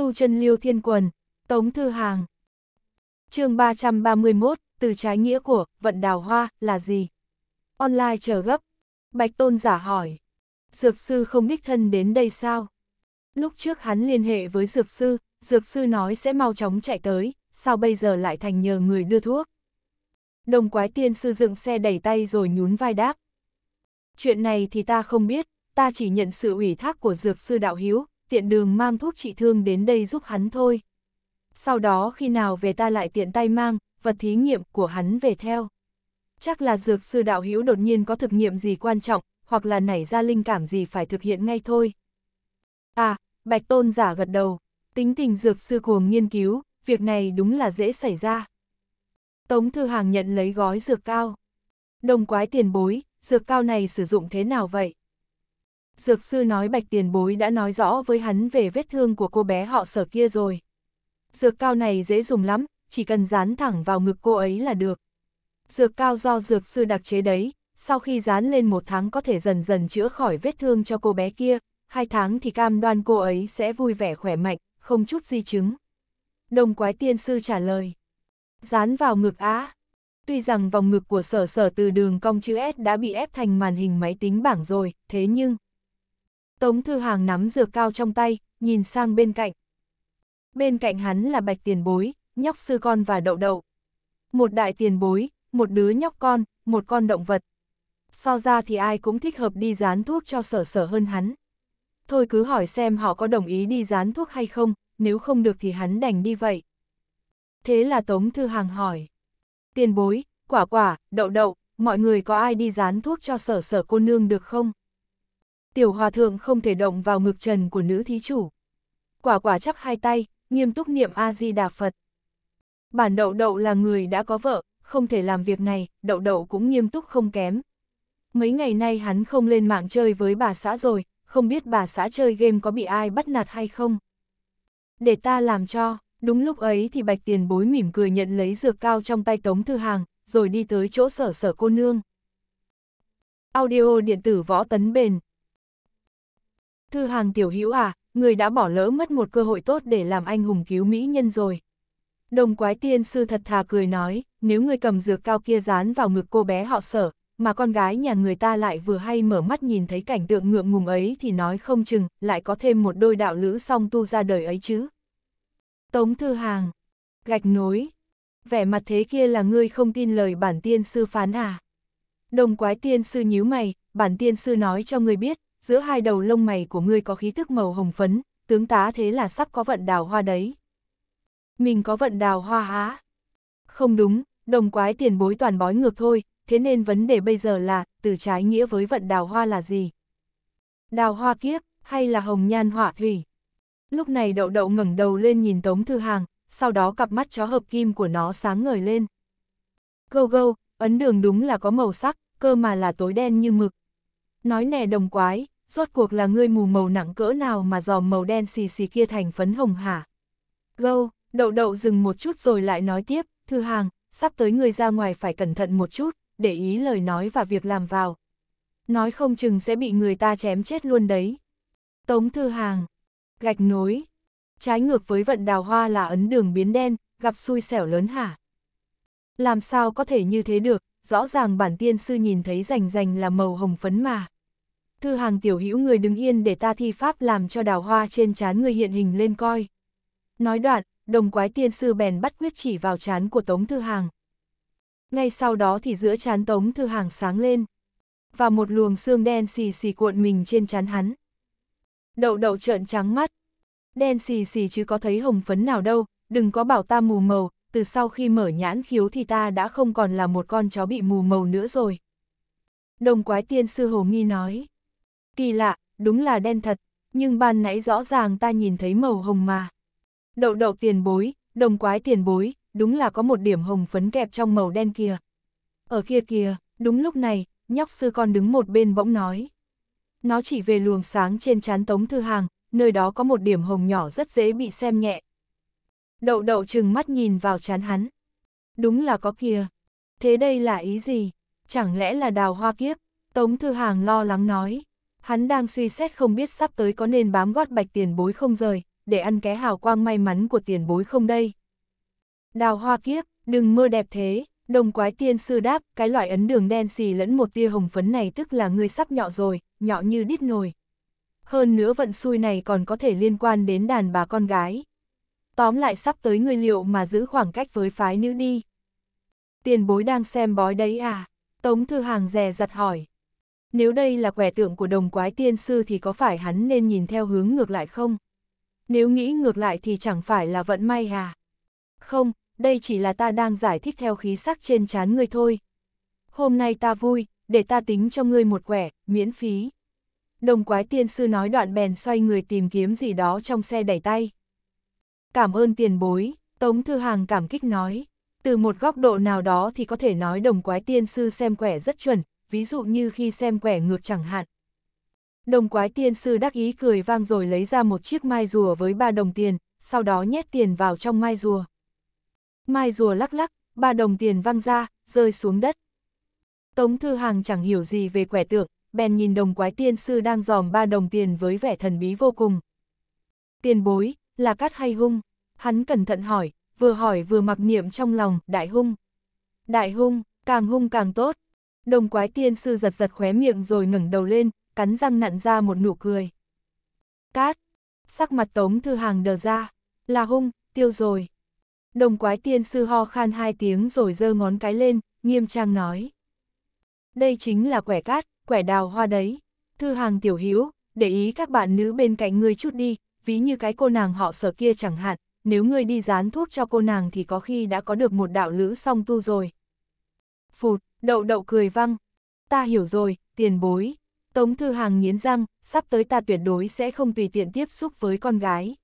tu chân liêu thiên quần, tống thư hàng. chương 331, từ trái nghĩa của, vận đào hoa, là gì? Online chờ gấp. Bạch tôn giả hỏi. Dược sư không đích thân đến đây sao? Lúc trước hắn liên hệ với dược sư, dược sư nói sẽ mau chóng chạy tới, sao bây giờ lại thành nhờ người đưa thuốc? Đồng quái tiên sư dựng xe đẩy tay rồi nhún vai đáp. Chuyện này thì ta không biết, ta chỉ nhận sự ủy thác của dược sư đạo hiếu, tiện đường mang thuốc trị thương đến đây giúp hắn thôi. Sau đó khi nào về ta lại tiện tay mang, vật thí nghiệm của hắn về theo. Chắc là dược sư đạo hữu đột nhiên có thực nghiệm gì quan trọng, hoặc là nảy ra linh cảm gì phải thực hiện ngay thôi. À, Bạch Tôn giả gật đầu, tính tình dược sư cuồng nghiên cứu, việc này đúng là dễ xảy ra. Tống Thư Hàng nhận lấy gói dược cao. Đồng quái tiền bối, dược cao này sử dụng thế nào vậy? Dược sư nói bạch tiền bối đã nói rõ với hắn về vết thương của cô bé họ sở kia rồi. Dược cao này dễ dùng lắm, chỉ cần dán thẳng vào ngực cô ấy là được. Dược cao do dược sư đặc chế đấy, sau khi dán lên một tháng có thể dần dần chữa khỏi vết thương cho cô bé kia, hai tháng thì cam đoan cô ấy sẽ vui vẻ khỏe mạnh, không chút di chứng. Đồng quái tiên sư trả lời. Dán vào ngực á. Tuy rằng vòng ngực của sở sở từ đường cong chữ S đã bị ép thành màn hình máy tính bảng rồi, thế nhưng, Tống Thư Hàng nắm dược cao trong tay, nhìn sang bên cạnh. Bên cạnh hắn là bạch tiền bối, nhóc sư con và đậu đậu. Một đại tiền bối, một đứa nhóc con, một con động vật. So ra thì ai cũng thích hợp đi dán thuốc cho sở sở hơn hắn. Thôi cứ hỏi xem họ có đồng ý đi dán thuốc hay không, nếu không được thì hắn đành đi vậy. Thế là Tống Thư Hàng hỏi. Tiền bối, quả quả, đậu đậu, mọi người có ai đi dán thuốc cho sở sở cô nương được không? Tiểu hòa thượng không thể động vào ngực trần của nữ thí chủ. Quả quả chắp hai tay, nghiêm túc niệm A-di-đà Phật. Bản đậu đậu là người đã có vợ, không thể làm việc này, đậu đậu cũng nghiêm túc không kém. Mấy ngày nay hắn không lên mạng chơi với bà xã rồi, không biết bà xã chơi game có bị ai bắt nạt hay không. Để ta làm cho, đúng lúc ấy thì bạch tiền bối mỉm cười nhận lấy dược cao trong tay tống thư hàng, rồi đi tới chỗ sở sở cô nương. Audio điện tử võ tấn bền, Thư hàng tiểu hữu à, người đã bỏ lỡ mất một cơ hội tốt để làm anh hùng cứu mỹ nhân rồi. Đồng quái tiên sư thật thà cười nói, nếu người cầm dược cao kia dán vào ngực cô bé họ sở, mà con gái nhà người ta lại vừa hay mở mắt nhìn thấy cảnh tượng ngượng ngùng ấy thì nói không chừng, lại có thêm một đôi đạo lữ song tu ra đời ấy chứ. Tống Thư Hàng, gạch nối, vẻ mặt thế kia là ngươi không tin lời bản tiên sư phán à. Đồng quái tiên sư nhíu mày, bản tiên sư nói cho người biết, giữa hai đầu lông mày của ngươi có khí thức màu hồng phấn, tướng tá thế là sắp có vận đào hoa đấy. Mình có vận đào hoa há? Không đúng, đồng quái tiền bối toàn bói ngược thôi, thế nên vấn đề bây giờ là, từ trái nghĩa với vận đào hoa là gì? Đào hoa kiếp, hay là hồng nhan hỏa thủy? Lúc này đậu đậu ngẩng đầu lên nhìn Tống Thư Hàng, sau đó cặp mắt chó hợp kim của nó sáng ngời lên. Gâu gâu, ấn đường đúng là có màu sắc, cơ mà là tối đen như mực. Nói nè đồng quái, rốt cuộc là ngươi mù màu nặng cỡ nào mà dòm màu đen xì xì kia thành phấn hồng hả? Gâu, đậu đậu dừng một chút rồi lại nói tiếp, thư hàng, sắp tới người ra ngoài phải cẩn thận một chút, để ý lời nói và việc làm vào. Nói không chừng sẽ bị người ta chém chết luôn đấy. Tống thư hàng, gạch nối, trái ngược với vận đào hoa là ấn đường biến đen, gặp xui xẻo lớn hả? Làm sao có thể như thế được, rõ ràng bản tiên sư nhìn thấy rành rành là màu hồng phấn mà thư hàng tiểu hữu người đứng yên để ta thi pháp làm cho đào hoa trên trán người hiện hình lên coi. Nói đoạn, đồng quái tiên sư bèn bắt quyết chỉ vào trán của Tống Thư Hàng. Ngay sau đó thì giữa trán Tống Thư Hàng sáng lên, và một luồng xương đen xì xì cuộn mình trên trán hắn. Đậu đậu trợn trắng mắt, đen xì xì chứ có thấy hồng phấn nào đâu, đừng có bảo ta mù màu, từ sau khi mở nhãn khiếu thì ta đã không còn là một con chó bị mù màu nữa rồi. Đồng quái tiên sư hồ nghi nói. Kỳ lạ, đúng là đen thật, nhưng ban nãy rõ ràng ta nhìn thấy màu hồng mà. Đậu đậu tiền bối, đồng quái tiền bối, đúng là có một điểm hồng phấn kẹp trong màu đen kia. Ở kia kìa, đúng lúc này, nhóc sư con đứng một bên bỗng nói. Nó chỉ về luồng sáng trên chán tống thư hàng, nơi đó có một điểm hồng nhỏ rất dễ bị xem nhẹ. Đậu đậu chừng mắt nhìn vào chán hắn. Đúng là có kìa. Thế đây là ý gì? Chẳng lẽ là đào hoa kiếp? Tống Thư Hàng lo lắng nói. Hắn đang suy xét không biết sắp tới có nên bám gót bạch tiền bối không rời, để ăn ké hào quang may mắn của tiền bối không đây. Đào hoa kiếp, đừng mơ đẹp thế, đồng quái tiên sư đáp, cái loại ấn đường đen xì lẫn một tia hồng phấn này tức là ngươi sắp nhọ rồi, nhọ như đít nồi. Hơn nữa vận xui này còn có thể liên quan đến đàn bà con gái. Tóm lại sắp tới người liệu mà giữ khoảng cách với phái nữ đi. Tiền bối đang xem bói đấy à? Tống Thư Hàng rè giặt hỏi. Nếu đây là quẻ tượng của đồng quái tiên sư thì có phải hắn nên nhìn theo hướng ngược lại không? Nếu nghĩ ngược lại thì chẳng phải là vận may à? Không, đây chỉ là ta đang giải thích theo khí sắc trên trán ngươi thôi. Hôm nay ta vui, để ta tính cho ngươi một quẻ, miễn phí. Đồng quái tiên sư nói đoạn bèn xoay người tìm kiếm gì đó trong xe đẩy tay. Cảm ơn tiền bối, Tống Thư Hàng cảm kích nói. Từ một góc độ nào đó thì có thể nói đồng quái tiên sư xem quẻ rất chuẩn, ví dụ như khi xem quẻ ngược chẳng hạn. Đồng quái tiên sư đắc ý cười vang rồi lấy ra một chiếc mai rùa với ba đồng tiền, sau đó nhét tiền vào trong mai rùa. Mai rùa lắc lắc, ba đồng tiền văng ra, rơi xuống đất. Tống Thư Hàng chẳng hiểu gì về quẻ tượng, bèn nhìn đồng quái tiên sư đang dòm ba đồng tiền với vẻ thần bí vô cùng. Tiền bối, là cát hay hung? Hắn cẩn thận hỏi, vừa hỏi vừa mặc niệm trong lòng, đại hung. Đại hung, càng hung càng tốt, Đồng quái tiên sư giật giật khóe miệng rồi ngẩng đầu lên, cắn răng nặn ra một nụ cười. Cát! Sắc mặt tống thư hàng đờ ra. Là hung, tiêu rồi. Đồng quái tiên sư ho khan hai tiếng rồi giơ ngón cái lên, nghiêm trang nói. Đây chính là quẻ cát, quẻ đào hoa đấy. Thư hàng tiểu hiếu, để ý các bạn nữ bên cạnh ngươi chút đi, ví như cái cô nàng họ sở kia chẳng hạn, nếu ngươi đi dán thuốc cho cô nàng thì có khi đã có được một đạo lữ song tu rồi. Phụt! Đậu đậu cười văng. Ta hiểu rồi, tiền bối. Tống Thư Hàng nghiến răng, sắp tới ta tuyệt đối sẽ không tùy tiện tiếp xúc với con gái.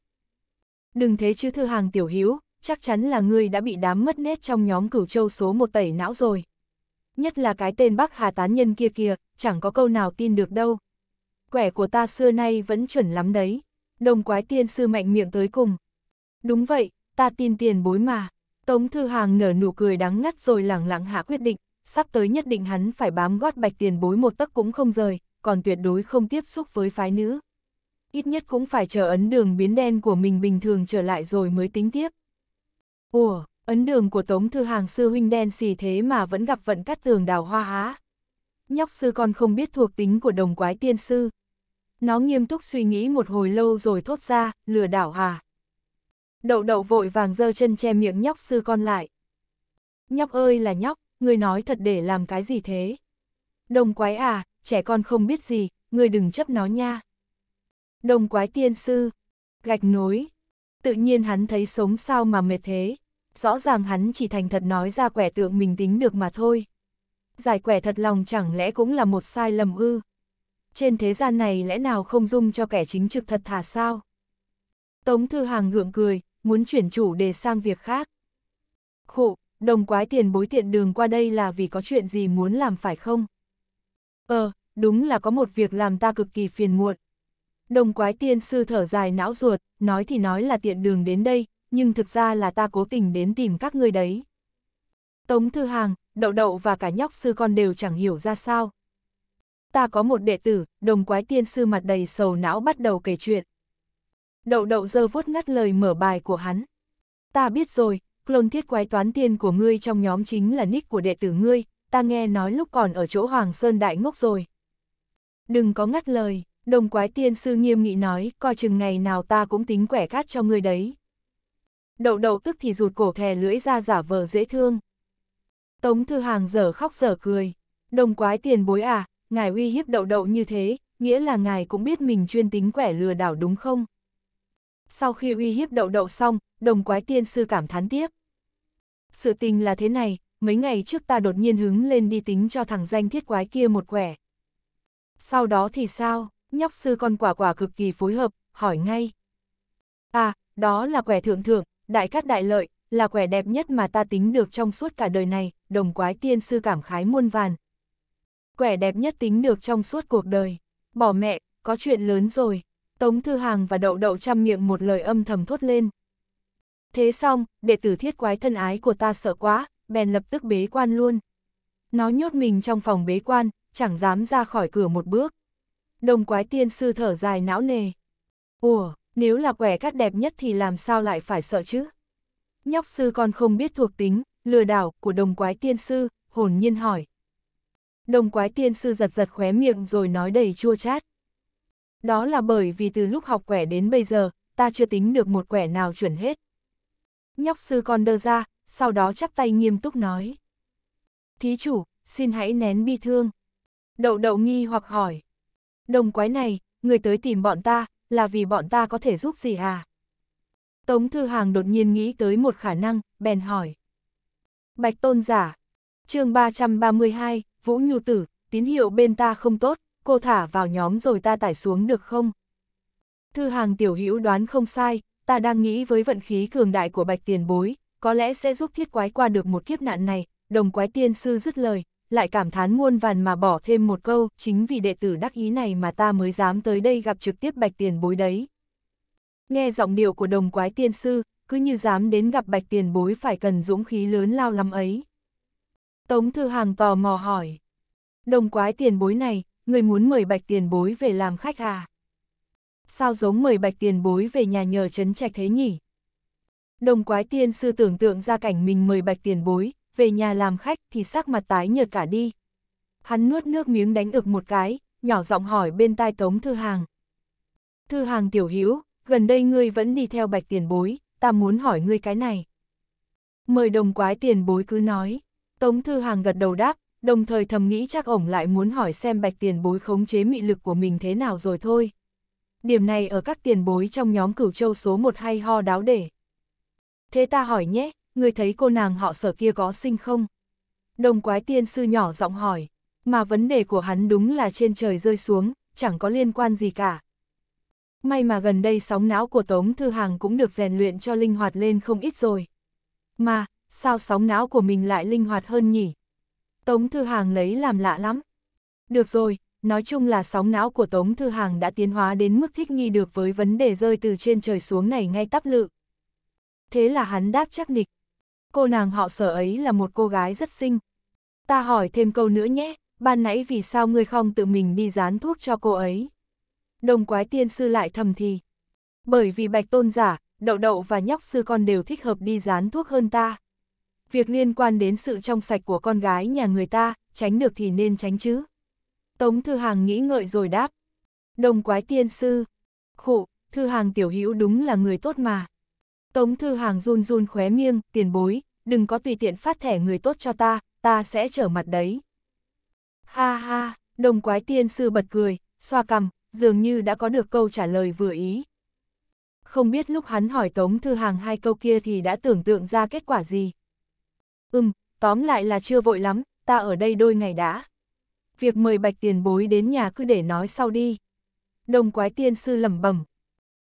Đừng thế chứ Thư Hàng tiểu hữu chắc chắn là ngươi đã bị đám mất nét trong nhóm cửu châu số một tẩy não rồi. Nhất là cái tên Bắc Hà Tán Nhân kia kìa, chẳng có câu nào tin được đâu. Quẻ của ta xưa nay vẫn chuẩn lắm đấy. Đồng quái tiên sư mạnh miệng tới cùng. Đúng vậy, ta tin tiền bối mà. Tống Thư Hàng nở nụ cười đắng ngắt rồi lẳng lặng hạ quyết định sắp tới nhất định hắn phải bám gót bạch tiền bối một tấc cũng không rời, còn tuyệt đối không tiếp xúc với phái nữ. Ít nhất cũng phải chờ ấn đường biến đen của mình bình thường trở lại rồi mới tính tiếp. Ủa, ấn đường của Tống Thư Hàng sư huynh đen xì thế mà vẫn gặp vận cắt tường đào hoa há. Nhóc sư con không biết thuộc tính của đồng quái tiên sư. Nó nghiêm túc suy nghĩ một hồi lâu rồi thốt ra, lừa đảo hà. Đậu đậu vội vàng giơ chân che miệng nhóc sư con lại. Nhóc ơi là nhóc, người nói thật để làm cái gì thế? Đồng quái à, trẻ con không biết gì, người đừng chấp nó nha. Đồng quái tiên sư, gạch nối, tự nhiên hắn thấy sống sao mà mệt thế, rõ ràng hắn chỉ thành thật nói ra quẻ tượng mình tính được mà thôi. Giải quẻ thật lòng chẳng lẽ cũng là một sai lầm ư? Trên thế gian này lẽ nào không dung cho kẻ chính trực thật thà sao? Tống Thư Hàng ngượng cười, muốn chuyển chủ đề sang việc khác. khổ đồng quái tiền bối tiện đường qua đây là vì có chuyện gì muốn làm phải không? Ờ, đúng là có một việc làm ta cực kỳ phiền muộn. Đồng quái tiên sư thở dài não ruột, nói thì nói là tiện đường đến đây, nhưng thực ra là ta cố tình đến tìm các ngươi đấy. Tống Thư Hàng, Đậu Đậu và cả nhóc sư con đều chẳng hiểu ra sao. Ta có một đệ tử, đồng quái tiên sư mặt đầy sầu não bắt đầu kể chuyện. Đậu Đậu dơ vuốt ngắt lời mở bài của hắn. Ta biết rồi, clone thiết quái toán tiên của ngươi trong nhóm chính là nick của đệ tử ngươi, ta nghe nói lúc còn ở chỗ Hoàng Sơn Đại Ngốc rồi. Đừng có ngắt lời, đồng quái tiên sư nghiêm nghị nói, coi chừng ngày nào ta cũng tính quẻ cát cho ngươi đấy. Đậu đậu tức thì rụt cổ thè lưỡi ra giả vờ dễ thương. Tống thư hàng dở khóc dở cười. Đồng quái tiền bối à, ngài uy hiếp đậu đậu như thế, nghĩa là ngài cũng biết mình chuyên tính quẻ lừa đảo đúng không? Sau khi uy hiếp đậu đậu xong, đồng quái tiên sư cảm thán tiếp. Sự tình là thế này, mấy ngày trước ta đột nhiên hứng lên đi tính cho thằng danh thiết quái kia một quẻ. Sau đó thì sao, nhóc sư con quả quả cực kỳ phối hợp, hỏi ngay. À, đó là quẻ thượng thượng, đại cát đại lợi, là quẻ đẹp nhất mà ta tính được trong suốt cả đời này, đồng quái tiên sư cảm khái muôn vàn. Quẻ đẹp nhất tính được trong suốt cuộc đời. Bỏ mẹ, có chuyện lớn rồi. Tống Thư Hàng và Đậu Đậu chăm miệng một lời âm thầm thốt lên. Thế xong, đệ tử thiết quái thân ái của ta sợ quá, bèn lập tức bế quan luôn. Nó nhốt mình trong phòng bế quan, chẳng dám ra khỏi cửa một bước. Đồng quái tiên sư thở dài não nề. Ủa, nếu là quẻ cát đẹp nhất thì làm sao lại phải sợ chứ? Nhóc sư còn không biết thuộc tính, lừa đảo của đồng quái tiên sư, hồn nhiên hỏi. Đồng quái tiên sư giật giật khóe miệng rồi nói đầy chua chát đó là bởi vì từ lúc học quẻ đến bây giờ, ta chưa tính được một quẻ nào chuẩn hết. Nhóc sư con đơ ra, sau đó chắp tay nghiêm túc nói. Thí chủ, xin hãy nén bi thương. Đậu đậu nghi hoặc hỏi. Đồng quái này, người tới tìm bọn ta, là vì bọn ta có thể giúp gì à? Tống Thư Hàng đột nhiên nghĩ tới một khả năng, bèn hỏi. Bạch Tôn Giả, chương 332, Vũ Nhu Tử, tín hiệu bên ta không tốt, cô thả vào nhóm rồi ta tải xuống được không? Thư hàng tiểu hữu đoán không sai, ta đang nghĩ với vận khí cường đại của bạch tiền bối, có lẽ sẽ giúp thiết quái qua được một kiếp nạn này, đồng quái tiên sư dứt lời, lại cảm thán muôn vàn mà bỏ thêm một câu, chính vì đệ tử đắc ý này mà ta mới dám tới đây gặp trực tiếp bạch tiền bối đấy. Nghe giọng điệu của đồng quái tiên sư, cứ như dám đến gặp bạch tiền bối phải cần dũng khí lớn lao lắm ấy. Tống Thư Hàng tò mò hỏi. Đồng quái tiền bối này, người muốn mời bạch tiền bối về làm khách à? Sao giống mời bạch tiền bối về nhà nhờ chấn trạch thế nhỉ? Đồng quái tiên sư tưởng tượng ra cảnh mình mời bạch tiền bối, về nhà làm khách thì sắc mặt tái nhợt cả đi. Hắn nuốt nước miếng đánh ực một cái, nhỏ giọng hỏi bên tai tống thư hàng. Thư hàng tiểu hữu gần đây ngươi vẫn đi theo bạch tiền bối, ta muốn hỏi ngươi cái này. Mời đồng quái tiền bối cứ nói. Tống thư hàng gật đầu đáp, đồng thời thầm nghĩ chắc ổng lại muốn hỏi xem bạch tiền bối khống chế mị lực của mình thế nào rồi thôi. Điểm này ở các tiền bối trong nhóm cửu châu số 1 hay ho đáo để. Thế ta hỏi nhé, người thấy cô nàng họ sở kia có sinh không? Đồng quái tiên sư nhỏ giọng hỏi, mà vấn đề của hắn đúng là trên trời rơi xuống, chẳng có liên quan gì cả. May mà gần đây sóng não của Tống Thư Hàng cũng được rèn luyện cho linh hoạt lên không ít rồi. Mà, sao sóng não của mình lại linh hoạt hơn nhỉ? Tống Thư Hàng lấy làm lạ lắm. Được rồi, nói chung là sóng não của Tống Thư Hàng đã tiến hóa đến mức thích nghi được với vấn đề rơi từ trên trời xuống này ngay tắp lự. Thế là hắn đáp chắc nịch. Cô nàng họ sở ấy là một cô gái rất xinh. Ta hỏi thêm câu nữa nhé, ban nãy vì sao ngươi không tự mình đi dán thuốc cho cô ấy? Đồng quái tiên sư lại thầm thì. Bởi vì bạch tôn giả, đậu đậu và nhóc sư con đều thích hợp đi dán thuốc hơn ta việc liên quan đến sự trong sạch của con gái nhà người ta, tránh được thì nên tránh chứ. Tống Thư Hàng nghĩ ngợi rồi đáp. Đồng quái tiên sư. Khụ, Thư Hàng tiểu hữu đúng là người tốt mà. Tống Thư Hàng run run khóe miêng, tiền bối, đừng có tùy tiện phát thẻ người tốt cho ta, ta sẽ trở mặt đấy. Ha ha, đồng quái tiên sư bật cười, xoa cằm, dường như đã có được câu trả lời vừa ý. Không biết lúc hắn hỏi Tống Thư Hàng hai câu kia thì đã tưởng tượng ra kết quả gì, Ừm, tóm lại là chưa vội lắm, ta ở đây đôi ngày đã. Việc mời bạch tiền bối đến nhà cứ để nói sau đi. Đồng quái tiên sư lẩm bẩm.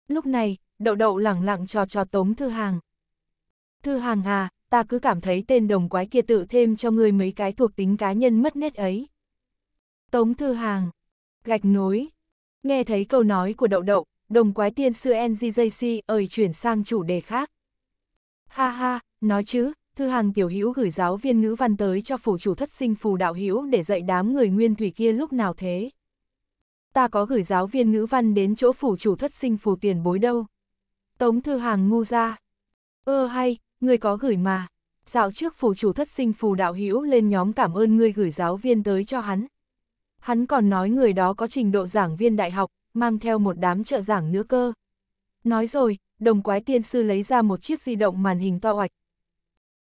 Lúc này, đậu đậu lẳng lặng trò trò tống thư hàng. Thư hàng à, ta cứ cảm thấy tên đồng quái kia tự thêm cho người mấy cái thuộc tính cá nhân mất nét ấy. Tống thư hàng, gạch nối. Nghe thấy câu nói của đậu đậu, đồng quái tiên sư NGJC ời chuyển sang chủ đề khác. Ha ha, nói chứ, thư hàng tiểu hữu gửi giáo viên ngữ văn tới cho phủ chủ thất sinh phù đạo hữu để dạy đám người nguyên thủy kia lúc nào thế. Ta có gửi giáo viên ngữ văn đến chỗ phủ chủ thất sinh phù tiền bối đâu. Tống thư hàng ngu ra. Ơ hay, người có gửi mà. Dạo trước phủ chủ thất sinh phù đạo hữu lên nhóm cảm ơn người gửi giáo viên tới cho hắn. Hắn còn nói người đó có trình độ giảng viên đại học, mang theo một đám trợ giảng nữa cơ. Nói rồi, đồng quái tiên sư lấy ra một chiếc di động màn hình to hoạch,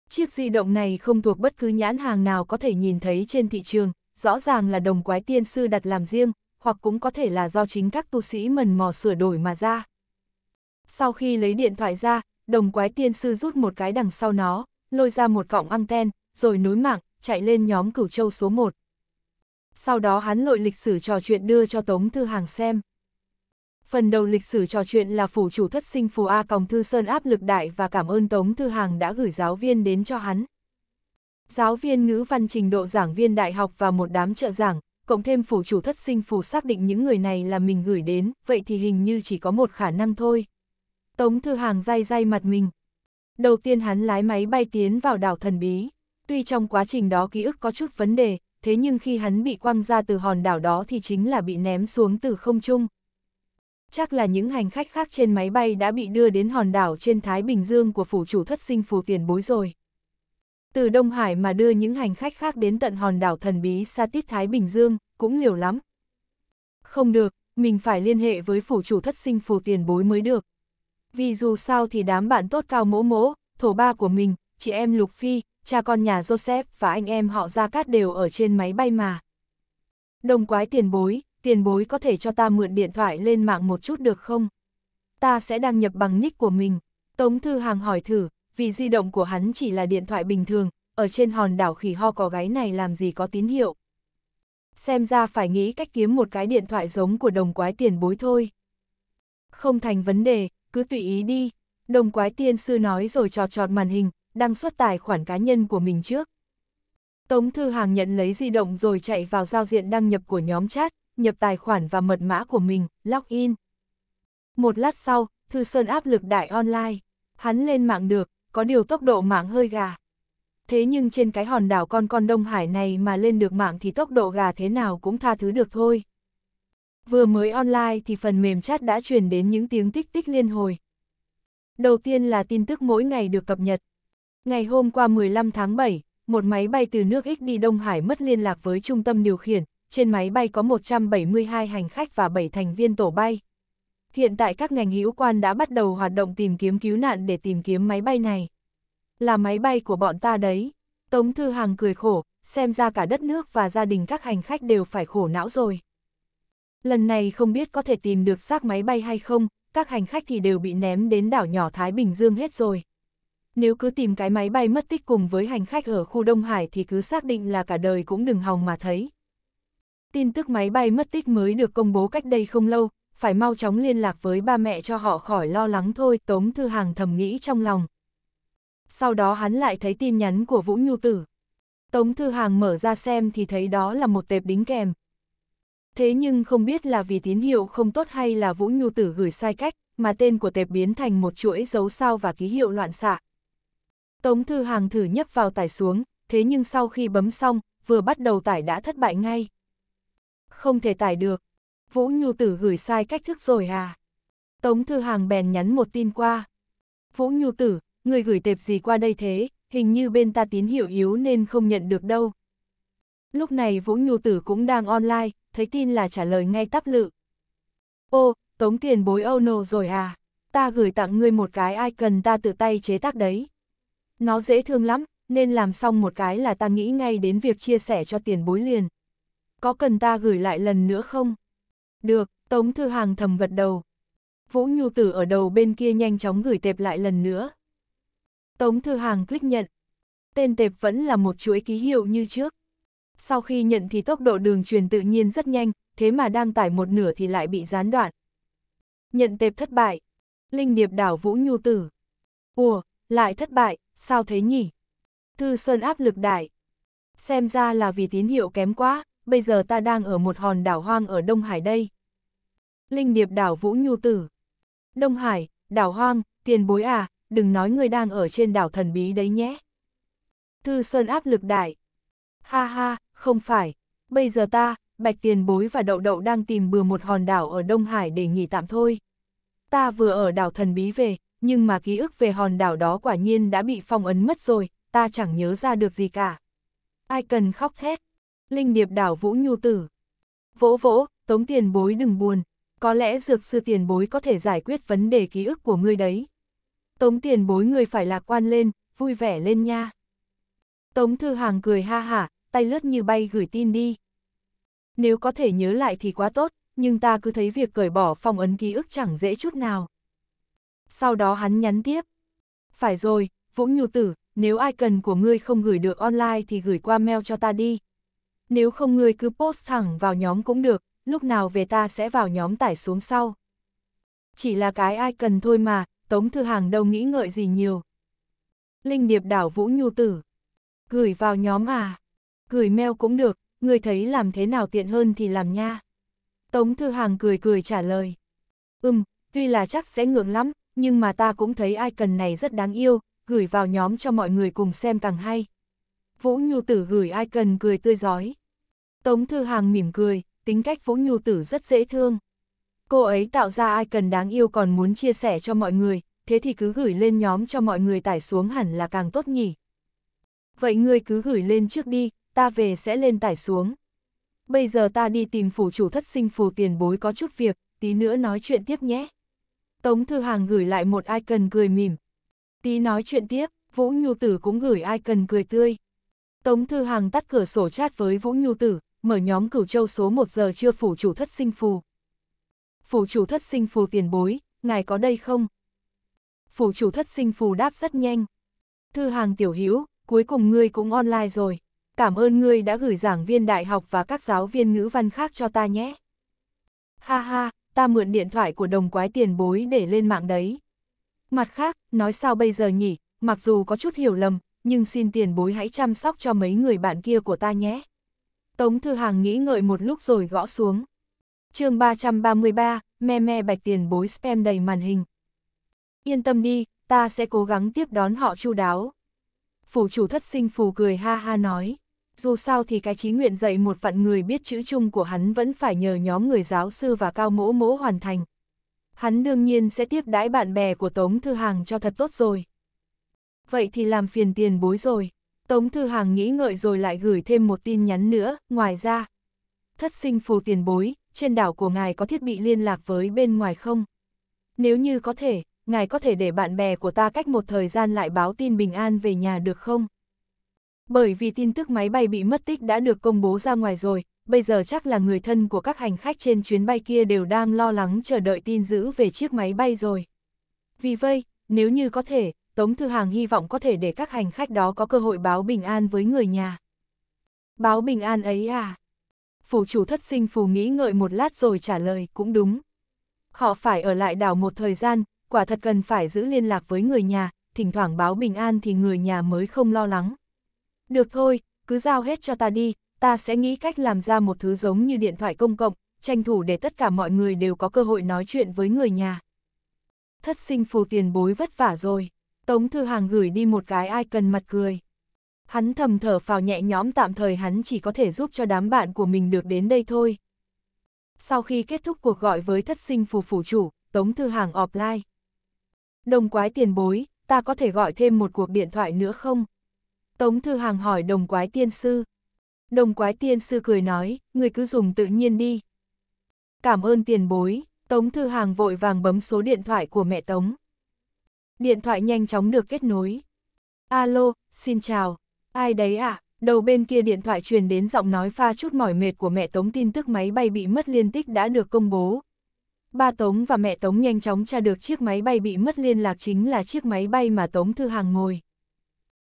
Chiếc di động này không thuộc bất cứ nhãn hàng nào có thể nhìn thấy trên thị trường, rõ ràng là đồng quái tiên sư đặt làm riêng, hoặc cũng có thể là do chính các tu sĩ mần mò sửa đổi mà ra. Sau khi lấy điện thoại ra, đồng quái tiên sư rút một cái đằng sau nó, lôi ra một cọng anten, rồi nối mạng, chạy lên nhóm cửu châu số 1. Sau đó hắn lội lịch sử trò chuyện đưa cho Tống Thư Hàng xem. Phần đầu lịch sử trò chuyện là phủ chủ thất sinh phù A Còng Thư Sơn áp lực đại và cảm ơn Tống Thư Hàng đã gửi giáo viên đến cho hắn. Giáo viên ngữ văn trình độ giảng viên đại học và một đám trợ giảng, cộng thêm phủ chủ thất sinh phủ xác định những người này là mình gửi đến, vậy thì hình như chỉ có một khả năng thôi. Tống Thư Hàng day day mặt mình. Đầu tiên hắn lái máy bay tiến vào đảo thần bí. Tuy trong quá trình đó ký ức có chút vấn đề, thế nhưng khi hắn bị quăng ra từ hòn đảo đó thì chính là bị ném xuống từ không trung chắc là những hành khách khác trên máy bay đã bị đưa đến hòn đảo trên Thái Bình Dương của phủ chủ thất sinh phù tiền bối rồi. Từ Đông Hải mà đưa những hành khách khác đến tận hòn đảo thần bí xa tít Thái Bình Dương, cũng liều lắm. Không được, mình phải liên hệ với phủ chủ thất sinh phù tiền bối mới được. Vì dù sao thì đám bạn tốt cao mỗ mỗ, thổ ba của mình, chị em Lục Phi, cha con nhà Joseph và anh em họ Gia Cát đều ở trên máy bay mà. Đồng quái tiền bối, tiền bối có thể cho ta mượn điện thoại lên mạng một chút được không? Ta sẽ đăng nhập bằng nick của mình. Tống Thư Hàng hỏi thử, vì di động của hắn chỉ là điện thoại bình thường, ở trên hòn đảo khỉ ho có gái này làm gì có tín hiệu. Xem ra phải nghĩ cách kiếm một cái điện thoại giống của đồng quái tiền bối thôi. Không thành vấn đề, cứ tùy ý đi. Đồng quái tiên sư nói rồi trọt trọt màn hình, đăng xuất tài khoản cá nhân của mình trước. Tống Thư Hàng nhận lấy di động rồi chạy vào giao diện đăng nhập của nhóm chat, nhập tài khoản và mật mã của mình, login. Một lát sau, Thư Sơn áp lực đại online. Hắn lên mạng được, có điều tốc độ mạng hơi gà. Thế nhưng trên cái hòn đảo con con Đông Hải này mà lên được mạng thì tốc độ gà thế nào cũng tha thứ được thôi. Vừa mới online thì phần mềm chat đã truyền đến những tiếng tích tích liên hồi. Đầu tiên là tin tức mỗi ngày được cập nhật. Ngày hôm qua 15 tháng 7, một máy bay từ nước X đi Đông Hải mất liên lạc với trung tâm điều khiển, trên máy bay có 172 hành khách và 7 thành viên tổ bay. Hiện tại các ngành hữu quan đã bắt đầu hoạt động tìm kiếm cứu nạn để tìm kiếm máy bay này. Là máy bay của bọn ta đấy. Tống Thư Hàng cười khổ, xem ra cả đất nước và gia đình các hành khách đều phải khổ não rồi. Lần này không biết có thể tìm được xác máy bay hay không, các hành khách thì đều bị ném đến đảo nhỏ Thái Bình Dương hết rồi. Nếu cứ tìm cái máy bay mất tích cùng với hành khách ở khu Đông Hải thì cứ xác định là cả đời cũng đừng hòng mà thấy tin tức máy bay mất tích mới được công bố cách đây không lâu, phải mau chóng liên lạc với ba mẹ cho họ khỏi lo lắng thôi, Tống Thư Hàng thầm nghĩ trong lòng. Sau đó hắn lại thấy tin nhắn của Vũ Nhu Tử. Tống Thư Hàng mở ra xem thì thấy đó là một tệp đính kèm. Thế nhưng không biết là vì tín hiệu không tốt hay là Vũ Nhu Tử gửi sai cách, mà tên của tệp biến thành một chuỗi dấu sao và ký hiệu loạn xạ. Tống Thư Hàng thử nhấp vào tải xuống, thế nhưng sau khi bấm xong, vừa bắt đầu tải đã thất bại ngay không thể tải được. Vũ Nhu Tử gửi sai cách thức rồi à? Tống Thư Hàng bèn nhắn một tin qua. Vũ Nhu Tử, người gửi tệp gì qua đây thế, hình như bên ta tín hiệu yếu nên không nhận được đâu. Lúc này Vũ Nhu Tử cũng đang online, thấy tin là trả lời ngay tắp lự. Ô, tống tiền bối Âu nô rồi à? Ta gửi tặng ngươi một cái ai cần ta tự tay chế tác đấy. Nó dễ thương lắm, nên làm xong một cái là ta nghĩ ngay đến việc chia sẻ cho tiền bối liền có cần ta gửi lại lần nữa không? Được, Tống Thư Hàng thầm gật đầu. Vũ Nhu Tử ở đầu bên kia nhanh chóng gửi tệp lại lần nữa. Tống Thư Hàng click nhận. Tên tệp vẫn là một chuỗi ký hiệu như trước. Sau khi nhận thì tốc độ đường truyền tự nhiên rất nhanh, thế mà đang tải một nửa thì lại bị gián đoạn. Nhận tệp thất bại. Linh điệp đảo Vũ Nhu Tử. Ủa, lại thất bại, sao thế nhỉ? Thư Sơn áp lực đại. Xem ra là vì tín hiệu kém quá bây giờ ta đang ở một hòn đảo hoang ở Đông Hải đây. Linh điệp đảo Vũ Nhu Tử. Đông Hải, đảo hoang, tiền bối à, đừng nói người đang ở trên đảo thần bí đấy nhé. Thư Sơn áp lực đại. Ha ha, không phải, bây giờ ta, Bạch Tiền Bối và Đậu Đậu đang tìm bừa một hòn đảo ở Đông Hải để nghỉ tạm thôi. Ta vừa ở đảo thần bí về, nhưng mà ký ức về hòn đảo đó quả nhiên đã bị phong ấn mất rồi, ta chẳng nhớ ra được gì cả. Ai cần khóc thét. Linh điệp đảo Vũ Nhu Tử. Vỗ vỗ, tống tiền bối đừng buồn, có lẽ dược sư tiền bối có thể giải quyết vấn đề ký ức của ngươi đấy. Tống tiền bối người phải lạc quan lên, vui vẻ lên nha. Tống thư hàng cười ha hả, tay lướt như bay gửi tin đi. Nếu có thể nhớ lại thì quá tốt, nhưng ta cứ thấy việc cởi bỏ phong ấn ký ức chẳng dễ chút nào. Sau đó hắn nhắn tiếp. Phải rồi, Vũ Nhu Tử, nếu ai cần của ngươi không gửi được online thì gửi qua mail cho ta đi, nếu không ngươi cứ post thẳng vào nhóm cũng được, lúc nào về ta sẽ vào nhóm tải xuống sau. Chỉ là cái ai cần thôi mà, Tống Thư Hàng đâu nghĩ ngợi gì nhiều. Linh điệp đảo Vũ Nhu Tử. Gửi vào nhóm à? Gửi mail cũng được, người thấy làm thế nào tiện hơn thì làm nha. Tống Thư Hàng cười cười trả lời. Ừm, tuy là chắc sẽ ngượng lắm, nhưng mà ta cũng thấy ai cần này rất đáng yêu, gửi vào nhóm cho mọi người cùng xem càng hay. Vũ Nhu Tử gửi ai cần cười tươi giói. Tống Thư Hàng mỉm cười, tính cách Vũ Nhu Tử rất dễ thương. Cô ấy tạo ra ai cần đáng yêu còn muốn chia sẻ cho mọi người, thế thì cứ gửi lên nhóm cho mọi người tải xuống hẳn là càng tốt nhỉ. Vậy ngươi cứ gửi lên trước đi, ta về sẽ lên tải xuống. Bây giờ ta đi tìm phủ chủ thất sinh phù tiền bối có chút việc, tí nữa nói chuyện tiếp nhé. Tống Thư Hàng gửi lại một ai cần cười mỉm. Tí nói chuyện tiếp, Vũ Nhu Tử cũng gửi ai cần cười tươi. Tống Thư Hằng tắt cửa sổ chat với Vũ Nhu Tử, mở nhóm cửu châu số 1 giờ chưa phủ chủ thất sinh phù. Phủ chủ thất sinh phù tiền bối, ngài có đây không? Phủ chủ thất sinh phù đáp rất nhanh. Thư Hằng tiểu hữu cuối cùng ngươi cũng online rồi. Cảm ơn ngươi đã gửi giảng viên đại học và các giáo viên ngữ văn khác cho ta nhé. Ha ha, ta mượn điện thoại của đồng quái tiền bối để lên mạng đấy. Mặt khác, nói sao bây giờ nhỉ, mặc dù có chút hiểu lầm, nhưng xin tiền bối hãy chăm sóc cho mấy người bạn kia của ta nhé. Tống Thư Hàng nghĩ ngợi một lúc rồi gõ xuống. chương 333, me me bạch tiền bối spam đầy màn hình. Yên tâm đi, ta sẽ cố gắng tiếp đón họ chu đáo. Phủ chủ thất sinh phù cười ha ha nói. Dù sao thì cái trí nguyện dạy một vạn người biết chữ chung của hắn vẫn phải nhờ nhóm người giáo sư và cao mỗ mỗ hoàn thành. Hắn đương nhiên sẽ tiếp đãi bạn bè của Tống Thư Hàng cho thật tốt rồi vậy thì làm phiền tiền bối rồi. Tống Thư Hàng nghĩ ngợi rồi lại gửi thêm một tin nhắn nữa, ngoài ra. Thất sinh phù tiền bối, trên đảo của ngài có thiết bị liên lạc với bên ngoài không? Nếu như có thể, ngài có thể để bạn bè của ta cách một thời gian lại báo tin bình an về nhà được không? Bởi vì tin tức máy bay bị mất tích đã được công bố ra ngoài rồi, bây giờ chắc là người thân của các hành khách trên chuyến bay kia đều đang lo lắng chờ đợi tin dữ về chiếc máy bay rồi. Vì vậy, nếu như có thể, Tống Thư Hàng hy vọng có thể để các hành khách đó có cơ hội báo bình an với người nhà. Báo bình an ấy à? Phủ chủ thất sinh phù nghĩ ngợi một lát rồi trả lời, cũng đúng. Họ phải ở lại đảo một thời gian, quả thật cần phải giữ liên lạc với người nhà, thỉnh thoảng báo bình an thì người nhà mới không lo lắng. Được thôi, cứ giao hết cho ta đi, ta sẽ nghĩ cách làm ra một thứ giống như điện thoại công cộng, tranh thủ để tất cả mọi người đều có cơ hội nói chuyện với người nhà. Thất sinh phù tiền bối vất vả rồi. Tống Thư Hàng gửi đi một cái ai cần mặt cười. Hắn thầm thở phào nhẹ nhõm tạm thời hắn chỉ có thể giúp cho đám bạn của mình được đến đây thôi. Sau khi kết thúc cuộc gọi với thất sinh phù phủ chủ, Tống Thư Hàng offline. Đồng quái tiền bối, ta có thể gọi thêm một cuộc điện thoại nữa không? Tống Thư Hàng hỏi đồng quái tiên sư. Đồng quái tiên sư cười nói, người cứ dùng tự nhiên đi. Cảm ơn tiền bối, Tống Thư Hàng vội vàng bấm số điện thoại của mẹ Tống điện thoại nhanh chóng được kết nối. Alo, xin chào, ai đấy ạ? À? Đầu bên kia điện thoại truyền đến giọng nói pha chút mỏi mệt của mẹ Tống tin tức máy bay bị mất liên tích đã được công bố. Ba Tống và mẹ Tống nhanh chóng tra được chiếc máy bay bị mất liên lạc chính là chiếc máy bay mà Tống Thư Hàng ngồi.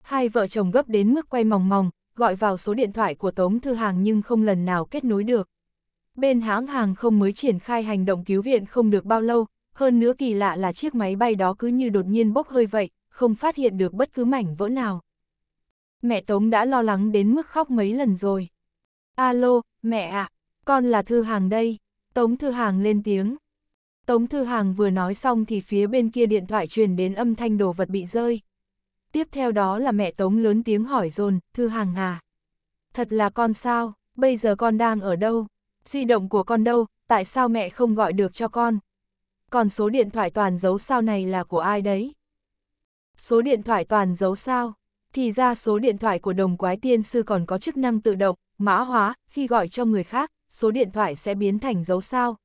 Hai vợ chồng gấp đến mức quay mòng mòng, gọi vào số điện thoại của Tống Thư Hàng nhưng không lần nào kết nối được. Bên hãng hàng không mới triển khai hành động cứu viện không được bao lâu, hơn nữa kỳ lạ là chiếc máy bay đó cứ như đột nhiên bốc hơi vậy, không phát hiện được bất cứ mảnh vỡ nào. Mẹ Tống đã lo lắng đến mức khóc mấy lần rồi. Alo, mẹ ạ, à, con là Thư Hàng đây. Tống Thư Hàng lên tiếng. Tống Thư Hàng vừa nói xong thì phía bên kia điện thoại truyền đến âm thanh đồ vật bị rơi. Tiếp theo đó là mẹ Tống lớn tiếng hỏi dồn Thư Hàng à. Thật là con sao, bây giờ con đang ở đâu? Di động của con đâu, tại sao mẹ không gọi được cho con? còn số điện thoại toàn dấu sao này là của ai đấy? Số điện thoại toàn dấu sao? Thì ra số điện thoại của đồng quái tiên sư còn có chức năng tự động, mã hóa, khi gọi cho người khác, số điện thoại sẽ biến thành dấu sao.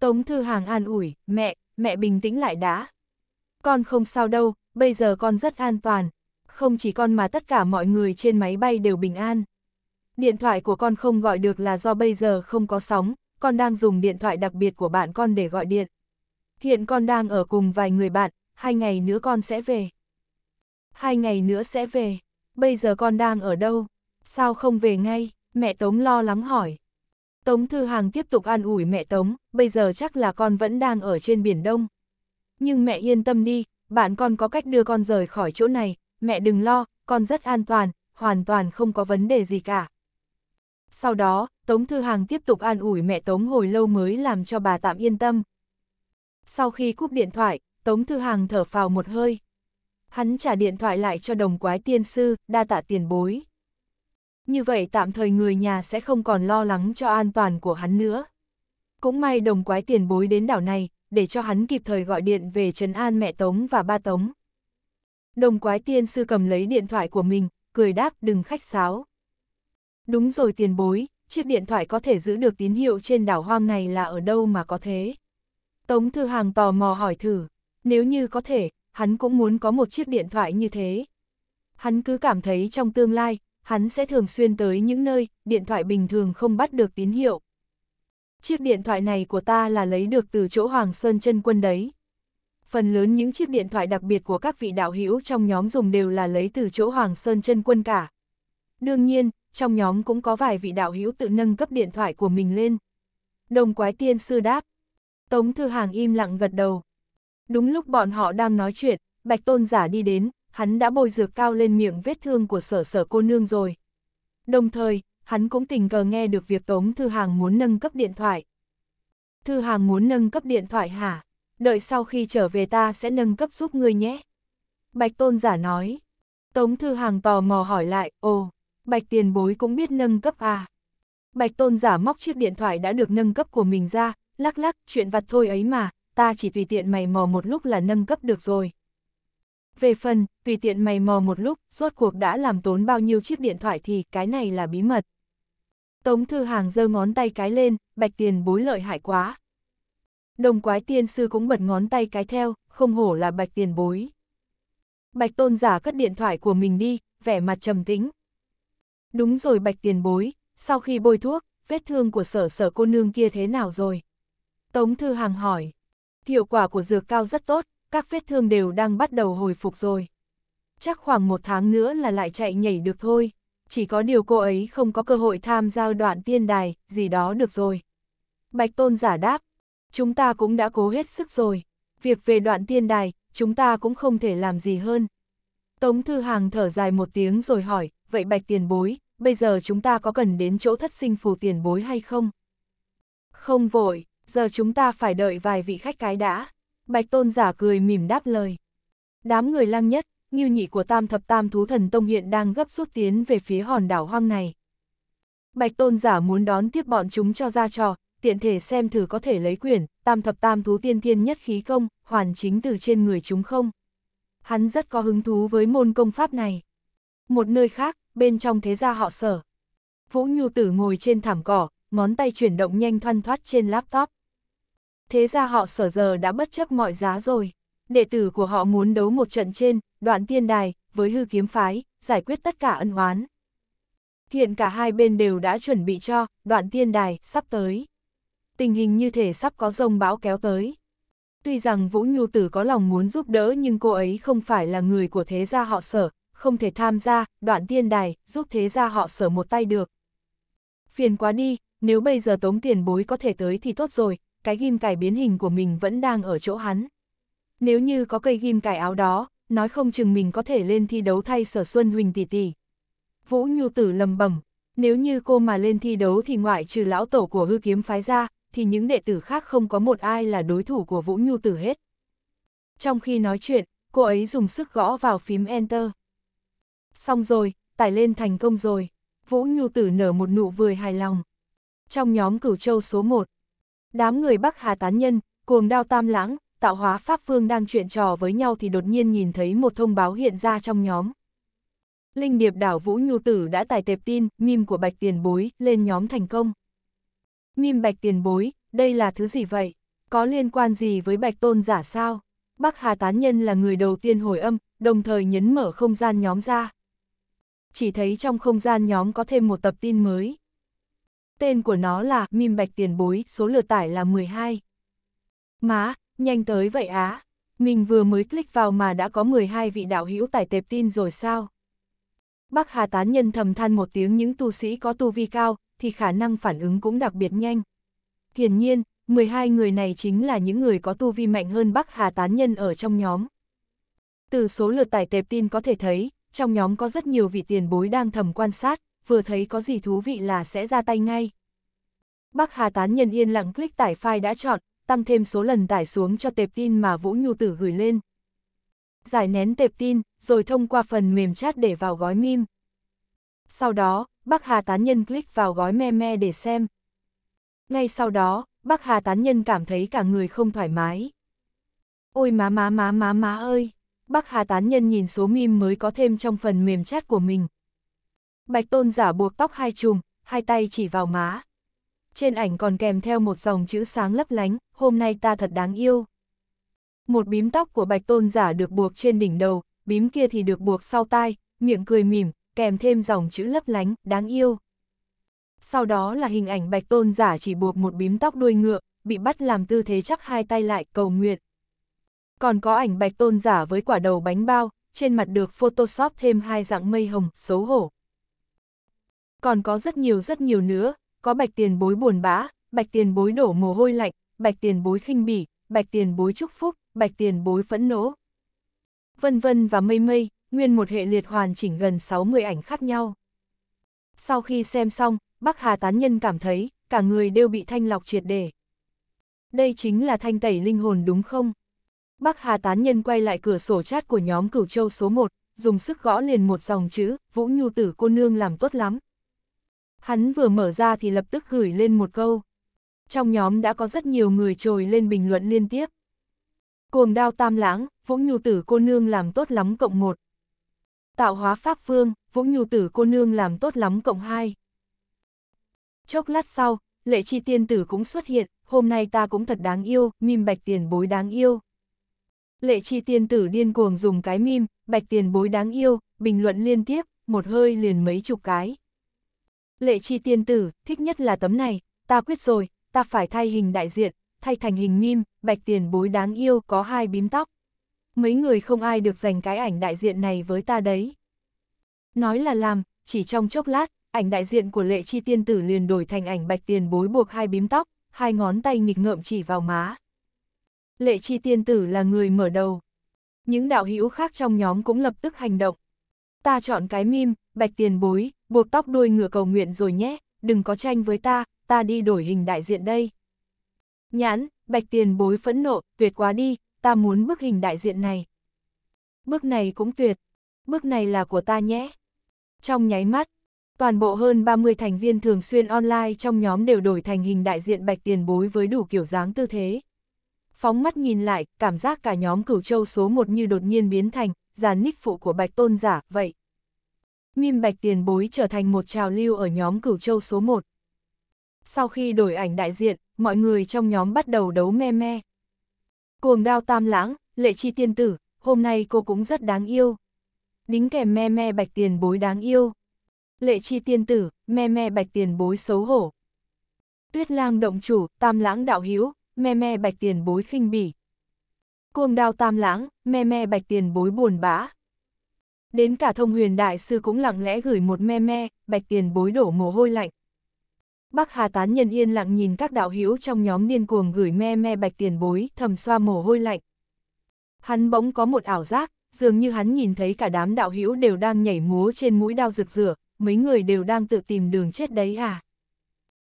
Tống Thư Hàng an ủi, mẹ, mẹ bình tĩnh lại đã. Con không sao đâu, bây giờ con rất an toàn. Không chỉ con mà tất cả mọi người trên máy bay đều bình an. Điện thoại của con không gọi được là do bây giờ không có sóng, con đang dùng điện thoại đặc biệt của bạn con để gọi điện. Hiện con đang ở cùng vài người bạn, hai ngày nữa con sẽ về. Hai ngày nữa sẽ về, bây giờ con đang ở đâu? Sao không về ngay? Mẹ Tống lo lắng hỏi. Tống Thư Hàng tiếp tục an ủi mẹ Tống, bây giờ chắc là con vẫn đang ở trên biển Đông. Nhưng mẹ yên tâm đi, bạn con có cách đưa con rời khỏi chỗ này, mẹ đừng lo, con rất an toàn, hoàn toàn không có vấn đề gì cả. Sau đó, Tống Thư Hàng tiếp tục an ủi mẹ Tống hồi lâu mới làm cho bà tạm yên tâm, sau khi cúp điện thoại, Tống Thư Hàng thở phào một hơi. Hắn trả điện thoại lại cho đồng quái tiên sư, đa tạ tiền bối. Như vậy tạm thời người nhà sẽ không còn lo lắng cho an toàn của hắn nữa. Cũng may đồng quái tiền bối đến đảo này, để cho hắn kịp thời gọi điện về trấn an mẹ Tống và ba Tống. Đồng quái tiên sư cầm lấy điện thoại của mình, cười đáp đừng khách sáo. Đúng rồi tiền bối, chiếc điện thoại có thể giữ được tín hiệu trên đảo hoang này là ở đâu mà có thế. Tống Thư Hàng tò mò hỏi thử, nếu như có thể, hắn cũng muốn có một chiếc điện thoại như thế. Hắn cứ cảm thấy trong tương lai, hắn sẽ thường xuyên tới những nơi điện thoại bình thường không bắt được tín hiệu. Chiếc điện thoại này của ta là lấy được từ chỗ Hoàng Sơn chân quân đấy. Phần lớn những chiếc điện thoại đặc biệt của các vị đạo hữu trong nhóm dùng đều là lấy từ chỗ Hoàng Sơn chân quân cả. Đương nhiên, trong nhóm cũng có vài vị đạo hữu tự nâng cấp điện thoại của mình lên. Đồng quái tiên sư đáp, Tống Thư Hàng im lặng gật đầu. Đúng lúc bọn họ đang nói chuyện, Bạch Tôn giả đi đến, hắn đã bôi dược cao lên miệng vết thương của sở sở cô nương rồi. Đồng thời, hắn cũng tình cờ nghe được việc Tống Thư Hàng muốn nâng cấp điện thoại. Thư Hàng muốn nâng cấp điện thoại hả? Đợi sau khi trở về ta sẽ nâng cấp giúp ngươi nhé. Bạch Tôn giả nói. Tống Thư Hàng tò mò hỏi lại, ồ, Bạch tiền bối cũng biết nâng cấp à? Bạch Tôn giả móc chiếc điện thoại đã được nâng cấp của mình ra, lắc lắc, chuyện vặt thôi ấy mà, ta chỉ tùy tiện mày mò một lúc là nâng cấp được rồi. Về phần, tùy tiện mày mò một lúc, rốt cuộc đã làm tốn bao nhiêu chiếc điện thoại thì cái này là bí mật. Tống Thư Hàng giơ ngón tay cái lên, bạch tiền bối lợi hại quá. Đồng quái tiên sư cũng bật ngón tay cái theo, không hổ là bạch tiền bối. Bạch tôn giả cất điện thoại của mình đi, vẻ mặt trầm tĩnh. Đúng rồi bạch tiền bối, sau khi bôi thuốc, vết thương của sở sở cô nương kia thế nào rồi? Tống Thư Hàng hỏi. Hiệu quả của dược cao rất tốt, các vết thương đều đang bắt đầu hồi phục rồi. Chắc khoảng một tháng nữa là lại chạy nhảy được thôi, chỉ có điều cô ấy không có cơ hội tham gia đoạn tiên đài, gì đó được rồi. Bạch Tôn giả đáp, chúng ta cũng đã cố hết sức rồi, việc về đoạn tiên đài, chúng ta cũng không thể làm gì hơn. Tống Thư Hàng thở dài một tiếng rồi hỏi, vậy Bạch tiền bối, bây giờ chúng ta có cần đến chỗ thất sinh phù tiền bối hay không? Không vội, giờ chúng ta phải đợi vài vị khách cái đã. Bạch tôn giả cười mỉm đáp lời. Đám người lăng nhất, như nhị của tam thập tam thú thần tông hiện đang gấp rút tiến về phía hòn đảo hoang này. Bạch tôn giả muốn đón tiếp bọn chúng cho ra trò, tiện thể xem thử có thể lấy quyển, tam thập tam thú tiên thiên nhất khí công, hoàn chính từ trên người chúng không. Hắn rất có hứng thú với môn công pháp này. Một nơi khác, bên trong thế gia họ sở. Vũ Nhu Tử ngồi trên thảm cỏ, ngón tay chuyển động nhanh thoăn thoát trên laptop thế ra họ sở giờ đã bất chấp mọi giá rồi. Đệ tử của họ muốn đấu một trận trên, đoạn tiên đài, với hư kiếm phái, giải quyết tất cả ân oán. Hiện cả hai bên đều đã chuẩn bị cho, đoạn tiên đài, sắp tới. Tình hình như thể sắp có rông bão kéo tới. Tuy rằng Vũ Nhu Tử có lòng muốn giúp đỡ nhưng cô ấy không phải là người của thế gia họ sở, không thể tham gia, đoạn tiên đài, giúp thế gia họ sở một tay được. Phiền quá đi, nếu bây giờ tống tiền bối có thể tới thì tốt rồi, cái ghim cải biến hình của mình vẫn đang ở chỗ hắn. Nếu như có cây ghim cải áo đó, nói không chừng mình có thể lên thi đấu thay sở Xuân Huỳnh tỷ tỷ. Vũ Nhu Tử lầm bẩm nếu như cô mà lên thi đấu thì ngoại trừ lão tổ của hư kiếm phái ra, thì những đệ tử khác không có một ai là đối thủ của Vũ Nhu Tử hết. Trong khi nói chuyện, cô ấy dùng sức gõ vào phím Enter. Xong rồi, tải lên thành công rồi. Vũ Nhu Tử nở một nụ cười hài lòng. Trong nhóm cửu châu số 1, Đám người Bắc Hà tán nhân, cuồng đao tam lãng, tạo hóa Pháp Phương đang chuyện trò với nhau thì đột nhiên nhìn thấy một thông báo hiện ra trong nhóm. Linh điệp đảo Vũ Nhu Tử đã tải tệp tin, mim của Bạch Tiền Bối, lên nhóm thành công. Mim Bạch Tiền Bối, đây là thứ gì vậy? Có liên quan gì với Bạch Tôn giả sao? Bắc Hà Tán Nhân là người đầu tiên hồi âm, đồng thời nhấn mở không gian nhóm ra. Chỉ thấy trong không gian nhóm có thêm một tập tin mới. Tên của nó là Mim Bạch Tiền Bối, số lượt tải là 12. Má, nhanh tới vậy á. Mình vừa mới click vào mà đã có 12 vị đạo hữu tải tệp tin rồi sao? Bác Hà Tán Nhân thầm than một tiếng những tu sĩ có tu vi cao, thì khả năng phản ứng cũng đặc biệt nhanh. Hiển nhiên, 12 người này chính là những người có tu vi mạnh hơn Bác Hà Tán Nhân ở trong nhóm. Từ số lượt tải tệp tin có thể thấy, trong nhóm có rất nhiều vị tiền bối đang thầm quan sát, vừa thấy có gì thú vị là sẽ ra tay ngay. Bắc Hà tán nhân yên lặng click tải file đã chọn, tăng thêm số lần tải xuống cho tệp tin mà Vũ Nhu Tử gửi lên. Giải nén tệp tin, rồi thông qua phần mềm chat để vào gói mim. Sau đó, Bắc Hà tán nhân click vào gói me me để xem. Ngay sau đó, Bắc Hà tán nhân cảm thấy cả người không thoải mái. Ôi má má má má má ơi! Bắc Hà tán nhân nhìn số mim mới có thêm trong phần mềm chat của mình, Bạch tôn giả buộc tóc hai chùm, hai tay chỉ vào má. Trên ảnh còn kèm theo một dòng chữ sáng lấp lánh, hôm nay ta thật đáng yêu. Một bím tóc của bạch tôn giả được buộc trên đỉnh đầu, bím kia thì được buộc sau tai, miệng cười mỉm, kèm thêm dòng chữ lấp lánh, đáng yêu. Sau đó là hình ảnh bạch tôn giả chỉ buộc một bím tóc đuôi ngựa, bị bắt làm tư thế chắp hai tay lại cầu nguyện. Còn có ảnh bạch tôn giả với quả đầu bánh bao, trên mặt được photoshop thêm hai dạng mây hồng, xấu hổ. Còn có rất nhiều rất nhiều nữa, có bạch tiền bối buồn bã, bạch tiền bối đổ mồ hôi lạnh, bạch tiền bối khinh bỉ, bạch tiền bối chúc phúc, bạch tiền bối phẫn nộ. Vân vân và mây mây, nguyên một hệ liệt hoàn chỉnh gần 60 ảnh khác nhau. Sau khi xem xong, Bắc Hà tán nhân cảm thấy, cả người đều bị thanh lọc triệt để. Đây chính là thanh tẩy linh hồn đúng không? Bắc Hà tán nhân quay lại cửa sổ chat của nhóm cửu châu số 1, dùng sức gõ liền một dòng chữ, Vũ Nhu tử cô nương làm tốt lắm hắn vừa mở ra thì lập tức gửi lên một câu. Trong nhóm đã có rất nhiều người trồi lên bình luận liên tiếp. Cuồng đao tam lãng, Vũ Nhu Tử cô nương làm tốt lắm cộng một. Tạo hóa pháp vương Vũ Nhu Tử cô nương làm tốt lắm cộng hai. Chốc lát sau, lệ chi tiên tử cũng xuất hiện, hôm nay ta cũng thật đáng yêu, mim bạch tiền bối đáng yêu. Lệ chi tiên tử điên cuồng dùng cái mim, bạch tiền bối đáng yêu, bình luận liên tiếp, một hơi liền mấy chục cái. Lệ chi tiên tử, thích nhất là tấm này, ta quyết rồi, ta phải thay hình đại diện, thay thành hình mim, bạch tiền bối đáng yêu có hai bím tóc. Mấy người không ai được dành cái ảnh đại diện này với ta đấy. Nói là làm, chỉ trong chốc lát, ảnh đại diện của lệ chi tiên tử liền đổi thành ảnh bạch tiền bối buộc hai bím tóc, hai ngón tay nghịch ngợm chỉ vào má. Lệ chi tiên tử là người mở đầu. Những đạo hữu khác trong nhóm cũng lập tức hành động. Ta chọn cái mim, bạch tiền bối, buộc tóc đuôi ngựa cầu nguyện rồi nhé, đừng có tranh với ta, ta đi đổi hình đại diện đây. Nhãn, bạch tiền bối phẫn nộ, tuyệt quá đi, ta muốn bức hình đại diện này. Bức này cũng tuyệt, bức này là của ta nhé. Trong nháy mắt, toàn bộ hơn 30 thành viên thường xuyên online trong nhóm đều đổi thành hình đại diện bạch tiền bối với đủ kiểu dáng tư thế. Phóng mắt nhìn lại, cảm giác cả nhóm cửu châu số một như đột nhiên biến thành, giàn nick phụ của bạch tôn giả, vậy mim bạch tiền bối trở thành một trào lưu ở nhóm cửu châu số 1. Sau khi đổi ảnh đại diện, mọi người trong nhóm bắt đầu đấu me me. Cuồng đao tam lãng, lệ chi tiên tử, hôm nay cô cũng rất đáng yêu. Đính kèm me me bạch tiền bối đáng yêu. Lệ chi tiên tử, me me bạch tiền bối xấu hổ. Tuyết lang động chủ, tam lãng đạo hiếu, me me bạch tiền bối khinh bỉ. Cuồng đao tam lãng, me me bạch tiền bối buồn bã. Đến cả thông huyền đại sư cũng lặng lẽ gửi một me me, bạch tiền bối đổ mồ hôi lạnh. Bắc Hà Tán Nhân yên lặng nhìn các đạo hữu trong nhóm điên cuồng gửi me me bạch tiền bối, thầm xoa mồ hôi lạnh. Hắn bỗng có một ảo giác, dường như hắn nhìn thấy cả đám đạo hữu đều đang nhảy múa trên mũi đao rực rửa, mấy người đều đang tự tìm đường chết đấy à.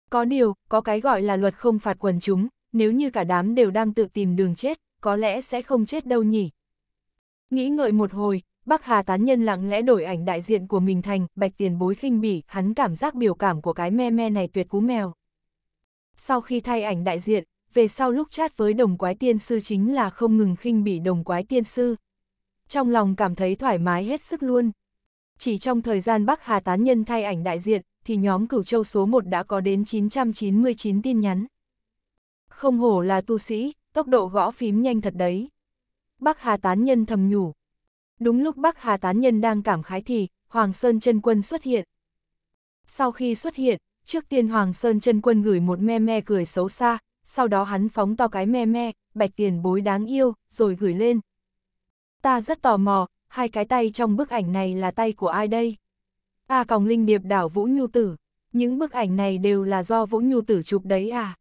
Có điều, có cái gọi là luật không phạt quần chúng, nếu như cả đám đều đang tự tìm đường chết, có lẽ sẽ không chết đâu nhỉ. Nghĩ ngợi một hồi, Bắc Hà tán nhân lặng lẽ đổi ảnh đại diện của mình thành bạch tiền bối khinh bỉ, hắn cảm giác biểu cảm của cái me me này tuyệt cú mèo. Sau khi thay ảnh đại diện, về sau lúc chat với đồng quái tiên sư chính là không ngừng khinh bỉ đồng quái tiên sư. Trong lòng cảm thấy thoải mái hết sức luôn. Chỉ trong thời gian Bắc Hà tán nhân thay ảnh đại diện, thì nhóm cửu châu số 1 đã có đến 999 tin nhắn. Không hổ là tu sĩ, tốc độ gõ phím nhanh thật đấy. Bắc Hà tán nhân thầm nhủ, Đúng lúc Bắc Hà Tán Nhân đang cảm khái thì, Hoàng Sơn chân Quân xuất hiện. Sau khi xuất hiện, trước tiên Hoàng Sơn chân Quân gửi một me me cười xấu xa, sau đó hắn phóng to cái me me, bạch tiền bối đáng yêu, rồi gửi lên. Ta rất tò mò, hai cái tay trong bức ảnh này là tay của ai đây? a còng linh điệp đảo Vũ Nhu Tử, những bức ảnh này đều là do Vũ Nhu Tử chụp đấy à?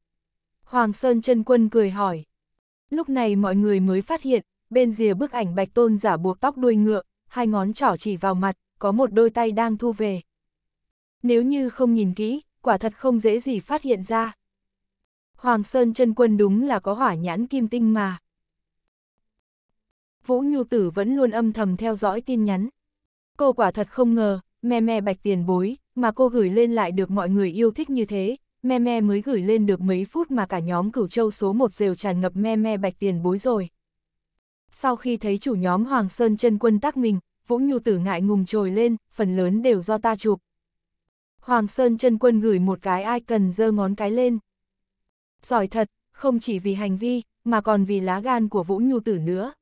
Hoàng Sơn chân Quân cười hỏi. Lúc này mọi người mới phát hiện, bên rìa bức ảnh bạch tôn giả buộc tóc đuôi ngựa, hai ngón trỏ chỉ vào mặt, có một đôi tay đang thu về. Nếu như không nhìn kỹ, quả thật không dễ gì phát hiện ra. Hoàng Sơn chân quân đúng là có hỏa nhãn kim tinh mà. Vũ Nhu Tử vẫn luôn âm thầm theo dõi tin nhắn. Cô quả thật không ngờ, me me bạch tiền bối, mà cô gửi lên lại được mọi người yêu thích như thế, me me mới gửi lên được mấy phút mà cả nhóm cửu châu số một rều tràn ngập me me bạch tiền bối rồi sau khi thấy chủ nhóm Hoàng Sơn chân quân tác mình, Vũ Nhu Tử ngại ngùng trồi lên, phần lớn đều do ta chụp. Hoàng Sơn chân quân gửi một cái ai cần giơ ngón cái lên. Giỏi thật, không chỉ vì hành vi, mà còn vì lá gan của Vũ Nhu Tử nữa.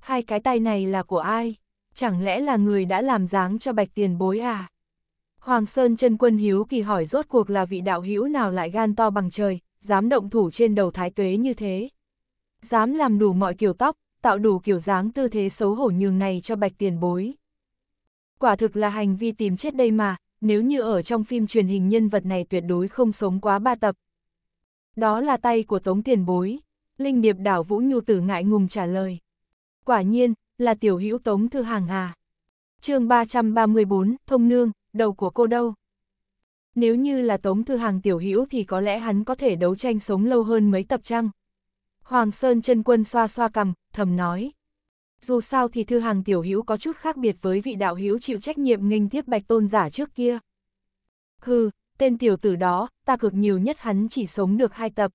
Hai cái tay này là của ai? Chẳng lẽ là người đã làm dáng cho bạch tiền bối à? Hoàng Sơn chân quân hiếu kỳ hỏi rốt cuộc là vị đạo hữu nào lại gan to bằng trời, dám động thủ trên đầu thái tuế như thế. Dám làm đủ mọi kiểu tóc, tạo đủ kiểu dáng tư thế xấu hổ nhường này cho bạch tiền bối. Quả thực là hành vi tìm chết đây mà, nếu như ở trong phim truyền hình nhân vật này tuyệt đối không sống quá ba tập. Đó là tay của tống tiền bối, Linh Điệp đảo Vũ Nhu Tử ngại ngùng trả lời. Quả nhiên, là tiểu hữu tống thư hàng hà. chương 334, thông nương, đầu của cô đâu? Nếu như là tống thư hàng tiểu hữu thì có lẽ hắn có thể đấu tranh sống lâu hơn mấy tập trăng. Hoàng Sơn chân quân xoa xoa cằm, thầm nói. Dù sao thì thư hàng tiểu hữu có chút khác biệt với vị đạo hữu chịu trách nhiệm nghênh tiếp bạch tôn giả trước kia. Hừ, tên tiểu tử đó, ta cực nhiều nhất hắn chỉ sống được hai tập.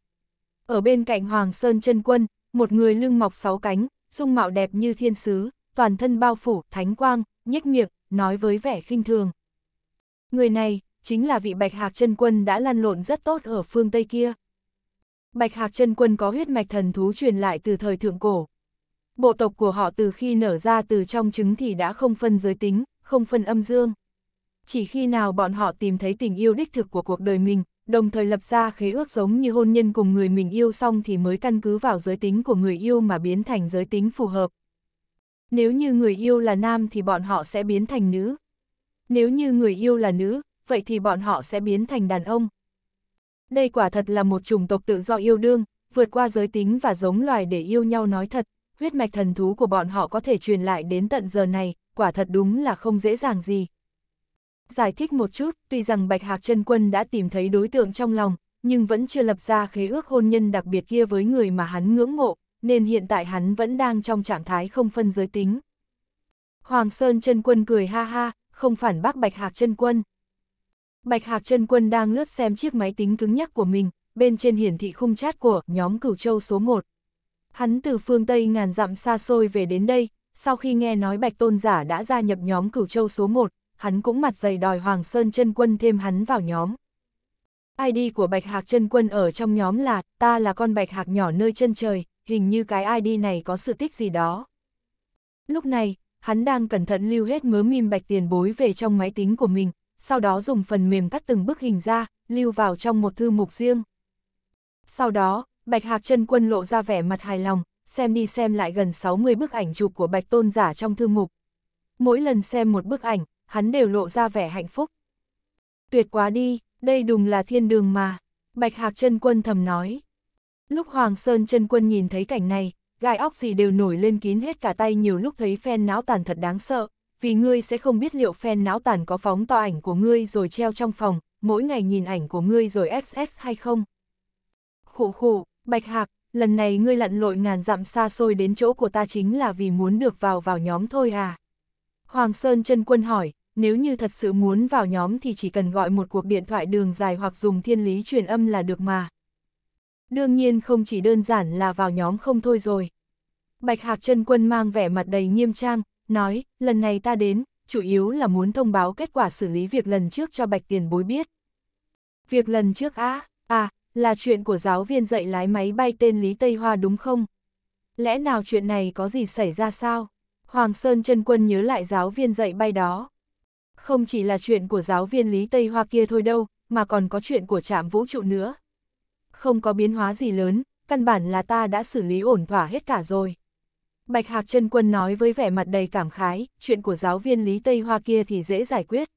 Ở bên cạnh Hoàng Sơn chân quân, một người lưng mọc sáu cánh, dung mạo đẹp như thiên sứ, toàn thân bao phủ, thánh quang, nhếch miệng, nói với vẻ khinh thường. Người này, chính là vị bạch hạc chân quân đã lăn lộn rất tốt ở phương Tây kia. Bạch Hạc chân Quân có huyết mạch thần thú truyền lại từ thời thượng cổ. Bộ tộc của họ từ khi nở ra từ trong trứng thì đã không phân giới tính, không phân âm dương. Chỉ khi nào bọn họ tìm thấy tình yêu đích thực của cuộc đời mình, đồng thời lập ra khế ước giống như hôn nhân cùng người mình yêu xong thì mới căn cứ vào giới tính của người yêu mà biến thành giới tính phù hợp. Nếu như người yêu là nam thì bọn họ sẽ biến thành nữ. Nếu như người yêu là nữ, vậy thì bọn họ sẽ biến thành đàn ông đây quả thật là một chủng tộc tự do yêu đương, vượt qua giới tính và giống loài để yêu nhau nói thật, huyết mạch thần thú của bọn họ có thể truyền lại đến tận giờ này, quả thật đúng là không dễ dàng gì. Giải thích một chút, tuy rằng Bạch Hạc chân Quân đã tìm thấy đối tượng trong lòng, nhưng vẫn chưa lập ra khế ước hôn nhân đặc biệt kia với người mà hắn ngưỡng mộ, nên hiện tại hắn vẫn đang trong trạng thái không phân giới tính. Hoàng Sơn chân Quân cười ha ha, không phản bác Bạch Hạc chân Quân. Bạch Hạc Trân Quân đang lướt xem chiếc máy tính cứng nhắc của mình, bên trên hiển thị khung chat của nhóm Cửu Châu số 1. Hắn từ phương Tây ngàn dặm xa xôi về đến đây, sau khi nghe nói Bạch Tôn Giả đã gia nhập nhóm Cửu Châu số 1, hắn cũng mặt dày đòi Hoàng Sơn Trân Quân thêm hắn vào nhóm. ID của Bạch Hạc Trân Quân ở trong nhóm là Ta là con Bạch Hạc nhỏ nơi chân trời, hình như cái ID này có sự tích gì đó. Lúc này, hắn đang cẩn thận lưu hết mớ mìm bạch tiền bối về trong máy tính của mình, sau đó dùng phần mềm cắt từng bức hình ra, lưu vào trong một thư mục riêng. Sau đó, Bạch Hạc chân Quân lộ ra vẻ mặt hài lòng, xem đi xem lại gần 60 bức ảnh chụp của Bạch Tôn giả trong thư mục. Mỗi lần xem một bức ảnh, hắn đều lộ ra vẻ hạnh phúc. Tuyệt quá đi, đây đùng là thiên đường mà, Bạch Hạc chân Quân thầm nói. Lúc Hoàng Sơn chân Quân nhìn thấy cảnh này, gai óc gì đều nổi lên kín hết cả tay nhiều lúc thấy phen não tàn thật đáng sợ vì ngươi sẽ không biết liệu fan não tàn có phóng to ảnh của ngươi rồi treo trong phòng, mỗi ngày nhìn ảnh của ngươi rồi xx hay không. Khủ khủ, Bạch Hạc, lần này ngươi lặn lội ngàn dặm xa xôi đến chỗ của ta chính là vì muốn được vào vào nhóm thôi à. Hoàng Sơn chân Quân hỏi, nếu như thật sự muốn vào nhóm thì chỉ cần gọi một cuộc điện thoại đường dài hoặc dùng thiên lý truyền âm là được mà. Đương nhiên không chỉ đơn giản là vào nhóm không thôi rồi. Bạch Hạc chân Quân mang vẻ mặt đầy nghiêm trang, nói, lần này ta đến, chủ yếu là muốn thông báo kết quả xử lý việc lần trước cho bạch tiền bối biết. Việc lần trước á, à, à, là chuyện của giáo viên dạy lái máy bay tên Lý Tây Hoa đúng không? Lẽ nào chuyện này có gì xảy ra sao? Hoàng Sơn chân Quân nhớ lại giáo viên dạy bay đó. Không chỉ là chuyện của giáo viên Lý Tây Hoa kia thôi đâu, mà còn có chuyện của trạm vũ trụ nữa. Không có biến hóa gì lớn, căn bản là ta đã xử lý ổn thỏa hết cả rồi. Bạch Hạc chân Quân nói với vẻ mặt đầy cảm khái, chuyện của giáo viên Lý Tây Hoa kia thì dễ giải quyết.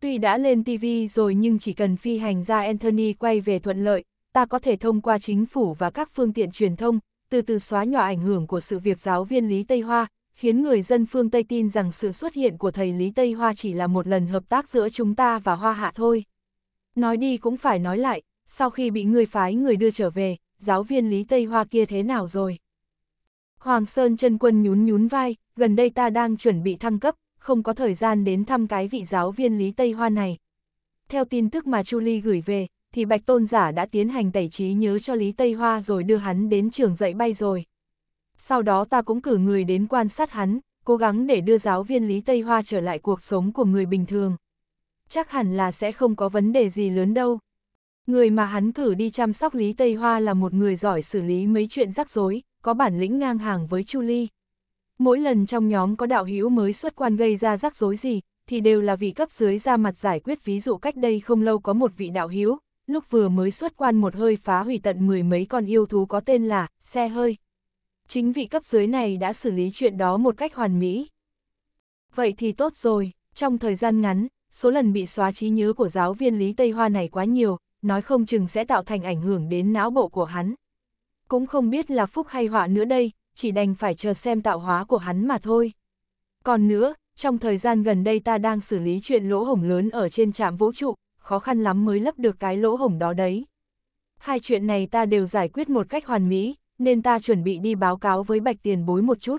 Tuy đã lên TV rồi nhưng chỉ cần phi hành ra Anthony quay về thuận lợi, ta có thể thông qua chính phủ và các phương tiện truyền thông, từ từ xóa nhỏ ảnh hưởng của sự việc giáo viên Lý Tây Hoa, khiến người dân phương Tây tin rằng sự xuất hiện của thầy Lý Tây Hoa chỉ là một lần hợp tác giữa chúng ta và Hoa Hạ thôi. Nói đi cũng phải nói lại, sau khi bị người phái người đưa trở về, giáo viên Lý Tây Hoa kia thế nào rồi? Hoàng Sơn chân quân nhún nhún vai, gần đây ta đang chuẩn bị thăng cấp, không có thời gian đến thăm cái vị giáo viên Lý Tây Hoa này. Theo tin tức mà Chu Ly gửi về, thì Bạch Tôn Giả đã tiến hành tẩy trí nhớ cho Lý Tây Hoa rồi đưa hắn đến trường dạy bay rồi. Sau đó ta cũng cử người đến quan sát hắn, cố gắng để đưa giáo viên Lý Tây Hoa trở lại cuộc sống của người bình thường. Chắc hẳn là sẽ không có vấn đề gì lớn đâu. Người mà hắn cử đi chăm sóc Lý Tây Hoa là một người giỏi xử lý mấy chuyện rắc rối, có bản lĩnh ngang hàng với Chu Ly. Mỗi lần trong nhóm có đạo hữu mới xuất quan gây ra rắc rối gì, thì đều là vị cấp dưới ra mặt giải quyết ví dụ cách đây không lâu có một vị đạo hữu lúc vừa mới xuất quan một hơi phá hủy tận mười mấy con yêu thú có tên là xe hơi. Chính vị cấp dưới này đã xử lý chuyện đó một cách hoàn mỹ. Vậy thì tốt rồi, trong thời gian ngắn, số lần bị xóa trí nhớ của giáo viên Lý Tây Hoa này quá nhiều, nói không chừng sẽ tạo thành ảnh hưởng đến não bộ của hắn cũng không biết là phúc hay họa nữa đây, chỉ đành phải chờ xem tạo hóa của hắn mà thôi. Còn nữa, trong thời gian gần đây ta đang xử lý chuyện lỗ hổng lớn ở trên trạm vũ trụ, khó khăn lắm mới lấp được cái lỗ hổng đó đấy. Hai chuyện này ta đều giải quyết một cách hoàn mỹ, nên ta chuẩn bị đi báo cáo với Bạch Tiền Bối một chút.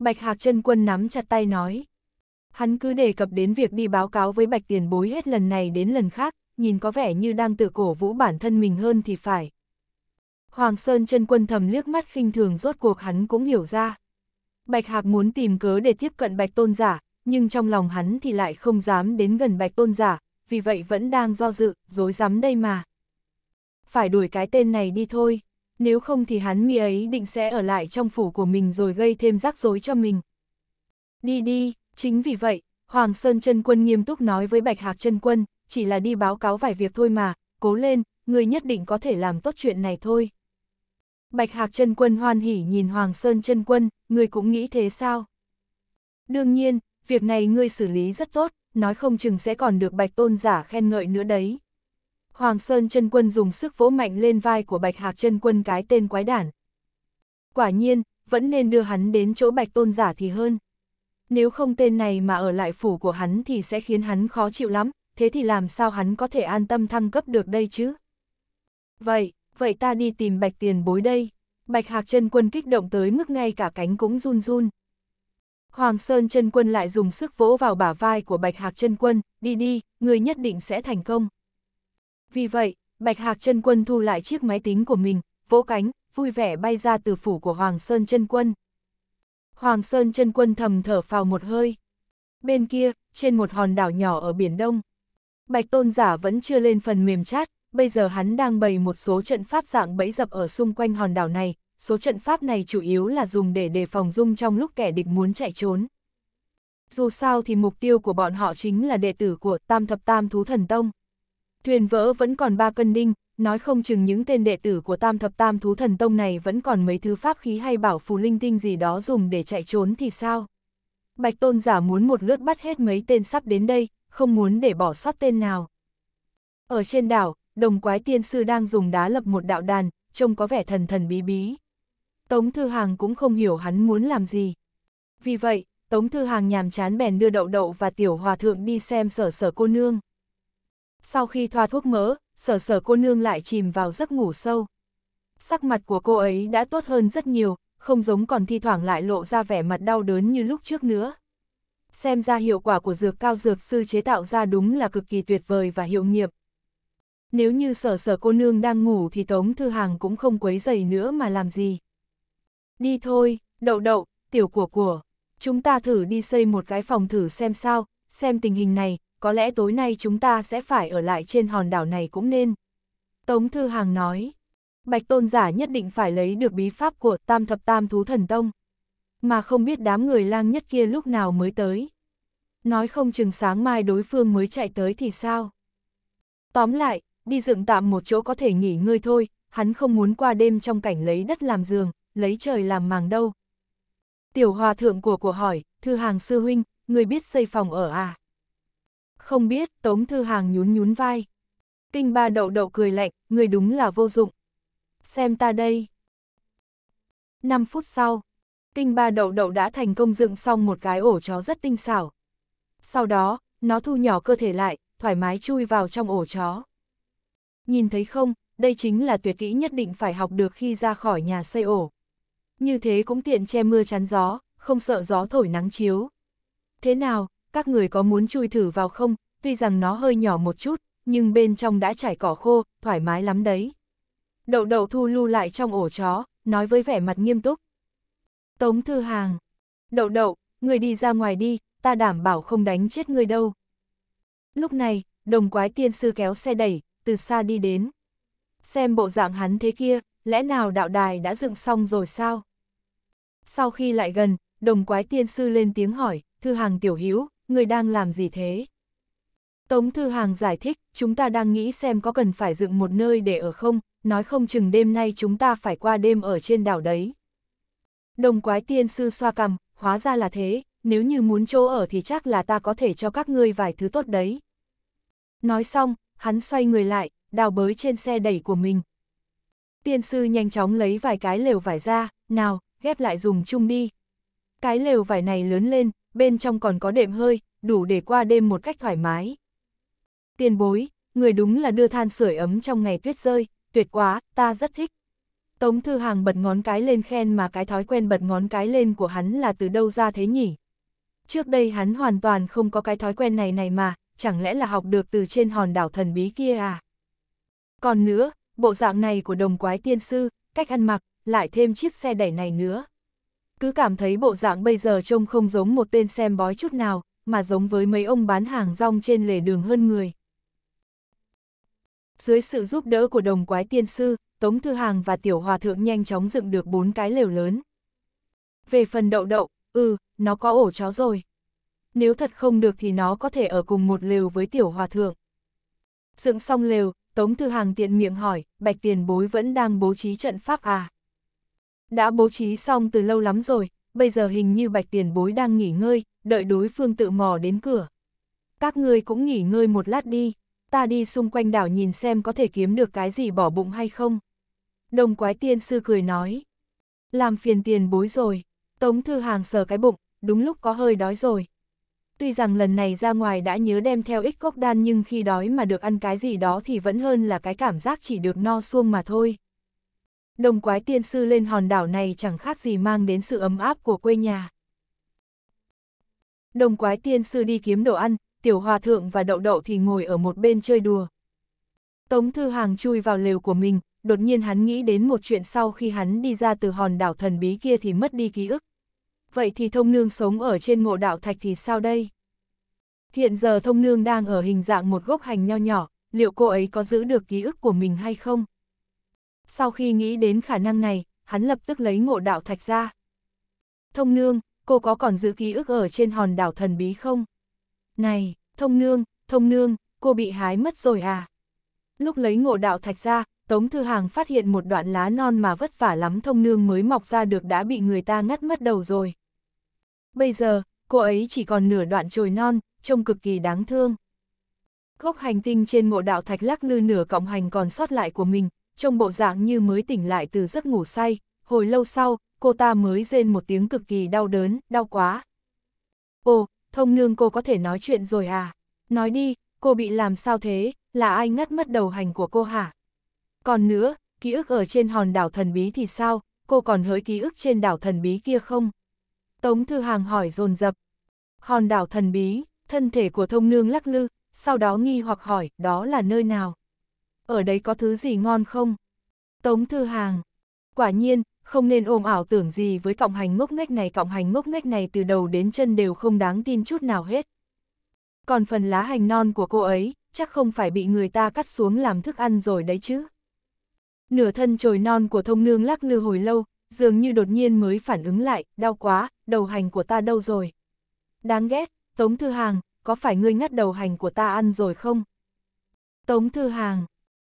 Bạch Hạc chân Quân nắm chặt tay nói. Hắn cứ đề cập đến việc đi báo cáo với Bạch Tiền Bối hết lần này đến lần khác, nhìn có vẻ như đang tự cổ vũ bản thân mình hơn thì phải. Hoàng Sơn chân quân thầm liếc mắt khinh thường rốt cuộc hắn cũng hiểu ra. Bạch Hạc muốn tìm cớ để tiếp cận Bạch Tôn giả, nhưng trong lòng hắn thì lại không dám đến gần Bạch Tôn giả, vì vậy vẫn đang do dự, dối rắm đây mà. Phải đuổi cái tên này đi thôi, nếu không thì hắn mi ấy định sẽ ở lại trong phủ của mình rồi gây thêm rắc rối cho mình. Đi đi, chính vì vậy, Hoàng Sơn chân Quân nghiêm túc nói với Bạch Hạc chân Quân, chỉ là đi báo cáo vài việc thôi mà, cố lên, người nhất định có thể làm tốt chuyện này thôi. Bạch Hạc chân Quân hoan hỉ nhìn Hoàng Sơn chân Quân, ngươi cũng nghĩ thế sao? Đương nhiên, việc này ngươi xử lý rất tốt, nói không chừng sẽ còn được Bạch Tôn giả khen ngợi nữa đấy. Hoàng Sơn chân Quân dùng sức vỗ mạnh lên vai của Bạch Hạc chân Quân cái tên quái đản. Quả nhiên, vẫn nên đưa hắn đến chỗ Bạch Tôn giả thì hơn. Nếu không tên này mà ở lại phủ của hắn thì sẽ khiến hắn khó chịu lắm, thế thì làm sao hắn có thể an tâm thăng cấp được đây chứ? Vậy, vậy ta đi tìm bạch tiền bối đây. Bạch Hạc chân quân kích động tới mức ngay cả cánh cũng run run. Hoàng Sơn chân quân lại dùng sức vỗ vào bả vai của Bạch Hạc chân quân, đi đi, người nhất định sẽ thành công. Vì vậy, Bạch Hạc chân quân thu lại chiếc máy tính của mình, vỗ cánh, vui vẻ bay ra từ phủ của Hoàng Sơn chân quân. Hoàng Sơn chân quân thầm thở phào một hơi. Bên kia, trên một hòn đảo nhỏ ở Biển Đông, Bạch Tôn Giả vẫn chưa lên phần mềm chat, bây giờ hắn đang bày một số trận pháp dạng bẫy dập ở xung quanh hòn đảo này, số trận pháp này chủ yếu là dùng để đề phòng dung trong lúc kẻ địch muốn chạy trốn. Dù sao thì mục tiêu của bọn họ chính là đệ tử của Tam Thập Tam Thú Thần Tông. Thuyền vỡ vẫn còn ba cân đinh, nói không chừng những tên đệ tử của Tam Thập Tam Thú Thần Tông này vẫn còn mấy thứ pháp khí hay bảo phù linh tinh gì đó dùng để chạy trốn thì sao? Bạch Tôn giả muốn một lướt bắt hết mấy tên sắp đến đây, không muốn để bỏ sót tên nào. Ở trên đảo, đồng quái tiên sư đang dùng đá lập một đạo đàn, trông có vẻ thần thần bí bí. Tống Thư Hàng cũng không hiểu hắn muốn làm gì. Vì vậy, Tống Thư Hàng nhàm chán bèn đưa đậu đậu và tiểu hòa thượng đi xem sở sở cô nương. Sau khi thoa thuốc mỡ, sở sở cô nương lại chìm vào giấc ngủ sâu. Sắc mặt của cô ấy đã tốt hơn rất nhiều, không giống còn thi thoảng lại lộ ra vẻ mặt đau đớn như lúc trước nữa. Xem ra hiệu quả của dược cao dược sư chế tạo ra đúng là cực kỳ tuyệt vời và hiệu nghiệm nếu như sở sở cô nương đang ngủ thì Tống Thư Hàng cũng không quấy dày nữa mà làm gì. Đi thôi, đậu đậu, tiểu của của, chúng ta thử đi xây một cái phòng thử xem sao, xem tình hình này, có lẽ tối nay chúng ta sẽ phải ở lại trên hòn đảo này cũng nên. Tống Thư Hàng nói, Bạch Tôn Giả nhất định phải lấy được bí pháp của Tam Thập Tam Thú Thần Tông, mà không biết đám người lang nhất kia lúc nào mới tới. Nói không chừng sáng mai đối phương mới chạy tới thì sao? Tóm lại, đi dựng tạm một chỗ có thể nghỉ ngơi thôi, hắn không muốn qua đêm trong cảnh lấy đất làm giường, lấy trời làm màng đâu. Tiểu hòa thượng của của hỏi, thư hàng sư huynh, người biết xây phòng ở à? Không biết, tống thư hàng nhún nhún vai. Kinh ba đậu đậu cười lạnh, người đúng là vô dụng. Xem ta đây. 5 phút sau, kinh ba đậu đậu đã thành công dựng xong một cái ổ chó rất tinh xảo. Sau đó, nó thu nhỏ cơ thể lại, thoải mái chui vào trong ổ chó. Nhìn thấy không, đây chính là tuyệt kỹ nhất định phải học được khi ra khỏi nhà xây ổ. Như thế cũng tiện che mưa chắn gió, không sợ gió thổi nắng chiếu. Thế nào, các người có muốn chui thử vào không, tuy rằng nó hơi nhỏ một chút, nhưng bên trong đã trải cỏ khô, thoải mái lắm đấy. Đậu đậu thu lưu lại trong ổ chó, nói với vẻ mặt nghiêm túc. Tống thư hàng. Đậu đậu, người đi ra ngoài đi, ta đảm bảo không đánh chết người đâu. Lúc này, đồng quái tiên sư kéo xe đẩy, từ xa đi đến. Xem bộ dạng hắn thế kia, lẽ nào đạo đài đã dựng xong rồi sao? Sau khi lại gần, đồng quái tiên sư lên tiếng hỏi, thư hàng tiểu hữu người đang làm gì thế? Tống Thư Hàng giải thích, chúng ta đang nghĩ xem có cần phải dựng một nơi để ở không, nói không chừng đêm nay chúng ta phải qua đêm ở trên đảo đấy. Đồng quái tiên sư xoa cằm, hóa ra là thế, nếu như muốn chỗ ở thì chắc là ta có thể cho các ngươi vài thứ tốt đấy. Nói xong, hắn xoay người lại, đào bới trên xe đẩy của mình. Tiên sư nhanh chóng lấy vài cái lều vải ra, nào, ghép lại dùng chung đi. Cái lều vải này lớn lên, bên trong còn có đệm hơi, đủ để qua đêm một cách thoải mái. tiên bối, người đúng là đưa than sưởi ấm trong ngày tuyết rơi, tuyệt quá, ta rất thích. Tống Thư Hàng bật ngón cái lên khen mà cái thói quen bật ngón cái lên của hắn là từ đâu ra thế nhỉ? Trước đây hắn hoàn toàn không có cái thói quen này này mà, chẳng lẽ là học được từ trên hòn đảo thần bí kia à? Còn nữa, bộ dạng này của đồng quái tiên sư, cách ăn mặc, lại thêm chiếc xe đẩy này nữa. Cứ cảm thấy bộ dạng bây giờ trông không giống một tên xem bói chút nào, mà giống với mấy ông bán hàng rong trên lề đường hơn người. Dưới sự giúp đỡ của đồng quái tiên sư, Tống Thư Hàng và Tiểu Hòa Thượng nhanh chóng dựng được bốn cái lều lớn. Về phần đậu đậu, ừ, nó có ổ chó rồi nếu thật không được thì nó có thể ở cùng một lều với tiểu hòa thượng. Dựng xong lều, Tống Thư Hàng tiện miệng hỏi, bạch tiền bối vẫn đang bố trí trận pháp à? Đã bố trí xong từ lâu lắm rồi, bây giờ hình như bạch tiền bối đang nghỉ ngơi, đợi đối phương tự mò đến cửa. Các ngươi cũng nghỉ ngơi một lát đi, ta đi xung quanh đảo nhìn xem có thể kiếm được cái gì bỏ bụng hay không. Đồng quái tiên sư cười nói, làm phiền tiền bối rồi, Tống Thư Hàng sờ cái bụng, đúng lúc có hơi đói rồi tuy rằng lần này ra ngoài đã nhớ đem theo ít cốc đan nhưng khi đói mà được ăn cái gì đó thì vẫn hơn là cái cảm giác chỉ được no xuông mà thôi. Đồng quái tiên sư lên hòn đảo này chẳng khác gì mang đến sự ấm áp của quê nhà. Đồng quái tiên sư đi kiếm đồ ăn, tiểu hòa thượng và đậu đậu thì ngồi ở một bên chơi đùa. Tống Thư Hàng chui vào lều của mình, đột nhiên hắn nghĩ đến một chuyện sau khi hắn đi ra từ hòn đảo thần bí kia thì mất đi ký ức vậy thì thông nương sống ở trên mộ đạo thạch thì sao đây? Hiện giờ thông nương đang ở hình dạng một gốc hành nho nhỏ, liệu cô ấy có giữ được ký ức của mình hay không? Sau khi nghĩ đến khả năng này, hắn lập tức lấy ngộ đạo thạch ra. Thông nương, cô có còn giữ ký ức ở trên hòn đảo thần bí không? Này, thông nương, thông nương, cô bị hái mất rồi à? Lúc lấy ngộ đạo thạch ra, Tống Thư Hàng phát hiện một đoạn lá non mà vất vả lắm thông nương mới mọc ra được đã bị người ta ngắt mất đầu rồi. Bây giờ, cô ấy chỉ còn nửa đoạn trồi non, trông cực kỳ đáng thương. Gốc hành tinh trên ngộ đạo thạch lắc lư nửa cọng hành còn sót lại của mình, trông bộ dạng như mới tỉnh lại từ giấc ngủ say, hồi lâu sau, cô ta mới rên một tiếng cực kỳ đau đớn, đau quá. Ồ, thông nương cô có thể nói chuyện rồi à? Nói đi, cô bị làm sao thế, là ai ngắt mất đầu hành của cô hả? Còn nữa, ký ức ở trên hòn đảo thần bí thì sao, cô còn hỡi ký ức trên đảo thần bí kia không? Tống Thư Hàng hỏi dồn dập Hòn đảo thần bí, thân thể của thông nương lắc lư, sau đó nghi hoặc hỏi, đó là nơi nào? Ở đấy có thứ gì ngon không? Tống Thư Hàng. Quả nhiên, không nên ôm ảo tưởng gì với cọng hành ngốc nghếch này, cọng hành ngốc nghếch này từ đầu đến chân đều không đáng tin chút nào hết. Còn phần lá hành non của cô ấy, chắc không phải bị người ta cắt xuống làm thức ăn rồi đấy chứ. Nửa thân trồi non của thông nương lắc lư hồi lâu, dường như đột nhiên mới phản ứng lại, đau quá, đầu hành của ta đâu rồi. Đáng ghét, Tống Thư Hàng, có phải ngươi ngắt đầu hành của ta ăn rồi không? Tống Thư Hàng,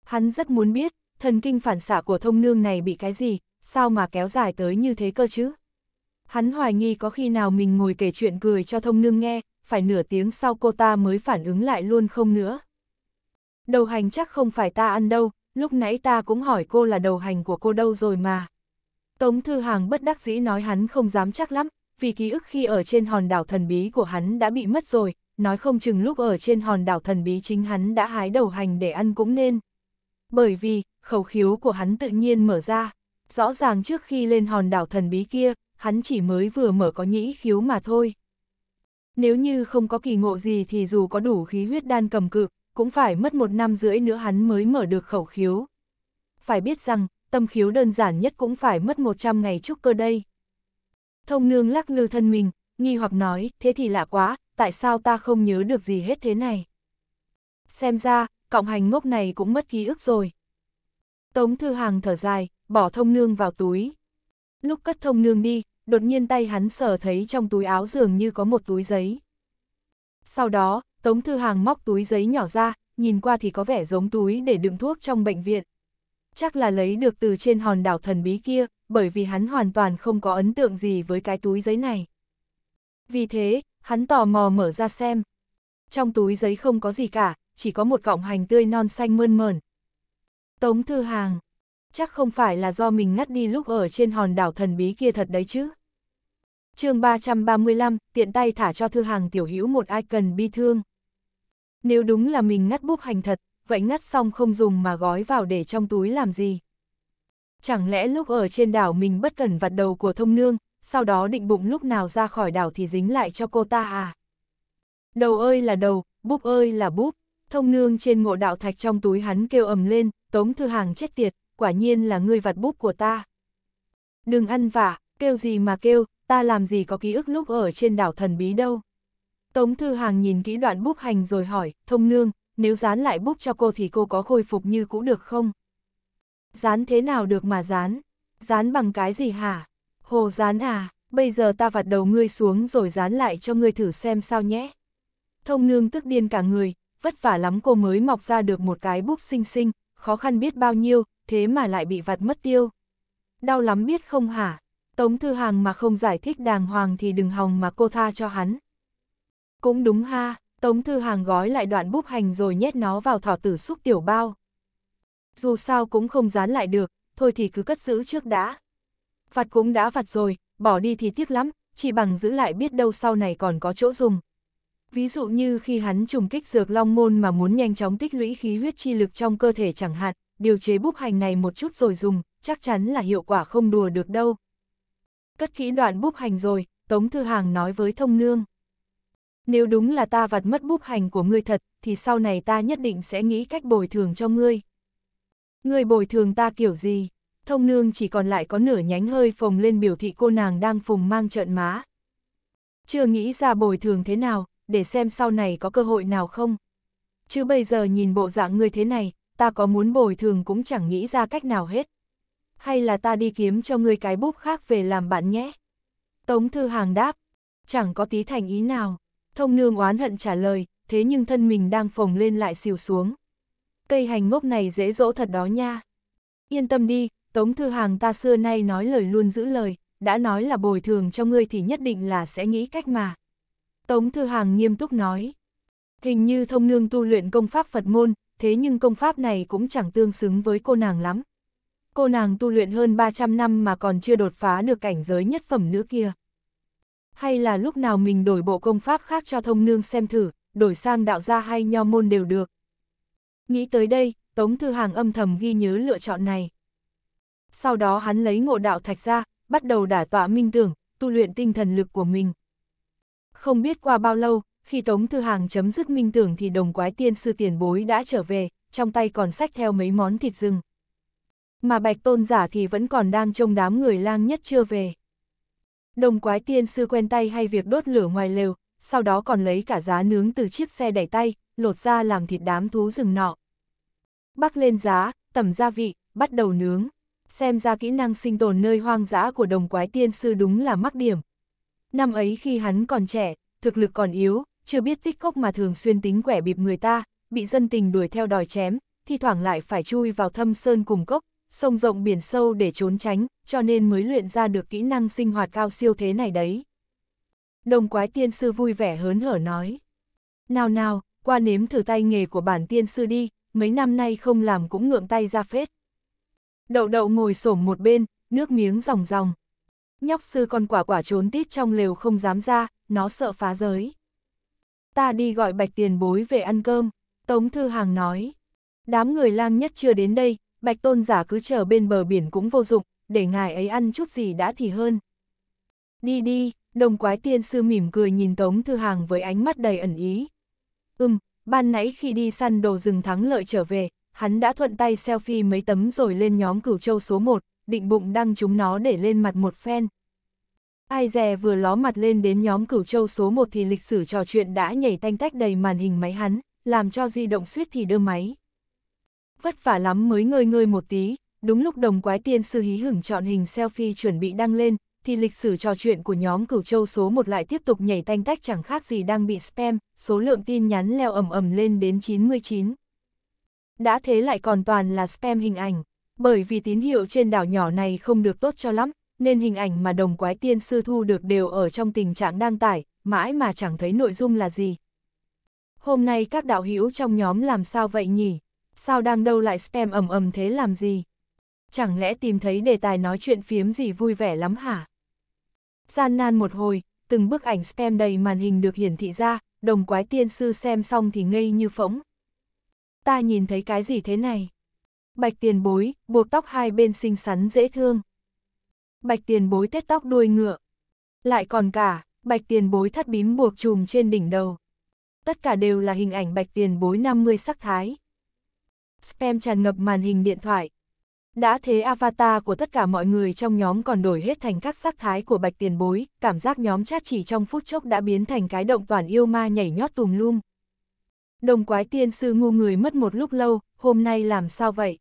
hắn rất muốn biết, thần kinh phản xạ của thông nương này bị cái gì, sao mà kéo dài tới như thế cơ chứ? Hắn hoài nghi có khi nào mình ngồi kể chuyện cười cho thông nương nghe, phải nửa tiếng sau cô ta mới phản ứng lại luôn không nữa. Đầu hành chắc không phải ta ăn đâu, lúc nãy ta cũng hỏi cô là đầu hành của cô đâu rồi mà. Tống Thư Hàng bất đắc dĩ nói hắn không dám chắc lắm, vì ký ức khi ở trên hòn đảo thần bí của hắn đã bị mất rồi, nói không chừng lúc ở trên hòn đảo thần bí chính hắn đã hái đầu hành để ăn cũng nên. Bởi vì, khẩu khiếu của hắn tự nhiên mở ra, rõ ràng trước khi lên hòn đảo thần bí kia, hắn chỉ mới vừa mở có nhĩ khiếu mà thôi. Nếu như không có kỳ ngộ gì thì dù có đủ khí huyết đan cầm cự, cũng phải mất một năm rưỡi nữa hắn mới mở được khẩu khiếu. Phải biết rằng, tâm khiếu đơn giản nhất cũng phải mất 100 ngày trúc cơ đây. Thông nương lắc lư thân mình, nghi hoặc nói, thế thì lạ quá, tại sao ta không nhớ được gì hết thế này? Xem ra, cộng hành ngốc này cũng mất ký ức rồi. Tống Thư Hàng thở dài, bỏ thông nương vào túi. Lúc cất thông nương đi, đột nhiên tay hắn sờ thấy trong túi áo dường như có một túi giấy. Sau đó, Tống Thư Hàng móc túi giấy nhỏ ra, nhìn qua thì có vẻ giống túi để đựng thuốc trong bệnh viện chắc là lấy được từ trên hòn đảo thần bí kia, bởi vì hắn hoàn toàn không có ấn tượng gì với cái túi giấy này. Vì thế, hắn tò mò mở ra xem. Trong túi giấy không có gì cả, chỉ có một cọng hành tươi non xanh mơn mờn. Tống Thư Hàng, chắc không phải là do mình ngắt đi lúc ở trên hòn đảo thần bí kia thật đấy chứ. chương 335, tiện tay thả cho Thư Hàng tiểu hữu một icon bi thương. Nếu đúng là mình ngắt búp hành thật, vậy ngắt xong không dùng mà gói vào để trong túi làm gì. Chẳng lẽ lúc ở trên đảo mình bất cẩn vặt đầu của thông nương, sau đó định bụng lúc nào ra khỏi đảo thì dính lại cho cô ta à? Đầu ơi là đầu, búp ơi là búp, thông nương trên ngộ đạo thạch trong túi hắn kêu ầm lên, tống thư hàng chết tiệt, quả nhiên là ngươi vặt búp của ta. Đừng ăn vả, kêu gì mà kêu, ta làm gì có ký ức lúc ở trên đảo thần bí đâu. Tống Thư Hàng nhìn kỹ đoạn búp hành rồi hỏi, thông nương, nếu dán lại búp cho cô thì cô có khôi phục như cũ được không? Dán thế nào được mà dán? Dán bằng cái gì hả? Hồ dán à, bây giờ ta vặt đầu ngươi xuống rồi dán lại cho ngươi thử xem sao nhé. Thông nương tức điên cả người, vất vả lắm cô mới mọc ra được một cái búp xinh xinh, khó khăn biết bao nhiêu, thế mà lại bị vặt mất tiêu. Đau lắm biết không hả? Tống Thư Hàng mà không giải thích đàng hoàng thì đừng hòng mà cô tha cho hắn. Cũng đúng ha, Tống Thư Hàng gói lại đoạn búp hành rồi nhét nó vào thỏ tử xúc tiểu bao. Dù sao cũng không dán lại được, thôi thì cứ cất giữ trước đã. Phạt cũng đã phạt rồi, bỏ đi thì tiếc lắm, chỉ bằng giữ lại biết đâu sau này còn có chỗ dùng. Ví dụ như khi hắn trùng kích dược long môn mà muốn nhanh chóng tích lũy khí huyết chi lực trong cơ thể chẳng hạn, điều chế búp hành này một chút rồi dùng, chắc chắn là hiệu quả không đùa được đâu. Cất kỹ đoạn búp hành rồi, Tống Thư Hàng nói với Thông Nương nếu đúng là ta vặt mất búp hành của ngươi thật, thì sau này ta nhất định sẽ nghĩ cách bồi thường cho ngươi. Ngươi bồi thường ta kiểu gì? Thông nương chỉ còn lại có nửa nhánh hơi phồng lên biểu thị cô nàng đang phùng mang trợn má. Chưa nghĩ ra bồi thường thế nào, để xem sau này có cơ hội nào không. Chứ bây giờ nhìn bộ dạng ngươi thế này, ta có muốn bồi thường cũng chẳng nghĩ ra cách nào hết. Hay là ta đi kiếm cho ngươi cái búp khác về làm bạn nhé? Tống Thư Hàng đáp, chẳng có tí thành ý nào. Thông nương oán hận trả lời, thế nhưng thân mình đang phồng lên lại xìu xuống. Cây hành ngốc này dễ dỗ thật đó nha. Yên tâm đi, Tống Thư Hàng ta xưa nay nói lời luôn giữ lời, đã nói là bồi thường cho ngươi thì nhất định là sẽ nghĩ cách mà. Tống Thư Hàng nghiêm túc nói. Hình như thông nương tu luyện công pháp Phật môn, thế nhưng công pháp này cũng chẳng tương xứng với cô nàng lắm. Cô nàng tu luyện hơn 300 năm mà còn chưa đột phá được cảnh giới nhất phẩm nữa kia hay là lúc nào mình đổi bộ công pháp khác cho thông nương xem thử, đổi sang đạo gia hay nho môn đều được. Nghĩ tới đây, Tống Thư Hàng âm thầm ghi nhớ lựa chọn này. Sau đó hắn lấy ngộ đạo thạch ra, bắt đầu đả tọa minh tưởng, tu luyện tinh thần lực của mình. Không biết qua bao lâu, khi Tống Thư Hàng chấm dứt minh tưởng thì đồng quái tiên sư tiền bối đã trở về, trong tay còn sách theo mấy món thịt rừng. Mà bạch tôn giả thì vẫn còn đang trông đám người lang nhất chưa về. Đồng quái tiên sư quen tay hay việc đốt lửa ngoài lều, sau đó còn lấy cả giá nướng từ chiếc xe đẩy tay, lột ra làm thịt đám thú rừng nọ. Bắc lên giá, tẩm gia vị, bắt đầu nướng. Xem ra kỹ năng sinh tồn nơi hoang dã của đồng quái tiên sư đúng là mắc điểm. Năm ấy khi hắn còn trẻ, thực lực còn yếu, chưa biết tích cốc mà thường xuyên tính quẻ bịp người ta, bị dân tình đuổi theo đòi chém, thi thoảng lại phải chui vào thâm sơn cùng cốc, sông rộng biển sâu để trốn tránh, cho nên mới luyện ra được kỹ năng sinh hoạt cao siêu thế này đấy. Đồng quái tiên sư vui vẻ hớn hở nói. Nào nào, qua nếm thử tay nghề của bản tiên sư đi, mấy năm nay không làm cũng ngượng tay ra phết. Đậu đậu ngồi xổm một bên, nước miếng ròng ròng. Nhóc sư con quả quả trốn tít trong lều không dám ra, nó sợ phá giới. Ta đi gọi bạch tiền bối về ăn cơm, Tống Thư Hàng nói. Đám người lang nhất chưa đến đây, bạch tôn giả cứ chờ bên bờ biển cũng vô dụng, để ngài ấy ăn chút gì đã thì hơn. Đi đi, đồng quái tiên sư mỉm cười nhìn Tống Thư Hàng với ánh mắt đầy ẩn ý. Ừm, ban nãy khi đi săn đồ rừng thắng lợi trở về, hắn đã thuận tay selfie mấy tấm rồi lên nhóm cửu châu số 1, định bụng đăng chúng nó để lên mặt một phen. Ai dè vừa ló mặt lên đến nhóm cửu châu số 1 thì lịch sử trò chuyện đã nhảy tanh tách đầy màn hình máy hắn, làm cho di động suýt thì đưa máy vất vả lắm mới ngơi ngơi một tí, đúng lúc đồng quái tiên sư hí hửng chọn hình selfie chuẩn bị đăng lên, thì lịch sử trò chuyện của nhóm cửu châu số 1 lại tiếp tục nhảy tanh tách chẳng khác gì đang bị spam, số lượng tin nhắn leo ầm ầm lên đến 99. Đã thế lại còn toàn là spam hình ảnh, bởi vì tín hiệu trên đảo nhỏ này không được tốt cho lắm, nên hình ảnh mà đồng quái tiên sư thu được đều ở trong tình trạng đăng tải, mãi mà chẳng thấy nội dung là gì. Hôm nay các đạo hữu trong nhóm làm sao vậy nhỉ? sao đang đâu lại spam ầm ầm thế làm gì? Chẳng lẽ tìm thấy đề tài nói chuyện phiếm gì vui vẻ lắm hả? Gian nan một hồi, từng bức ảnh spam đầy màn hình được hiển thị ra, đồng quái tiên sư xem xong thì ngây như phỗng. Ta nhìn thấy cái gì thế này? Bạch tiền bối, buộc tóc hai bên xinh xắn dễ thương. Bạch tiền bối tết tóc đuôi ngựa. Lại còn cả, bạch tiền bối thắt bím buộc trùm trên đỉnh đầu. Tất cả đều là hình ảnh bạch tiền bối 50 sắc thái spam tràn ngập màn hình điện thoại. Đã thế avatar của tất cả mọi người trong nhóm còn đổi hết thành các sắc thái của bạch tiền bối, cảm giác nhóm chat chỉ trong phút chốc đã biến thành cái động toàn yêu ma nhảy nhót tùm lum. Đồng quái tiên sư ngu người mất một lúc lâu, hôm nay làm sao vậy?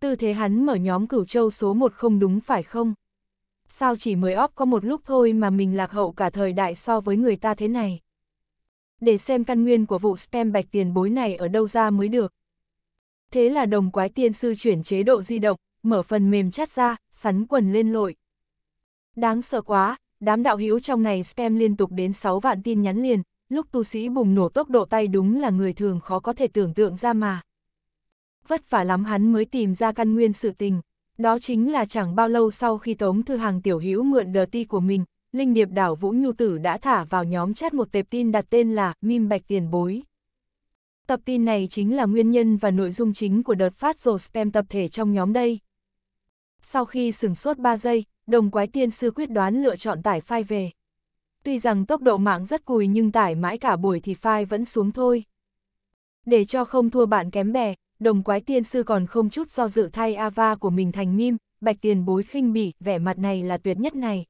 Tư thế hắn mở nhóm cửu châu số 1 không đúng phải không? Sao chỉ mới óp có một lúc thôi mà mình lạc hậu cả thời đại so với người ta thế này? Để xem căn nguyên của vụ spam bạch tiền bối này ở đâu ra mới được thế là đồng quái tiên sư chuyển chế độ di động, mở phần mềm chat ra, sắn quần lên lội. Đáng sợ quá, đám đạo hữu trong này spam liên tục đến 6 vạn tin nhắn liền, lúc tu sĩ bùng nổ tốc độ tay đúng là người thường khó có thể tưởng tượng ra mà. Vất vả lắm hắn mới tìm ra căn nguyên sự tình, đó chính là chẳng bao lâu sau khi Tống Thư Hàng tiểu hữu mượn đờ ti của mình, Linh Điệp đảo Vũ Nhu Tử đã thả vào nhóm chat một tệp tin đặt tên là Mim Bạch Tiền Bối. Tập tin này chính là nguyên nhân và nội dung chính của đợt phát rồ spam tập thể trong nhóm đây. Sau khi sửng sốt 3 giây, đồng quái tiên sư quyết đoán lựa chọn tải file về. Tuy rằng tốc độ mạng rất cùi nhưng tải mãi cả buổi thì file vẫn xuống thôi. Để cho không thua bạn kém bè, đồng quái tiên sư còn không chút do dự thay Ava của mình thành mim, bạch tiền bối khinh bỉ, vẻ mặt này là tuyệt nhất này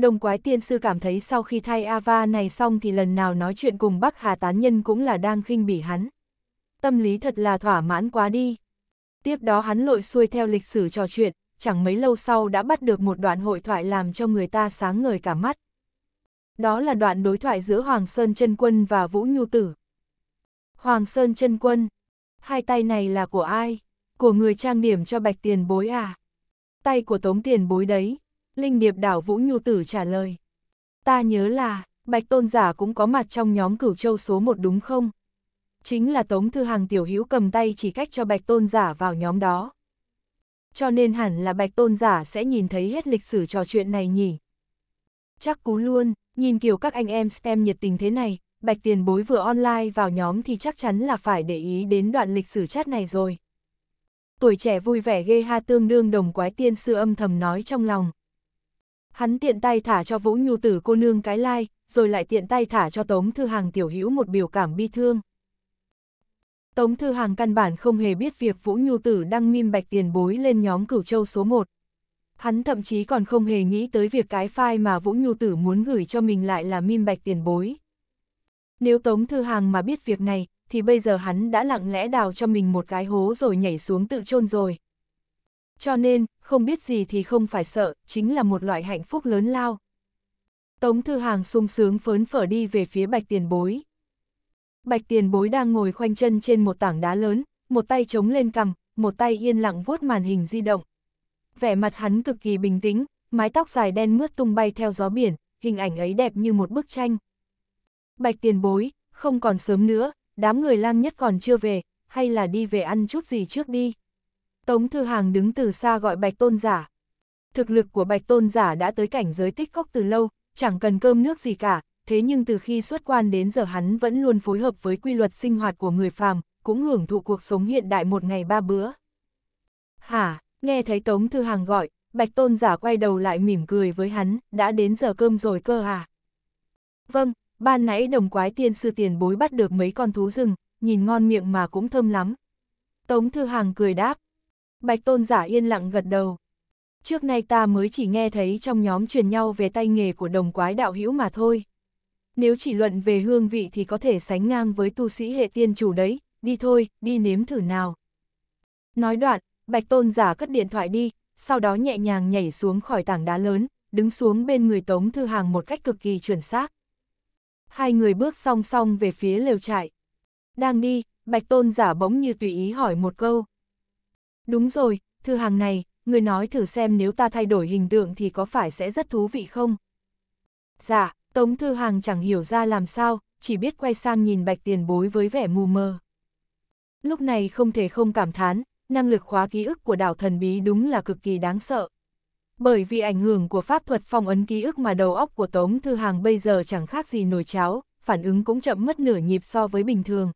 đồng quái tiên sư cảm thấy sau khi thay Ava này xong thì lần nào nói chuyện cùng Bắc Hà Tán Nhân cũng là đang khinh bỉ hắn. Tâm lý thật là thỏa mãn quá đi. Tiếp đó hắn lội xuôi theo lịch sử trò chuyện, chẳng mấy lâu sau đã bắt được một đoạn hội thoại làm cho người ta sáng ngời cả mắt. Đó là đoạn đối thoại giữa Hoàng Sơn chân Quân và Vũ Nhu Tử. Hoàng Sơn chân Quân, hai tay này là của ai? Của người trang điểm cho bạch tiền bối à? Tay của tống tiền bối đấy, Linh Điệp đảo Vũ Nhu Tử trả lời. Ta nhớ là, Bạch Tôn Giả cũng có mặt trong nhóm cửu châu số 1 đúng không? Chính là Tống Thư Hàng Tiểu Hữu cầm tay chỉ cách cho Bạch Tôn Giả vào nhóm đó. Cho nên hẳn là Bạch Tôn Giả sẽ nhìn thấy hết lịch sử trò chuyện này nhỉ. Chắc cú luôn, nhìn kiểu các anh em spam nhiệt tình thế này, Bạch Tiền Bối vừa online vào nhóm thì chắc chắn là phải để ý đến đoạn lịch sử chat này rồi. Tuổi trẻ vui vẻ ghê ha tương đương đồng quái tiên sư âm thầm nói trong lòng. Hắn tiện tay thả cho Vũ Nhu Tử cô nương cái lai, like, rồi lại tiện tay thả cho Tống Thư Hàng tiểu hữu một biểu cảm bi thương. Tống Thư Hàng căn bản không hề biết việc Vũ Nhu Tử đang minh bạch tiền bối lên nhóm cửu châu số 1. Hắn thậm chí còn không hề nghĩ tới việc cái file mà Vũ Nhu Tử muốn gửi cho mình lại là minh bạch tiền bối. Nếu Tống Thư Hàng mà biết việc này, thì bây giờ hắn đã lặng lẽ đào cho mình một cái hố rồi nhảy xuống tự chôn rồi. Cho nên, không biết gì thì không phải sợ, chính là một loại hạnh phúc lớn lao. Tống Thư Hàng sung sướng phớn phở đi về phía Bạch Tiền Bối. Bạch Tiền Bối đang ngồi khoanh chân trên một tảng đá lớn, một tay chống lên cằm, một tay yên lặng vuốt màn hình di động. Vẻ mặt hắn cực kỳ bình tĩnh, mái tóc dài đen mướt tung bay theo gió biển, hình ảnh ấy đẹp như một bức tranh. Bạch Tiền Bối, không còn sớm nữa, đám người lang nhất còn chưa về, hay là đi về ăn chút gì trước đi. Tống Thư Hàng đứng từ xa gọi Bạch Tôn Giả. Thực lực của Bạch Tôn Giả đã tới cảnh giới tích cốc từ lâu, chẳng cần cơm nước gì cả, thế nhưng từ khi xuất quan đến giờ hắn vẫn luôn phối hợp với quy luật sinh hoạt của người phàm, cũng hưởng thụ cuộc sống hiện đại một ngày ba bữa. Hả, nghe thấy Tống Thư Hàng gọi, Bạch Tôn Giả quay đầu lại mỉm cười với hắn, đã đến giờ cơm rồi cơ à? Vâng, ban nãy đồng quái tiên sư tiền bối bắt được mấy con thú rừng, nhìn ngon miệng mà cũng thơm lắm. Tống Thư Hàng cười đáp, Bạch tôn giả yên lặng gật đầu. Trước nay ta mới chỉ nghe thấy trong nhóm truyền nhau về tay nghề của đồng quái đạo hữu mà thôi. Nếu chỉ luận về hương vị thì có thể sánh ngang với tu sĩ hệ tiên chủ đấy, đi thôi, đi nếm thử nào. Nói đoạn, bạch tôn giả cất điện thoại đi, sau đó nhẹ nhàng nhảy xuống khỏi tảng đá lớn, đứng xuống bên người Tống Thư Hàng một cách cực kỳ chuẩn xác. Hai người bước song song về phía lều trại. Đang đi, Bạch Tôn giả bỗng như tùy ý hỏi một câu, Đúng rồi, thư hàng này, người nói thử xem nếu ta thay đổi hình tượng thì có phải sẽ rất thú vị không? Dạ, Tống Thư Hàng chẳng hiểu ra làm sao, chỉ biết quay sang nhìn bạch tiền bối với vẻ mù mờ. Lúc này không thể không cảm thán, năng lực khóa ký ức của đảo thần bí đúng là cực kỳ đáng sợ. Bởi vì ảnh hưởng của pháp thuật phong ấn ký ức mà đầu óc của Tống Thư Hàng bây giờ chẳng khác gì nồi cháo, phản ứng cũng chậm mất nửa nhịp so với bình thường.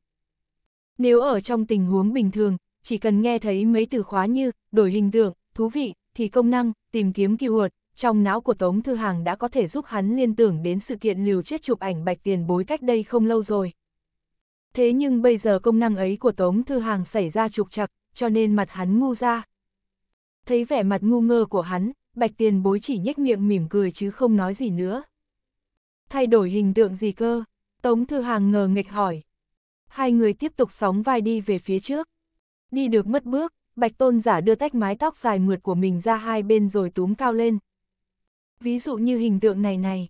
Nếu ở trong tình huống bình thường, chỉ cần nghe thấy mấy từ khóa như đổi hình tượng, thú vị, thì công năng, tìm kiếm keyword, trong não của Tống Thư Hàng đã có thể giúp hắn liên tưởng đến sự kiện liều chết chụp ảnh bạch tiền bối cách đây không lâu rồi. Thế nhưng bây giờ công năng ấy của Tống Thư Hàng xảy ra trục trặc, cho nên mặt hắn ngu ra. Thấy vẻ mặt ngu ngơ của hắn, bạch tiền bối chỉ nhếch miệng mỉm cười chứ không nói gì nữa. Thay đổi hình tượng gì cơ? Tống Thư Hàng ngờ nghịch hỏi. Hai người tiếp tục sóng vai đi về phía trước. Đi được mất bước, bạch tôn giả đưa tách mái tóc dài mượt của mình ra hai bên rồi túm cao lên. Ví dụ như hình tượng này này.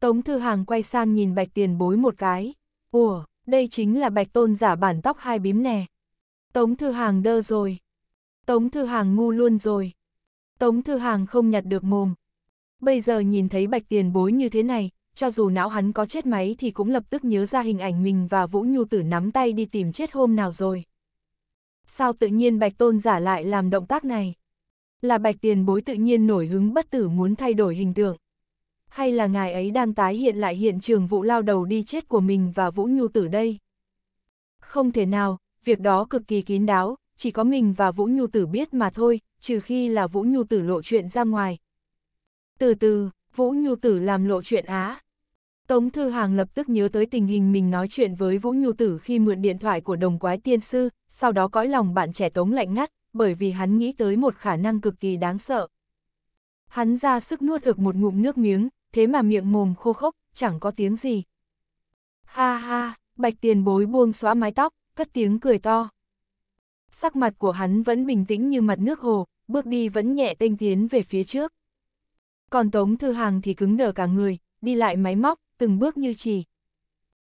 Tống Thư Hàng quay sang nhìn bạch tiền bối một cái. Ủa, đây chính là bạch tôn giả bản tóc hai bím nè. Tống Thư Hàng đơ rồi. Tống Thư Hàng ngu luôn rồi. Tống Thư Hàng không nhặt được mồm. Bây giờ nhìn thấy bạch tiền bối như thế này, cho dù não hắn có chết máy thì cũng lập tức nhớ ra hình ảnh mình và Vũ Nhu Tử nắm tay đi tìm chết hôm nào rồi sao tự nhiên bạch tôn giả lại làm động tác này? Là bạch tiền bối tự nhiên nổi hứng bất tử muốn thay đổi hình tượng. Hay là ngài ấy đang tái hiện lại hiện trường vụ lao đầu đi chết của mình và Vũ Nhu Tử đây? Không thể nào, việc đó cực kỳ kín đáo, chỉ có mình và Vũ Nhu Tử biết mà thôi, trừ khi là Vũ Nhu Tử lộ chuyện ra ngoài. Từ từ, Vũ Nhu Tử làm lộ chuyện á, Tống Thư Hàng lập tức nhớ tới tình hình mình nói chuyện với Vũ Nhu Tử khi mượn điện thoại của đồng quái tiên sư, sau đó cõi lòng bạn trẻ Tống lạnh ngắt, bởi vì hắn nghĩ tới một khả năng cực kỳ đáng sợ. Hắn ra sức nuốt ực một ngụm nước miếng, thế mà miệng mồm khô khốc, chẳng có tiếng gì. Ha ha, bạch tiền bối buông xóa mái tóc, cất tiếng cười to. Sắc mặt của hắn vẫn bình tĩnh như mặt nước hồ, bước đi vẫn nhẹ tinh tiến về phía trước. Còn Tống Thư Hàng thì cứng đờ cả người, đi lại máy móc, từng bước như chỉ.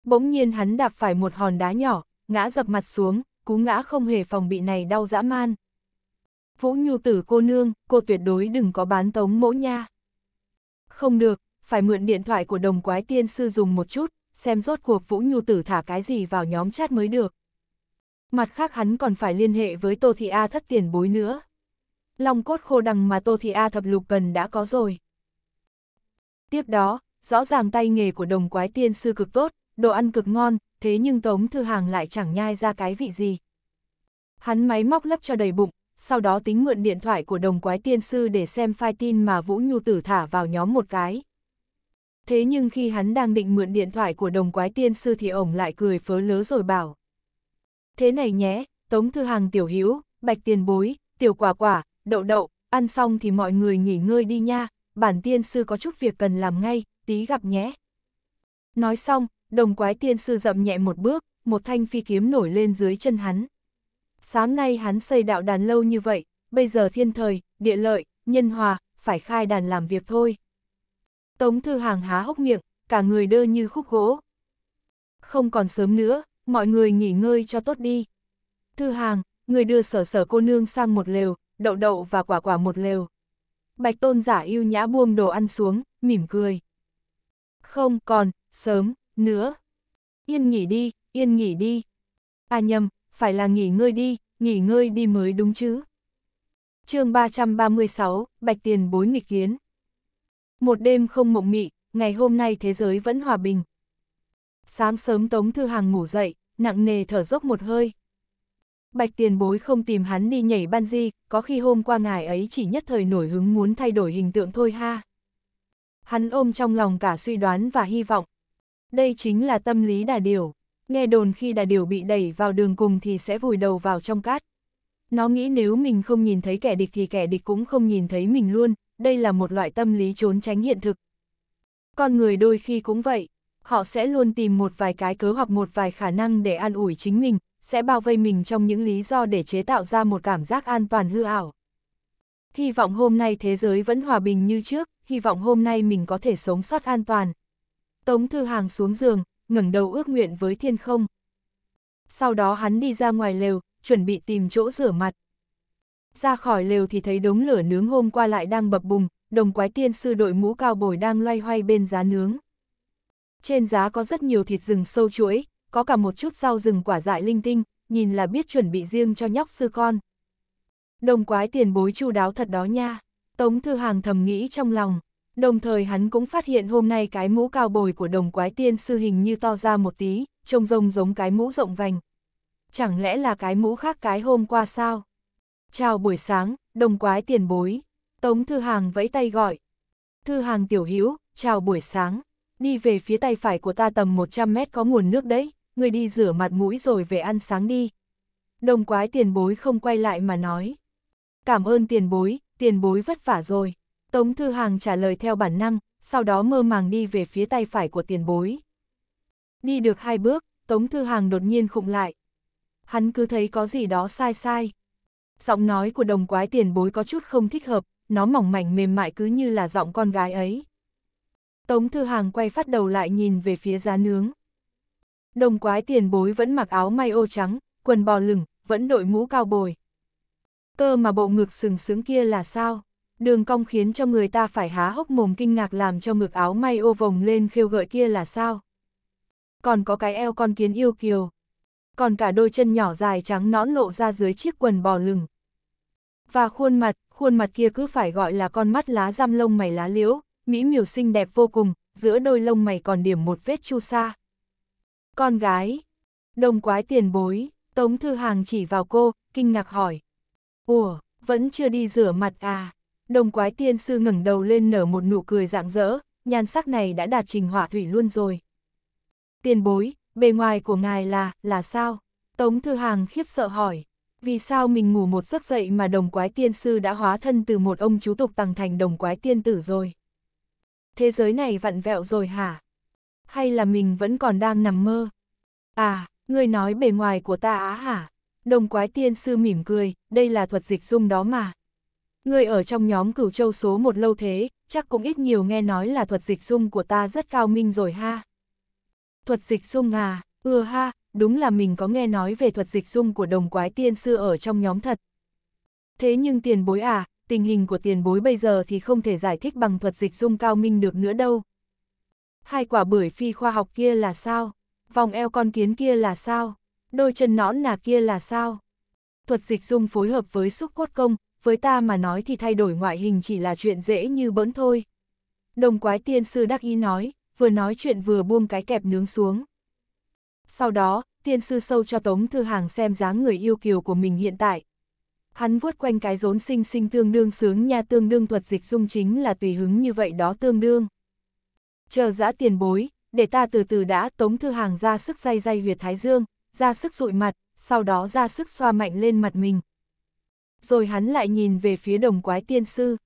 Bỗng nhiên hắn đạp phải một hòn đá nhỏ, ngã dập mặt xuống, cú ngã không hề phòng bị này đau dã man. Vũ nhu tử cô nương, cô tuyệt đối đừng có bán tống mỗ nha. Không được, phải mượn điện thoại của đồng quái tiên sư dùng một chút, xem rốt cuộc Vũ Nhu Tử thả cái gì vào nhóm chat mới được. Mặt khác hắn còn phải liên hệ với Tô Thị A thất tiền bối nữa. Lòng cốt khô đằng mà Tô Thị A thập lục cần đã có rồi. Tiếp đó, rõ ràng tay nghề của đồng quái tiên sư cực tốt, đồ ăn cực ngon, thế nhưng Tống Thư Hàng lại chẳng nhai ra cái vị gì. Hắn máy móc lấp cho đầy bụng, sau đó tính mượn điện thoại của đồng quái tiên sư để xem file tin mà Vũ Nhu Tử thả vào nhóm một cái. Thế nhưng khi hắn đang định mượn điện thoại của đồng quái tiên sư thì ổng lại cười phớ lớ rồi bảo. Thế này nhé, Tống Thư Hàng tiểu hữu bạch tiền bối, tiểu quả quả, đậu đậu, ăn xong thì mọi người nghỉ ngơi đi nha, bản tiên sư có chút việc cần làm ngay, tí gặp nhé. Nói xong, đồng quái tiên sư dậm nhẹ một bước, một thanh phi kiếm nổi lên dưới chân hắn. Sáng nay hắn xây đạo đàn lâu như vậy, bây giờ thiên thời, địa lợi, nhân hòa, phải khai đàn làm việc thôi. Tống Thư Hàng há hốc miệng, cả người đơ như khúc gỗ. Không còn sớm nữa, mọi người nghỉ ngơi cho tốt đi. Thư Hàng, người đưa sở sở cô nương sang một lều, đậu đậu và quả quả một lều bạch tôn giả yêu nhã buông đồ ăn xuống, mỉm cười. Không còn, sớm, nữa. Yên nghỉ đi, yên nghỉ đi. À nhầm, phải là nghỉ ngơi đi, nghỉ ngơi đi mới đúng chứ. chương 336, Bạch Tiền Bối Nghịch Kiến. Một đêm không mộng mị, ngày hôm nay thế giới vẫn hòa bình. Sáng sớm Tống Thư Hàng ngủ dậy, nặng nề thở dốc một hơi, Bạch tiền bối không tìm hắn đi nhảy ban di, có khi hôm qua ngài ấy chỉ nhất thời nổi hứng muốn thay đổi hình tượng thôi ha. Hắn ôm trong lòng cả suy đoán và hy vọng. Đây chính là tâm lý đà Điểu. Nghe đồn khi đà Điểu bị đẩy vào đường cùng thì sẽ vùi đầu vào trong cát. Nó nghĩ nếu mình không nhìn thấy kẻ địch thì kẻ địch cũng không nhìn thấy mình luôn, đây là một loại tâm lý trốn tránh hiện thực. Con người đôi khi cũng vậy, họ sẽ luôn tìm một vài cái cớ hoặc một vài khả năng để an ủi chính mình, sẽ bao vây mình trong những lý do để chế tạo ra một cảm giác an toàn hư ảo. Hy vọng hôm nay thế giới vẫn hòa bình như trước, hy vọng hôm nay mình có thể sống sót an toàn. Tống Thư Hàng xuống giường, ngẩng đầu ước nguyện với thiên không. Sau đó hắn đi ra ngoài lều, chuẩn bị tìm chỗ rửa mặt. Ra khỏi lều thì thấy đống lửa nướng hôm qua lại đang bập bùng, đồng quái tiên sư đội mũ cao bồi đang loay hoay bên giá nướng. Trên giá có rất nhiều thịt rừng sâu chuỗi, có cả một chút rau rừng quả dại linh tinh, nhìn là biết chuẩn bị riêng cho nhóc sư con. Đồng quái tiền bối chu đáo thật đó nha, Tống Thư Hàng thầm nghĩ trong lòng, đồng thời hắn cũng phát hiện hôm nay cái mũ cao bồi của đồng quái tiên sư hình như to ra một tí, trông rông giống cái mũ rộng vành. Chẳng lẽ là cái mũ khác cái hôm qua sao? Chào buổi sáng, đồng quái tiền bối. Tống Thư Hàng vẫy tay gọi. Thư Hàng tiểu hữu chào buổi sáng. Đi về phía tay phải của ta tầm 100 mét có nguồn nước đấy người đi rửa mặt mũi rồi về ăn sáng đi. Đồng quái tiền bối không quay lại mà nói. Cảm ơn tiền bối, tiền bối vất vả rồi. Tống Thư Hàng trả lời theo bản năng, sau đó mơ màng đi về phía tay phải của tiền bối. Đi được hai bước, Tống Thư Hàng đột nhiên khụng lại. Hắn cứ thấy có gì đó sai sai. Giọng nói của đồng quái tiền bối có chút không thích hợp, nó mỏng mảnh mềm mại cứ như là giọng con gái ấy. Tống Thư Hàng quay phát đầu lại nhìn về phía giá nướng. Đồng quái tiền bối vẫn mặc áo may ô trắng, quần bò lửng, vẫn đội mũ cao bồi. Cơ mà bộ ngực sừng sướng kia là sao? Đường cong khiến cho người ta phải há hốc mồm kinh ngạc làm cho ngực áo may ô vồng lên khêu gợi kia là sao? Còn có cái eo con kiến yêu kiều. Còn cả đôi chân nhỏ dài trắng nõn lộ ra dưới chiếc quần bò lửng. Và khuôn mặt, khuôn mặt kia cứ phải gọi là con mắt lá răm lông mày lá liễu, mỹ miều xinh đẹp vô cùng, giữa đôi lông mày còn điểm một vết chu sa. Con gái. Đồng quái tiền bối, Tống Thư Hàng chỉ vào cô, kinh ngạc hỏi. Ủa, vẫn chưa đi rửa mặt à? Đồng quái tiên sư ngẩng đầu lên nở một nụ cười rạng rỡ, nhan sắc này đã đạt trình hỏa thủy luôn rồi. Tiền bối, bề ngoài của ngài là, là sao? Tống Thư Hàng khiếp sợ hỏi. Vì sao mình ngủ một giấc dậy mà đồng quái tiên sư đã hóa thân từ một ông chú tục tăng thành đồng quái tiên tử rồi? Thế giới này vặn vẹo rồi hả? hay là mình vẫn còn đang nằm mơ? À, ngươi nói bề ngoài của ta á hả? Đồng quái tiên sư mỉm cười, đây là thuật dịch dung đó mà. Ngươi ở trong nhóm cửu châu số một lâu thế, chắc cũng ít nhiều nghe nói là thuật dịch dung của ta rất cao minh rồi ha. Thuật dịch dung à, ưa ừ ha, đúng là mình có nghe nói về thuật dịch dung của đồng quái tiên sư ở trong nhóm thật. Thế nhưng tiền bối à, tình hình của tiền bối bây giờ thì không thể giải thích bằng thuật dịch dung cao minh được nữa đâu. Hai quả bưởi phi khoa học kia là sao? Vòng eo con kiến kia là sao? Đôi chân nõn nà kia là sao? Thuật dịch dung phối hợp với xúc cốt công, với ta mà nói thì thay đổi ngoại hình chỉ là chuyện dễ như bỡn thôi. Đồng quái tiên sư đắc ý nói, vừa nói chuyện vừa buông cái kẹp nướng xuống. Sau đó, tiên sư sâu cho Tống Thư Hàng xem dáng người yêu kiều của mình hiện tại. Hắn vuốt quanh cái rốn sinh sinh tương đương sướng nha tương đương thuật dịch dung chính là tùy hứng như vậy đó tương đương chờ dã tiền bối, để ta từ từ đã tống thư hàng ra sức dây dây huyệt thái dương, ra sức rụi mặt, sau đó ra sức xoa mạnh lên mặt mình. Rồi hắn lại nhìn về phía đồng quái tiên sư.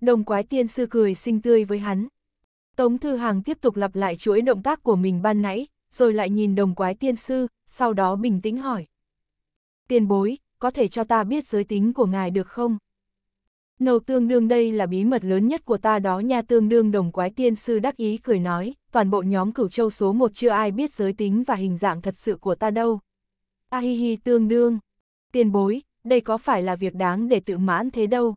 Đồng quái tiên sư cười xinh tươi với hắn. Tống Thư Hàng tiếp tục lặp lại chuỗi động tác của mình ban nãy, rồi lại nhìn đồng quái tiên sư, sau đó bình tĩnh hỏi. Tiền bối, có thể cho ta biết giới tính của ngài được không? Nộp tương đương đây là bí mật lớn nhất của ta đó nha tương đương đồng quái tiên sư đắc ý cười nói, toàn bộ nhóm cửu châu số một chưa ai biết giới tính và hình dạng thật sự của ta đâu. A hi hi tương đương. Tiền bối, đây có phải là việc đáng để tự mãn thế đâu.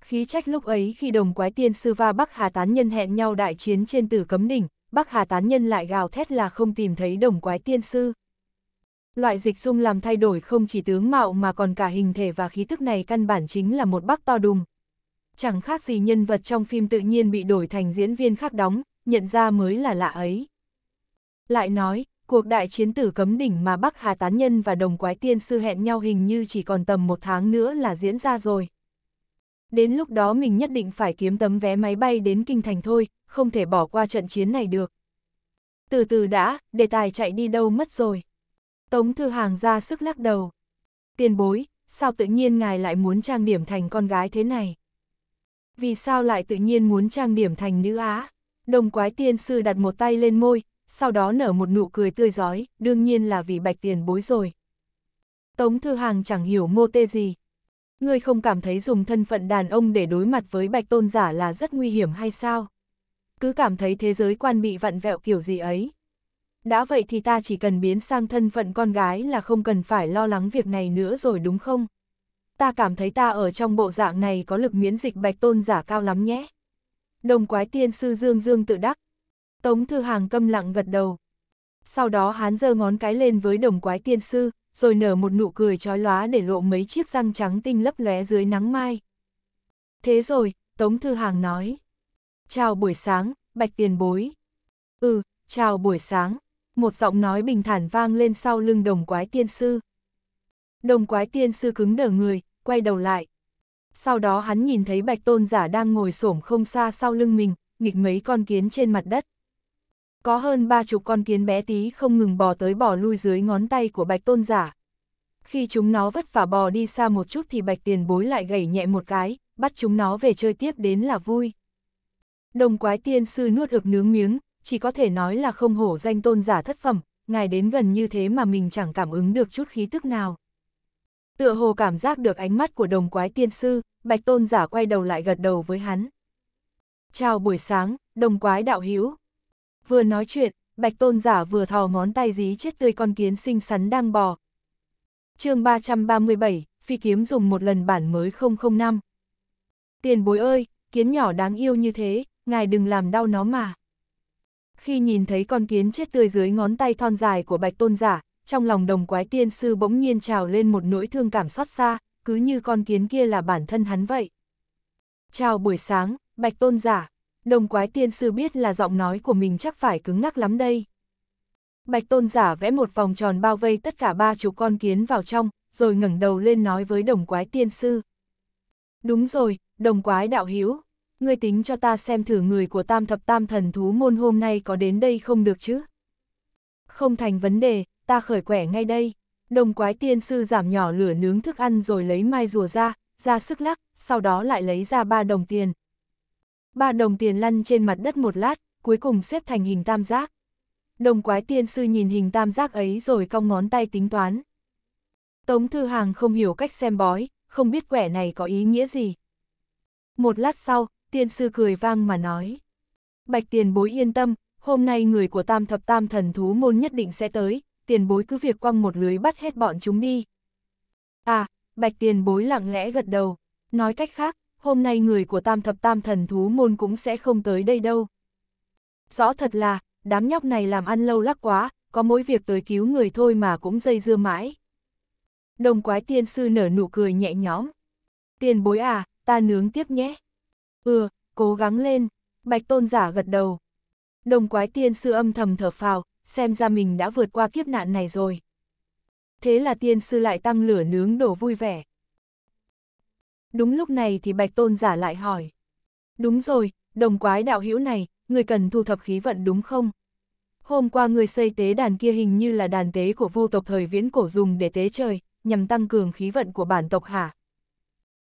Khí trách lúc ấy khi đồng quái tiên sư và Bắc Hà Tán Nhân hẹn nhau đại chiến trên tử cấm đỉnh, Bắc Hà Tán Nhân lại gào thét là không tìm thấy đồng quái tiên sư. Loại dịch dung làm thay đổi không chỉ tướng mạo mà còn cả hình thể và khí tức này căn bản chính là một bác to đùng. Chẳng khác gì nhân vật trong phim tự nhiên bị đổi thành diễn viên khác đóng, nhận ra mới là lạ ấy. Lại nói, cuộc đại chiến tử cấm đỉnh mà Bắc Hà Tán Nhân và Đồng Quái Tiên Sư hẹn nhau hình như chỉ còn tầm một tháng nữa là diễn ra rồi. Đến lúc đó mình nhất định phải kiếm tấm vé máy bay đến Kinh Thành thôi, không thể bỏ qua trận chiến này được. Từ từ đã, đề tài chạy đi đâu mất rồi. Tống Thư Hàng ra sức lắc đầu. Tiền bối, sao tự nhiên ngài lại muốn trang điểm thành con gái thế này? Vì sao lại tự nhiên muốn trang điểm thành nữ á? Đồng quái tiên sư đặt một tay lên môi, sau đó nở một nụ cười tươi giói, đương nhiên là vì bạch tiền bối rồi. Tống Thư Hàng chẳng hiểu mô tê gì. Ngươi không cảm thấy dùng thân phận đàn ông để đối mặt với bạch tôn giả là rất nguy hiểm hay sao? Cứ cảm thấy thế giới quan bị vặn vẹo kiểu gì ấy đã vậy thì ta chỉ cần biến sang thân phận con gái là không cần phải lo lắng việc này nữa rồi đúng không? Ta cảm thấy ta ở trong bộ dạng này có lực miễn dịch bạch tôn giả cao lắm nhé. Đồng quái tiên sư Dương Dương tự đắc. Tống Thư Hàng câm lặng gật đầu. Sau đó hắn giơ ngón cái lên với đồng quái tiên sư, rồi nở một nụ cười trói lóa để lộ mấy chiếc răng trắng tinh lấp lóe dưới nắng mai. Thế rồi, Tống Thư Hàng nói. Chào buổi sáng, bạch tiền bối. Ừ, chào buổi sáng, một giọng nói bình thản vang lên sau lưng đồng quái tiên sư. Đồng quái tiên sư cứng đờ người, quay đầu lại. Sau đó hắn nhìn thấy bạch tôn giả đang ngồi xổm không xa sau lưng mình, nghịch mấy con kiến trên mặt đất. Có hơn ba chục con kiến bé tí không ngừng bò tới bò lui dưới ngón tay của bạch tôn giả. Khi chúng nó vất vả bò đi xa một chút thì bạch tiền bối lại gảy nhẹ một cái, bắt chúng nó về chơi tiếp đến là vui. Đồng quái tiên sư nuốt ực nướng miếng, chỉ có thể nói là không hổ danh tôn giả thất phẩm, ngài đến gần như thế mà mình chẳng cảm ứng được chút khí tức nào. Tựa hồ cảm giác được ánh mắt của đồng quái tiên sư, bạch tôn giả quay đầu lại gật đầu với hắn. Chào buổi sáng, đồng quái đạo hữu Vừa nói chuyện, bạch tôn giả vừa thò ngón tay dí chết tươi con kiến xinh xắn đang bò. chương 337, phi kiếm dùng một lần bản mới 005. Tiền bối ơi, kiến nhỏ đáng yêu như thế, ngài đừng làm đau nó mà khi nhìn thấy con kiến chết tươi dưới ngón tay thon dài của bạch tôn giả, trong lòng đồng quái tiên sư bỗng nhiên trào lên một nỗi thương cảm xót xa, cứ như con kiến kia là bản thân hắn vậy. Chào buổi sáng, bạch tôn giả, đồng quái tiên sư biết là giọng nói của mình chắc phải cứng ngắc lắm đây. Bạch tôn giả vẽ một vòng tròn bao vây tất cả ba chú con kiến vào trong, rồi ngẩng đầu lên nói với đồng quái tiên sư. Đúng rồi, đồng quái đạo hiếu, ngươi tính cho ta xem thử người của tam thập tam thần thú môn hôm nay có đến đây không được chứ? Không thành vấn đề, ta khởi quẻ ngay đây. Đồng quái tiên sư giảm nhỏ lửa nướng thức ăn rồi lấy mai rùa ra, ra sức lắc, sau đó lại lấy ra ba đồng tiền. Ba đồng tiền lăn trên mặt đất một lát, cuối cùng xếp thành hình tam giác. Đồng quái tiên sư nhìn hình tam giác ấy rồi cong ngón tay tính toán. Tống Thư Hàng không hiểu cách xem bói, không biết quẻ này có ý nghĩa gì. Một lát sau, tiên sư cười vang mà nói. Bạch tiền bối yên tâm, hôm nay người của tam thập tam thần thú môn nhất định sẽ tới, tiền bối cứ việc quăng một lưới bắt hết bọn chúng đi. À, bạch tiền bối lặng lẽ gật đầu, nói cách khác, hôm nay người của tam thập tam thần thú môn cũng sẽ không tới đây đâu. Rõ thật là, đám nhóc này làm ăn lâu lắc quá, có mỗi việc tới cứu người thôi mà cũng dây dưa mãi. Đồng quái tiên sư nở nụ cười nhẹ nhõm. Tiền bối à, ta nướng tiếp nhé. Ừ, cố gắng lên, bạch tôn giả gật đầu. Đồng quái tiên sư âm thầm thở phào, xem ra mình đã vượt qua kiếp nạn này rồi. Thế là tiên sư lại tăng lửa nướng đổ vui vẻ. Đúng lúc này thì bạch tôn giả lại hỏi. Đúng rồi, đồng quái đạo hữu này, người cần thu thập khí vận đúng không? Hôm qua người xây tế đàn kia hình như là đàn tế của vô tộc thời viễn cổ dùng để tế trời, nhằm tăng cường khí vận của bản tộc hả?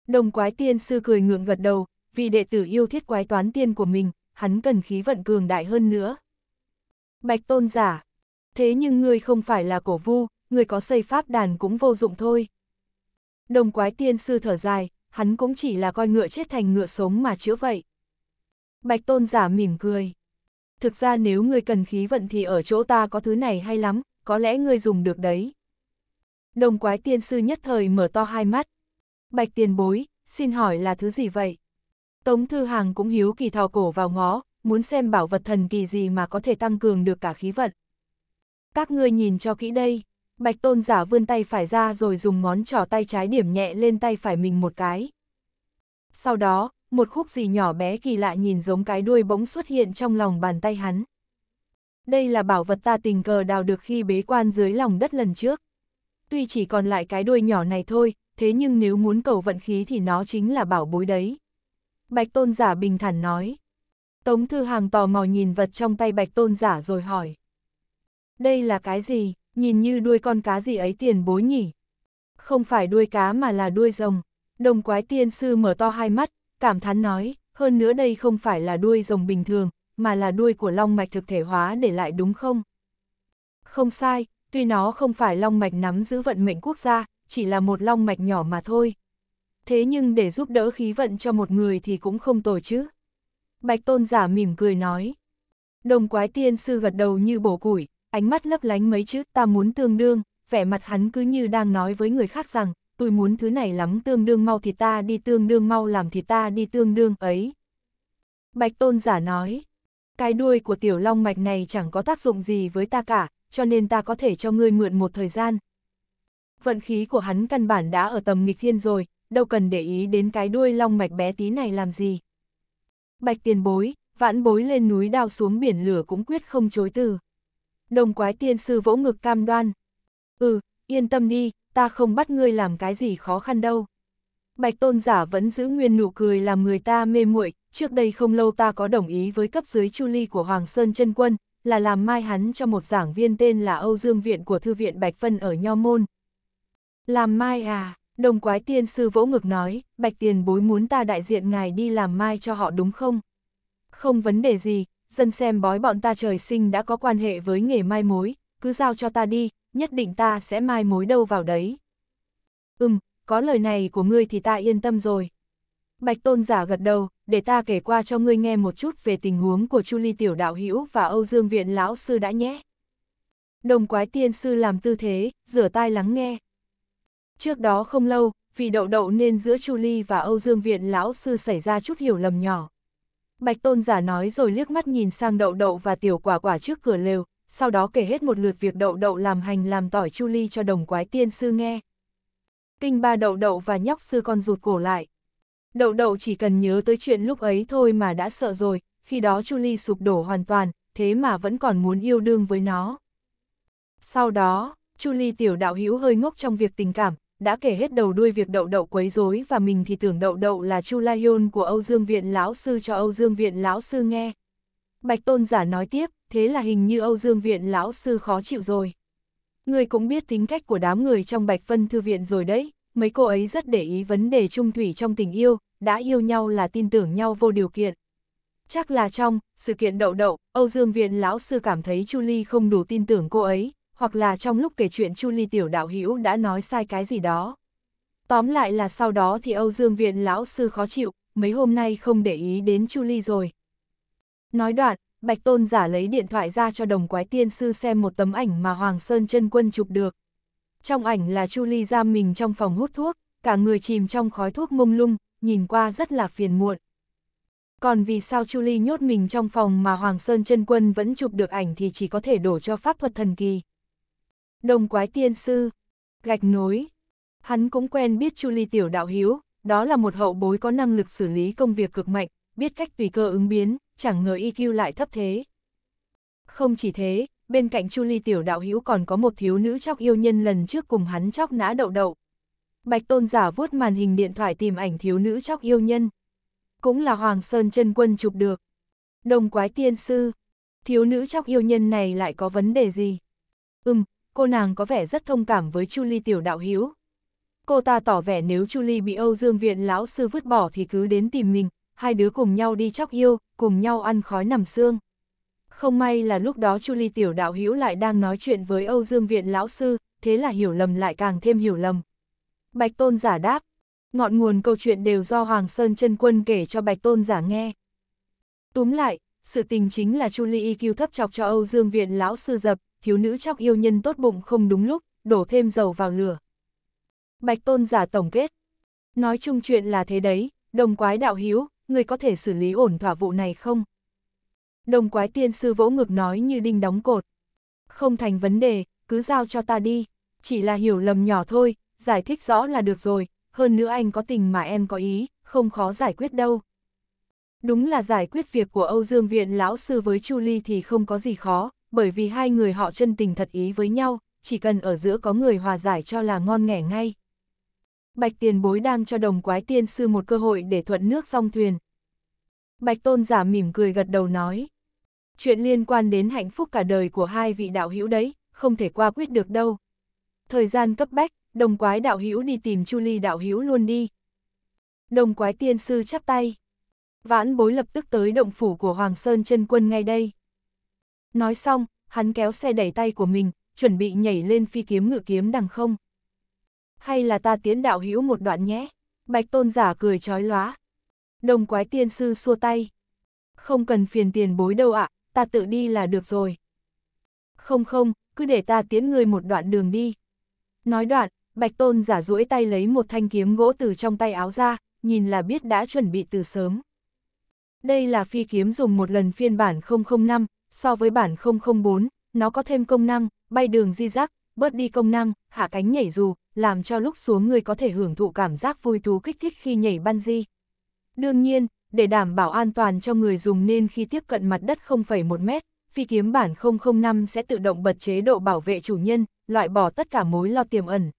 Đồng quái tiên sư cười ngượng gật đầu, vì đệ tử yêu thiết quái toán tiên của mình, hắn cần khí vận cường đại hơn nữa. Bạch tôn giả, thế nhưng ngươi không phải là cổ vu, ngươi có xây pháp đàn cũng vô dụng thôi. Đồng quái tiên sư thở dài, hắn cũng chỉ là coi ngựa chết thành ngựa sống mà chữa vậy. Bạch tôn giả mỉm cười. Thực ra nếu ngươi cần khí vận thì ở chỗ ta có thứ này hay lắm, có lẽ ngươi dùng được đấy. Đồng quái tiên sư nhất thời mở to hai mắt. Bạch tiền bối, xin hỏi là thứ gì vậy? Tống Thư Hàng cũng hiếu kỳ thò cổ vào ngó, muốn xem bảo vật thần kỳ gì mà có thể tăng cường được cả khí vận. Các ngươi nhìn cho kỹ đây, Bạch Tôn giả vươn tay phải ra rồi dùng ngón trỏ tay trái điểm nhẹ lên tay phải mình một cái. Sau đó, một khúc gì nhỏ bé kỳ lạ nhìn giống cái đuôi bỗng xuất hiện trong lòng bàn tay hắn. Đây là bảo vật ta tình cờ đào được khi bế quan dưới lòng đất lần trước. Tuy chỉ còn lại cái đuôi nhỏ này thôi, thế nhưng nếu muốn cầu vận khí thì nó chính là bảo bối đấy. Bạch Tôn Giả bình thản nói. Tống Thư Hàng tò mò nhìn vật trong tay Bạch Tôn Giả rồi hỏi. Đây là cái gì, nhìn như đuôi con cá gì ấy tiền bối nhỉ? Không phải đuôi cá mà là đuôi rồng. Đồng quái tiên sư mở to hai mắt, cảm thán nói, hơn nữa đây không phải là đuôi rồng bình thường, mà là đuôi của long mạch thực thể hóa để lại đúng không? Không sai, tuy nó không phải long mạch nắm giữ vận mệnh quốc gia, chỉ là một long mạch nhỏ mà thôi, thế nhưng để giúp đỡ khí vận cho một người thì cũng không tồi chứ. Bạch tôn giả mỉm cười nói. Đồng quái tiên sư gật đầu như bổ củi, ánh mắt lấp lánh mấy chữ ta muốn tương đương, vẻ mặt hắn cứ như đang nói với người khác rằng, tôi muốn thứ này lắm tương đương mau thì ta đi tương đương mau làm thì ta đi tương đương ấy. Bạch tôn giả nói, cái đuôi của tiểu long mạch này chẳng có tác dụng gì với ta cả, cho nên ta có thể cho ngươi mượn một thời gian. Vận khí của hắn căn bản đã ở tầm nghịch thiên rồi, đâu cần để ý đến cái đuôi long mạch bé tí này làm gì. Bạch tiền bối, vãn bối lên núi đào xuống biển lửa cũng quyết không chối từ. Đồng quái tiên sư vỗ ngực cam đoan. Ừ, yên tâm đi, ta không bắt ngươi làm cái gì khó khăn đâu. Bạch tôn giả vẫn giữ nguyên nụ cười làm người ta mê muội. trước đây không lâu ta có đồng ý với cấp dưới chu ly của Hoàng Sơn chân Quân, là làm mai hắn cho một giảng viên tên là Âu Dương Viện của Thư viện Bạch Vân ở Nho Môn. Làm mai à? Đồng quái tiên sư vỗ ngực nói, bạch tiền bối muốn ta đại diện ngài đi làm mai cho họ đúng không? Không vấn đề gì, dân xem bói bọn ta trời sinh đã có quan hệ với nghề mai mối, cứ giao cho ta đi, nhất định ta sẽ mai mối đâu vào đấy. Ừm, có lời này của ngươi thì ta yên tâm rồi. Bạch tôn giả gật đầu, để ta kể qua cho ngươi nghe một chút về tình huống của Chu Ly Tiểu Đạo Hữu và Âu Dương Viện Lão Sư đã nhé. Đồng quái tiên sư làm tư thế, rửa tai lắng nghe. Trước đó không lâu, vì đậu đậu nên giữa Chu Ly và Âu Dương Viện lão sư xảy ra chút hiểu lầm nhỏ. Bạch Tôn giả nói rồi liếc mắt nhìn sang đậu đậu và tiểu quả quả trước cửa lều, sau đó kể hết một lượt việc đậu đậu làm hành làm tỏi Chu Ly cho đồng quái tiên sư nghe. Kinh ba đậu đậu và nhóc sư con rụt cổ lại. Đậu đậu chỉ cần nhớ tới chuyện lúc ấy thôi mà đã sợ rồi, khi đó Chu Ly sụp đổ hoàn toàn, thế mà vẫn còn muốn yêu đương với nó. Sau đó, Chu Ly tiểu đạo hữu hơi ngốc trong việc tình cảm, đã kể hết đầu đuôi việc đậu đậu quấy rối và mình thì tưởng đậu đậu là Chu Lai Yôn của Âu Dương Viện Lão Sư cho Âu Dương Viện Lão Sư nghe. Bạch Tôn giả nói tiếp, thế là hình như Âu Dương Viện Lão Sư khó chịu rồi. Người cũng biết tính cách của đám người trong Bạch phân Thư Viện rồi đấy, mấy cô ấy rất để ý vấn đề trung thủy trong tình yêu, đã yêu nhau là tin tưởng nhau vô điều kiện. Chắc là trong sự kiện đậu đậu, Âu Dương Viện Lão Sư cảm thấy Chu Ly không đủ tin tưởng cô ấy, hoặc là trong lúc kể chuyện Chu Ly Tiểu Đạo Hữu đã nói sai cái gì đó. Tóm lại là sau đó thì Âu Dương Viện lão sư khó chịu, mấy hôm nay không để ý đến Chu Ly rồi. Nói đoạn, Bạch Tôn giả lấy điện thoại ra cho đồng quái tiên sư xem một tấm ảnh mà Hoàng Sơn chân quân chụp được. Trong ảnh là Chu Ly giam mình trong phòng hút thuốc, cả người chìm trong khói thuốc mông lung, nhìn qua rất là phiền muộn. Còn vì sao Chu Ly nhốt mình trong phòng mà Hoàng Sơn chân quân vẫn chụp được ảnh thì chỉ có thể đổ cho pháp thuật thần kỳ đồng quái tiên sư, gạch nối. Hắn cũng quen biết Chu Ly Tiểu Đạo Hiếu, đó là một hậu bối có năng lực xử lý công việc cực mạnh, biết cách tùy cơ ứng biến, chẳng ngờ IQ lại thấp thế. Không chỉ thế, bên cạnh Chu Ly Tiểu Đạo Hiếu còn có một thiếu nữ chóc yêu nhân lần trước cùng hắn chóc nã đậu đậu. Bạch Tôn giả vuốt màn hình điện thoại tìm ảnh thiếu nữ chóc yêu nhân. Cũng là Hoàng Sơn chân quân chụp được. Đồng quái tiên sư, thiếu nữ chóc yêu nhân này lại có vấn đề gì? Ừm, cô nàng có vẻ rất thông cảm với Chu Ly tiểu đạo hiếu. Cô ta tỏ vẻ nếu Chu Ly bị Âu Dương Viện lão sư vứt bỏ thì cứ đến tìm mình, hai đứa cùng nhau đi chóc yêu, cùng nhau ăn khói nằm xương. Không may là lúc đó Chu Ly tiểu đạo Hiếu lại đang nói chuyện với Âu Dương Viện lão sư, thế là hiểu lầm lại càng thêm hiểu lầm. Bạch Tôn giả đáp, ngọn nguồn câu chuyện đều do Hoàng Sơn chân Quân kể cho Bạch Tôn giả nghe. Túm lại, sự tình chính là Chu Ly y thấp chọc cho Âu Dương Viện lão sư dập, thiếu nữ chóc yêu nhân tốt bụng không đúng lúc, đổ thêm dầu vào lửa. Bạch tôn giả tổng kết. Nói chung chuyện là thế đấy, đồng quái đạo hiếu, người có thể xử lý ổn thỏa vụ này không? Đồng quái tiên sư vỗ ngực nói như đinh đóng cột. Không thành vấn đề, cứ giao cho ta đi, chỉ là hiểu lầm nhỏ thôi, giải thích rõ là được rồi, hơn nữa anh có tình mà em có ý, không khó giải quyết đâu. Đúng là giải quyết việc của Âu Dương Viện Lão Sư với Chu Ly thì không có gì khó, bởi vì hai người họ chân tình thật ý với nhau, chỉ cần ở giữa có người hòa giải cho là ngon nghẻ ngay. Bạch tiền bối đang cho đồng quái tiên sư một cơ hội để thuận nước song thuyền. Bạch tôn giả mỉm cười gật đầu nói. Chuyện liên quan đến hạnh phúc cả đời của hai vị đạo hữu đấy, không thể qua quyết được đâu. Thời gian cấp bách, đồng quái đạo hữu đi tìm Chu Ly đạo hữu luôn đi. Đồng quái tiên sư chắp tay. Vãn bối lập tức tới động phủ của Hoàng Sơn chân quân ngay đây. Nói xong, hắn kéo xe đẩy tay của mình, chuẩn bị nhảy lên phi kiếm ngự kiếm đằng không. Hay là ta tiến đạo hữu một đoạn nhé? Bạch tôn giả cười trói lóa. Đồng quái tiên sư xua tay. Không cần phiền tiền bối đâu ạ, ta tự đi là được rồi. Không không, cứ để ta tiến người một đoạn đường đi. Nói đoạn, bạch tôn giả duỗi tay lấy một thanh kiếm gỗ từ trong tay áo ra, nhìn là biết đã chuẩn bị từ sớm. Đây là phi kiếm dùng một lần phiên bản 005, so với bản 004, nó có thêm công năng, bay đường di rác, bớt đi công năng, hạ cánh nhảy dù, làm cho lúc xuống người có thể hưởng thụ cảm giác vui thú kích thích khi nhảy ban di. Đương nhiên, để đảm bảo an toàn cho người dùng nên khi tiếp cận mặt đất 0,1 mét, phi kiếm bản 005 sẽ tự động bật chế độ bảo vệ chủ nhân, loại bỏ tất cả mối lo tiềm ẩn.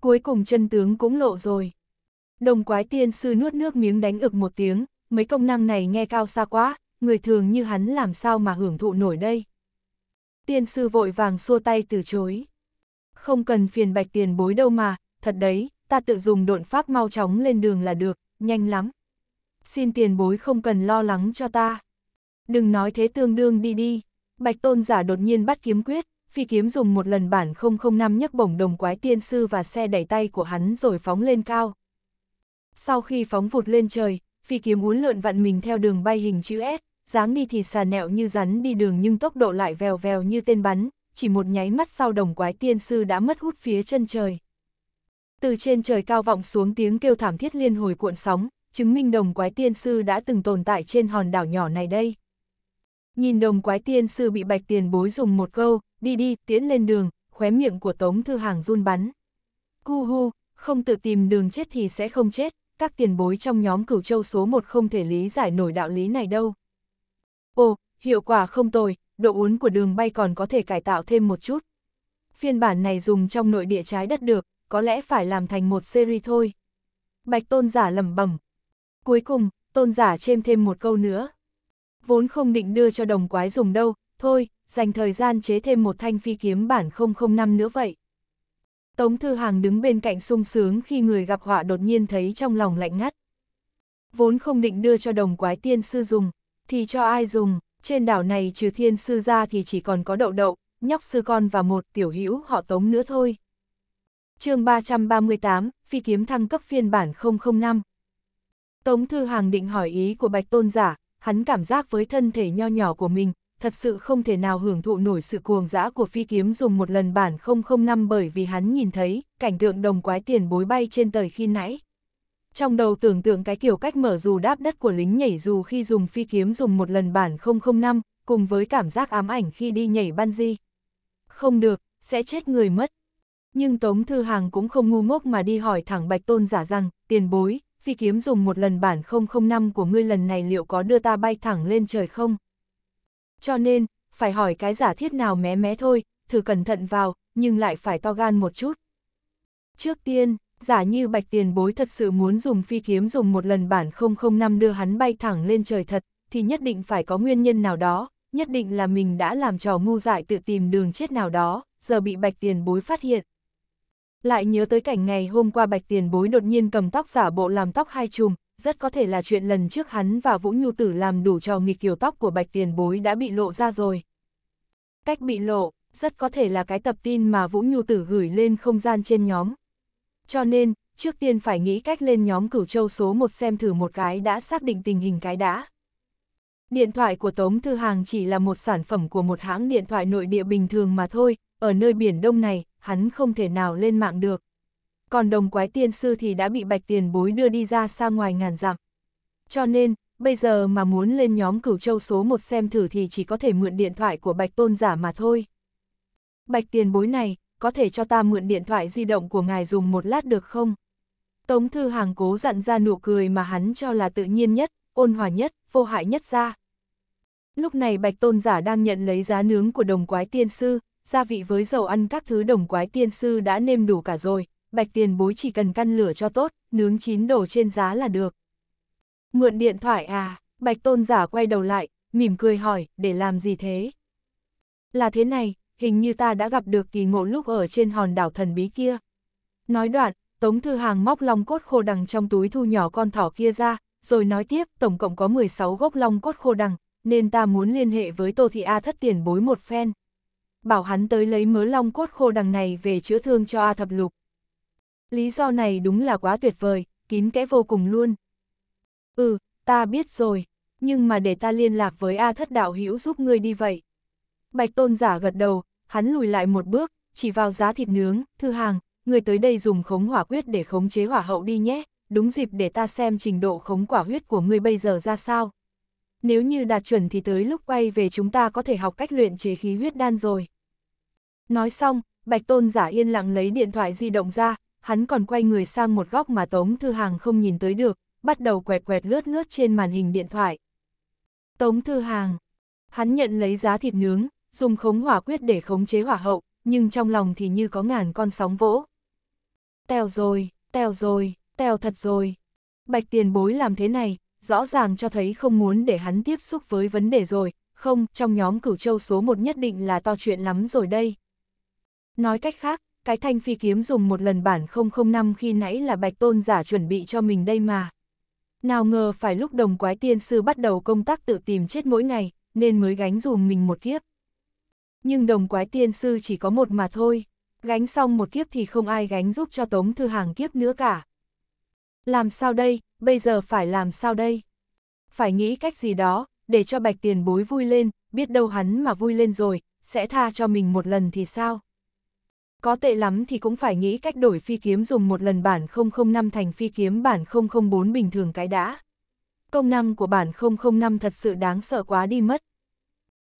Cuối cùng chân tướng cũng lộ rồi. Đồng quái tiên sư nuốt nước miếng đánh ực một tiếng, mấy công năng này nghe cao xa quá, người thường như hắn làm sao mà hưởng thụ nổi đây. Tiên sư vội vàng xua tay từ chối. Không cần phiền bạch tiền bối đâu mà, thật đấy, ta tự dùng độn pháp mau chóng lên đường là được, nhanh lắm. Xin tiền bối không cần lo lắng cho ta. Đừng nói thế tương đương đi đi. Bạch tôn giả đột nhiên bắt kiếm quyết, phi kiếm dùng một lần bản 005 nhấc bổng đồng quái tiên sư và xe đẩy tay của hắn rồi phóng lên cao. Sau khi phóng vụt lên trời, phi kiếm uốn lượn vặn mình theo đường bay hình chữ S, dáng đi thì xà nẹo như rắn đi đường nhưng tốc độ lại vèo vèo như tên bắn, chỉ một nháy mắt sau đồng quái tiên sư đã mất hút phía chân trời. Từ trên trời cao vọng xuống tiếng kêu thảm thiết liên hồi cuộn sóng, chứng minh đồng quái tiên sư đã từng tồn tại trên hòn đảo nhỏ này đây. Nhìn đồng quái tiên sư bị bạch tiền bối dùng một câu, đi đi, tiến lên đường, khóe miệng của Tống Thư Hàng run bắn. Hu hu, không tự tìm đường chết thì sẽ không chết, các tiền bối trong nhóm cửu châu số một không thể lý giải nổi đạo lý này đâu. Ồ, hiệu quả không tồi, độ uốn của đường bay còn có thể cải tạo thêm một chút. Phiên bản này dùng trong nội địa trái đất được, có lẽ phải làm thành một series thôi. Bạch tôn giả lẩm bẩm. Cuối cùng, tôn giả chêm thêm một câu nữa. Vốn không định đưa cho đồng quái dùng đâu, thôi, dành thời gian chế thêm một thanh phi kiếm bản 005 nữa vậy. Tống Thư Hàng đứng bên cạnh sung sướng khi người gặp họa đột nhiên thấy trong lòng lạnh ngắt. Vốn không định đưa cho đồng quái tiên sư dùng, thì cho ai dùng, trên đảo này trừ thiên sư ra thì chỉ còn có đậu đậu, nhóc sư con và một tiểu hữu họ tống nữa thôi. chương 338, phi kiếm thăng cấp phiên bản 005. Tống Thư Hàng định hỏi ý của Bạch Tôn Giả, hắn cảm giác với thân thể nho nhỏ của mình, thật sự không thể nào hưởng thụ nổi sự cuồng dã của phi kiếm dùng một lần bản 005 bởi vì hắn nhìn thấy cảnh tượng đồng quái tiền bối bay trên tời khi nãy trong đầu tưởng tượng cái kiểu cách mở dù đáp đất của lính nhảy dù khi dùng phi kiếm dùng một lần bản 005, cùng với cảm giác ám ảnh khi đi nhảy ban di. Không được, sẽ chết người mất. Nhưng Tống Thư Hàng cũng không ngu ngốc mà đi hỏi thẳng Bạch Tôn giả rằng, tiền bối, phi kiếm dùng một lần bản 005 của ngươi lần này liệu có đưa ta bay thẳng lên trời không? Cho nên, phải hỏi cái giả thiết nào mé mé thôi, thử cẩn thận vào, nhưng lại phải to gan một chút. Trước tiên, giả như bạch tiền bối thật sự muốn dùng phi kiếm dùng một lần bản 005 đưa hắn bay thẳng lên trời thật, thì nhất định phải có nguyên nhân nào đó, nhất định là mình đã làm trò ngu dại tự tìm đường chết nào đó, giờ bị bạch tiền bối phát hiện. Lại nhớ tới cảnh ngày hôm qua bạch tiền bối đột nhiên cầm tóc giả bộ làm tóc hai chùm, rất có thể là chuyện lần trước hắn và Vũ Nhu Tử làm đủ trò nghịch kiểu tóc của bạch tiền bối đã bị lộ ra rồi. Cách bị lộ, rất có thể là cái tập tin mà Vũ Nhu Tử gửi lên không gian trên nhóm, cho nên, trước tiên phải nghĩ cách lên nhóm cửu châu số 1 xem thử một cái đã xác định tình hình cái đã. Điện thoại của Tống Thư Hàng chỉ là một sản phẩm của một hãng điện thoại nội địa bình thường mà thôi, ở nơi biển đông này, hắn không thể nào lên mạng được. Còn đồng quái tiên sư thì đã bị bạch tiền bối đưa đi ra xa ngoài ngàn dặm. Cho nên, bây giờ mà muốn lên nhóm cửu châu số 1 xem thử thì chỉ có thể mượn điện thoại của bạch tôn giả mà thôi. Bạch tiền bối này, có thể cho ta mượn điện thoại di động của ngài dùng một lát được không? Tống Thư Hàng cố dặn ra nụ cười mà hắn cho là tự nhiên nhất, ôn hòa nhất, vô hại nhất ra. Lúc này Bạch Tôn Giả đang nhận lấy giá nướng của đồng quái tiên sư, gia vị với dầu ăn các thứ đồng quái tiên sư đã nêm đủ cả rồi, Bạch Tiền Bối chỉ cần căn lửa cho tốt, nướng chín đồ trên giá là được. Mượn điện thoại à, Bạch Tôn Giả quay đầu lại, mỉm cười hỏi, để làm gì thế? Là thế này, hình như ta đã gặp được kỳ ngộ lúc ở trên hòn đảo thần bí kia. Nói đoạn, Tống Thư Hàng móc long cốt khô đằng trong túi thu nhỏ con thỏ kia ra, rồi nói tiếp tổng cộng có 16 gốc long cốt khô đằng, nên ta muốn liên hệ với Tô Thị A thất tiền bối một phen. Bảo hắn tới lấy mớ long cốt khô đằng này về chữa thương cho A thập lục. Lý do này đúng là quá tuyệt vời, kín kẽ vô cùng luôn. Ừ, ta biết rồi, nhưng mà để ta liên lạc với A thất đạo hữu giúp ngươi đi vậy. Bạch tôn giả gật đầu, hắn lùi lại một bước, chỉ vào giá thịt nướng, thư hàng, người tới đây dùng khống hỏa quyết để khống chế hỏa hậu đi nhé, đúng dịp để ta xem trình độ khống quả huyết của người bây giờ ra sao. Nếu như đạt chuẩn thì tới lúc quay về chúng ta có thể học cách luyện chế khí huyết đan rồi. Nói xong, Bạch Tôn giả yên lặng lấy điện thoại di động ra, hắn còn quay người sang một góc mà Tống Thư Hàng không nhìn tới được, bắt đầu quẹt quẹt lướt lướt trên màn hình điện thoại. Tống Thư Hàng, hắn nhận lấy giá thịt nướng, dùng khống hỏa quyết để khống chế hỏa hậu, nhưng trong lòng thì như có ngàn con sóng vỗ. Tèo rồi, tèo rồi, tèo thật rồi. Bạch tiền bối làm thế này, rõ ràng cho thấy không muốn để hắn tiếp xúc với vấn đề rồi, không, trong nhóm cửu châu số một nhất định là to chuyện lắm rồi đây. Nói cách khác, cái thanh phi kiếm dùng một lần bản 005 khi nãy là bạch tôn giả chuẩn bị cho mình đây mà. Nào ngờ phải lúc đồng quái tiên sư bắt đầu công tác tự tìm chết mỗi ngày, nên mới gánh dùm mình một kiếp nhưng đồng quái tiên sư chỉ có một mà thôi, gánh xong một kiếp thì không ai gánh giúp cho Tống Thư Hàng kiếp nữa cả. Làm sao đây, bây giờ phải làm sao đây? Phải nghĩ cách gì đó, để cho bạch tiền bối vui lên, biết đâu hắn mà vui lên rồi, sẽ tha cho mình một lần thì sao? Có tệ lắm thì cũng phải nghĩ cách đổi phi kiếm dùng một lần bản 005 thành phi kiếm bản 004 bình thường cái đã. Công năng của bản 005 thật sự đáng sợ quá đi mất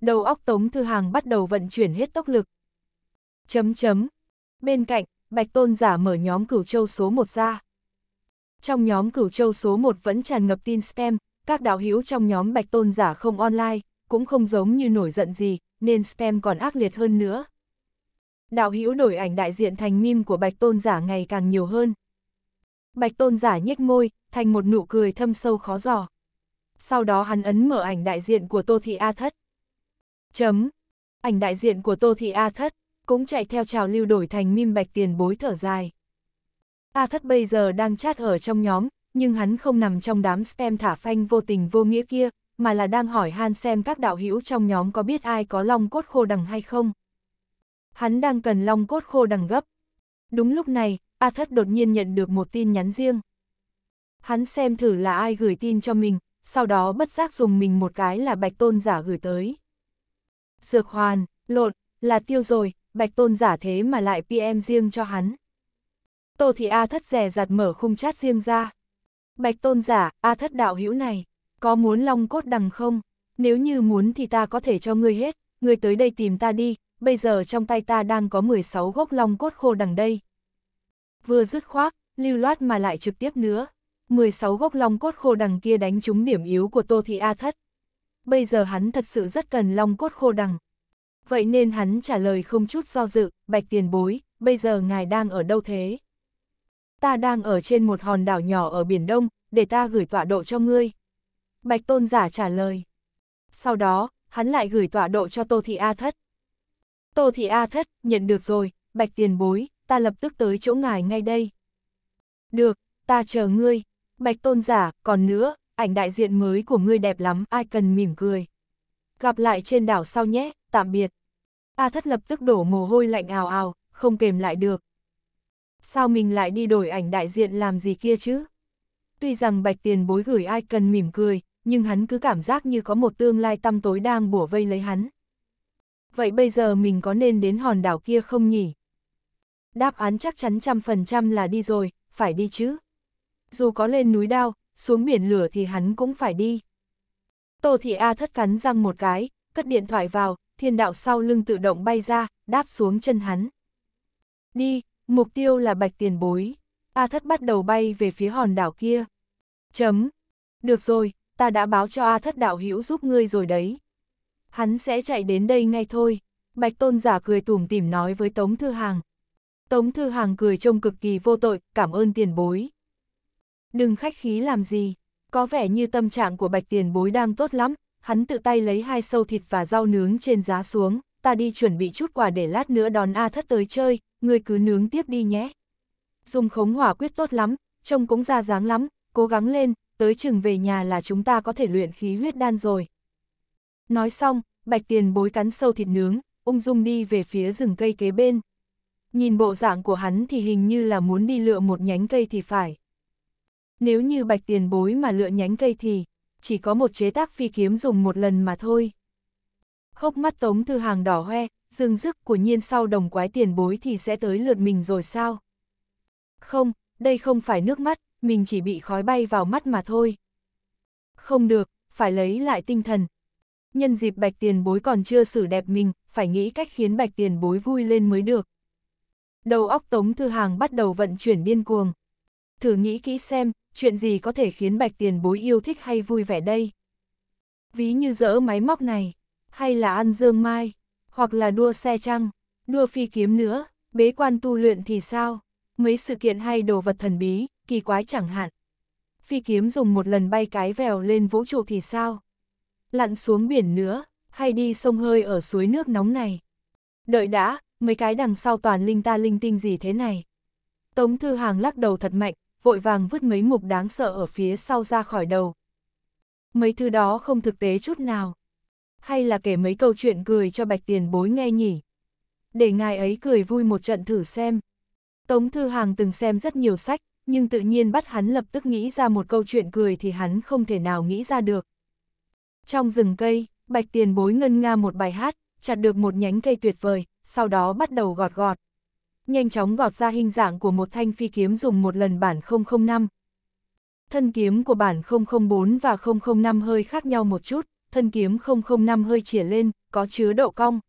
đầu óc Tống Thư Hàng bắt đầu vận chuyển hết tốc lực. Chấm chấm. Bên cạnh, Bạch Tôn giả mở nhóm cửu châu số 1 ra. Trong nhóm cửu châu số 1 vẫn tràn ngập tin spam, các đạo hữu trong nhóm Bạch Tôn giả không online, cũng không giống như nổi giận gì, nên spam còn ác liệt hơn nữa. Đạo hữu đổi ảnh đại diện thành mim của Bạch Tôn giả ngày càng nhiều hơn. Bạch Tôn giả nhếch môi, thành một nụ cười thâm sâu khó giò. Sau đó hắn ấn mở ảnh đại diện của Tô Thị A Thất. Chấm. Ảnh đại diện của Tô Thị A Thất, cũng chạy theo trào lưu đổi thành mim bạch tiền bối thở dài. A Thất bây giờ đang chat ở trong nhóm, nhưng hắn không nằm trong đám spam thả phanh vô tình vô nghĩa kia, mà là đang hỏi han xem các đạo hữu trong nhóm có biết ai có long cốt khô đằng hay không. Hắn đang cần long cốt khô đằng gấp. Đúng lúc này, A Thất đột nhiên nhận được một tin nhắn riêng. Hắn xem thử là ai gửi tin cho mình, sau đó bất giác dùng mình một cái là bạch tôn giả gửi tới dược hoàn, lộn, là tiêu rồi, bạch tôn giả thế mà lại PM riêng cho hắn. Tô Thị A Thất rè giặt mở khung chat riêng ra. Bạch tôn giả, A Thất đạo hữu này, có muốn long cốt đằng không? Nếu như muốn thì ta có thể cho ngươi hết, ngươi tới đây tìm ta đi, bây giờ trong tay ta đang có 16 gốc long cốt khô đằng đây. Vừa dứt khoác, lưu loát mà lại trực tiếp nữa. 16 gốc long cốt khô đằng kia đánh trúng điểm yếu của Tô Thị A Thất, bây giờ hắn thật sự rất cần long cốt khô đằng. Vậy nên hắn trả lời không chút do dự, bạch tiền bối, bây giờ ngài đang ở đâu thế? Ta đang ở trên một hòn đảo nhỏ ở Biển Đông, để ta gửi tọa độ cho ngươi. Bạch tôn giả trả lời. Sau đó, hắn lại gửi tọa độ cho Tô Thị A Thất. Tô Thị A Thất, nhận được rồi, bạch tiền bối, ta lập tức tới chỗ ngài ngay đây. Được, ta chờ ngươi. Bạch tôn giả, còn nữa, ảnh đại diện mới của ngươi đẹp lắm, ai cần mỉm cười. Gặp lại trên đảo sau nhé, tạm biệt. A thất lập tức đổ mồ hôi lạnh ào ào, không kềm lại được. Sao mình lại đi đổi ảnh đại diện làm gì kia chứ? Tuy rằng bạch tiền bối gửi ai cần mỉm cười, nhưng hắn cứ cảm giác như có một tương lai tăm tối đang bủa vây lấy hắn. Vậy bây giờ mình có nên đến hòn đảo kia không nhỉ? Đáp án chắc chắn trăm phần trăm là đi rồi, phải đi chứ. Dù có lên núi đao, xuống biển lửa thì hắn cũng phải đi. Tô Thị A thất cắn răng một cái, cất điện thoại vào, thiên đạo sau lưng tự động bay ra, đáp xuống chân hắn. Đi, mục tiêu là bạch tiền bối. A thất bắt đầu bay về phía hòn đảo kia. Chấm. Được rồi, ta đã báo cho A thất đạo hữu giúp ngươi rồi đấy. Hắn sẽ chạy đến đây ngay thôi. Bạch tôn giả cười tủm tỉm nói với Tống Thư Hàng. Tống Thư Hàng cười trông cực kỳ vô tội, cảm ơn tiền bối đừng khách khí làm gì. Có vẻ như tâm trạng của bạch tiền bối đang tốt lắm, hắn tự tay lấy hai sâu thịt và rau nướng trên giá xuống, ta đi chuẩn bị chút quà để lát nữa đón A thất tới chơi, ngươi cứ nướng tiếp đi nhé. Dùng khống hỏa quyết tốt lắm, trông cũng ra dáng lắm, cố gắng lên, tới chừng về nhà là chúng ta có thể luyện khí huyết đan rồi. Nói xong, bạch tiền bối cắn sâu thịt nướng, ung dung đi về phía rừng cây kế bên. Nhìn bộ dạng của hắn thì hình như là muốn đi lựa một nhánh cây thì phải. Nếu như bạch tiền bối mà lựa nhánh cây thì, chỉ có một chế tác phi kiếm dùng một lần mà thôi. Hốc mắt tống thư hàng đỏ hoe, dừng dứt của nhiên sau đồng quái tiền bối thì sẽ tới lượt mình rồi sao? Không, đây không phải nước mắt, mình chỉ bị khói bay vào mắt mà thôi. Không được, phải lấy lại tinh thần. Nhân dịp bạch tiền bối còn chưa xử đẹp mình, phải nghĩ cách khiến bạch tiền bối vui lên mới được. Đầu óc Tống Thư Hàng bắt đầu vận chuyển điên cuồng thử nghĩ kỹ xem, chuyện gì có thể khiến bạch tiền bối yêu thích hay vui vẻ đây? Ví như dỡ máy móc này, hay là ăn dương mai, hoặc là đua xe trăng, đua phi kiếm nữa, bế quan tu luyện thì sao? Mấy sự kiện hay đồ vật thần bí, kỳ quái chẳng hạn. Phi kiếm dùng một lần bay cái vèo lên vũ trụ thì sao? Lặn xuống biển nữa, hay đi sông hơi ở suối nước nóng này? Đợi đã, mấy cái đằng sau toàn linh ta linh tinh gì thế này? Tống Thư Hàng lắc đầu thật mạnh, vội vàng vứt mấy mục đáng sợ ở phía sau ra khỏi đầu. Mấy thứ đó không thực tế chút nào. Hay là kể mấy câu chuyện cười cho bạch tiền bối nghe nhỉ? Để ngài ấy cười vui một trận thử xem. Tống Thư Hàng từng xem rất nhiều sách, nhưng tự nhiên bắt hắn lập tức nghĩ ra một câu chuyện cười thì hắn không thể nào nghĩ ra được. Trong rừng cây, bạch tiền bối ngân nga một bài hát, chặt được một nhánh cây tuyệt vời, sau đó bắt đầu gọt gọt, nhanh chóng gọt ra hình dạng của một thanh phi kiếm dùng một lần bản 005. Thân kiếm của bản 004 và 005 hơi khác nhau một chút, thân kiếm 005 hơi chỉa lên, có chứa độ cong.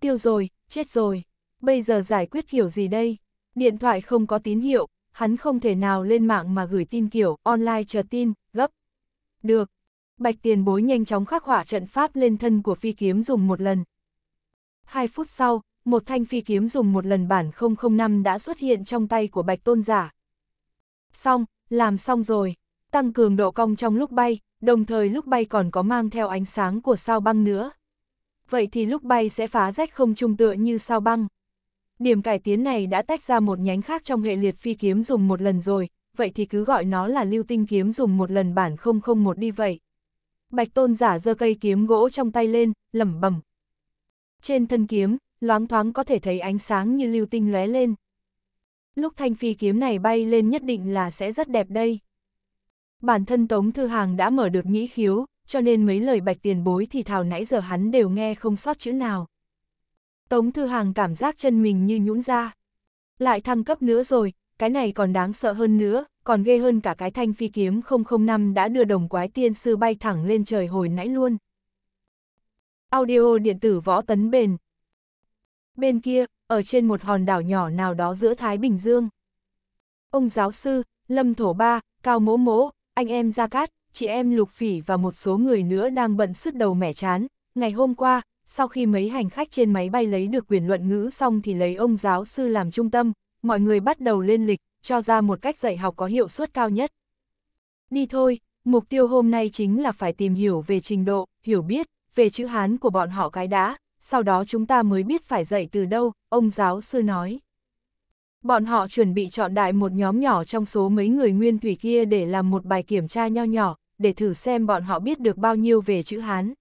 Tiêu rồi, chết rồi, bây giờ giải quyết kiểu gì đây? Điện thoại không có tín hiệu, hắn không thể nào lên mạng mà gửi tin kiểu online chờ tin, gấp. Được. Bạch tiền bối nhanh chóng khắc họa trận pháp lên thân của phi kiếm dùng một lần. Hai phút sau, một thanh phi kiếm dùng một lần bản 005 đã xuất hiện trong tay của bạch tôn giả. Xong, làm xong rồi, tăng cường độ cong trong lúc bay, đồng thời lúc bay còn có mang theo ánh sáng của sao băng nữa. Vậy thì lúc bay sẽ phá rách không trung tựa như sao băng. Điểm cải tiến này đã tách ra một nhánh khác trong hệ liệt phi kiếm dùng một lần rồi, vậy thì cứ gọi nó là lưu tinh kiếm dùng một lần bản 001 đi vậy. Bạch tôn giả giơ cây kiếm gỗ trong tay lên, lẩm bẩm. Trên thân kiếm, loáng thoáng có thể thấy ánh sáng như lưu tinh lóe lên. Lúc thanh phi kiếm này bay lên nhất định là sẽ rất đẹp đây. Bản thân Tống Thư Hàng đã mở được nhĩ khiếu, cho nên mấy lời bạch tiền bối thì thảo nãy giờ hắn đều nghe không sót chữ nào. Tống Thư Hàng cảm giác chân mình như nhũn ra. Lại thăng cấp nữa rồi, cái này còn đáng sợ hơn nữa, còn ghê hơn cả cái thanh phi kiếm 005 đã đưa đồng quái tiên sư bay thẳng lên trời hồi nãy luôn. Audio điện tử võ tấn bền, Bên kia, ở trên một hòn đảo nhỏ nào đó giữa Thái Bình Dương. Ông giáo sư, Lâm Thổ Ba, Cao Mỗ Mỗ, anh em Gia Cát, chị em Lục Phỉ và một số người nữa đang bận sứt đầu mẻ chán. Ngày hôm qua, sau khi mấy hành khách trên máy bay lấy được quyền luận ngữ xong thì lấy ông giáo sư làm trung tâm, mọi người bắt đầu lên lịch, cho ra một cách dạy học có hiệu suất cao nhất. Đi thôi, mục tiêu hôm nay chính là phải tìm hiểu về trình độ, hiểu biết, về chữ Hán của bọn họ cái đã sau đó chúng ta mới biết phải dạy từ đâu, ông giáo sư nói. Bọn họ chuẩn bị chọn đại một nhóm nhỏ trong số mấy người nguyên thủy kia để làm một bài kiểm tra nho nhỏ, để thử xem bọn họ biết được bao nhiêu về chữ Hán.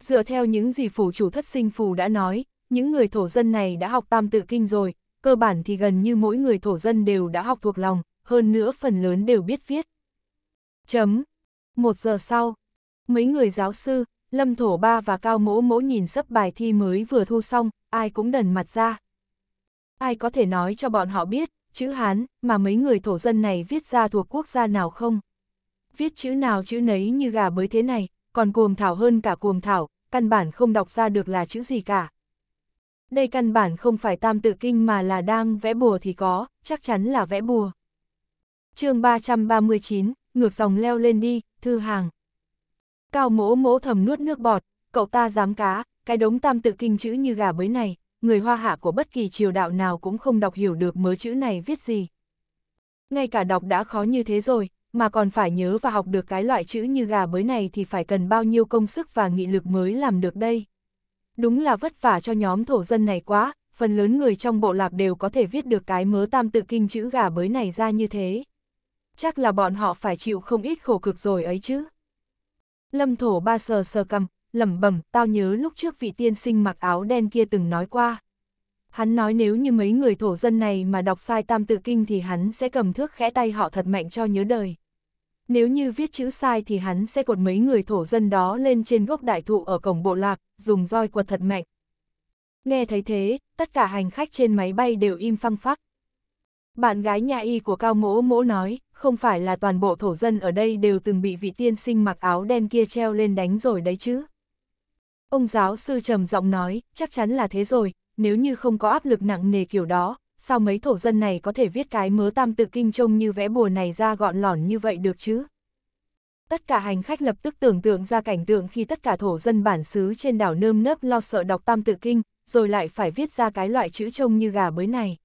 Dựa theo những gì phủ chủ thất sinh phù đã nói, những người thổ dân này đã học tam tự kinh rồi, cơ bản thì gần như mỗi người thổ dân đều đã học thuộc lòng, hơn nữa phần lớn đều biết viết. Chấm. Một giờ sau, mấy người giáo sư, Lâm Thổ Ba và Cao Mỗ Mỗ nhìn sấp bài thi mới vừa thu xong, ai cũng đần mặt ra. Ai có thể nói cho bọn họ biết, chữ Hán, mà mấy người thổ dân này viết ra thuộc quốc gia nào không? Viết chữ nào chữ nấy như gà bới thế này, còn cuồng thảo hơn cả cuồng thảo, căn bản không đọc ra được là chữ gì cả. Đây căn bản không phải tam tự kinh mà là đang vẽ bùa thì có, chắc chắn là vẽ bùa. chương 339, ngược dòng leo lên đi, thư hàng. Cao mỗ mỗ thầm nuốt nước bọt, cậu ta dám cá, cái đống tam tự kinh chữ như gà bới này, người hoa hạ của bất kỳ triều đạo nào cũng không đọc hiểu được mớ chữ này viết gì. Ngay cả đọc đã khó như thế rồi, mà còn phải nhớ và học được cái loại chữ như gà bới này thì phải cần bao nhiêu công sức và nghị lực mới làm được đây. Đúng là vất vả cho nhóm thổ dân này quá, phần lớn người trong bộ lạc đều có thể viết được cái mớ tam tự kinh chữ gà bới này ra như thế. Chắc là bọn họ phải chịu không ít khổ cực rồi ấy chứ. Lâm thổ ba sờ sờ cầm, lẩm bẩm tao nhớ lúc trước vị tiên sinh mặc áo đen kia từng nói qua. Hắn nói nếu như mấy người thổ dân này mà đọc sai tam tự kinh thì hắn sẽ cầm thước khẽ tay họ thật mạnh cho nhớ đời. Nếu như viết chữ sai thì hắn sẽ cột mấy người thổ dân đó lên trên gốc đại thụ ở cổng bộ lạc, dùng roi quật thật mạnh. Nghe thấy thế, tất cả hành khách trên máy bay đều im phăng phắc. Bạn gái nhà y của Cao Mỗ Mỗ nói, không phải là toàn bộ thổ dân ở đây đều từng bị vị tiên sinh mặc áo đen kia treo lên đánh rồi đấy chứ. Ông giáo sư trầm giọng nói, chắc chắn là thế rồi, nếu như không có áp lực nặng nề kiểu đó, sao mấy thổ dân này có thể viết cái mớ tam tự kinh trông như vẽ bùa này ra gọn lỏn như vậy được chứ? Tất cả hành khách lập tức tưởng tượng ra cảnh tượng khi tất cả thổ dân bản xứ trên đảo nơm nớp lo sợ đọc tam tự kinh, rồi lại phải viết ra cái loại chữ trông như gà bới này.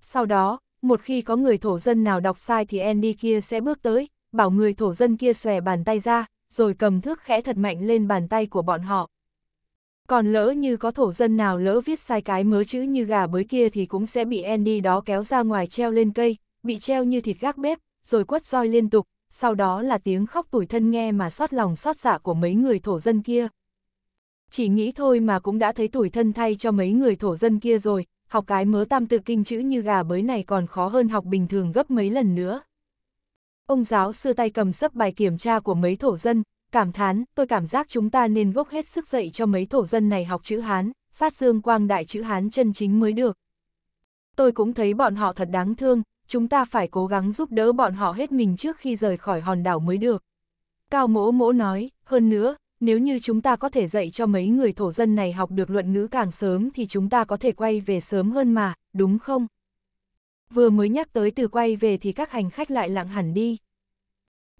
Sau đó, một khi có người thổ dân nào đọc sai thì Andy kia sẽ bước tới, bảo người thổ dân kia xòe bàn tay ra, rồi cầm thước khẽ thật mạnh lên bàn tay của bọn họ. Còn lỡ như có thổ dân nào lỡ viết sai cái mớ chữ như gà bới kia thì cũng sẽ bị Andy đó kéo ra ngoài treo lên cây, bị treo như thịt gác bếp, rồi quất roi liên tục, sau đó là tiếng khóc tủi thân nghe mà xót lòng xót dạ của mấy người thổ dân kia. Chỉ nghĩ thôi mà cũng đã thấy tủi thân thay cho mấy người thổ dân kia rồi, học cái mớ tam tự kinh chữ như gà bới này còn khó hơn học bình thường gấp mấy lần nữa. Ông giáo sư tay cầm sấp bài kiểm tra của mấy thổ dân, cảm thán, tôi cảm giác chúng ta nên gốc hết sức dạy cho mấy thổ dân này học chữ Hán, phát dương quang đại chữ Hán chân chính mới được. Tôi cũng thấy bọn họ thật đáng thương, chúng ta phải cố gắng giúp đỡ bọn họ hết mình trước khi rời khỏi hòn đảo mới được. Cao mỗ mỗ nói, hơn nữa, nếu như chúng ta có thể dạy cho mấy người thổ dân này học được luận ngữ càng sớm thì chúng ta có thể quay về sớm hơn mà, đúng không? Vừa mới nhắc tới từ quay về thì các hành khách lại lặng hẳn đi.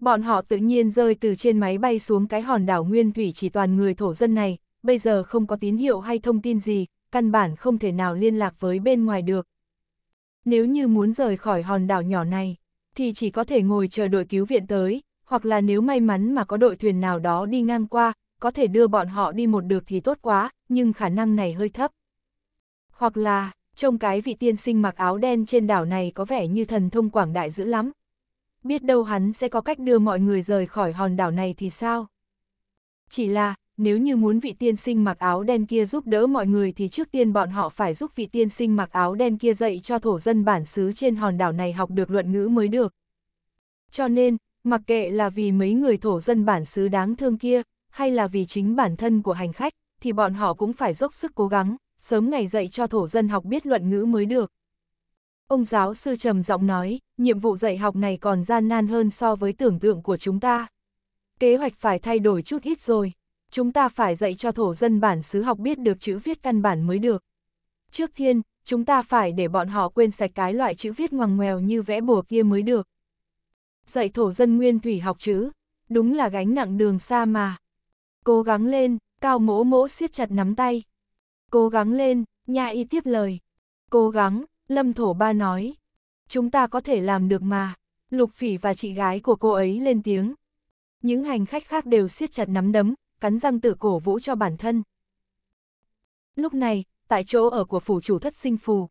Bọn họ tự nhiên rơi từ trên máy bay xuống cái hòn đảo nguyên thủy chỉ toàn người thổ dân này, bây giờ không có tín hiệu hay thông tin gì, căn bản không thể nào liên lạc với bên ngoài được. Nếu như muốn rời khỏi hòn đảo nhỏ này, thì chỉ có thể ngồi chờ đội cứu viện tới, hoặc là nếu may mắn mà có đội thuyền nào đó đi ngang qua, có thể đưa bọn họ đi một được thì tốt quá, nhưng khả năng này hơi thấp. Hoặc là, trông cái vị tiên sinh mặc áo đen trên đảo này có vẻ như thần thông quảng đại dữ lắm. Biết đâu hắn sẽ có cách đưa mọi người rời khỏi hòn đảo này thì sao? Chỉ là, nếu như muốn vị tiên sinh mặc áo đen kia giúp đỡ mọi người thì trước tiên bọn họ phải giúp vị tiên sinh mặc áo đen kia dạy cho thổ dân bản xứ trên hòn đảo này học được luận ngữ mới được. Cho nên, Mặc kệ là vì mấy người thổ dân bản xứ đáng thương kia, hay là vì chính bản thân của hành khách, thì bọn họ cũng phải dốc sức cố gắng, sớm ngày dạy cho thổ dân học biết luận ngữ mới được. Ông giáo sư trầm giọng nói, nhiệm vụ dạy học này còn gian nan hơn so với tưởng tượng của chúng ta. Kế hoạch phải thay đổi chút ít rồi, chúng ta phải dạy cho thổ dân bản xứ học biết được chữ viết căn bản mới được. Trước tiên chúng ta phải để bọn họ quên sạch cái loại chữ viết ngoằng ngoèo như vẽ bùa kia mới được dạy thổ dân nguyên thủy học chữ, đúng là gánh nặng đường xa mà. Cố gắng lên, cao mỗ mỗ siết chặt nắm tay. Cố gắng lên, nha y tiếp lời. Cố gắng, lâm thổ ba nói. Chúng ta có thể làm được mà. Lục phỉ và chị gái của cô ấy lên tiếng. Những hành khách khác đều siết chặt nắm đấm, cắn răng tự cổ vũ cho bản thân. Lúc này, tại chỗ ở của phủ chủ thất sinh phù,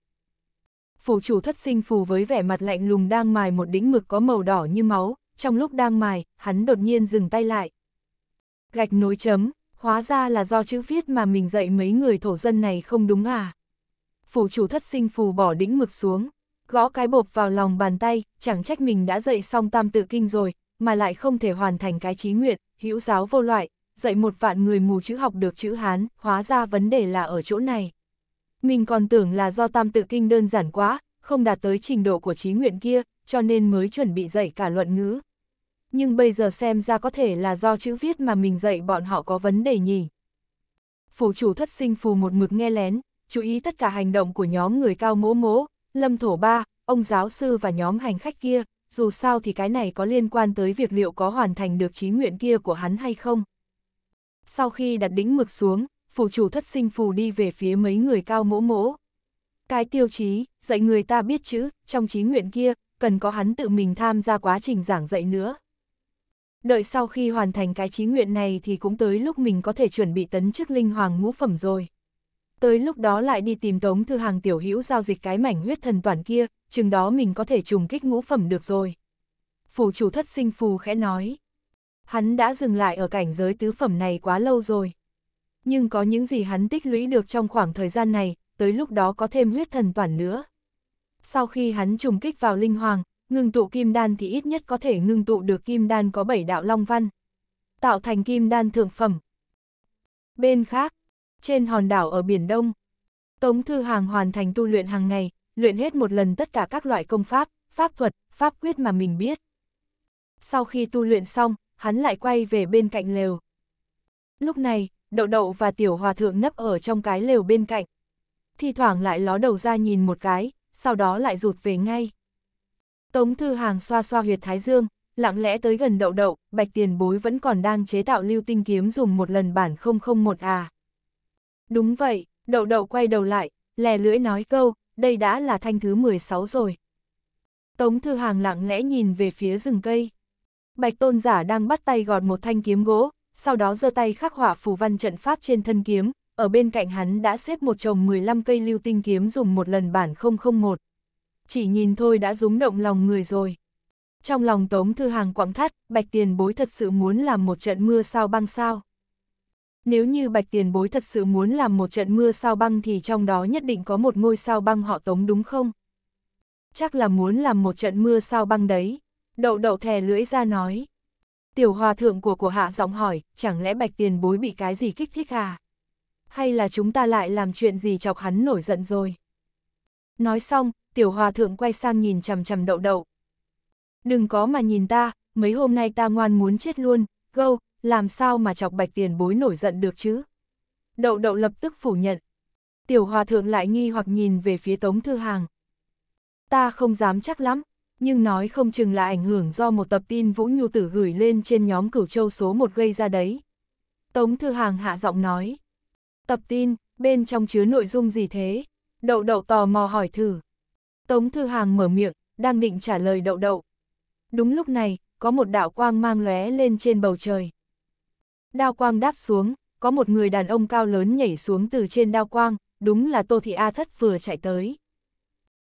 Phủ chủ thất sinh phù với vẻ mặt lạnh lùng đang mài một đĩnh mực có màu đỏ như máu, trong lúc đang mài, hắn đột nhiên dừng tay lại. Gạch nối chấm, hóa ra là do chữ viết mà mình dạy mấy người thổ dân này không đúng à. Phủ chủ thất sinh phù bỏ đĩnh mực xuống, gõ cái bộp vào lòng bàn tay, chẳng trách mình đã dạy xong tam tự kinh rồi, mà lại không thể hoàn thành cái trí nguyện, hữu giáo vô loại, dạy một vạn người mù chữ học được chữ Hán, hóa ra vấn đề là ở chỗ này. Mình còn tưởng là do tam tự kinh đơn giản quá, không đạt tới trình độ của trí nguyện kia, cho nên mới chuẩn bị dạy cả luận ngữ. Nhưng bây giờ xem ra có thể là do chữ viết mà mình dạy bọn họ có vấn đề nhỉ. Phủ chủ thất sinh phù một mực nghe lén, chú ý tất cả hành động của nhóm người cao mỗ mỗ, lâm thổ ba, ông giáo sư và nhóm hành khách kia, dù sao thì cái này có liên quan tới việc liệu có hoàn thành được trí nguyện kia của hắn hay không. Sau khi đặt đỉnh mực xuống, phủ chủ thất sinh phù đi về phía mấy người cao mỗ mỗ. Cái tiêu chí, dạy người ta biết chữ, trong trí nguyện kia, cần có hắn tự mình tham gia quá trình giảng dạy nữa. Đợi sau khi hoàn thành cái trí nguyện này thì cũng tới lúc mình có thể chuẩn bị tấn chức linh hoàng ngũ phẩm rồi. Tới lúc đó lại đi tìm tống thư hàng tiểu hữu giao dịch cái mảnh huyết thần toàn kia, chừng đó mình có thể trùng kích ngũ phẩm được rồi. Phủ chủ thất sinh phù khẽ nói. Hắn đã dừng lại ở cảnh giới tứ phẩm này quá lâu rồi nhưng có những gì hắn tích lũy được trong khoảng thời gian này, tới lúc đó có thêm huyết thần toàn nữa. Sau khi hắn trùng kích vào linh hoàng, ngưng tụ kim đan thì ít nhất có thể ngưng tụ được kim đan có bảy đạo long văn, tạo thành kim đan thượng phẩm. Bên khác, trên hòn đảo ở Biển Đông, Tống Thư Hàng hoàn thành tu luyện hàng ngày, luyện hết một lần tất cả các loại công pháp, pháp thuật, pháp quyết mà mình biết. Sau khi tu luyện xong, hắn lại quay về bên cạnh lều. Lúc này, đậu đậu và tiểu hòa thượng nấp ở trong cái lều bên cạnh. Thì thoảng lại ló đầu ra nhìn một cái, sau đó lại rụt về ngay. Tống Thư Hàng xoa xoa huyệt thái dương, lặng lẽ tới gần đậu đậu, bạch tiền bối vẫn còn đang chế tạo lưu tinh kiếm dùng một lần bản 001 à. Đúng vậy, đậu đậu quay đầu lại, lè lưỡi nói câu, đây đã là thanh thứ 16 rồi. Tống Thư Hàng lặng lẽ nhìn về phía rừng cây. Bạch tôn giả đang bắt tay gọt một thanh kiếm gỗ, sau đó giơ tay khắc họa phù văn trận pháp trên thân kiếm, ở bên cạnh hắn đã xếp một chồng 15 cây lưu tinh kiếm dùng một lần bản 001. Chỉ nhìn thôi đã rúng động lòng người rồi. Trong lòng Tống Thư Hàng quảng thắt, Bạch Tiền Bối thật sự muốn làm một trận mưa sao băng sao. Nếu như Bạch Tiền Bối thật sự muốn làm một trận mưa sao băng thì trong đó nhất định có một ngôi sao băng họ Tống đúng không? Chắc là muốn làm một trận mưa sao băng đấy. Đậu đậu thè lưỡi ra nói. Tiểu hòa thượng của của hạ giọng hỏi, chẳng lẽ bạch tiền bối bị cái gì kích thích à? Hay là chúng ta lại làm chuyện gì chọc hắn nổi giận rồi? Nói xong, tiểu hòa thượng quay sang nhìn chằm chằm đậu đậu. Đừng có mà nhìn ta, mấy hôm nay ta ngoan muốn chết luôn, gâu, làm sao mà chọc bạch tiền bối nổi giận được chứ? Đậu đậu lập tức phủ nhận. Tiểu hòa thượng lại nghi hoặc nhìn về phía tống thư hàng. Ta không dám chắc lắm, nhưng nói không chừng là ảnh hưởng do một tập tin Vũ Nhu Tử gửi lên trên nhóm cửu châu số một gây ra đấy. Tống Thư Hàng hạ giọng nói. Tập tin, bên trong chứa nội dung gì thế? Đậu đậu tò mò hỏi thử. Tống Thư Hàng mở miệng, đang định trả lời đậu đậu. Đúng lúc này, có một đạo quang mang lóe lên trên bầu trời. Đao quang đáp xuống, có một người đàn ông cao lớn nhảy xuống từ trên đao quang, đúng là Tô Thị A Thất vừa chạy tới.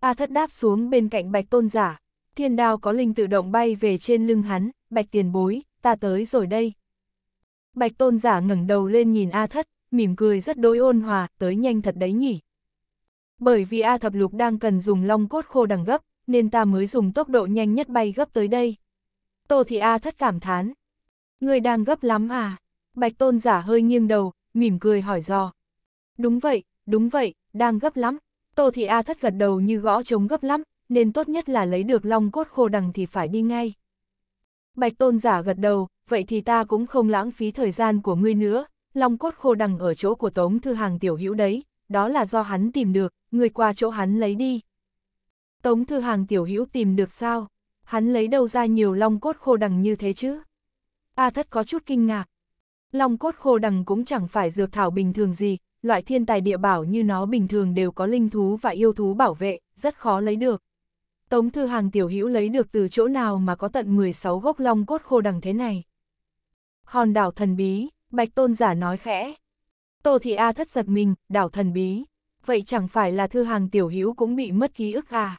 A Thất đáp xuống bên cạnh Bạch Tôn Giả, thiên đao có linh tự động bay về trên lưng hắn, bạch tiền bối, ta tới rồi đây. Bạch tôn giả ngẩng đầu lên nhìn A thất, mỉm cười rất đối ôn hòa, tới nhanh thật đấy nhỉ. Bởi vì A thập lục đang cần dùng long cốt khô đằng gấp, nên ta mới dùng tốc độ nhanh nhất bay gấp tới đây. Tô thị A thất cảm thán. Người đang gấp lắm à? Bạch tôn giả hơi nghiêng đầu, mỉm cười hỏi dò. Đúng vậy, đúng vậy, đang gấp lắm. Tô thị A thất gật đầu như gõ trống gấp lắm, nên tốt nhất là lấy được long cốt khô đằng thì phải đi ngay. Bạch tôn giả gật đầu, vậy thì ta cũng không lãng phí thời gian của ngươi nữa, long cốt khô đằng ở chỗ của tống thư hàng tiểu hữu đấy, đó là do hắn tìm được, ngươi qua chỗ hắn lấy đi. Tống thư hàng tiểu hữu tìm được sao? Hắn lấy đâu ra nhiều long cốt khô đằng như thế chứ? A à, thất có chút kinh ngạc. Long cốt khô đằng cũng chẳng phải dược thảo bình thường gì, loại thiên tài địa bảo như nó bình thường đều có linh thú và yêu thú bảo vệ, rất khó lấy được. Tống Thư Hàng tiểu hữu lấy được từ chỗ nào mà có tận 16 gốc long cốt khô đằng thế này. Hòn đảo thần bí, Bạch Tôn giả nói khẽ. Tô Thị A thất giật mình, đảo thần bí. Vậy chẳng phải là Thư Hàng tiểu hữu cũng bị mất ký ức à?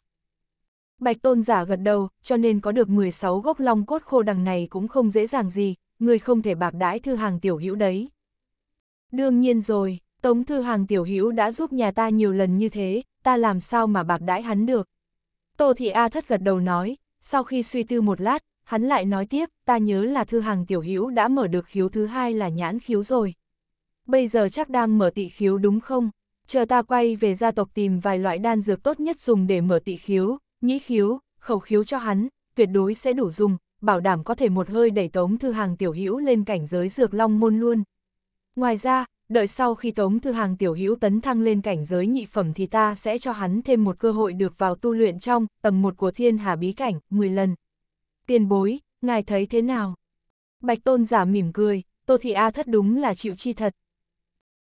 Bạch Tôn giả gật đầu, cho nên có được 16 gốc long cốt khô đằng này cũng không dễ dàng gì, người không thể bạc đãi Thư Hàng tiểu hữu đấy. Đương nhiên rồi, Tống Thư Hàng tiểu hữu đã giúp nhà ta nhiều lần như thế, ta làm sao mà bạc đãi hắn được. Tô Thị A thất gật đầu nói, sau khi suy tư một lát, hắn lại nói tiếp, ta nhớ là thư hàng tiểu hữu đã mở được khiếu thứ hai là nhãn khiếu rồi. Bây giờ chắc đang mở tị khiếu đúng không? Chờ ta quay về gia tộc tìm vài loại đan dược tốt nhất dùng để mở tị khiếu, nhĩ khiếu, khẩu khiếu cho hắn, tuyệt đối sẽ đủ dùng, bảo đảm có thể một hơi đẩy tống thư hàng tiểu hữu lên cảnh giới dược long môn luôn. Ngoài ra, đợi sau khi Tống Thư Hàng tiểu hữu tấn thăng lên cảnh giới nhị phẩm thì ta sẽ cho hắn thêm một cơ hội được vào tu luyện trong tầng một của thiên hà bí cảnh, 10 lần. Tiền bối, ngài thấy thế nào? Bạch Tôn giả mỉm cười, Tô Thị A thất đúng là chịu chi thật.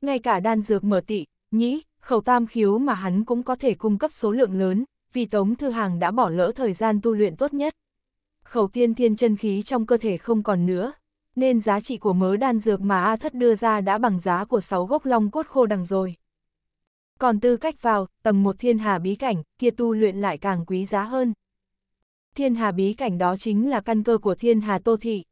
Ngay cả đan dược mở tị, nhĩ, khẩu tam khiếu mà hắn cũng có thể cung cấp số lượng lớn, vì Tống Thư Hàng đã bỏ lỡ thời gian tu luyện tốt nhất. Khẩu tiên thiên chân khí trong cơ thể không còn nữa, nên giá trị của mớ đan dược mà A Thất đưa ra đã bằng giá của 6 gốc long cốt khô đằng rồi. Còn tư cách vào, tầng một thiên hà bí cảnh, kia tu luyện lại càng quý giá hơn. Thiên hà bí cảnh đó chính là căn cơ của thiên hà tô thị.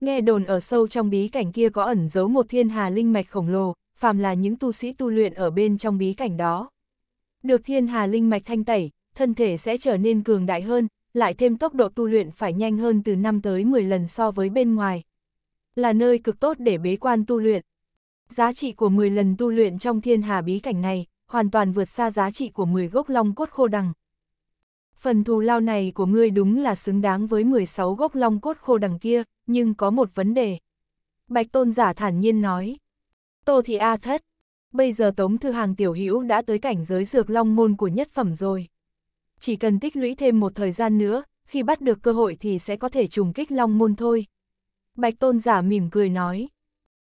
Nghe đồn ở sâu trong bí cảnh kia có ẩn giấu một thiên hà linh mạch khổng lồ, phàm là những tu sĩ tu luyện ở bên trong bí cảnh đó. Được thiên hà linh mạch thanh tẩy, thân thể sẽ trở nên cường đại hơn, lại thêm tốc độ tu luyện phải nhanh hơn từ 5 tới 10 lần so với bên ngoài là nơi cực tốt để bế quan tu luyện. Giá trị của 10 lần tu luyện trong thiên hà bí cảnh này, hoàn toàn vượt xa giá trị của 10 gốc long cốt khô đằng. Phần thù lao này của ngươi đúng là xứng đáng với 16 gốc long cốt khô đằng kia, nhưng có một vấn đề. Bạch tôn giả thản nhiên nói. Tô thị A thất, bây giờ Tống Thư Hàng tiểu hữu đã tới cảnh giới dược long môn của nhất phẩm rồi. Chỉ cần tích lũy thêm một thời gian nữa, khi bắt được cơ hội thì sẽ có thể trùng kích long môn thôi, Bạch tôn giả mỉm cười nói.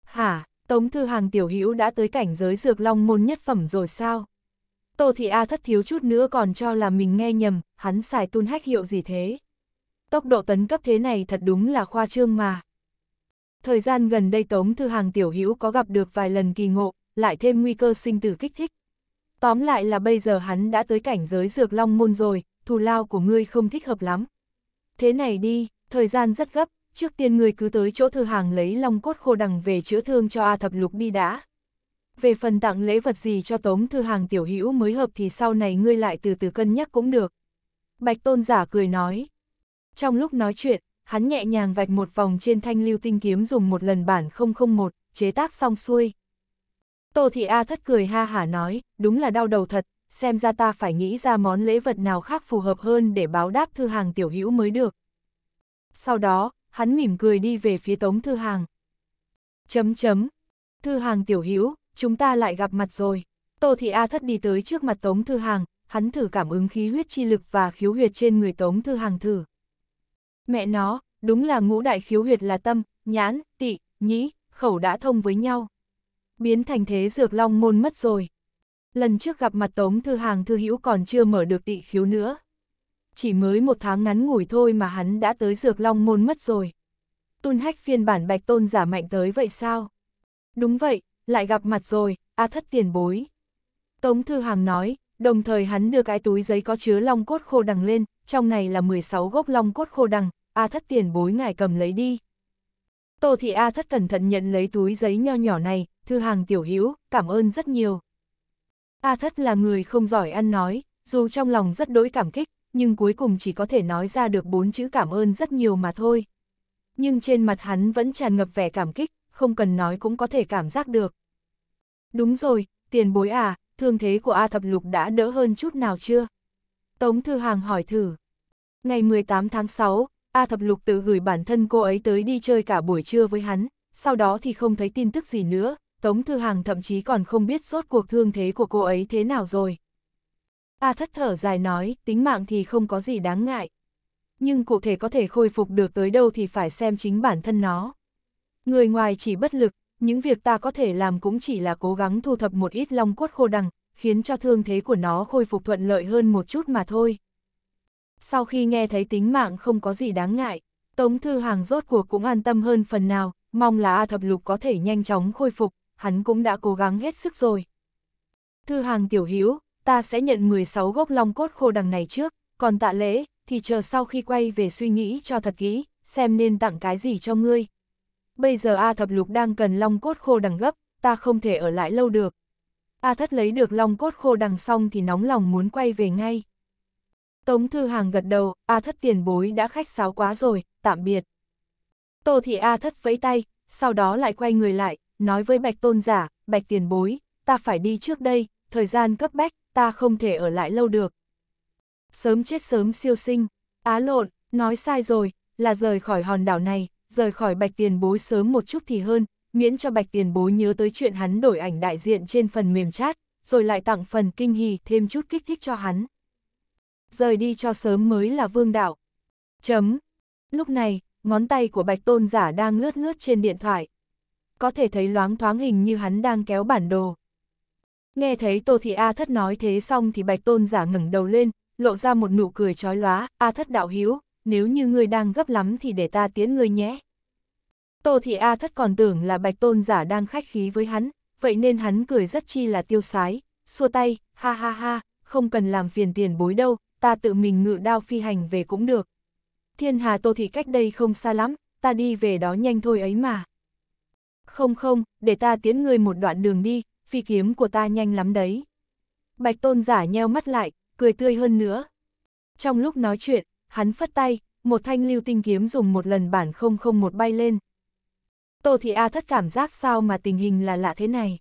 Hả, Tống Thư Hàng tiểu hữu đã tới cảnh giới dược long môn nhất phẩm rồi sao? Tô Thị A thất thiếu chút nữa còn cho là mình nghe nhầm, hắn xài tun hách hiệu gì thế? Tốc độ tấn cấp thế này thật đúng là khoa trương mà. Thời gian gần đây Tống Thư Hàng tiểu hữu có gặp được vài lần kỳ ngộ, lại thêm nguy cơ sinh tử kích thích. Tóm lại là bây giờ hắn đã tới cảnh giới dược long môn rồi, thù lao của ngươi không thích hợp lắm. Thế này đi, thời gian rất gấp, trước tiên ngươi cứ tới chỗ thư hàng lấy long cốt khô đằng về chữa thương cho A Thập Lục đi đã. Về phần tặng lễ vật gì cho tống thư hàng tiểu hữu mới hợp thì sau này ngươi lại từ từ cân nhắc cũng được. Bạch tôn giả cười nói. Trong lúc nói chuyện, hắn nhẹ nhàng vạch một vòng trên thanh lưu tinh kiếm dùng một lần bản 001, chế tác xong xuôi. Tô Thị A thất cười ha hả nói, đúng là đau đầu thật, xem ra ta phải nghĩ ra món lễ vật nào khác phù hợp hơn để báo đáp thư hàng tiểu hữu mới được. Sau đó, hắn mỉm cười đi về phía Tống Thư Hàng. Chấm chấm. Thư Hàng tiểu hữu chúng ta lại gặp mặt rồi. Tô Thị A thất đi tới trước mặt Tống Thư Hàng, hắn thử cảm ứng khí huyết chi lực và khiếu huyệt trên người Tống Thư Hàng thử. Mẹ nó, đúng là ngũ đại khiếu huyệt là tâm, nhãn, tị, nhĩ, khẩu đã thông với nhau. Biến thành thế dược long môn mất rồi. Lần trước gặp mặt Tống Thư Hàng Thư Hữu còn chưa mở được tị khiếu nữa chỉ mới một tháng ngắn ngủi thôi mà hắn đã tới dược long môn mất rồi. Tôn hách phiên bản bạch tôn giả mạnh tới vậy sao? Đúng vậy, lại gặp mặt rồi, a thất tiền bối. Tống Thư Hàng nói, đồng thời hắn đưa cái túi giấy có chứa long cốt khô đằng lên, trong này là 16 gốc long cốt khô đằng, a thất tiền bối ngài cầm lấy đi. Tô Thị A thất cẩn thận nhận lấy túi giấy nho nhỏ này, Thư Hàng tiểu hữu cảm ơn rất nhiều. A thất là người không giỏi ăn nói, dù trong lòng rất đối cảm kích, nhưng cuối cùng chỉ có thể nói ra được bốn chữ cảm ơn rất nhiều mà thôi. Nhưng trên mặt hắn vẫn tràn ngập vẻ cảm kích, không cần nói cũng có thể cảm giác được. Đúng rồi, tiền bối à, thương thế của A Thập Lục đã đỡ hơn chút nào chưa? Tống Thư Hàng hỏi thử. Ngày 18 tháng 6, A Thập Lục tự gửi bản thân cô ấy tới đi chơi cả buổi trưa với hắn, sau đó thì không thấy tin tức gì nữa, Tống Thư Hàng thậm chí còn không biết rốt cuộc thương thế của cô ấy thế nào rồi. A thất thở dài nói, tính mạng thì không có gì đáng ngại. Nhưng cụ thể có thể khôi phục được tới đâu thì phải xem chính bản thân nó. Người ngoài chỉ bất lực, những việc ta có thể làm cũng chỉ là cố gắng thu thập một ít long cốt khô đằng, khiến cho thương thế của nó khôi phục thuận lợi hơn một chút mà thôi. Sau khi nghe thấy tính mạng không có gì đáng ngại, Tống Thư Hàng rốt cuộc cũng an tâm hơn phần nào, mong là A Thập Lục có thể nhanh chóng khôi phục, hắn cũng đã cố gắng hết sức rồi. Thư Hàng tiểu hiểu, ta sẽ nhận 16 gốc long cốt khô đằng này trước, còn tạ lễ, thì chờ sau khi quay về suy nghĩ cho thật kỹ, xem nên tặng cái gì cho ngươi. Bây giờ A thập lục đang cần long cốt khô đằng gấp, ta không thể ở lại lâu được. A thất lấy được long cốt khô đằng xong thì nóng lòng muốn quay về ngay. Tống Thư Hàng gật đầu, A thất tiền bối đã khách sáo quá rồi, tạm biệt. Tô thị A thất vẫy tay, sau đó lại quay người lại, nói với bạch tôn giả, bạch tiền bối, ta phải đi trước đây, thời gian cấp bách, ta không thể ở lại lâu được. Sớm chết sớm siêu sinh, á lộn, nói sai rồi, là rời khỏi hòn đảo này, rời khỏi bạch tiền bối sớm một chút thì hơn, miễn cho bạch tiền bối nhớ tới chuyện hắn đổi ảnh đại diện trên phần mềm chat, rồi lại tặng phần kinh hì thêm chút kích thích cho hắn. Rời đi cho sớm mới là vương đạo. Chấm. Lúc này, ngón tay của bạch tôn giả đang lướt lướt trên điện thoại. Có thể thấy loáng thoáng hình như hắn đang kéo bản đồ. Nghe thấy Tô Thị A Thất nói thế xong thì Bạch Tôn giả ngẩng đầu lên, lộ ra một nụ cười trói lóa, A Thất đạo hiếu, nếu như ngươi đang gấp lắm thì để ta tiến ngươi nhé. Tô Thị A Thất còn tưởng là Bạch Tôn giả đang khách khí với hắn, vậy nên hắn cười rất chi là tiêu sái, xua tay, ha ha ha, không cần làm phiền tiền bối đâu, ta tự mình ngự đao phi hành về cũng được. Thiên Hà Tô Thị cách đây không xa lắm, ta đi về đó nhanh thôi ấy mà. Không không, để ta tiến ngươi một đoạn đường đi, phi kiếm của ta nhanh lắm đấy. Bạch tôn giả nheo mắt lại, cười tươi hơn nữa. Trong lúc nói chuyện, hắn phất tay, một thanh lưu tinh kiếm dùng một lần bản 001 bay lên. Tô Thị A thất cảm giác sao mà tình hình là lạ thế này.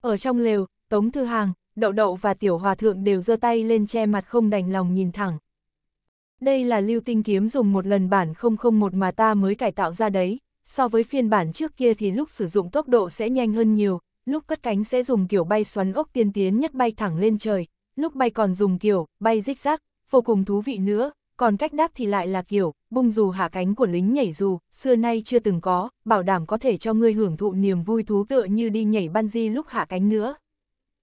Ở trong lều, Tống Thư Hàng, Đậu Đậu và Tiểu Hòa Thượng đều giơ tay lên che mặt không đành lòng nhìn thẳng. Đây là lưu tinh kiếm dùng một lần bản 001 mà ta mới cải tạo ra đấy, so với phiên bản trước kia thì lúc sử dụng tốc độ sẽ nhanh hơn nhiều, lúc cất cánh sẽ dùng kiểu bay xoắn ốc tiên tiến nhất bay thẳng lên trời, lúc bay còn dùng kiểu bay rích rác, vô cùng thú vị nữa, còn cách đáp thì lại là kiểu bung dù hạ cánh của lính nhảy dù, xưa nay chưa từng có, bảo đảm có thể cho ngươi hưởng thụ niềm vui thú tựa như đi nhảy ban di lúc hạ cánh nữa.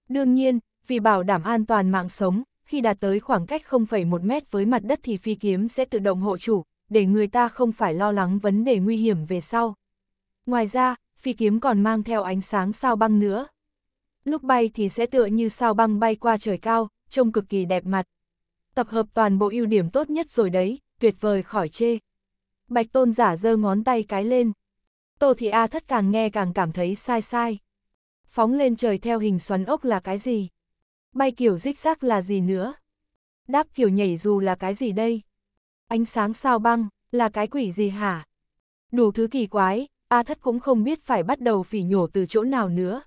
Đương nhiên, vì bảo đảm an toàn mạng sống, khi đạt tới khoảng cách 0,1 mét với mặt đất thì phi kiếm sẽ tự động hộ chủ, để người ta không phải lo lắng vấn đề nguy hiểm về sau. Ngoài ra, phi kiếm còn mang theo ánh sáng sao băng nữa. Lúc bay thì sẽ tựa như sao băng bay qua trời cao, trông cực kỳ đẹp mặt. Tập hợp toàn bộ ưu điểm tốt nhất rồi đấy, tuyệt vời khỏi chê. Bạch tôn giả giơ ngón tay cái lên. Tô Thị A thất càng nghe càng cảm thấy sai sai. Phóng lên trời theo hình xoắn ốc là cái gì? Bay kiểu rích rác là gì nữa? Đáp kiểu nhảy dù là cái gì đây? Ánh sáng sao băng, là cái quỷ gì hả? Đủ thứ kỳ quái, A Thất cũng không biết phải bắt đầu phỉ nhổ từ chỗ nào nữa.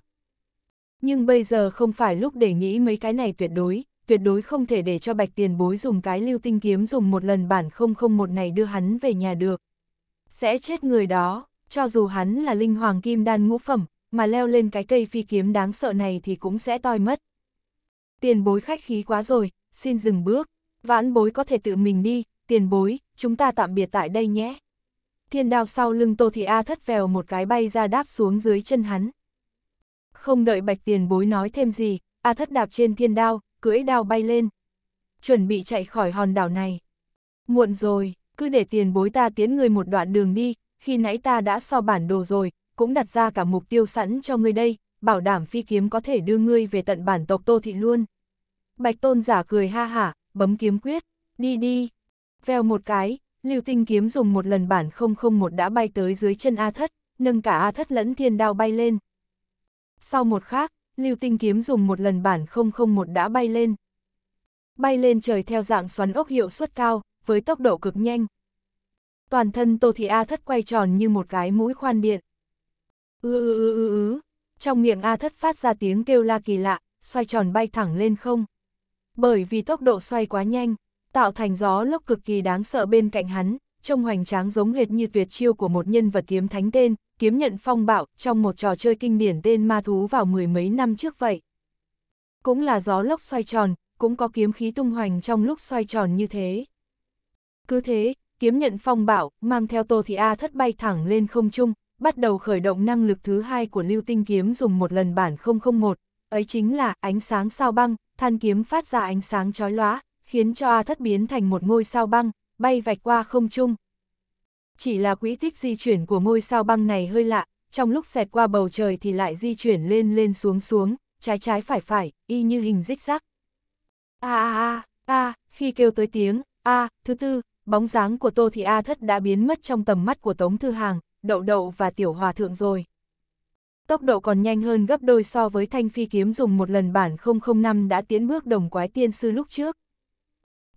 Nhưng bây giờ không phải lúc để nghĩ mấy cái này tuyệt đối, tuyệt đối không thể để cho bạch tiền bối dùng cái lưu tinh kiếm dùng một lần bản 001 này đưa hắn về nhà được. Sẽ chết người đó, cho dù hắn là linh hoàng kim đan ngũ phẩm, mà leo lên cái cây phi kiếm đáng sợ này thì cũng sẽ toi mất. Tiền bối khách khí quá rồi, xin dừng bước, vãn bối có thể tự mình đi, tiền bối, chúng ta tạm biệt tại đây nhé thiên đao sau lưng Tô Thị A thất vèo một cái bay ra đáp xuống dưới chân hắn. Không đợi bạch tiền bối nói thêm gì, A thất đạp trên thiên đao, cưỡi đao bay lên. Chuẩn bị chạy khỏi hòn đảo này. Muộn rồi, cứ để tiền bối ta tiến người một đoạn đường đi, khi nãy ta đã so bản đồ rồi, cũng đặt ra cả mục tiêu sẵn cho ngươi đây, bảo đảm phi kiếm có thể đưa ngươi về tận bản tộc Tô Thị luôn. Bạch tôn giả cười ha hả, bấm kiếm quyết, đi đi. Vèo một cái, Lưu tinh kiếm dùng một lần bản 001 đã bay tới dưới chân A thất, nâng cả A thất lẫn thiên đao bay lên. Sau một khác, lưu tinh kiếm dùng một lần bản 001 đã bay lên. Bay lên trời theo dạng xoắn ốc hiệu suất cao, với tốc độ cực nhanh. Toàn thân Tô Thị A thất quay tròn như một cái mũi khoan điện. Ư ư ư ư ư, trong miệng A thất phát ra tiếng kêu la kỳ lạ, xoay tròn bay thẳng lên không. Bởi vì tốc độ xoay quá nhanh, tạo thành gió lốc cực kỳ đáng sợ bên cạnh hắn, trông hoành tráng giống hệt như tuyệt chiêu của một nhân vật kiếm thánh tên, kiếm nhận phong bạo trong một trò chơi kinh điển tên ma thú vào mười mấy năm trước vậy. Cũng là gió lốc xoay tròn, cũng có kiếm khí tung hoành trong lúc xoay tròn như thế. Cứ thế, kiếm nhận phong bạo, mang theo Tô Thị A thất bay thẳng lên không trung, bắt đầu khởi động năng lực thứ hai của lưu tinh kiếm dùng một lần bản 001, ấy chính là ánh sáng sao băng, than kiếm phát ra ánh sáng chói lóa, khiến cho A Thất biến thành một ngôi sao băng, bay vạch qua không trung. Chỉ là quỹ tích di chuyển của ngôi sao băng này hơi lạ, trong lúc xẹt qua bầu trời thì lại di chuyển lên lên xuống xuống, trái trái phải phải, y như hình rích rắc. A a a, a, khi kêu tới tiếng, a, thứ tư, bóng dáng của Tô Thị A Thất đã biến mất trong tầm mắt của Tống Thư Hàng, Đậu Đậu và Tiểu Hòa Thượng rồi. Tốc độ còn nhanh hơn gấp đôi so với thanh phi kiếm dùng một lần bản 005 đã tiến bước đồng quái tiên sư lúc trước.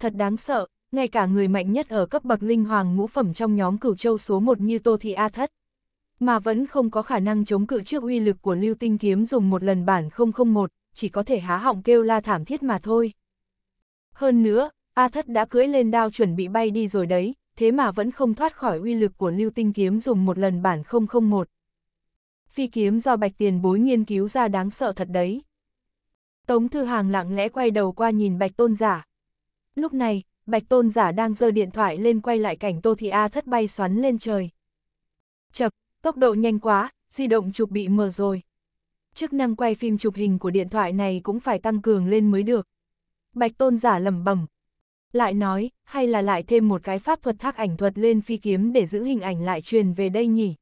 Thật đáng sợ, ngay cả người mạnh nhất ở cấp bậc linh hoàng ngũ phẩm trong nhóm cửu châu số 1 như Tô Thị A Thất. Mà vẫn không có khả năng chống cự trước uy lực của lưu tinh kiếm dùng một lần bản 001, chỉ có thể há họng kêu la thảm thiết mà thôi. Hơn nữa, A Thất đã cưỡi lên đao chuẩn bị bay đi rồi đấy, thế mà vẫn không thoát khỏi uy lực của lưu tinh kiếm dùng một lần bản 001. Phi kiếm do bạch tiền bối nghiên cứu ra đáng sợ thật đấy. Tống Thư Hàng lặng lẽ quay đầu qua nhìn bạch tôn giả, Lúc này, Bạch Tôn giả đang giơ điện thoại lên quay lại cảnh Tô Thị A thất bay xoắn lên trời. Chật, tốc độ nhanh quá, di động chụp bị mờ rồi. Chức năng quay phim chụp hình của điện thoại này cũng phải tăng cường lên mới được. Bạch Tôn giả lẩm bẩm Lại nói, hay là lại thêm một cái pháp thuật thác ảnh thuật lên phi kiếm để giữ hình ảnh lại truyền về đây nhỉ?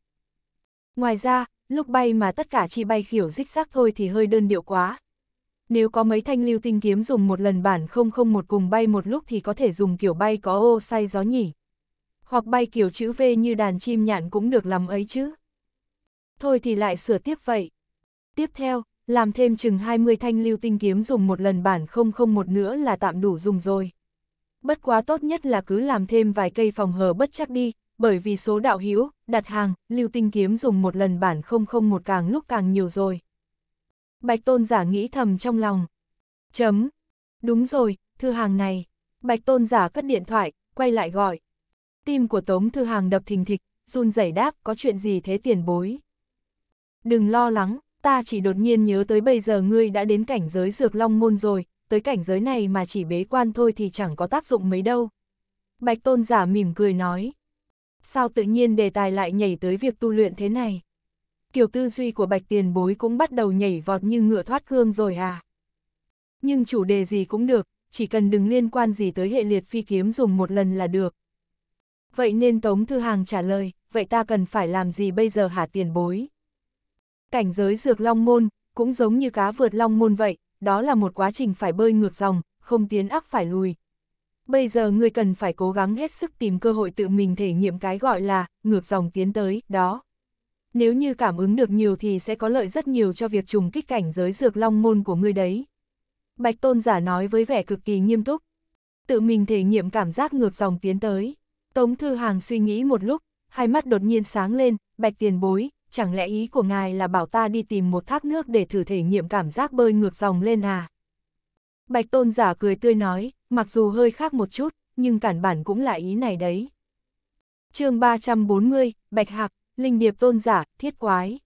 Ngoài ra, lúc bay mà tất cả chỉ bay kiểu dích xác thôi thì hơi đơn điệu quá, nếu có mấy thanh lưu tinh kiếm dùng một lần bản 001 cùng bay một lúc thì có thể dùng kiểu bay có ô say gió nhỉ. Hoặc bay kiểu chữ V như đàn chim nhạn cũng được làm ấy chứ. Thôi thì lại sửa tiếp vậy. Tiếp theo, làm thêm chừng 20 thanh lưu tinh kiếm dùng một lần bản 001 nữa là tạm đủ dùng rồi. Bất quá tốt nhất là cứ làm thêm vài cây phòng hờ bất chắc đi, bởi vì số đạo hữu đặt hàng, lưu tinh kiếm dùng một lần bản 001 càng lúc càng nhiều rồi. Bạch Tôn giả nghĩ thầm trong lòng. Chấm. Đúng rồi, thư hàng này. Bạch Tôn giả cất điện thoại, quay lại gọi. Tim của Tống thư hàng đập thình thịch, run rẩy đáp có chuyện gì thế tiền bối. Đừng lo lắng, ta chỉ đột nhiên nhớ tới bây giờ ngươi đã đến cảnh giới dược long môn rồi, tới cảnh giới này mà chỉ bế quan thôi thì chẳng có tác dụng mấy đâu. Bạch Tôn giả mỉm cười nói. Sao tự nhiên đề tài lại nhảy tới việc tu luyện thế này? kiểu tư duy của bạch tiền bối cũng bắt đầu nhảy vọt như ngựa thoát cương rồi à. Nhưng chủ đề gì cũng được, chỉ cần đừng liên quan gì tới hệ liệt phi kiếm dùng một lần là được. Vậy nên Tống Thư Hàng trả lời, vậy ta cần phải làm gì bây giờ hả tiền bối? Cảnh giới dược long môn, cũng giống như cá vượt long môn vậy, đó là một quá trình phải bơi ngược dòng, không tiến ác phải lùi. Bây giờ ngươi cần phải cố gắng hết sức tìm cơ hội tự mình thể nghiệm cái gọi là ngược dòng tiến tới, đó nếu như cảm ứng được nhiều thì sẽ có lợi rất nhiều cho việc trùng kích cảnh giới dược long môn của ngươi đấy. Bạch tôn giả nói với vẻ cực kỳ nghiêm túc. Tự mình thể nghiệm cảm giác ngược dòng tiến tới. Tống Thư Hàng suy nghĩ một lúc, hai mắt đột nhiên sáng lên, bạch tiền bối, chẳng lẽ ý của ngài là bảo ta đi tìm một thác nước để thử thể nghiệm cảm giác bơi ngược dòng lên à? Bạch tôn giả cười tươi nói, mặc dù hơi khác một chút, nhưng cản bản cũng là ý này đấy. chương 340, Bạch Hạc linh điệp tôn giả, thiết quái.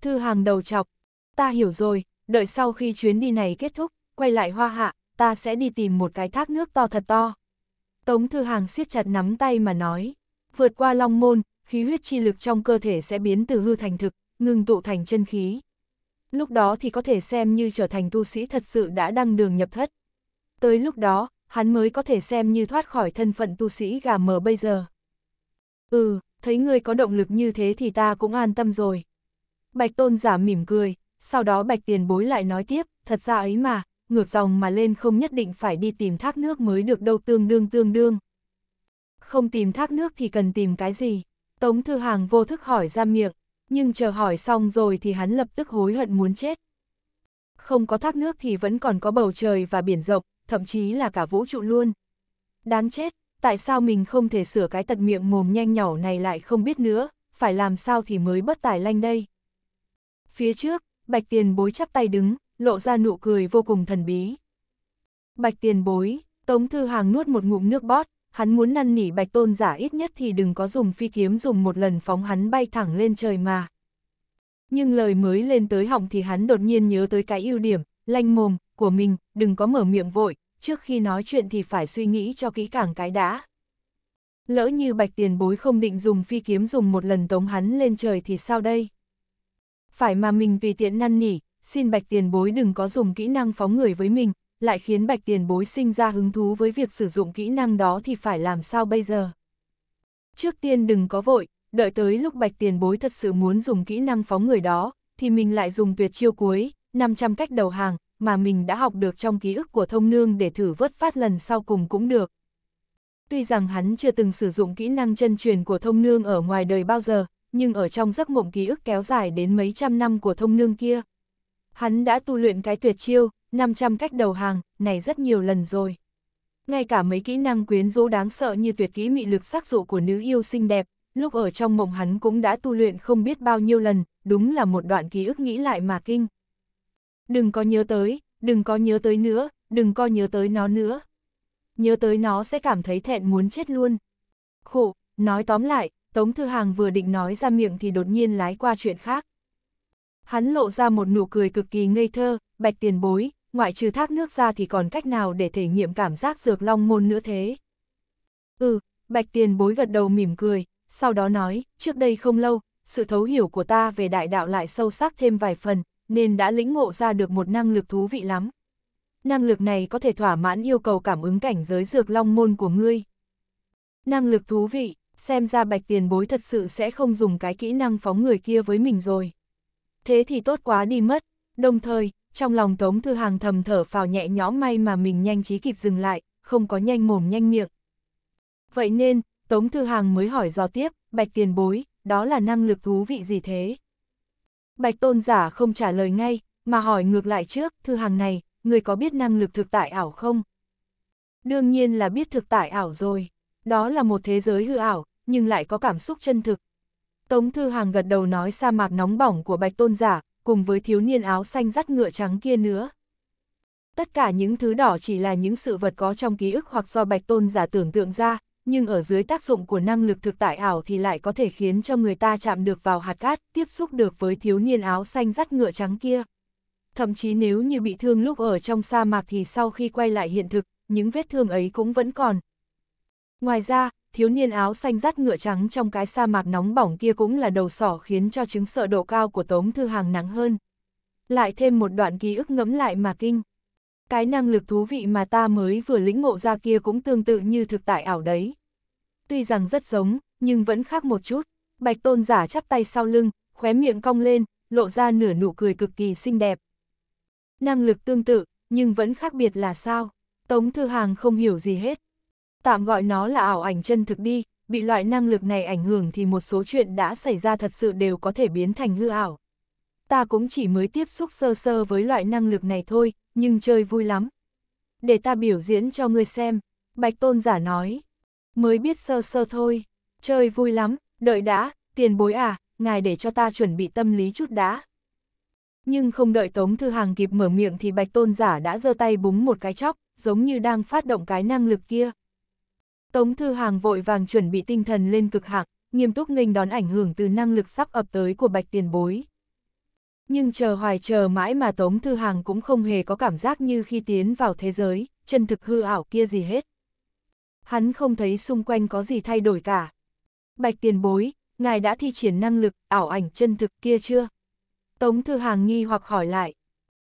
Thư hàng đầu chọc, ta hiểu rồi, đợi sau khi chuyến đi này kết thúc, quay lại hoa hạ, ta sẽ đi tìm một cái thác nước to thật to. Tống thư hàng siết chặt nắm tay mà nói, vượt qua long môn, khí huyết chi lực trong cơ thể sẽ biến từ hư thành thực, ngừng tụ thành chân khí. Lúc đó thì có thể xem như trở thành tu sĩ thật sự đã đăng đường nhập thất. Tới lúc đó, hắn mới có thể xem như thoát khỏi thân phận tu sĩ gà mờ bây giờ. Ừ, thấy ngươi có động lực như thế thì ta cũng an tâm rồi. Bạch tôn giả mỉm cười, sau đó bạch tiền bối lại nói tiếp, thật ra ấy mà, ngược dòng mà lên không nhất định phải đi tìm thác nước mới được đâu tương đương tương đương. Không tìm thác nước thì cần tìm cái gì? Tống Thư Hàng vô thức hỏi ra miệng, nhưng chờ hỏi xong rồi thì hắn lập tức hối hận muốn chết. Không có thác nước thì vẫn còn có bầu trời và biển rộng, thậm chí là cả vũ trụ luôn. Đáng chết, tại sao mình không thể sửa cái tật miệng mồm nhanh nhỏ này lại không biết nữa, phải làm sao thì mới bất tài lanh đây. Phía trước, Bạch Tiền bối chắp tay đứng, lộ ra nụ cười vô cùng thần bí. Bạch Tiền bối, Tống Thư Hàng nuốt một ngụm nước bót, hắn muốn năn nỉ Bạch Tôn giả ít nhất thì đừng có dùng phi kiếm dùng một lần phóng hắn bay thẳng lên trời mà. Nhưng lời mới lên tới họng thì hắn đột nhiên nhớ tới cái ưu điểm, lanh mồm, của mình, đừng có mở miệng vội, trước khi nói chuyện thì phải suy nghĩ cho kỹ càng cái đã. Lỡ như bạch tiền bối không định dùng phi kiếm dùng một lần tống hắn lên trời thì sao đây? Phải mà mình vì tiện năn nỉ, xin bạch tiền bối đừng có dùng kỹ năng phóng người với mình, lại khiến bạch tiền bối sinh ra hứng thú với việc sử dụng kỹ năng đó thì phải làm sao bây giờ? Trước tiên đừng có vội, đợi tới lúc bạch tiền bối thật sự muốn dùng kỹ năng phóng người đó, thì mình lại dùng tuyệt chiêu cuối, 500 cách đầu hàng, mà mình đã học được trong ký ức của thông nương để thử vớt phát lần sau cùng cũng được. Tuy rằng hắn chưa từng sử dụng kỹ năng chân truyền của thông nương ở ngoài đời bao giờ, nhưng ở trong giấc mộng ký ức kéo dài đến mấy trăm năm của thông nương kia. Hắn đã tu luyện cái tuyệt chiêu, 500 cách đầu hàng, này rất nhiều lần rồi. Ngay cả mấy kỹ năng quyến rũ đáng sợ như tuyệt kỹ mị lực sắc dụ của nữ yêu xinh đẹp, lúc ở trong mộng hắn cũng đã tu luyện không biết bao nhiêu lần, đúng là một đoạn ký ức nghĩ lại mà kinh đừng có nhớ tới, đừng có nhớ tới nữa, đừng có nhớ tới nó nữa. Nhớ tới nó sẽ cảm thấy thẹn muốn chết luôn. Khổ, nói tóm lại, Tống Thư Hàng vừa định nói ra miệng thì đột nhiên lái qua chuyện khác. Hắn lộ ra một nụ cười cực kỳ ngây thơ, bạch tiền bối, ngoại trừ thác nước ra thì còn cách nào để thể nghiệm cảm giác dược long môn nữa thế. Ừ, bạch tiền bối gật đầu mỉm cười, sau đó nói, trước đây không lâu, sự thấu hiểu của ta về đại đạo lại sâu sắc thêm vài phần, nên đã lĩnh ngộ ra được một năng lực thú vị lắm. Năng lực này có thể thỏa mãn yêu cầu cảm ứng cảnh giới dược long môn của ngươi. Năng lực thú vị, xem ra bạch tiền bối thật sự sẽ không dùng cái kỹ năng phóng người kia với mình rồi. Thế thì tốt quá đi mất, đồng thời, trong lòng Tống Thư Hàng thầm thở phào nhẹ nhõm may mà mình nhanh trí kịp dừng lại, không có nhanh mồm nhanh miệng. Vậy nên, Tống Thư Hàng mới hỏi do tiếp, bạch tiền bối, đó là năng lực thú vị gì thế? Bạch tôn giả không trả lời ngay, mà hỏi ngược lại trước, thư hàng này, người có biết năng lực thực tại ảo không? Đương nhiên là biết thực tại ảo rồi, đó là một thế giới hư ảo, nhưng lại có cảm xúc chân thực. Tống Thư Hàng gật đầu nói sa mạc nóng bỏng của Bạch Tôn Giả, cùng với thiếu niên áo xanh dắt ngựa trắng kia nữa. Tất cả những thứ đỏ chỉ là những sự vật có trong ký ức hoặc do Bạch Tôn Giả tưởng tượng ra, nhưng ở dưới tác dụng của năng lực thực tại ảo thì lại có thể khiến cho người ta chạm được vào hạt cát, tiếp xúc được với thiếu niên áo xanh dắt ngựa trắng kia. Thậm chí nếu như bị thương lúc ở trong sa mạc thì sau khi quay lại hiện thực, những vết thương ấy cũng vẫn còn. Ngoài ra, thiếu niên áo xanh dắt ngựa trắng trong cái sa mạc nóng bỏng kia cũng là đầu sỏ khiến cho chứng sợ độ cao của Tống Thư Hàng nắng hơn. Lại thêm một đoạn ký ức ngẫm lại mà kinh. Cái năng lực thú vị mà ta mới vừa lĩnh ngộ ra kia cũng tương tự như thực tại ảo đấy tuy rằng rất giống, nhưng vẫn khác một chút. Bạch tôn giả chắp tay sau lưng, khóe miệng cong lên, lộ ra nửa nụ cười cực kỳ xinh đẹp. Năng lực tương tự, nhưng vẫn khác biệt là sao? Tống Thư Hàng không hiểu gì hết. Tạm gọi nó là ảo ảnh chân thực đi, bị loại năng lực này ảnh hưởng thì một số chuyện đã xảy ra thật sự đều có thể biến thành hư ảo. Ta cũng chỉ mới tiếp xúc sơ sơ với loại năng lực này thôi, nhưng chơi vui lắm. Để ta biểu diễn cho ngươi xem, Bạch Tôn giả nói. Mới biết sơ sơ thôi, chơi vui lắm, đợi đã, tiền bối à, ngài để cho ta chuẩn bị tâm lý chút đã. Nhưng không đợi Tống Thư Hàng kịp mở miệng thì Bạch Tôn Giả đã giơ tay búng một cái chóc, giống như đang phát động cái năng lực kia. Tống Thư Hàng vội vàng chuẩn bị tinh thần lên cực hạng, nghiêm túc nghênh đón ảnh hưởng từ năng lực sắp ập tới của Bạch Tiền Bối. Nhưng chờ hoài chờ mãi mà Tống Thư Hàng cũng không hề có cảm giác như khi tiến vào thế giới, chân thực hư ảo kia gì hết hắn không thấy xung quanh có gì thay đổi cả. Bạch tiền bối, ngài đã thi triển năng lực, ảo ảnh chân thực kia chưa? Tống Thư Hàng nghi hoặc hỏi lại.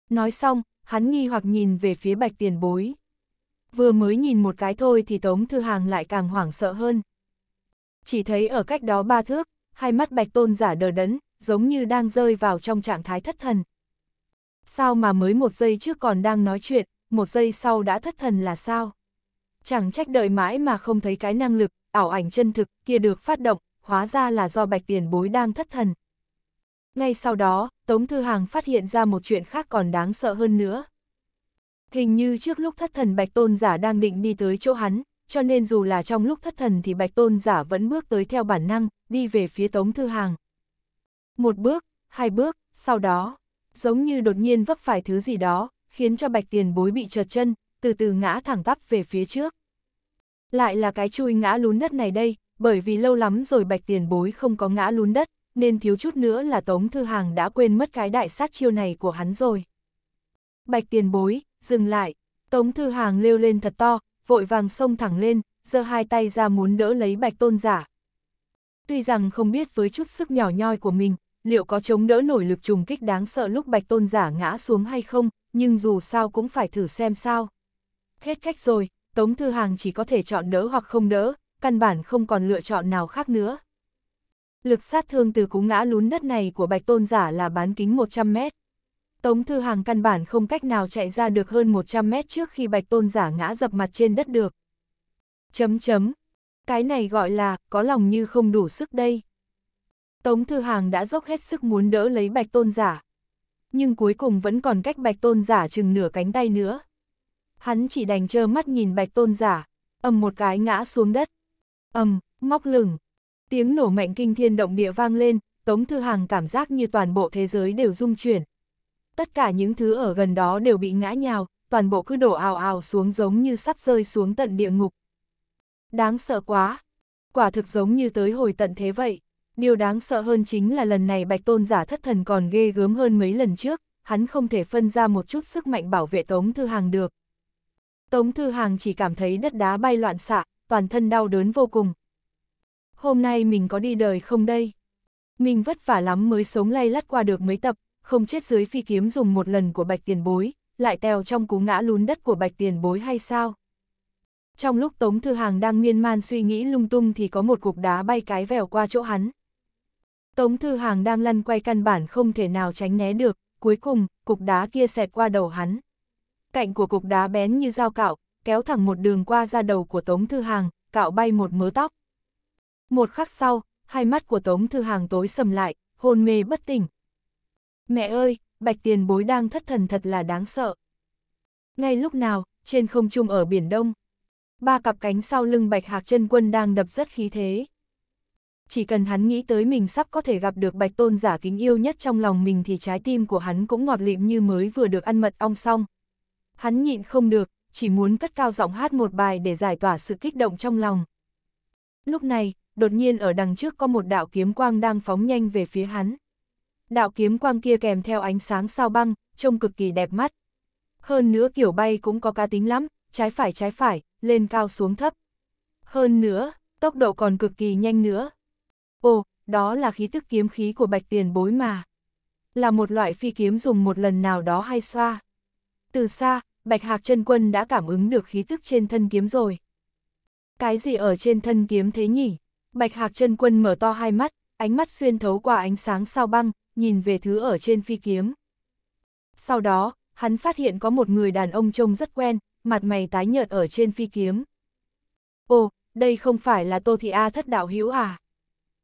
Nói xong, hắn nghi hoặc nhìn về phía bạch tiền bối. Vừa mới nhìn một cái thôi thì Tống Thư Hàng lại càng hoảng sợ hơn. Chỉ thấy ở cách đó ba thước, hai mắt bạch tôn giả đờ đẫn, giống như đang rơi vào trong trạng thái thất thần. Sao mà mới một giây trước còn đang nói chuyện, một giây sau đã thất thần là sao? Chẳng trách đợi mãi mà không thấy cái năng lực, ảo ảnh chân thực kia được phát động, hóa ra là do bạch tiền bối đang thất thần. Ngay sau đó, Tống Thư Hàng phát hiện ra một chuyện khác còn đáng sợ hơn nữa. Hình như trước lúc thất thần bạch tôn giả đang định đi tới chỗ hắn, cho nên dù là trong lúc thất thần thì bạch tôn giả vẫn bước tới theo bản năng, đi về phía Tống Thư Hàng. Một bước, hai bước, sau đó, giống như đột nhiên vấp phải thứ gì đó, khiến cho bạch tiền bối bị trượt chân, từ từ ngã thẳng tắp về phía trước. Lại là cái chui ngã lún đất này đây, bởi vì lâu lắm rồi bạch tiền bối không có ngã lún đất, nên thiếu chút nữa là Tống Thư Hàng đã quên mất cái đại sát chiêu này của hắn rồi. Bạch tiền bối, dừng lại, Tống Thư Hàng lêu lên thật to, vội vàng xông thẳng lên, giơ hai tay ra muốn đỡ lấy bạch tôn giả. Tuy rằng không biết với chút sức nhỏ nhoi của mình, liệu có chống đỡ nổi lực trùng kích đáng sợ lúc bạch tôn giả ngã xuống hay không, nhưng dù sao cũng phải thử xem sao. Hết cách rồi, Tống Thư Hàng chỉ có thể chọn đỡ hoặc không đỡ, căn bản không còn lựa chọn nào khác nữa. Lực sát thương từ cú ngã lún đất này của Bạch Tôn Giả là bán kính 100 mét. Tống Thư Hàng căn bản không cách nào chạy ra được hơn 100 mét trước khi Bạch Tôn Giả ngã dập mặt trên đất được. Chấm chấm. Cái này gọi là, có lòng như không đủ sức đây. Tống Thư Hàng đã dốc hết sức muốn đỡ lấy Bạch Tôn Giả. Nhưng cuối cùng vẫn còn cách Bạch Tôn Giả chừng nửa cánh tay nữa hắn chỉ đành trơ mắt nhìn bạch tôn giả, ầm một cái ngã xuống đất. ầm, ngóc lửng. Tiếng nổ mạnh kinh thiên động địa vang lên, Tống Thư Hàng cảm giác như toàn bộ thế giới đều rung chuyển. Tất cả những thứ ở gần đó đều bị ngã nhào, toàn bộ cứ đổ ào ào xuống giống như sắp rơi xuống tận địa ngục. Đáng sợ quá. Quả thực giống như tới hồi tận thế vậy. Điều đáng sợ hơn chính là lần này Bạch Tôn giả thất thần còn ghê gớm hơn mấy lần trước, hắn không thể phân ra một chút sức mạnh bảo vệ Tống Thư Hàng được. Tống Thư Hàng chỉ cảm thấy đất đá bay loạn xạ, toàn thân đau đớn vô cùng. Hôm nay mình có đi đời không đây? Mình vất vả lắm mới sống lay lắt qua được mấy tập, không chết dưới phi kiếm dùng một lần của bạch tiền bối, lại teo trong cú ngã lún đất của bạch tiền bối hay sao? Trong lúc Tống Thư Hàng đang miên man suy nghĩ lung tung thì có một cục đá bay cái vèo qua chỗ hắn. Tống Thư Hàng đang lăn quay căn bản không thể nào tránh né được, cuối cùng, cục đá kia xẹt qua đầu hắn cạnh của cục đá bén như dao cạo, kéo thẳng một đường qua ra đầu của Tống Thư Hàng, cạo bay một mớ tóc. Một khắc sau, hai mắt của Tống Thư Hàng tối sầm lại, hôn mê bất tỉnh. Mẹ ơi, bạch tiền bối đang thất thần thật là đáng sợ. Ngay lúc nào, trên không trung ở Biển Đông, ba cặp cánh sau lưng bạch hạc chân quân đang đập rất khí thế. Chỉ cần hắn nghĩ tới mình sắp có thể gặp được bạch tôn giả kính yêu nhất trong lòng mình thì trái tim của hắn cũng ngọt lịm như mới vừa được ăn mật ong xong hắn nhịn không được, chỉ muốn cất cao giọng hát một bài để giải tỏa sự kích động trong lòng. Lúc này, đột nhiên ở đằng trước có một đạo kiếm quang đang phóng nhanh về phía hắn. Đạo kiếm quang kia kèm theo ánh sáng sao băng, trông cực kỳ đẹp mắt. Hơn nữa kiểu bay cũng có cá tính lắm, trái phải trái phải, lên cao xuống thấp. Hơn nữa, tốc độ còn cực kỳ nhanh nữa. Ồ, đó là khí tức kiếm khí của bạch tiền bối mà. Là một loại phi kiếm dùng một lần nào đó hay xoa. Từ xa, Bạch Hạc chân Quân đã cảm ứng được khí tức trên thân kiếm rồi. Cái gì ở trên thân kiếm thế nhỉ? Bạch Hạc chân Quân mở to hai mắt, ánh mắt xuyên thấu qua ánh sáng sao băng, nhìn về thứ ở trên phi kiếm. Sau đó, hắn phát hiện có một người đàn ông trông rất quen, mặt mày tái nhợt ở trên phi kiếm. Ô, đây không phải là Tô Thị A thất đạo hữu à?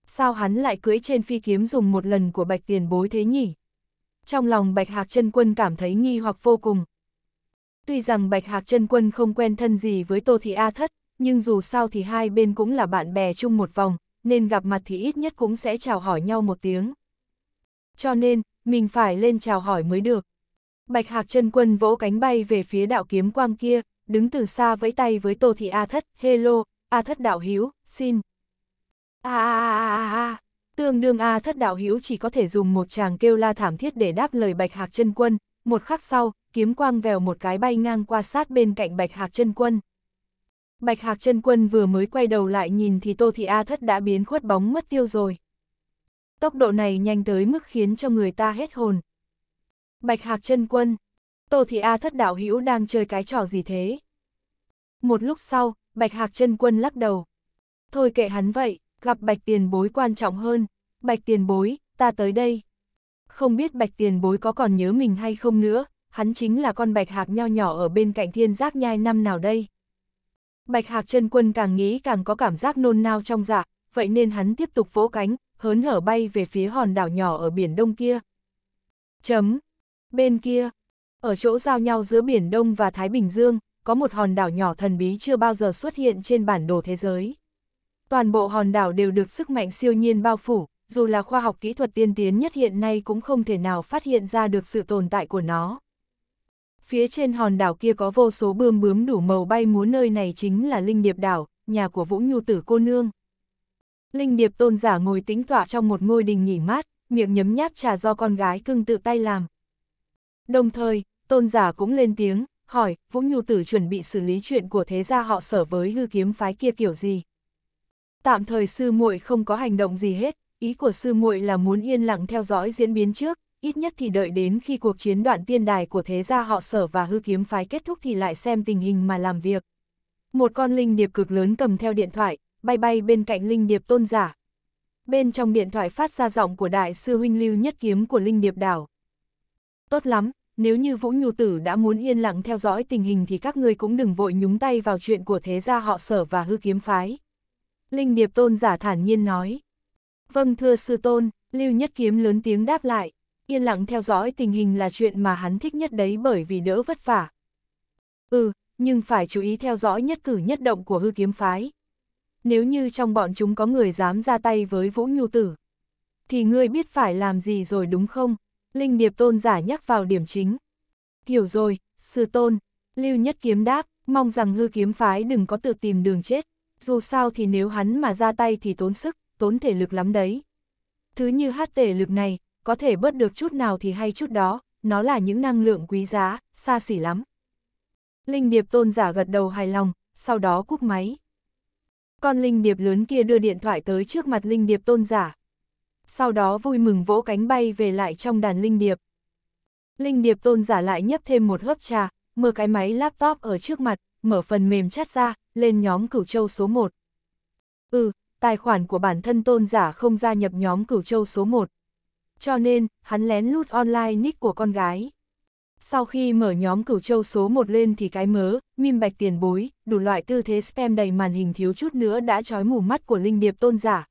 Sao hắn lại cưỡi trên phi kiếm dùng một lần của bạch tiền bối thế nhỉ? Trong lòng bạch hạc chân quân cảm thấy nghi hoặc vô cùng, Tuy rằng Bạch Hạc chân Quân không quen thân gì với Tô Thị A Thất, nhưng dù sao thì hai bên cũng là bạn bè chung một vòng, nên gặp mặt thì ít nhất cũng sẽ chào hỏi nhau một tiếng. Cho nên, mình phải lên chào hỏi mới được. Bạch Hạc chân Quân vỗ cánh bay về phía đạo kiếm quang kia, đứng từ xa vẫy tay với Tô Thị A Thất, hello, A Thất đạo hiếu, xin. A a a a a, tương đương A Thất đạo hiếu chỉ có thể dùng một chàng kêu la thảm thiết để đáp lời Bạch Hạc chân Quân, một khắc sau, kiếm quang vèo một cái bay ngang qua sát bên cạnh Bạch Hạc chân Quân. Bạch Hạc chân Quân vừa mới quay đầu lại nhìn thì Tô Thị A Thất đã biến khuất bóng mất tiêu rồi. Tốc độ này nhanh tới mức khiến cho người ta hết hồn. Bạch Hạc chân Quân, Tô Thị A Thất đạo hữu đang chơi cái trò gì thế? Một lúc sau, Bạch Hạc chân Quân lắc đầu. Thôi kệ hắn vậy, gặp Bạch Tiền Bối quan trọng hơn. Bạch Tiền Bối, ta tới đây. Không biết Bạch Tiền Bối có còn nhớ mình hay không nữa, hắn chính là con bạch hạc nho nhỏ ở bên cạnh thiên giác nhai năm nào đây. Bạch hạc chân quân càng nghĩ càng có cảm giác nôn nao trong dạ, vậy nên hắn tiếp tục vỗ cánh, hớn hở bay về phía hòn đảo nhỏ ở biển đông kia. Chấm. Bên kia, ở chỗ giao nhau giữa biển Đông và Thái Bình Dương, có một hòn đảo nhỏ thần bí chưa bao giờ xuất hiện trên bản đồ thế giới. Toàn bộ hòn đảo đều được sức mạnh siêu nhiên bao phủ, dù là khoa học kỹ thuật tiên tiến nhất hiện nay cũng không thể nào phát hiện ra được sự tồn tại của nó. Phía trên hòn đảo kia có vô số bươm bướm đủ màu bay múa nơi này chính là Linh Điệp Đảo, nhà của Vũ Nhu Tử cô nương. Linh Điệp tôn giả ngồi tĩnh tọa trong một ngôi đình nghỉ mát, miệng nhấm nháp trà do con gái cưng tự tay làm. Đồng thời, tôn giả cũng lên tiếng, hỏi, Vũ Nhu Tử chuẩn bị xử lý chuyện của thế gia họ sở với hư kiếm phái kia kiểu gì. Tạm thời sư muội không có hành động gì hết, ý của sư muội là muốn yên lặng theo dõi diễn biến trước, ít nhất thì đợi đến khi cuộc chiến đoạn tiên đài của thế gia họ sở và hư kiếm phái kết thúc thì lại xem tình hình mà làm việc. Một con linh điệp cực lớn cầm theo điện thoại, bay bay bên cạnh linh điệp tôn giả. Bên trong điện thoại phát ra giọng của đại sư huynh lưu nhất kiếm của linh điệp đảo. Tốt lắm, nếu như Vũ Nhu Tử đã muốn yên lặng theo dõi tình hình thì các ngươi cũng đừng vội nhúng tay vào chuyện của thế gia họ sở và hư kiếm phái. Linh điệp tôn giả thản nhiên nói. Vâng thưa sư tôn, lưu nhất kiếm lớn tiếng đáp lại yên lặng theo dõi tình hình là chuyện mà hắn thích nhất đấy bởi vì đỡ vất vả. Ừ, nhưng phải chú ý theo dõi nhất cử nhất động của hư kiếm phái. Nếu như trong bọn chúng có người dám ra tay với Vũ Nhu Tử, thì ngươi biết phải làm gì rồi đúng không? Linh Điệp Tôn giả nhắc vào điểm chính. Hiểu rồi, sư tôn, Lưu Nhất Kiếm đáp, mong rằng hư kiếm phái đừng có tự tìm đường chết, dù sao thì nếu hắn mà ra tay thì tốn sức, tốn thể lực lắm đấy. Thứ như hát thể lực này, có thể bớt được chút nào thì hay chút đó, nó là những năng lượng quý giá, xa xỉ lắm. Linh điệp tôn giả gật đầu hài lòng, sau đó cúp máy. Con linh điệp lớn kia đưa điện thoại tới trước mặt linh điệp tôn giả. Sau đó vui mừng vỗ cánh bay về lại trong đàn linh điệp. Linh điệp tôn giả lại nhấp thêm một hớp trà, mở cái máy laptop ở trước mặt, mở phần mềm chat ra, lên nhóm cửu châu số 1. Ừ, tài khoản của bản thân tôn giả không gia nhập nhóm cửu châu số 1 cho nên hắn lén lút online nick của con gái. Sau khi mở nhóm cửu châu số 1 lên thì cái mớ, mim bạch tiền bối, đủ loại tư thế spam đầy màn hình thiếu chút nữa đã trói mù mắt của linh điệp tôn giả.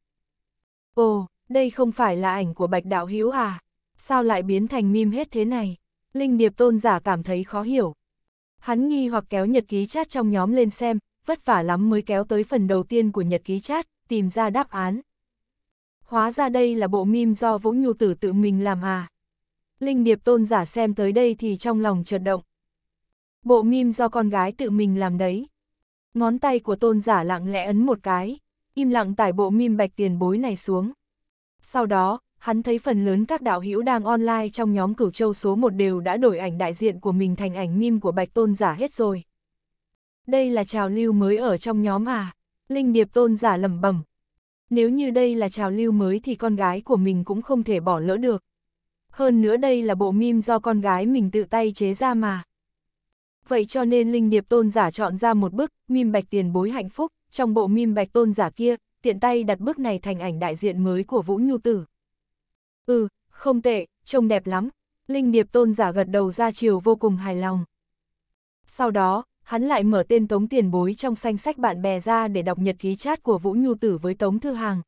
Ồ, đây không phải là ảnh của bạch đạo hữu à? Sao lại biến thành mim hết thế này? Linh điệp tôn giả cảm thấy khó hiểu. Hắn nghi hoặc kéo nhật ký chat trong nhóm lên xem, vất vả lắm mới kéo tới phần đầu tiên của nhật ký chat, tìm ra đáp án. Hóa ra đây là bộ mim do Vũ Nhu Tử tự mình làm à. Linh Điệp Tôn giả xem tới đây thì trong lòng chợt động. Bộ mim do con gái tự mình làm đấy. Ngón tay của tôn giả lặng lẽ ấn một cái, im lặng tải bộ mim bạch tiền bối này xuống. Sau đó, hắn thấy phần lớn các đạo hữu đang online trong nhóm cửu châu số 1 đều đã đổi ảnh đại diện của mình thành ảnh mim của bạch tôn giả hết rồi. Đây là trào lưu mới ở trong nhóm à. Linh Điệp tôn giả lẩm bẩm, nếu như đây là trào lưu mới thì con gái của mình cũng không thể bỏ lỡ được. Hơn nữa đây là bộ mim do con gái mình tự tay chế ra mà. Vậy cho nên Linh Điệp Tôn giả chọn ra một bức, mim bạch tiền bối hạnh phúc, trong bộ mim bạch tôn giả kia, tiện tay đặt bức này thành ảnh đại diện mới của Vũ Nhu Tử. Ừ, không tệ, trông đẹp lắm. Linh Điệp Tôn giả gật đầu ra chiều vô cùng hài lòng. Sau đó, hắn lại mở tên Tống Tiền Bối trong danh sách bạn bè ra để đọc nhật ký chat của Vũ Nhu Tử với Tống Thư Hàng.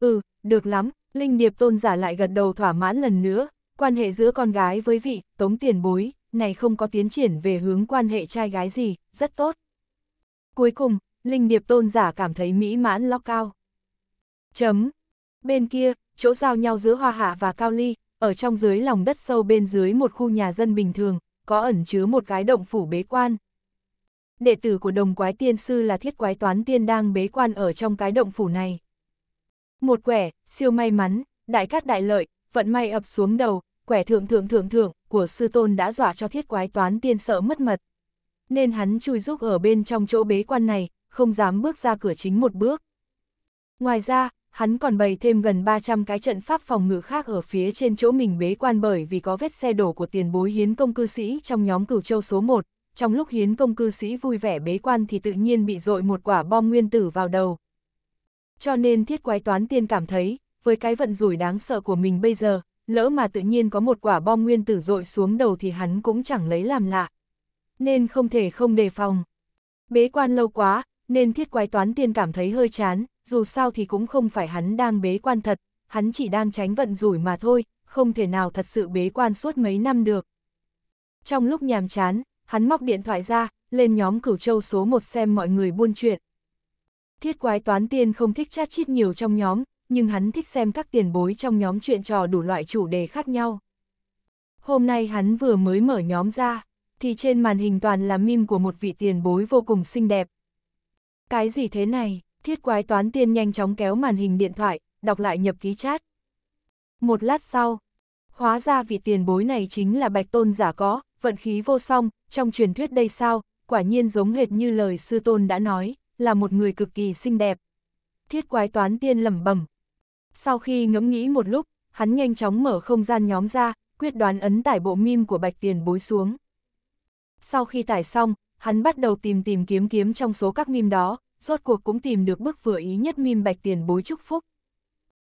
Ừ, được lắm, Linh Điệp tôn giả lại gật đầu thỏa mãn lần nữa, quan hệ giữa con gái với vị Tống Tiền Bối, này không có tiến triển về hướng quan hệ trai gái gì, rất tốt. Cuối cùng, Linh Điệp tôn giả cảm thấy mỹ mãn lo cao. Chấm. Bên kia, chỗ giao nhau giữa Hoa Hạ và Cao Ly, ở trong dưới lòng đất sâu bên dưới một khu nhà dân bình thường, có ẩn chứa một cái động phủ bế quan, đệ tử của đồng quái tiên sư là thiết quái toán tiên đang bế quan ở trong cái động phủ này. Một quẻ, siêu may mắn, đại cát đại lợi, vận may ập xuống đầu, quẻ thượng thượng thượng thượng của sư tôn đã dọa cho thiết quái toán tiên sợ mất mật. Nên hắn chui rúc ở bên trong chỗ bế quan này, không dám bước ra cửa chính một bước. Ngoài ra, hắn còn bày thêm gần 300 cái trận pháp phòng ngự khác ở phía trên chỗ mình bế quan bởi vì có vết xe đổ của tiền bối hiến công cư sĩ trong nhóm cửu châu số 1, trong lúc hiến công cư sĩ vui vẻ bế quan thì tự nhiên bị dội một quả bom nguyên tử vào đầu. Cho nên thiết quái toán tiên cảm thấy, với cái vận rủi đáng sợ của mình bây giờ, lỡ mà tự nhiên có một quả bom nguyên tử dội xuống đầu thì hắn cũng chẳng lấy làm lạ. Nên không thể không đề phòng. Bế quan lâu quá, nên thiết quái toán tiên cảm thấy hơi chán, dù sao thì cũng không phải hắn đang bế quan thật, hắn chỉ đang tránh vận rủi mà thôi, không thể nào thật sự bế quan suốt mấy năm được. Trong lúc nhàm chán, hắn móc điện thoại ra, lên nhóm cửu châu số 1 xem mọi người buôn chuyện. Thiết quái toán tiên không thích chat chít nhiều trong nhóm, nhưng hắn thích xem các tiền bối trong nhóm chuyện trò đủ loại chủ đề khác nhau. Hôm nay hắn vừa mới mở nhóm ra, thì trên màn hình toàn là mim của một vị tiền bối vô cùng xinh đẹp. Cái gì thế này, thiết quái toán tiên nhanh chóng kéo màn hình điện thoại, đọc lại nhập ký chat. Một lát sau, hóa ra vị tiền bối này chính là bạch tôn giả có, vận khí vô song, trong truyền thuyết đây sao, quả nhiên giống hệt như lời sư tôn đã nói, là một người cực kỳ xinh đẹp. Thiết quái toán tiên lẩm bẩm. Sau khi ngẫm nghĩ một lúc, hắn nhanh chóng mở không gian nhóm ra, quyết đoán ấn tải bộ mim của bạch tiền bối xuống. Sau khi tải xong, hắn bắt đầu tìm tìm kiếm kiếm trong số các mim đó, rốt cuộc cũng tìm được bức vừa ý nhất mim bạch tiền bối chúc phúc.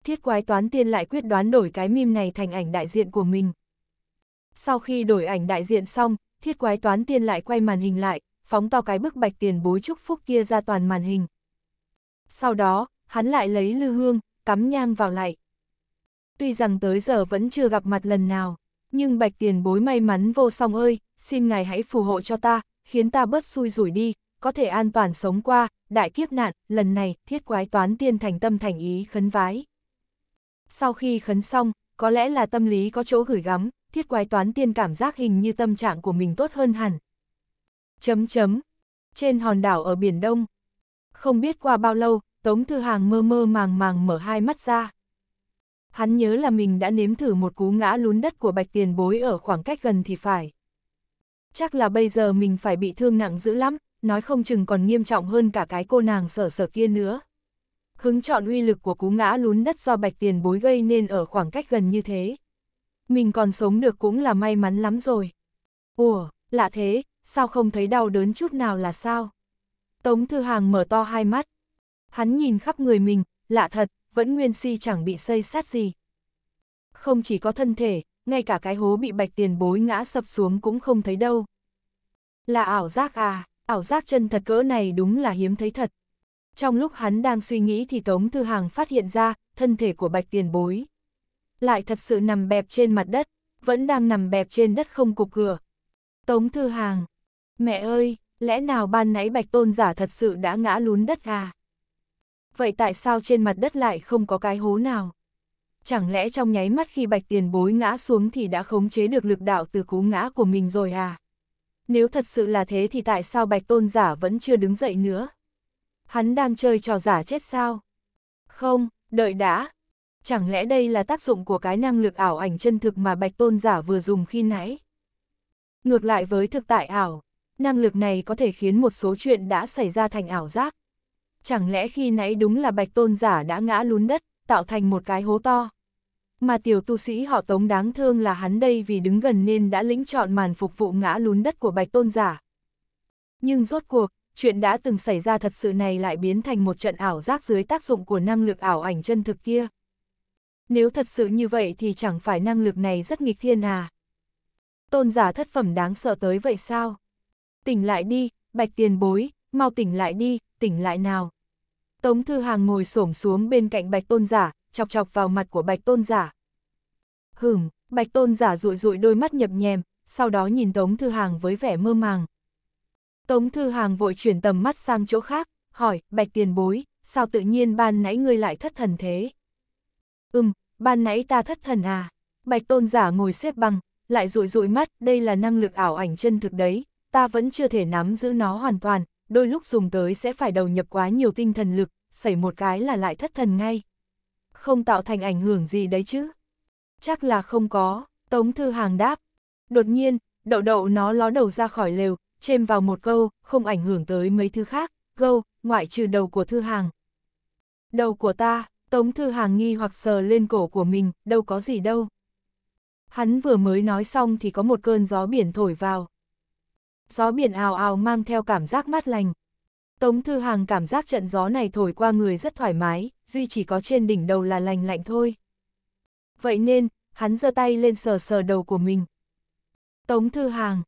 Thiết quái toán tiên lại quyết đoán đổi cái mim này thành ảnh đại diện của mình. Sau khi đổi ảnh đại diện xong, thiết quái toán tiên lại quay màn hình lại, phóng to cái bức bạch tiền bối chúc phúc kia ra toàn màn hình. Sau đó, hắn lại lấy lư hương, cắm nhang vào lại. Tuy rằng tới giờ vẫn chưa gặp mặt lần nào, nhưng bạch tiền bối may mắn vô song ơi, xin ngài hãy phù hộ cho ta, khiến ta bớt xui rủi đi, có thể an toàn sống qua, đại kiếp nạn, lần này, thiết quái toán tiên thành tâm thành ý khấn vái. Sau khi khấn xong, có lẽ là tâm lý có chỗ gửi gắm, thiết quái toán tiên cảm giác hình như tâm trạng của mình tốt hơn hẳn. Chấm chấm. Trên hòn đảo ở Biển Đông. Không biết qua bao lâu, Tống Thư Hàng mơ mơ màng màng mở hai mắt ra. Hắn nhớ là mình đã nếm thử một cú ngã lún đất của bạch tiền bối ở khoảng cách gần thì phải. Chắc là bây giờ mình phải bị thương nặng dữ lắm, nói không chừng còn nghiêm trọng hơn cả cái cô nàng sở sở kia nữa. Hứng chọn uy lực của cú ngã lún đất do bạch tiền bối gây nên ở khoảng cách gần như thế mình còn sống được cũng là may mắn lắm rồi. Ủa, lạ thế, sao không thấy đau đớn chút nào là sao? Tống Thư Hàng mở to hai mắt. Hắn nhìn khắp người mình, lạ thật, vẫn nguyên si chẳng bị xây sát gì. Không chỉ có thân thể, ngay cả cái hố bị bạch tiền bối ngã sập xuống cũng không thấy đâu. Là ảo giác à, ảo giác chân thật cỡ này đúng là hiếm thấy thật. Trong lúc hắn đang suy nghĩ thì Tống Thư Hàng phát hiện ra, thân thể của bạch tiền bối lại thật sự nằm bẹp trên mặt đất, vẫn đang nằm bẹp trên đất không cục cửa. Tống Thư Hàng, mẹ ơi, lẽ nào ban nãy bạch tôn giả thật sự đã ngã lún đất à? Vậy tại sao trên mặt đất lại không có cái hố nào? Chẳng lẽ trong nháy mắt khi bạch tiền bối ngã xuống thì đã khống chế được lực đạo từ cú ngã của mình rồi à? Nếu thật sự là thế thì tại sao bạch tôn giả vẫn chưa đứng dậy nữa? Hắn đang chơi trò giả chết sao? Không, đợi đã, Chẳng lẽ đây là tác dụng của cái năng lực ảo ảnh chân thực mà bạch tôn giả vừa dùng khi nãy? Ngược lại với thực tại ảo, năng lực này có thể khiến một số chuyện đã xảy ra thành ảo giác. Chẳng lẽ khi nãy đúng là bạch tôn giả đã ngã lún đất, tạo thành một cái hố to? Mà tiểu tu sĩ họ tống đáng thương là hắn đây vì đứng gần nên đã lĩnh chọn màn phục vụ ngã lún đất của bạch tôn giả. Nhưng rốt cuộc, chuyện đã từng xảy ra thật sự này lại biến thành một trận ảo giác dưới tác dụng của năng lực ảo ảnh chân thực kia nếu thật sự như vậy thì chẳng phải năng lực này rất nghịch thiên à. Tôn giả thất phẩm đáng sợ tới vậy sao? Tỉnh lại đi, bạch tiền bối, mau tỉnh lại đi, tỉnh lại nào. Tống Thư Hàng ngồi xổm xuống bên cạnh bạch tôn giả, chọc chọc vào mặt của bạch tôn giả. Hửm, bạch tôn giả rụi rụi đôi mắt nhập nhèm, sau đó nhìn Tống Thư Hàng với vẻ mơ màng. Tống Thư Hàng vội chuyển tầm mắt sang chỗ khác, hỏi, bạch tiền bối, sao tự nhiên ban nãy ngươi lại thất thần thế? Ừm, ban nãy ta thất thần à. Bạch tôn giả ngồi xếp bằng, lại rụi rụi mắt, đây là năng lực ảo ảnh chân thực đấy, ta vẫn chưa thể nắm giữ nó hoàn toàn, đôi lúc dùng tới sẽ phải đầu nhập quá nhiều tinh thần lực, xảy một cái là lại thất thần ngay. Không tạo thành ảnh hưởng gì đấy chứ. Chắc là không có, Tống Thư Hàng đáp. Đột nhiên, đậu đậu nó ló đầu ra khỏi lều, chêm vào một câu, không ảnh hưởng tới mấy thứ khác, gâu ngoại trừ đầu của Thư Hàng. Đầu của ta, Tống Thư Hàng nghi hoặc sờ lên cổ của mình, đâu có gì đâu. Hắn vừa mới nói xong thì có một cơn gió biển thổi vào. Gió biển ào ào mang theo cảm giác mát lành. Tống Thư Hàng cảm giác trận gió này thổi qua người rất thoải mái, duy chỉ có trên đỉnh đầu là lành lạnh thôi. Vậy nên, hắn giơ tay lên sờ sờ đầu của mình. Tống Thư Hàng.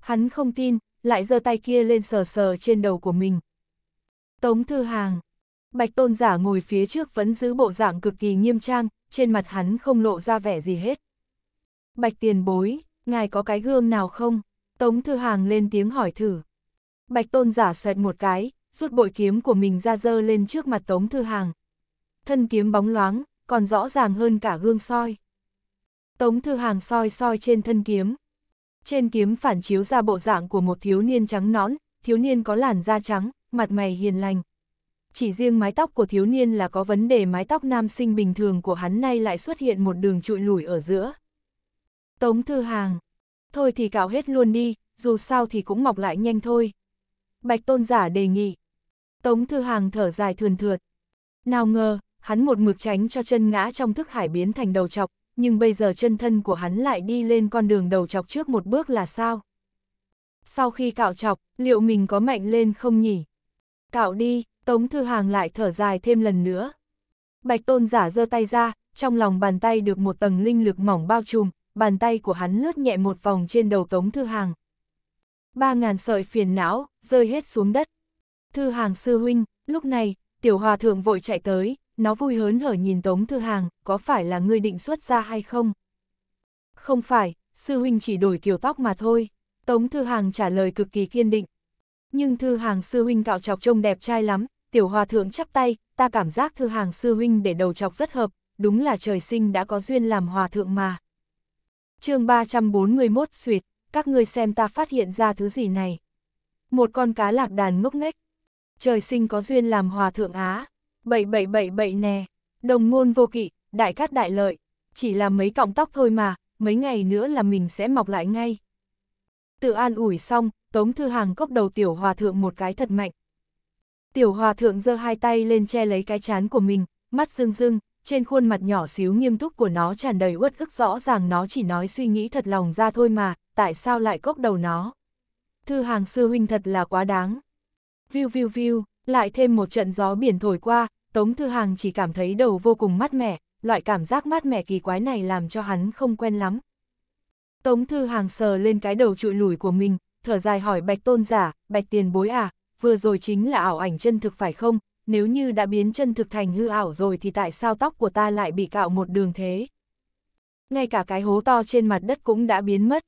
Hắn không tin, lại giơ tay kia lên sờ sờ trên đầu của mình. Tống Thư Hàng. Bạch tôn giả ngồi phía trước vẫn giữ bộ dạng cực kỳ nghiêm trang, trên mặt hắn không lộ ra vẻ gì hết. Bạch tiền bối, ngài có cái gương nào không? Tống thư hàng lên tiếng hỏi thử. Bạch tôn giả xoẹt một cái, rút bội kiếm của mình ra dơ lên trước mặt tống thư hàng. Thân kiếm bóng loáng, còn rõ ràng hơn cả gương soi. Tống thư hàng soi soi trên thân kiếm. Trên kiếm phản chiếu ra bộ dạng của một thiếu niên trắng nõn, thiếu niên có làn da trắng, mặt mày hiền lành, chỉ riêng mái tóc của thiếu niên là có vấn đề mái tóc nam sinh bình thường của hắn nay lại xuất hiện một đường trụi lủi ở giữa. Tống Thư Hàng, thôi thì cạo hết luôn đi, dù sao thì cũng mọc lại nhanh thôi. Bạch Tôn Giả đề nghị. Tống Thư Hàng thở dài thườn thượt. Nào ngờ, hắn một mực tránh cho chân ngã trong thức hải biến thành đầu chọc, nhưng bây giờ chân thân của hắn lại đi lên con đường đầu chọc trước một bước là sao? Sau khi cạo chọc, liệu mình có mạnh lên không nhỉ? Tạo đi, Tống Thư Hàng lại thở dài thêm lần nữa. Bạch Tôn giả giơ tay ra, trong lòng bàn tay được một tầng linh lực mỏng bao trùm, bàn tay của hắn lướt nhẹ một vòng trên đầu Tống Thư Hàng. Ba ngàn sợi phiền não, rơi hết xuống đất. Thư Hàng sư huynh, lúc này, tiểu hòa thượng vội chạy tới, nó vui hớn hở nhìn Tống Thư Hàng, có phải là ngươi định xuất ra hay không? Không phải, sư huynh chỉ đổi kiểu tóc mà thôi. Tống Thư Hàng trả lời cực kỳ kiên định, nhưng thư hàng sư huynh cạo chọc trông đẹp trai lắm, tiểu hòa thượng chắp tay, ta cảm giác thư hàng sư huynh để đầu chọc rất hợp, đúng là trời sinh đã có duyên làm hòa thượng mà. chương 341 suyệt, các ngươi xem ta phát hiện ra thứ gì này. Một con cá lạc đàn ngốc nghếch. Trời sinh có duyên làm hòa thượng Á. Bậy bậy bậy bậy nè. Đồng ngôn vô kỵ, đại cát đại lợi. Chỉ là mấy cọng tóc thôi mà, mấy ngày nữa là mình sẽ mọc lại ngay. Tự an ủi xong, Tống Thư Hàng cốc đầu Tiểu Hòa Thượng một cái thật mạnh. Tiểu Hòa Thượng giơ hai tay lên che lấy cái chán của mình, mắt rưng rưng, trên khuôn mặt nhỏ xíu nghiêm túc của nó tràn đầy uất ức rõ ràng nó chỉ nói suy nghĩ thật lòng ra thôi mà, tại sao lại cốc đầu nó. Thư Hàng sư huynh thật là quá đáng. Viu viu viu, lại thêm một trận gió biển thổi qua, Tống Thư Hàng chỉ cảm thấy đầu vô cùng mát mẻ, loại cảm giác mát mẻ kỳ quái này làm cho hắn không quen lắm. Tống Thư Hàng sờ lên cái đầu trụi lủi của mình, thở dài hỏi bạch tôn giả, bạch tiền bối à, vừa rồi chính là ảo ảnh chân thực phải không, nếu như đã biến chân thực thành hư ảo rồi thì tại sao tóc của ta lại bị cạo một đường thế? Ngay cả cái hố to trên mặt đất cũng đã biến mất.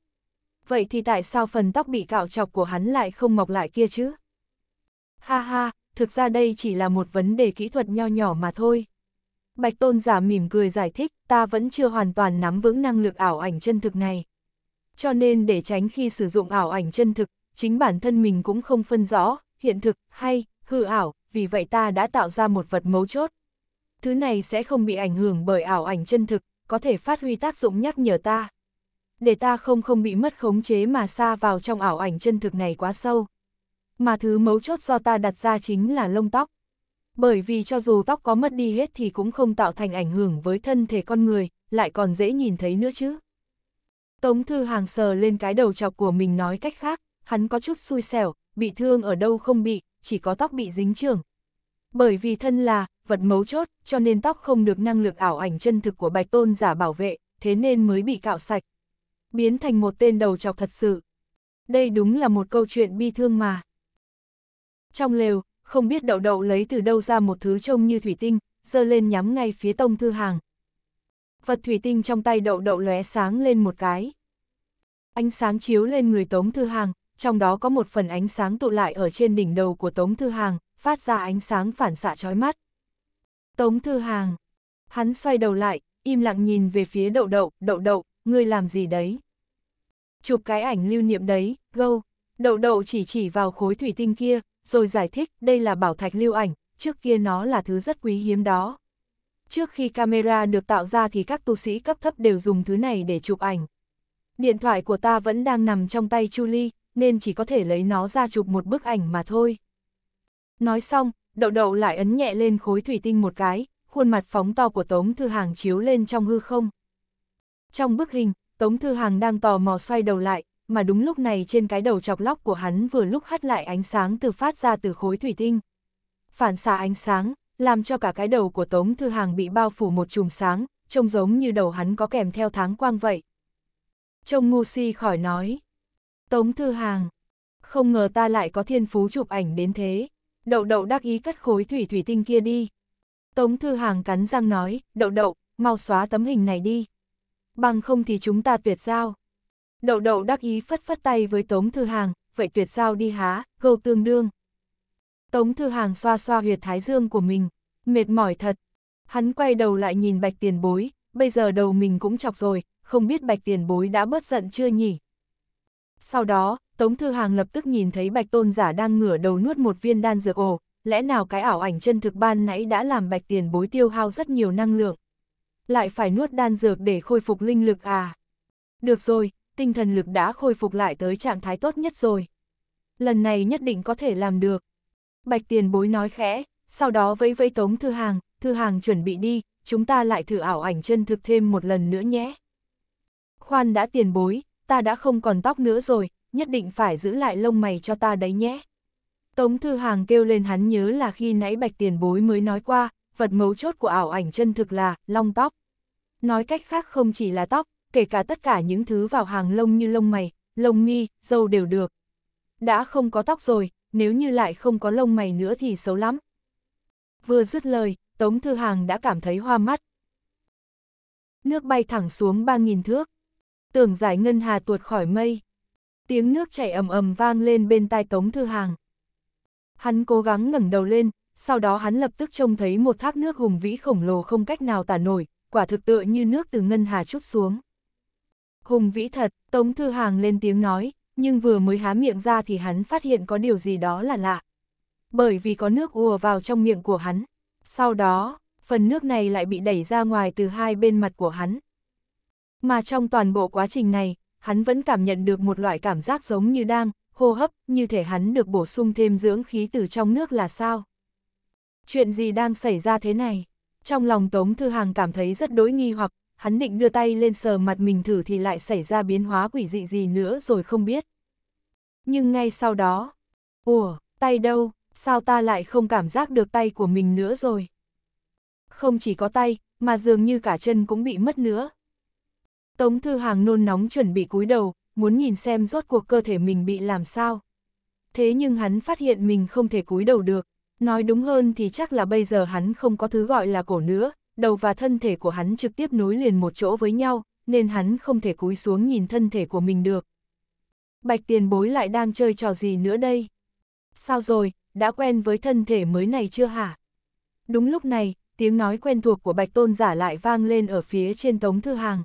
Vậy thì tại sao phần tóc bị cạo chọc của hắn lại không mọc lại kia chứ? Ha ha, thực ra đây chỉ là một vấn đề kỹ thuật nho nhỏ mà thôi. Bạch tôn giả mỉm cười giải thích, ta vẫn chưa hoàn toàn nắm vững năng lực ảo ảnh chân thực này, cho nên để tránh khi sử dụng ảo ảnh chân thực, chính bản thân mình cũng không phân rõ, hiện thực, hay, hư ảo, vì vậy ta đã tạo ra một vật mấu chốt. Thứ này sẽ không bị ảnh hưởng bởi ảo ảnh chân thực, có thể phát huy tác dụng nhắc nhở ta. Để ta không không bị mất khống chế mà xa vào trong ảo ảnh chân thực này quá sâu. Mà thứ mấu chốt do ta đặt ra chính là lông tóc. Bởi vì cho dù tóc có mất đi hết thì cũng không tạo thành ảnh hưởng với thân thể con người, lại còn dễ nhìn thấy nữa chứ. Tống Thư Hàng sờ lên cái đầu chọc của mình nói cách khác, hắn có chút xui xẻo, bị thương ở đâu không bị, chỉ có tóc bị dính trường. Bởi vì thân là, vật mấu chốt, cho nên tóc không được năng lực ảo ảnh chân thực của bạch tôn giả bảo vệ, thế nên mới bị cạo sạch. Biến thành một tên đầu chọc thật sự. Đây đúng là một câu chuyện bi thương mà. Trong lều, không biết đậu đậu lấy từ đâu ra một thứ trông như thủy tinh, dơ lên nhắm ngay phía tông thư hàng vật thủy tinh trong tay đậu đậu lóe sáng lên một cái. Ánh sáng chiếu lên người Tống Thư Hàng, trong đó có một phần ánh sáng tụ lại ở trên đỉnh đầu của Tống Thư Hàng, phát ra ánh sáng phản xạ chói mắt. Tống Thư Hàng, hắn xoay đầu lại, im lặng nhìn về phía đậu đậu, đậu đậu, ngươi làm gì đấy? Chụp cái ảnh lưu niệm đấy, gâu, đậu đậu chỉ chỉ vào khối thủy tinh kia, rồi giải thích đây là bảo thạch lưu ảnh, trước kia nó là thứ rất quý hiếm đó. Trước khi camera được tạo ra thì các tu sĩ cấp thấp đều dùng thứ này để chụp ảnh. Điện thoại của ta vẫn đang nằm trong tay Chu Ly, nên chỉ có thể lấy nó ra chụp một bức ảnh mà thôi. Nói xong, đậu đậu lại ấn nhẹ lên khối thủy tinh một cái, khuôn mặt phóng to của Tống Thư Hàng chiếu lên trong hư không. Trong bức hình, Tống Thư Hàng đang tò mò xoay đầu lại, mà đúng lúc này trên cái đầu chọc lóc của hắn vừa lúc hắt lại ánh sáng từ phát ra từ khối thủy tinh. Phản xạ ánh sáng, làm cho cả cái đầu của Tống Thư Hàng bị bao phủ một chùm sáng, trông giống như đầu hắn có kèm theo tháng quang vậy. Trông ngu si khỏi nói. Tống Thư Hàng, không ngờ ta lại có thiên phú chụp ảnh đến thế. Đậu đậu đắc ý cắt khối thủy thủy tinh kia đi. Tống Thư Hàng cắn răng nói, đậu đậu, mau xóa tấm hình này đi. Bằng không thì chúng ta tuyệt giao. Đậu đậu đắc ý phất phất tay với Tống Thư Hàng, vậy tuyệt giao đi há, gâu tương đương. Tống Thư Hàng xoa xoa huyệt thái dương của mình, mệt mỏi thật. Hắn quay đầu lại nhìn bạch tiền bối, bây giờ đầu mình cũng chọc rồi, không biết bạch tiền bối đã bớt giận chưa nhỉ? Sau đó, Tống Thư Hàng lập tức nhìn thấy bạch tôn giả đang ngửa đầu nuốt một viên đan dược ổ. lẽ nào cái ảo ảnh chân thực ban nãy đã làm bạch tiền bối tiêu hao rất nhiều năng lượng? Lại phải nuốt đan dược để khôi phục linh lực à? Được rồi, tinh thần lực đã khôi phục lại tới trạng thái tốt nhất rồi. Lần này nhất định có thể làm được. Bạch tiền bối nói khẽ, sau đó vẫy vẫy tống thư hàng, thư hàng chuẩn bị đi, chúng ta lại thử ảo ảnh chân thực thêm một lần nữa nhé. Khoan đã tiền bối, ta đã không còn tóc nữa rồi, nhất định phải giữ lại lông mày cho ta đấy nhé. Tống Thư Hàng kêu lên hắn nhớ là khi nãy bạch tiền bối mới nói qua, vật mấu chốt của ảo ảnh chân thực là long tóc. Nói cách khác không chỉ là tóc, kể cả tất cả những thứ vào hàng lông như lông mày, lông mi, dâu đều được. Đã không có tóc rồi, nếu như lại không có lông mày nữa thì xấu lắm. Vừa dứt lời, Tống Thư Hàng đã cảm thấy hoa mắt. Nước bay thẳng xuống 3.000 thước. Tưởng giải ngân hà tuột khỏi mây. Tiếng nước chảy ầm ầm vang lên bên tai Tống Thư Hàng. Hắn cố gắng ngẩng đầu lên, sau đó hắn lập tức trông thấy một thác nước hùng vĩ khổng lồ không cách nào tả nổi, quả thực tựa như nước từ ngân hà chút xuống. Hùng vĩ thật, Tống Thư Hàng lên tiếng nói, nhưng vừa mới há miệng ra thì hắn phát hiện có điều gì đó là lạ. Bởi vì có nước ùa vào trong miệng của hắn. Sau đó, phần nước này lại bị đẩy ra ngoài từ hai bên mặt của hắn. Mà trong toàn bộ quá trình này, hắn vẫn cảm nhận được một loại cảm giác giống như đang hô hấp, như thể hắn được bổ sung thêm dưỡng khí từ trong nước là sao. Chuyện gì đang xảy ra thế này? Trong lòng Tống Thư Hàng cảm thấy rất đối nghi hoặc, hắn định đưa tay lên sờ mặt mình thử thì lại xảy ra biến hóa quỷ dị gì nữa rồi không biết. Nhưng ngay sau đó, ủa, tay đâu, sao ta lại không cảm giác được tay của mình nữa rồi. Không chỉ có tay, mà dường như cả chân cũng bị mất nữa. Tống Thư Hàng nôn nóng chuẩn bị cúi đầu, muốn nhìn xem rốt cuộc cơ thể mình bị làm sao. Thế nhưng hắn phát hiện mình không thể cúi đầu được, nói đúng hơn thì chắc là bây giờ hắn không có thứ gọi là cổ nữa, đầu và thân thể của hắn trực tiếp nối liền một chỗ với nhau, nên hắn không thể cúi xuống nhìn thân thể của mình được. Bạch tiền bối lại đang chơi trò gì nữa đây? Sao rồi, đã quen với thân thể mới này chưa hả? Đúng lúc này, tiếng nói quen thuộc của bạch tôn giả lại vang lên ở phía trên tống thư hàng.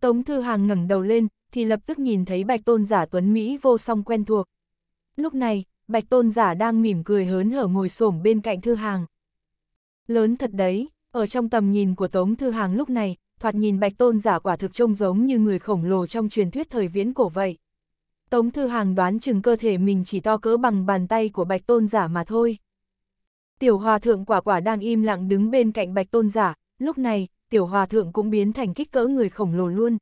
Tống thư hàng ngẩng đầu lên, thì lập tức nhìn thấy bạch tôn giả tuấn Mỹ vô song quen thuộc. Lúc này, bạch tôn giả đang mỉm cười hớn hở ngồi xổm bên cạnh thư hàng. Lớn thật đấy, ở trong tầm nhìn của Tống Thư Hàng lúc này, thoạt nhìn bạch tôn giả quả thực trông giống như người khổng lồ trong truyền thuyết thời viễn cổ vậy. Tống Thư Hàng đoán chừng cơ thể mình chỉ to cỡ bằng bàn tay của bạch tôn giả mà thôi. Tiểu hòa thượng quả quả đang im lặng đứng bên cạnh bạch tôn giả, lúc này, tiểu hòa thượng cũng biến thành kích cỡ người khổng lồ luôn.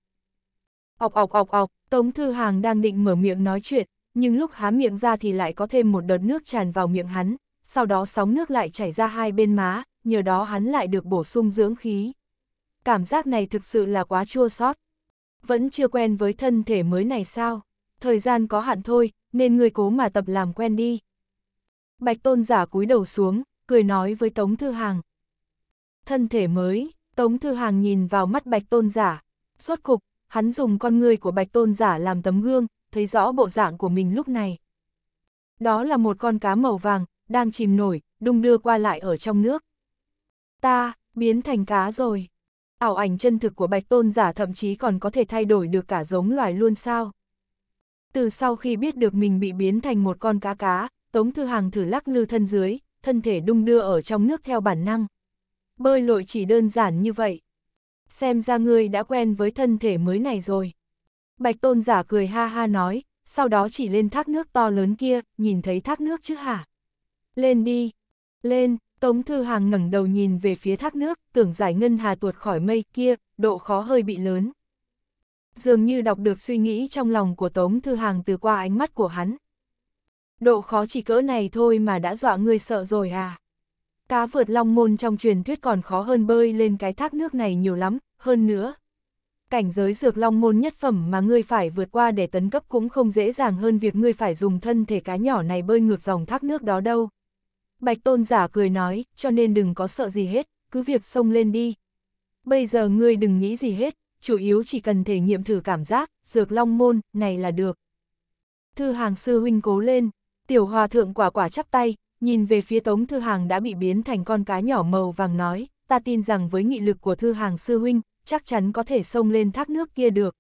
Ọc ọc ọc ọc, Tống Thư Hàng đang định mở miệng nói chuyện, nhưng lúc há miệng ra thì lại có thêm một đợt nước tràn vào miệng hắn, sau đó sóng nước lại chảy ra hai bên má, nhờ đó hắn lại được bổ sung dưỡng khí. Cảm giác này thực sự là quá chua sót. Vẫn chưa quen với thân thể mới này sao? Thời gian có hạn thôi, nên người cố mà tập làm quen đi. Bạch tôn giả cúi đầu xuống, cười nói với Tống Thư Hàng. Thân thể mới, Tống Thư Hàng nhìn vào mắt bạch tôn giả. Suốt cục, hắn dùng con người của bạch tôn giả làm tấm gương, thấy rõ bộ dạng của mình lúc này. Đó là một con cá màu vàng, đang chìm nổi, đung đưa qua lại ở trong nước ta, biến thành cá rồi. Ảo ảnh chân thực của bạch tôn giả thậm chí còn có thể thay đổi được cả giống loài luôn sao. Từ sau khi biết được mình bị biến thành một con cá cá, Tống Thư Hàng thử lắc lư thân dưới, thân thể đung đưa ở trong nước theo bản năng. Bơi lội chỉ đơn giản như vậy. Xem ra ngươi đã quen với thân thể mới này rồi. Bạch tôn giả cười ha ha nói, sau đó chỉ lên thác nước to lớn kia, nhìn thấy thác nước chứ hả? Lên đi, lên, Tống Thư Hàng ngẩng đầu nhìn về phía thác nước, tưởng giải ngân hà tuột khỏi mây kia, độ khó hơi bị lớn. Dường như đọc được suy nghĩ trong lòng của Tống Thư Hàng từ qua ánh mắt của hắn. Độ khó chỉ cỡ này thôi mà đã dọa người sợ rồi à. Cá vượt long môn trong truyền thuyết còn khó hơn bơi lên cái thác nước này nhiều lắm, hơn nữa. Cảnh giới dược long môn nhất phẩm mà ngươi phải vượt qua để tấn cấp cũng không dễ dàng hơn việc ngươi phải dùng thân thể cá nhỏ này bơi ngược dòng thác nước đó đâu. Bạch tôn giả cười nói, cho nên đừng có sợ gì hết, cứ việc xông lên đi. Bây giờ ngươi đừng nghĩ gì hết, chủ yếu chỉ cần thể nghiệm thử cảm giác, dược long môn, này là được. Thư hàng sư huynh cố lên, tiểu hòa thượng quả quả chắp tay, nhìn về phía tống thư hàng đã bị biến thành con cá nhỏ màu vàng nói, ta tin rằng với nghị lực của thư hàng sư huynh, chắc chắn có thể xông lên thác nước kia được.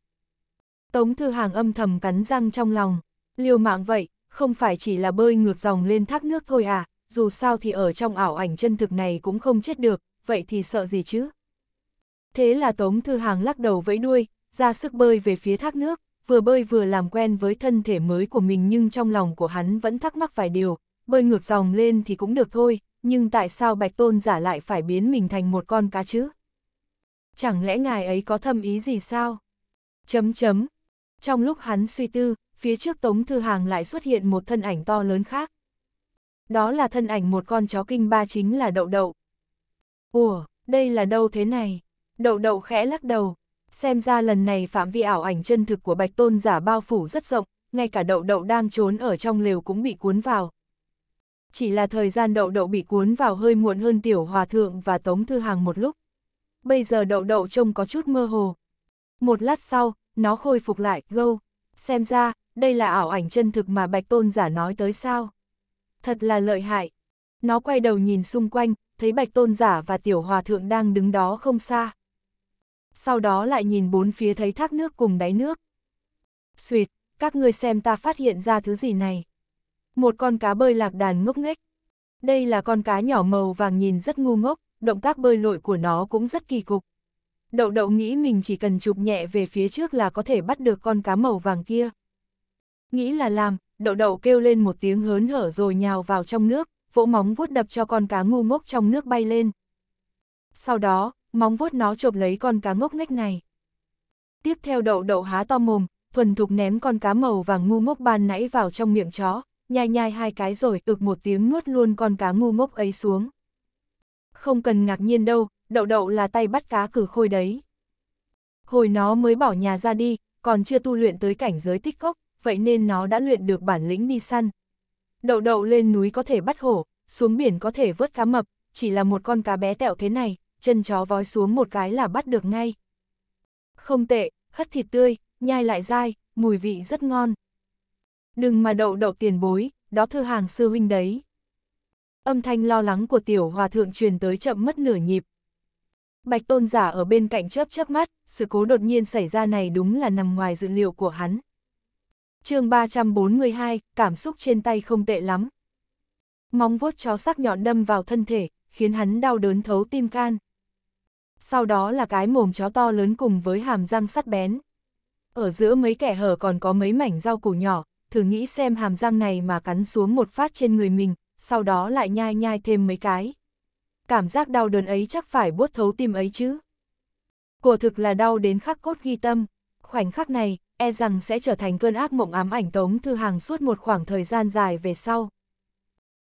Tống thư hàng âm thầm cắn răng trong lòng, liều mạng vậy, không phải chỉ là bơi ngược dòng lên thác nước thôi à, dù sao thì ở trong ảo ảnh chân thực này cũng không chết được, vậy thì sợ gì chứ? Thế là Tống Thư Hàng lắc đầu vẫy đuôi, ra sức bơi về phía thác nước, vừa bơi vừa làm quen với thân thể mới của mình nhưng trong lòng của hắn vẫn thắc mắc vài điều, bơi ngược dòng lên thì cũng được thôi, nhưng tại sao Bạch Tôn giả lại phải biến mình thành một con cá chứ? Chẳng lẽ ngài ấy có thâm ý gì sao? Chấm chấm. Trong lúc hắn suy tư, phía trước Tống Thư Hàng lại xuất hiện một thân ảnh to lớn khác đó là thân ảnh một con chó kinh ba chính là đậu đậu. Ủa, đây là đâu thế này? Đậu đậu khẽ lắc đầu, xem ra lần này phạm vi ảo ảnh chân thực của bạch tôn giả bao phủ rất rộng, ngay cả đậu đậu đang trốn ở trong lều cũng bị cuốn vào. Chỉ là thời gian đậu đậu bị cuốn vào hơi muộn hơn tiểu hòa thượng và tống thư hàng một lúc. Bây giờ đậu đậu trông có chút mơ hồ. Một lát sau, nó khôi phục lại, gâu. Xem ra, đây là ảo ảnh chân thực mà bạch tôn giả nói tới sao thật là lợi hại. Nó quay đầu nhìn xung quanh, thấy bạch tôn giả và tiểu hòa thượng đang đứng đó không xa. Sau đó lại nhìn bốn phía thấy thác nước cùng đáy nước. Xuyệt, các ngươi xem ta phát hiện ra thứ gì này. Một con cá bơi lạc đàn ngốc nghếch. Đây là con cá nhỏ màu vàng nhìn rất ngu ngốc, động tác bơi lội của nó cũng rất kỳ cục. Đậu đậu nghĩ mình chỉ cần chụp nhẹ về phía trước là có thể bắt được con cá màu vàng kia. Nghĩ là làm, đậu đậu kêu lên một tiếng hớn hở rồi nhào vào trong nước, vỗ móng vuốt đập cho con cá ngu ngốc trong nước bay lên. Sau đó, móng vuốt nó chộp lấy con cá ngốc nghếch này. Tiếp theo đậu đậu há to mồm, thuần thục ném con cá màu vàng ngu ngốc ban nãy vào trong miệng chó, nhai nhai hai cái rồi ực một tiếng nuốt luôn con cá ngu ngốc ấy xuống. Không cần ngạc nhiên đâu, đậu đậu là tay bắt cá cử khôi đấy. Hồi nó mới bỏ nhà ra đi, còn chưa tu luyện tới cảnh giới tích cốc, vậy nên nó đã luyện được bản lĩnh đi săn. Đậu đậu lên núi có thể bắt hổ, xuống biển có thể vớt cá mập, chỉ là một con cá bé tẹo thế này, chân chó vói xuống một cái là bắt được ngay. Không tệ, hất thịt tươi, nhai lại dai, mùi vị rất ngon. Đừng mà đậu đậu tiền bối, đó thư hàng sư huynh đấy. Âm thanh lo lắng của tiểu hòa thượng truyền tới chậm mất nửa nhịp. Bạch tôn giả ở bên cạnh chớp chớp mắt, sự cố đột nhiên xảy ra này đúng là nằm ngoài dự liệu của hắn chương 342, cảm xúc trên tay không tệ lắm. Móng vuốt chó sắc nhọn đâm vào thân thể, khiến hắn đau đớn thấu tim can. Sau đó là cái mồm chó to lớn cùng với hàm răng sắt bén. Ở giữa mấy kẻ hở còn có mấy mảnh rau củ nhỏ, thử nghĩ xem hàm răng này mà cắn xuống một phát trên người mình, sau đó lại nhai nhai thêm mấy cái. Cảm giác đau đớn ấy chắc phải buốt thấu tim ấy chứ. Cổ thực là đau đến khắc cốt ghi tâm. Khoảnh khắc này, e rằng sẽ trở thành cơn ác mộng ám ảnh Tống Thư Hàng suốt một khoảng thời gian dài về sau.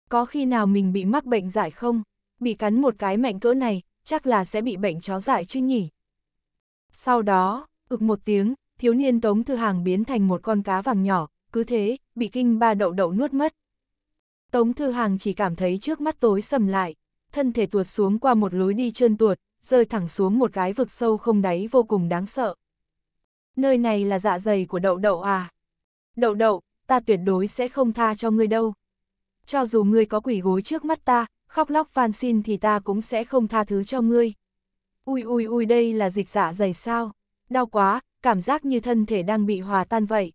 Có khi nào mình bị mắc bệnh dại không? Bị cắn một cái mạnh cỡ này, chắc là sẽ bị bệnh chó dại chứ nhỉ? Sau đó, ực một tiếng, thiếu niên Tống Thư Hàng biến thành một con cá vàng nhỏ, cứ thế, bị kinh ba đậu đậu nuốt mất. Tống Thư Hàng chỉ cảm thấy trước mắt tối sầm lại, thân thể tuột xuống qua một lối đi trơn tuột, rơi thẳng xuống một cái vực sâu không đáy vô cùng đáng sợ. Nơi này là dạ dày của đậu đậu à? Đậu đậu, ta tuyệt đối sẽ không tha cho ngươi đâu. Cho dù ngươi có quỷ gối trước mắt ta, khóc lóc van xin thì ta cũng sẽ không tha thứ cho ngươi. Ui ui ui đây là dịch dạ dày sao? Đau quá, cảm giác như thân thể đang bị hòa tan vậy.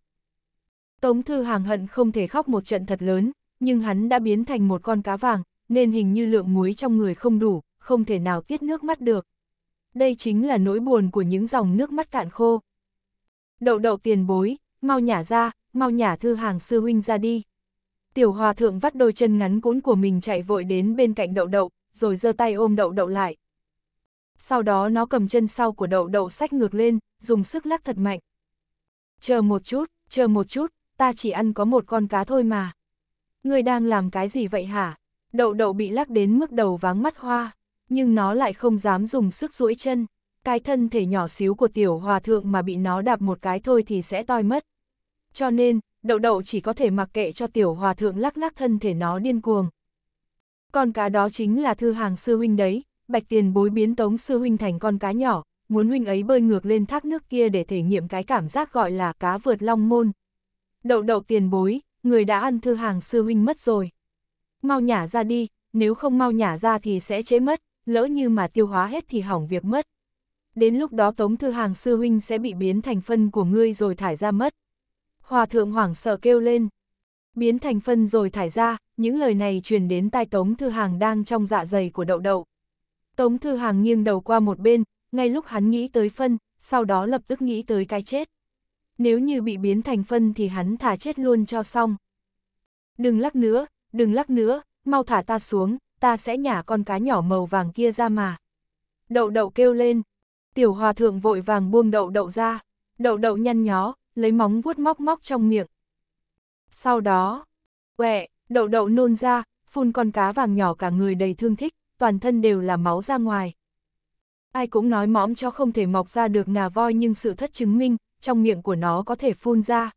Tống Thư Hàng hận không thể khóc một trận thật lớn, nhưng hắn đã biến thành một con cá vàng, nên hình như lượng muối trong người không đủ, không thể nào tiết nước mắt được. Đây chính là nỗi buồn của những dòng nước mắt cạn khô. Đậu đậu tiền bối, mau nhả ra, mau nhả thư hàng sư huynh ra đi. Tiểu hòa thượng vắt đôi chân ngắn cuốn của mình chạy vội đến bên cạnh đậu đậu, rồi giơ tay ôm đậu đậu lại. Sau đó nó cầm chân sau của đậu đậu sách ngược lên, dùng sức lắc thật mạnh. Chờ một chút, chờ một chút, ta chỉ ăn có một con cá thôi mà. ngươi đang làm cái gì vậy hả? Đậu đậu bị lắc đến mức đầu váng mắt hoa, nhưng nó lại không dám dùng sức duỗi chân cái thân thể nhỏ xíu của tiểu hòa thượng mà bị nó đạp một cái thôi thì sẽ toi mất. Cho nên, đậu đậu chỉ có thể mặc kệ cho tiểu hòa thượng lắc lắc thân thể nó điên cuồng. Con cá đó chính là thư hàng sư huynh đấy, bạch tiền bối biến tống sư huynh thành con cá nhỏ, muốn huynh ấy bơi ngược lên thác nước kia để thể nghiệm cái cảm giác gọi là cá vượt long môn. Đậu đậu tiền bối, người đã ăn thư hàng sư huynh mất rồi. Mau nhả ra đi, nếu không mau nhả ra thì sẽ chế mất, lỡ như mà tiêu hóa hết thì hỏng việc mất đến lúc đó Tống Thư Hàng sư huynh sẽ bị biến thành phân của ngươi rồi thải ra mất. Hòa thượng hoảng sợ kêu lên. Biến thành phân rồi thải ra, những lời này truyền đến tai Tống Thư Hàng đang trong dạ dày của đậu đậu. Tống Thư Hàng nghiêng đầu qua một bên, ngay lúc hắn nghĩ tới phân, sau đó lập tức nghĩ tới cái chết. Nếu như bị biến thành phân thì hắn thả chết luôn cho xong. Đừng lắc nữa, đừng lắc nữa, mau thả ta xuống, ta sẽ nhả con cá nhỏ màu vàng kia ra mà. Đậu đậu kêu lên, tiểu hòa thượng vội vàng buông đậu đậu ra, đậu đậu nhăn nhó, lấy móng vuốt móc móc trong miệng. Sau đó, quẹ, đậu đậu nôn ra, phun con cá vàng nhỏ cả người đầy thương thích, toàn thân đều là máu ra ngoài. Ai cũng nói mõm cho không thể mọc ra được ngà voi nhưng sự thất chứng minh, trong miệng của nó có thể phun ra.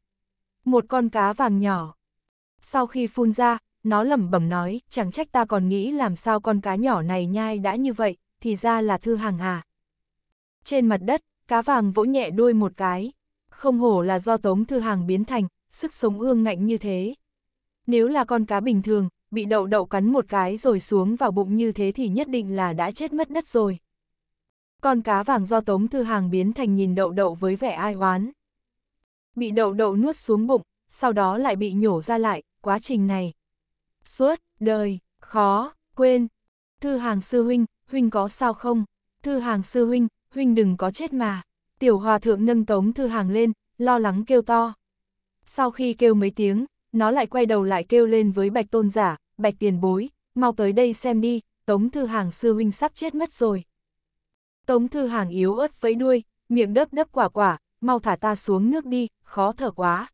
Một con cá vàng nhỏ. Sau khi phun ra, nó lẩm bẩm nói, chẳng trách ta còn nghĩ làm sao con cá nhỏ này nhai đã như vậy, thì ra là thư hàng hà. Trên mặt đất, cá vàng vỗ nhẹ đuôi một cái. Không hổ là do Tống Thư Hàng biến thành, sức sống ương ngạnh như thế. Nếu là con cá bình thường, bị đậu đậu cắn một cái rồi xuống vào bụng như thế thì nhất định là đã chết mất đất rồi. Con cá vàng do Tống Thư Hàng biến thành nhìn đậu đậu với vẻ ai oán. Bị đậu đậu nuốt xuống bụng, sau đó lại bị nhổ ra lại, quá trình này. Suốt, đời, khó, quên. Thư Hàng sư huynh, huynh có sao không? Thư Hàng sư huynh, huynh đừng có chết mà. Tiểu hòa thượng nâng tống thư hàng lên, lo lắng kêu to. Sau khi kêu mấy tiếng, nó lại quay đầu lại kêu lên với bạch tôn giả, bạch tiền bối, mau tới đây xem đi, tống thư hàng sư huynh sắp chết mất rồi. Tống thư hàng yếu ớt vẫy đuôi, miệng đớp đớp quả quả, mau thả ta xuống nước đi, khó thở quá.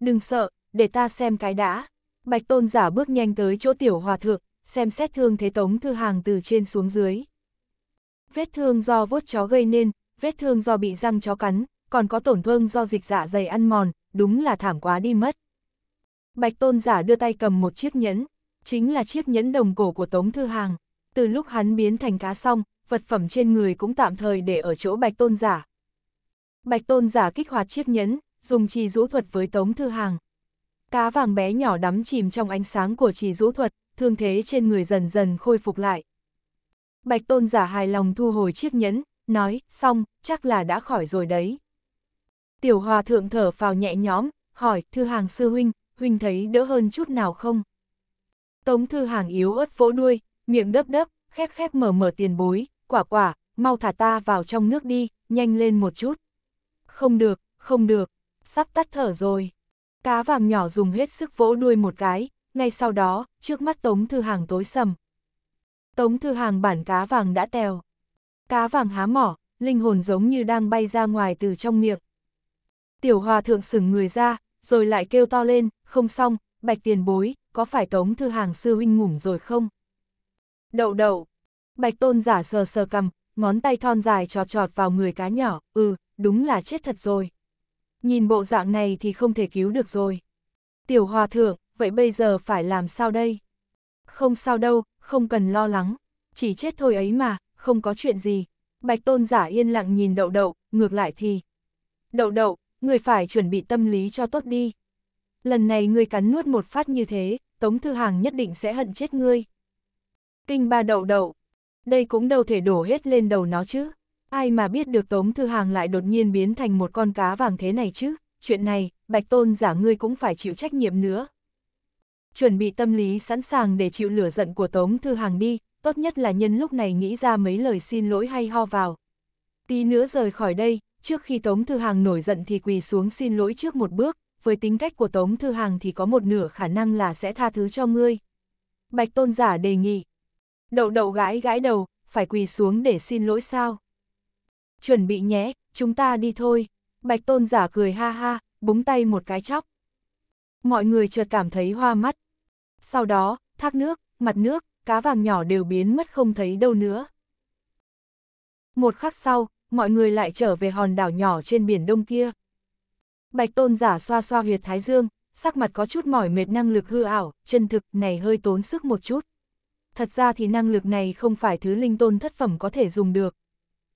Đừng sợ, để ta xem cái đã. Bạch tôn giả bước nhanh tới chỗ tiểu hòa thượng, xem xét thương thế tống thư hàng từ trên xuống dưới vết thương do vuốt chó gây nên, vết thương do bị răng chó cắn, còn có tổn thương do dịch dạ dày ăn mòn, đúng là thảm quá đi mất. Bạch tôn giả đưa tay cầm một chiếc nhẫn, chính là chiếc nhẫn đồng cổ của Tống Thư Hàng. Từ lúc hắn biến thành cá xong, vật phẩm trên người cũng tạm thời để ở chỗ bạch tôn giả. Bạch tôn giả kích hoạt chiếc nhẫn, dùng trì rũ thuật với Tống Thư Hàng. Cá vàng bé nhỏ đắm chìm trong ánh sáng của trì rũ thuật, thương thế trên người dần dần khôi phục lại. Bạch Tôn giả hài lòng thu hồi chiếc nhẫn, nói, xong, chắc là đã khỏi rồi đấy. Tiểu hòa thượng thở phào nhẹ nhõm, hỏi, thư hàng sư huynh, huynh thấy đỡ hơn chút nào không? Tống thư hàng yếu ớt vỗ đuôi, miệng đấp đấp, khép khép mở mở tiền bối, quả quả, mau thả ta vào trong nước đi, nhanh lên một chút. Không được, không được, sắp tắt thở rồi. Cá vàng nhỏ dùng hết sức vỗ đuôi một cái, ngay sau đó, trước mắt Tống Thư Hàng tối sầm, Tống Thư Hàng bản cá vàng đã tèo. Cá vàng há mỏ, linh hồn giống như đang bay ra ngoài từ trong miệng. Tiểu hòa thượng sửng người ra, rồi lại kêu to lên, không xong, bạch tiền bối, có phải Tống Thư Hàng sư huynh ngủm rồi không? Đậu đậu, bạch tôn giả sờ sờ cầm, ngón tay thon dài trọt trọt vào người cá nhỏ, ừ, đúng là chết thật rồi. Nhìn bộ dạng này thì không thể cứu được rồi. Tiểu hòa thượng, vậy bây giờ phải làm sao đây? Không sao đâu, không cần lo lắng, chỉ chết thôi ấy mà, không có chuyện gì. Bạch tôn giả yên lặng nhìn đậu đậu, ngược lại thì. Đậu đậu, người phải chuẩn bị tâm lý cho tốt đi. Lần này ngươi cắn nuốt một phát như thế, Tống Thư Hàng nhất định sẽ hận chết ngươi. Kinh ba đậu đậu, đây cũng đâu thể đổ hết lên đầu nó chứ. Ai mà biết được Tống Thư Hàng lại đột nhiên biến thành một con cá vàng thế này chứ, chuyện này, Bạch Tôn giả ngươi cũng phải chịu trách nhiệm nữa chuẩn bị tâm lý sẵn sàng để chịu lửa giận của Tống Thư Hàng đi, tốt nhất là nhân lúc này nghĩ ra mấy lời xin lỗi hay ho vào. Tí nữa rời khỏi đây, trước khi Tống Thư Hàng nổi giận thì quỳ xuống xin lỗi trước một bước, với tính cách của Tống Thư Hàng thì có một nửa khả năng là sẽ tha thứ cho ngươi. Bạch Tôn Giả đề nghị. Đậu đậu gái gái đầu, phải quỳ xuống để xin lỗi sao? Chuẩn bị nhé, chúng ta đi thôi. Bạch Tôn Giả cười ha ha, búng tay một cái chóc. Mọi người chợt cảm thấy hoa mắt, sau đó, thác nước, mặt nước, cá vàng nhỏ đều biến mất không thấy đâu nữa. Một khắc sau, mọi người lại trở về hòn đảo nhỏ trên biển đông kia. Bạch tôn giả xoa xoa huyệt thái dương, sắc mặt có chút mỏi mệt năng lực hư ảo, chân thực này hơi tốn sức một chút. Thật ra thì năng lực này không phải thứ linh tôn thất phẩm có thể dùng được.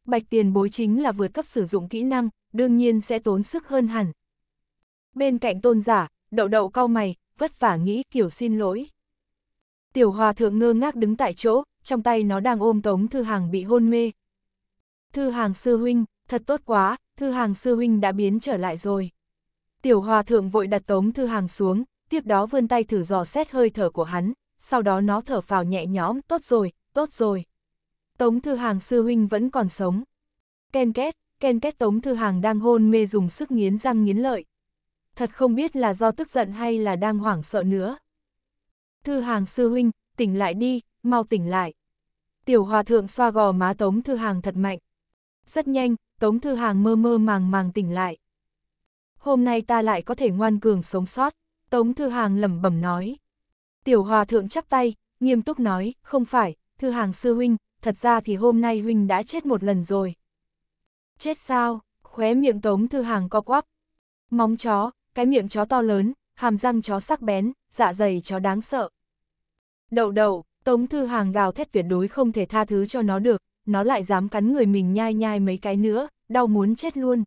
Bạch tiền bối chính là vượt cấp sử dụng kỹ năng, đương nhiên sẽ tốn sức hơn hẳn. Bên cạnh tôn giả, đậu đậu cau mày, vất vả nghĩ kiểu xin lỗi. Tiểu hòa thượng ngơ ngác đứng tại chỗ, trong tay nó đang ôm tống thư hàng bị hôn mê. Thư hàng sư huynh, thật tốt quá, thư hàng sư huynh đã biến trở lại rồi. Tiểu hòa thượng vội đặt tống thư hàng xuống, tiếp đó vươn tay thử dò xét hơi thở của hắn, sau đó nó thở phào nhẹ nhõm, tốt rồi, tốt rồi. Tống thư hàng sư huynh vẫn còn sống. Ken kết ken kết tống thư hàng đang hôn mê dùng sức nghiến răng nghiến lợi, thật không biết là do tức giận hay là đang hoảng sợ nữa. Thư hàng sư huynh, tỉnh lại đi, mau tỉnh lại. Tiểu hòa thượng xoa gò má Tống Thư Hàng thật mạnh. Rất nhanh, Tống Thư Hàng mơ mơ màng màng tỉnh lại. Hôm nay ta lại có thể ngoan cường sống sót, Tống Thư Hàng lẩm bẩm nói. Tiểu hòa thượng chắp tay, nghiêm túc nói, không phải, Thư Hàng sư huynh, thật ra thì hôm nay huynh đã chết một lần rồi. Chết sao, khóe miệng Tống Thư Hàng co quắp. Móng chó, cái miệng chó to lớn, hàm răng chó sắc bén, dạ dày chó đáng sợ. Đậu đậu, Tống Thư Hàng gào thét tuyệt đối không thể tha thứ cho nó được, nó lại dám cắn người mình nhai nhai mấy cái nữa, đau muốn chết luôn.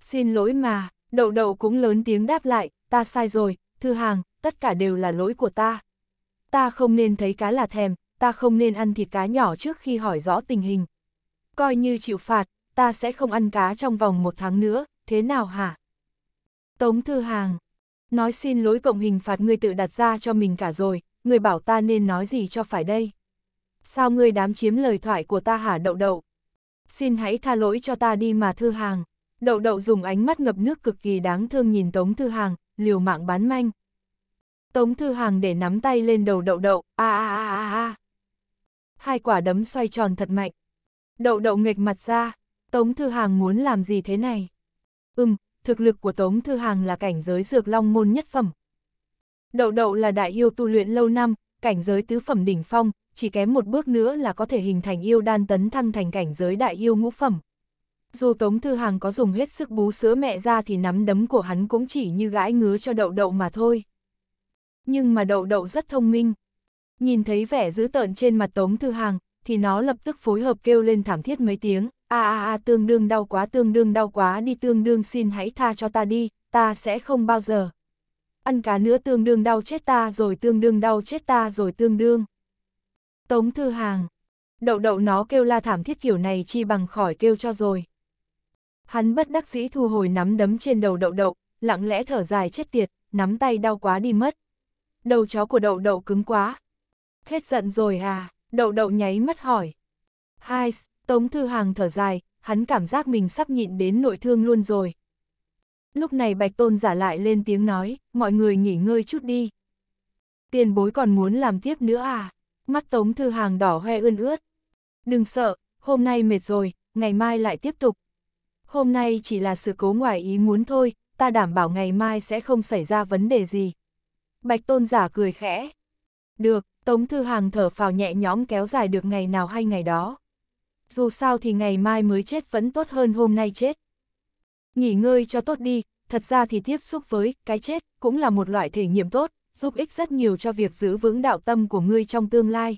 Xin lỗi mà, đậu đậu cũng lớn tiếng đáp lại, ta sai rồi, Thư Hàng, tất cả đều là lỗi của ta. Ta không nên thấy cá là thèm, ta không nên ăn thịt cá nhỏ trước khi hỏi rõ tình hình. Coi như chịu phạt, ta sẽ không ăn cá trong vòng một tháng nữa, thế nào hả? Tống Thư Hàng, nói xin lỗi cộng hình phạt ngươi tự đặt ra cho mình cả rồi, ngươi bảo ta nên nói gì cho phải đây. Sao ngươi đám chiếm lời thoại của ta hả đậu đậu? Xin hãy tha lỗi cho ta đi mà Thư Hàng. Đậu đậu dùng ánh mắt ngập nước cực kỳ đáng thương nhìn Tống Thư Hàng, liều mạng bán manh. Tống Thư Hàng để nắm tay lên đầu đậu đậu, a a a a a. Hai quả đấm xoay tròn thật mạnh. Đậu đậu nghịch mặt ra, Tống Thư Hàng muốn làm gì thế này? Ừm, thực lực của Tống Thư Hàng là cảnh giới dược long môn nhất phẩm. Đậu đậu là đại yêu tu luyện lâu năm, cảnh giới tứ phẩm đỉnh phong, chỉ kém một bước nữa là có thể hình thành yêu đan tấn thăng thành cảnh giới đại yêu ngũ phẩm. Dù Tống Thư Hàng có dùng hết sức bú sữa mẹ ra thì nắm đấm của hắn cũng chỉ như gãi ngứa cho đậu đậu mà thôi. Nhưng mà đậu đậu rất thông minh. Nhìn thấy vẻ dữ tợn trên mặt Tống Thư Hàng, thì nó lập tức phối hợp kêu lên thảm thiết mấy tiếng, a a a tương đương đau quá tương đương đau quá đi tương đương xin hãy tha cho ta đi, ta sẽ không bao giờ. Ăn cá nữa tương đương đau chết ta rồi tương đương đau chết ta rồi tương đương. Tống thư hàng, đậu đậu nó kêu la thảm thiết kiểu này chi bằng khỏi kêu cho rồi. Hắn bất đắc dĩ thu hồi nắm đấm trên đầu đậu đậu, lặng lẽ thở dài chết tiệt, nắm tay đau quá đi mất. Đầu chó của đậu đậu cứng quá. Hết giận rồi à. Đậu đậu nháy mắt hỏi. Hai, Tống Thư Hàng thở dài, hắn cảm giác mình sắp nhịn đến nội thương luôn rồi. Lúc này Bạch Tôn giả lại lên tiếng nói, mọi người nghỉ ngơi chút đi. Tiền bối còn muốn làm tiếp nữa à? Mắt Tống Thư Hàng đỏ hoe ươn ướt. Đừng sợ, hôm nay mệt rồi, ngày mai lại tiếp tục. Hôm nay chỉ là sự cố ngoài ý muốn thôi, ta đảm bảo ngày mai sẽ không xảy ra vấn đề gì. Bạch Tôn giả cười khẽ. Được, Tống Thư Hàng thở phào nhẹ nhõm kéo dài được ngày nào hay ngày đó. Dù sao thì ngày mai mới chết vẫn tốt hơn hôm nay chết. Nghỉ ngơi cho tốt đi, thật ra thì tiếp xúc với cái chết cũng là một loại thể nghiệm tốt, giúp ích rất nhiều cho việc giữ vững đạo tâm của ngươi trong tương lai.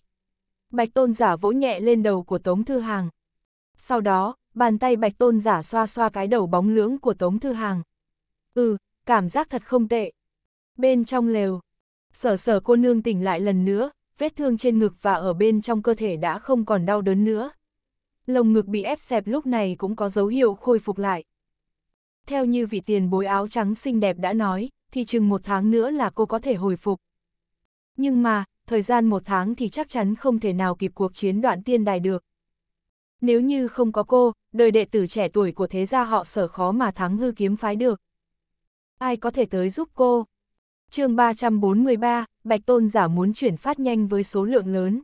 Bạch Tôn Giả vỗ nhẹ lên đầu của Tống Thư Hàng. Sau đó, bàn tay Bạch Tôn Giả xoa xoa cái đầu bóng lưỡng của Tống Thư Hàng. Ừ, cảm giác thật không tệ. Bên trong lều, sở sở cô nương tỉnh lại lần nữa, vết thương trên ngực và ở bên trong cơ thể đã không còn đau đớn nữa. Lồng ngực bị ép xẹp lúc này cũng có dấu hiệu khôi phục lại. Theo như vị tiền bối áo trắng xinh đẹp đã nói, thì chừng một tháng nữa là cô có thể hồi phục. Nhưng mà, thời gian một tháng thì chắc chắn không thể nào kịp cuộc chiến đoạn tiên đài được. Nếu như không có cô, đời đệ tử trẻ tuổi của thế gia họ sở khó mà thắng hư kiếm phái được. Ai có thể tới giúp cô? chương 343, Bạch Tôn giả muốn chuyển phát nhanh với số lượng lớn.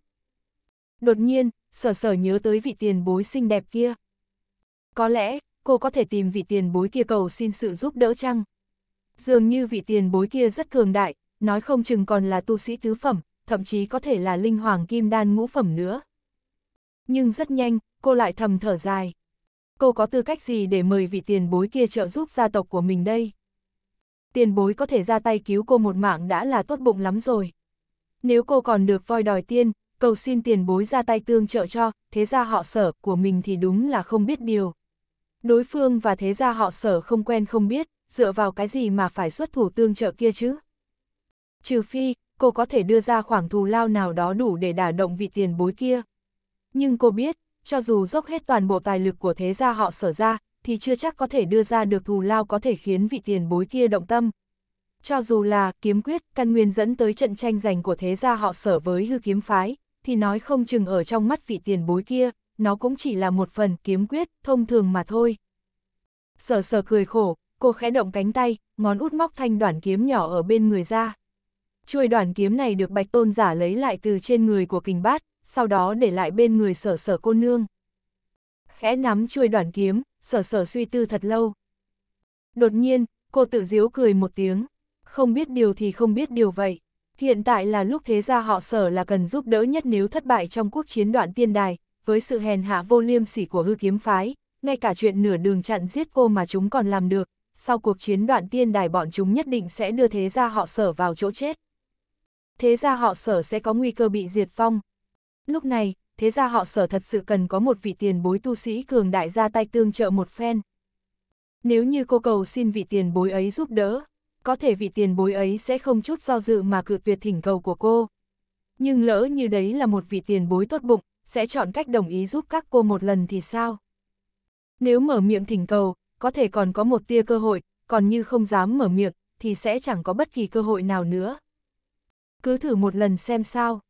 Đột nhiên, sở sở nhớ tới vị tiền bối xinh đẹp kia. Có lẽ, cô có thể tìm vị tiền bối kia cầu xin sự giúp đỡ chăng? Dường như vị tiền bối kia rất cường đại, nói không chừng còn là tu sĩ tứ phẩm, thậm chí có thể là linh hoàng kim đan ngũ phẩm nữa. Nhưng rất nhanh, cô lại thầm thở dài. Cô có tư cách gì để mời vị tiền bối kia trợ giúp gia tộc của mình đây? tiền bối có thể ra tay cứu cô một mạng đã là tốt bụng lắm rồi. Nếu cô còn được voi đòi tiên, cầu xin tiền bối ra tay tương trợ cho, thế ra họ sở của mình thì đúng là không biết điều. Đối phương và thế ra họ sở không quen không biết, dựa vào cái gì mà phải xuất thủ tương trợ kia chứ. Trừ phi, cô có thể đưa ra khoảng thù lao nào đó đủ để đả động vị tiền bối kia. Nhưng cô biết, cho dù dốc hết toàn bộ tài lực của thế gia họ sở ra, thì chưa chắc có thể đưa ra được thù lao có thể khiến vị tiền bối kia động tâm. Cho dù là kiếm quyết, căn nguyên dẫn tới trận tranh giành của thế gia họ sở với hư kiếm phái, thì nói không chừng ở trong mắt vị tiền bối kia, nó cũng chỉ là một phần kiếm quyết, thông thường mà thôi. Sở sở cười khổ, cô khẽ động cánh tay, ngón út móc thanh đoạn kiếm nhỏ ở bên người ra. Chuôi đoạn kiếm này được bạch tôn giả lấy lại từ trên người của kình bát, sau đó để lại bên người sở sở cô nương. Khẽ nắm chuôi đoạn kiếm, sở sở suy tư thật lâu. Đột nhiên, cô tự diếu cười một tiếng, không biết điều thì không biết điều vậy. Hiện tại là lúc thế gia họ sở là cần giúp đỡ nhất nếu thất bại trong quốc chiến đoạn tiên đài, với sự hèn hạ vô liêm sỉ của hư kiếm phái, ngay cả chuyện nửa đường chặn giết cô mà chúng còn làm được, sau cuộc chiến đoạn tiên đài bọn chúng nhất định sẽ đưa thế gia họ sở vào chỗ chết. Thế gia họ sở sẽ có nguy cơ bị diệt vong. Lúc này, thế ra họ sở thật sự cần có một vị tiền bối tu sĩ cường đại ra tay tương trợ một phen. Nếu như cô cầu xin vị tiền bối ấy giúp đỡ, có thể vị tiền bối ấy sẽ không chút do dự mà cự tuyệt thỉnh cầu của cô. Nhưng lỡ như đấy là một vị tiền bối tốt bụng, sẽ chọn cách đồng ý giúp các cô một lần thì sao? Nếu mở miệng thỉnh cầu, có thể còn có một tia cơ hội, còn như không dám mở miệng, thì sẽ chẳng có bất kỳ cơ hội nào nữa. Cứ thử một lần xem sao.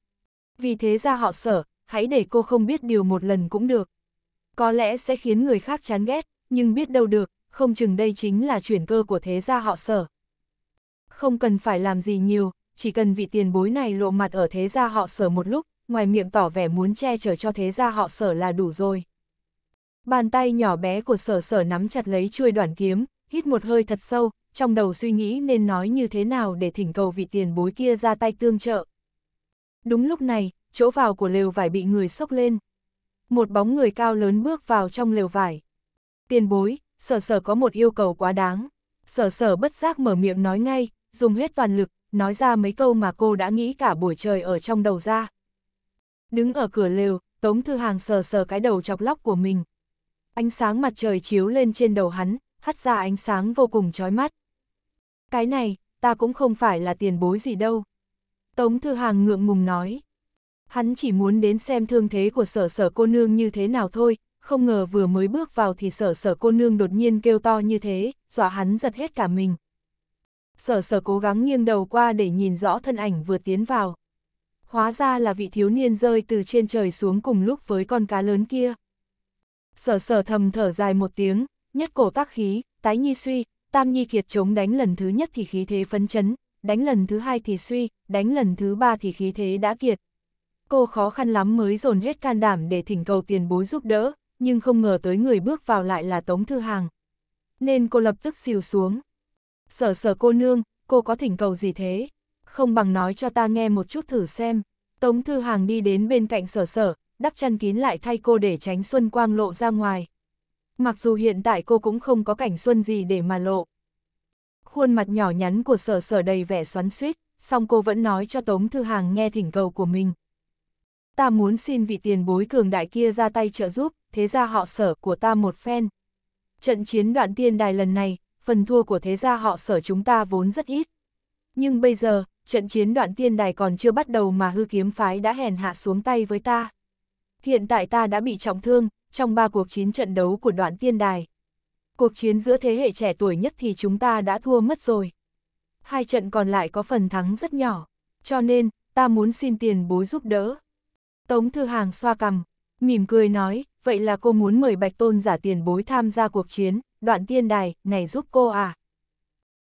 Vì thế ra họ sở, hãy để cô không biết điều một lần cũng được. Có lẽ sẽ khiến người khác chán ghét, nhưng biết đâu được, không chừng đây chính là chuyển cơ của thế gia họ sở. Không cần phải làm gì nhiều, chỉ cần vị tiền bối này lộ mặt ở thế gia họ sở một lúc, ngoài miệng tỏ vẻ muốn che chở cho thế gia họ sở là đủ rồi. Bàn tay nhỏ bé của sở sở nắm chặt lấy chuôi đoạn kiếm, hít một hơi thật sâu, trong đầu suy nghĩ nên nói như thế nào để thỉnh cầu vị tiền bối kia ra tay tương trợ. Đúng lúc này, chỗ vào của lều vải bị người sốc lên. Một bóng người cao lớn bước vào trong lều vải. Tiền bối, sở sở có một yêu cầu quá đáng. Sở sở bất giác mở miệng nói ngay, dùng hết toàn lực, nói ra mấy câu mà cô đã nghĩ cả buổi trời ở trong đầu ra. Đứng ở cửa lều, Tống Thư Hàng sờ sờ cái đầu chọc lóc của mình. Ánh sáng mặt trời chiếu lên trên đầu hắn, hắt ra ánh sáng vô cùng chói mắt. Cái này, ta cũng không phải là tiền bối gì đâu. Tống Thư Hàng ngượng ngùng nói. Hắn chỉ muốn đến xem thương thế của sở sở cô nương như thế nào thôi, không ngờ vừa mới bước vào thì sở sở cô nương đột nhiên kêu to như thế, dọa hắn giật hết cả mình. Sở sở cố gắng nghiêng đầu qua để nhìn rõ thân ảnh vừa tiến vào. Hóa ra là vị thiếu niên rơi từ trên trời xuống cùng lúc với con cá lớn kia. Sở sở thầm thở dài một tiếng, nhất cổ tác khí, tái nhi suy, tam nhi kiệt chống đánh lần thứ nhất thì khí thế phấn chấn, đánh lần thứ hai thì suy, đánh lần thứ ba thì khí thế đã kiệt, cô khó khăn lắm mới dồn hết can đảm để thỉnh cầu tiền bối giúp đỡ, nhưng không ngờ tới người bước vào lại là Tống Thư Hàng. Nên cô lập tức xìu xuống. Sở sở cô nương, cô có thỉnh cầu gì thế? Không bằng nói cho ta nghe một chút thử xem. Tống Thư Hàng đi đến bên cạnh sở sở, đắp chăn kín lại thay cô để tránh Xuân Quang lộ ra ngoài. Mặc dù hiện tại cô cũng không có cảnh Xuân gì để mà lộ. Khuôn mặt nhỏ nhắn của sở sở đầy vẻ xoắn suýt, song cô vẫn nói cho Tống Thư Hàng nghe thỉnh cầu của mình ta muốn xin vị tiền bối cường đại kia ra tay trợ giúp, thế gia họ sở của ta một phen. Trận chiến đoạn tiên đài lần này, phần thua của thế gia họ sở chúng ta vốn rất ít. Nhưng bây giờ, trận chiến đoạn tiên đài còn chưa bắt đầu mà hư kiếm phái đã hèn hạ xuống tay với ta. Hiện tại ta đã bị trọng thương, trong ba cuộc chiến trận đấu của đoạn tiên đài. Cuộc chiến giữa thế hệ trẻ tuổi nhất thì chúng ta đã thua mất rồi. Hai trận còn lại có phần thắng rất nhỏ, cho nên, ta muốn xin tiền bối giúp đỡ. Tống Thư Hàng xoa cằm, mỉm cười nói, vậy là cô muốn mời Bạch Tôn giả tiền bối tham gia cuộc chiến, đoạn tiên đài, này giúp cô à?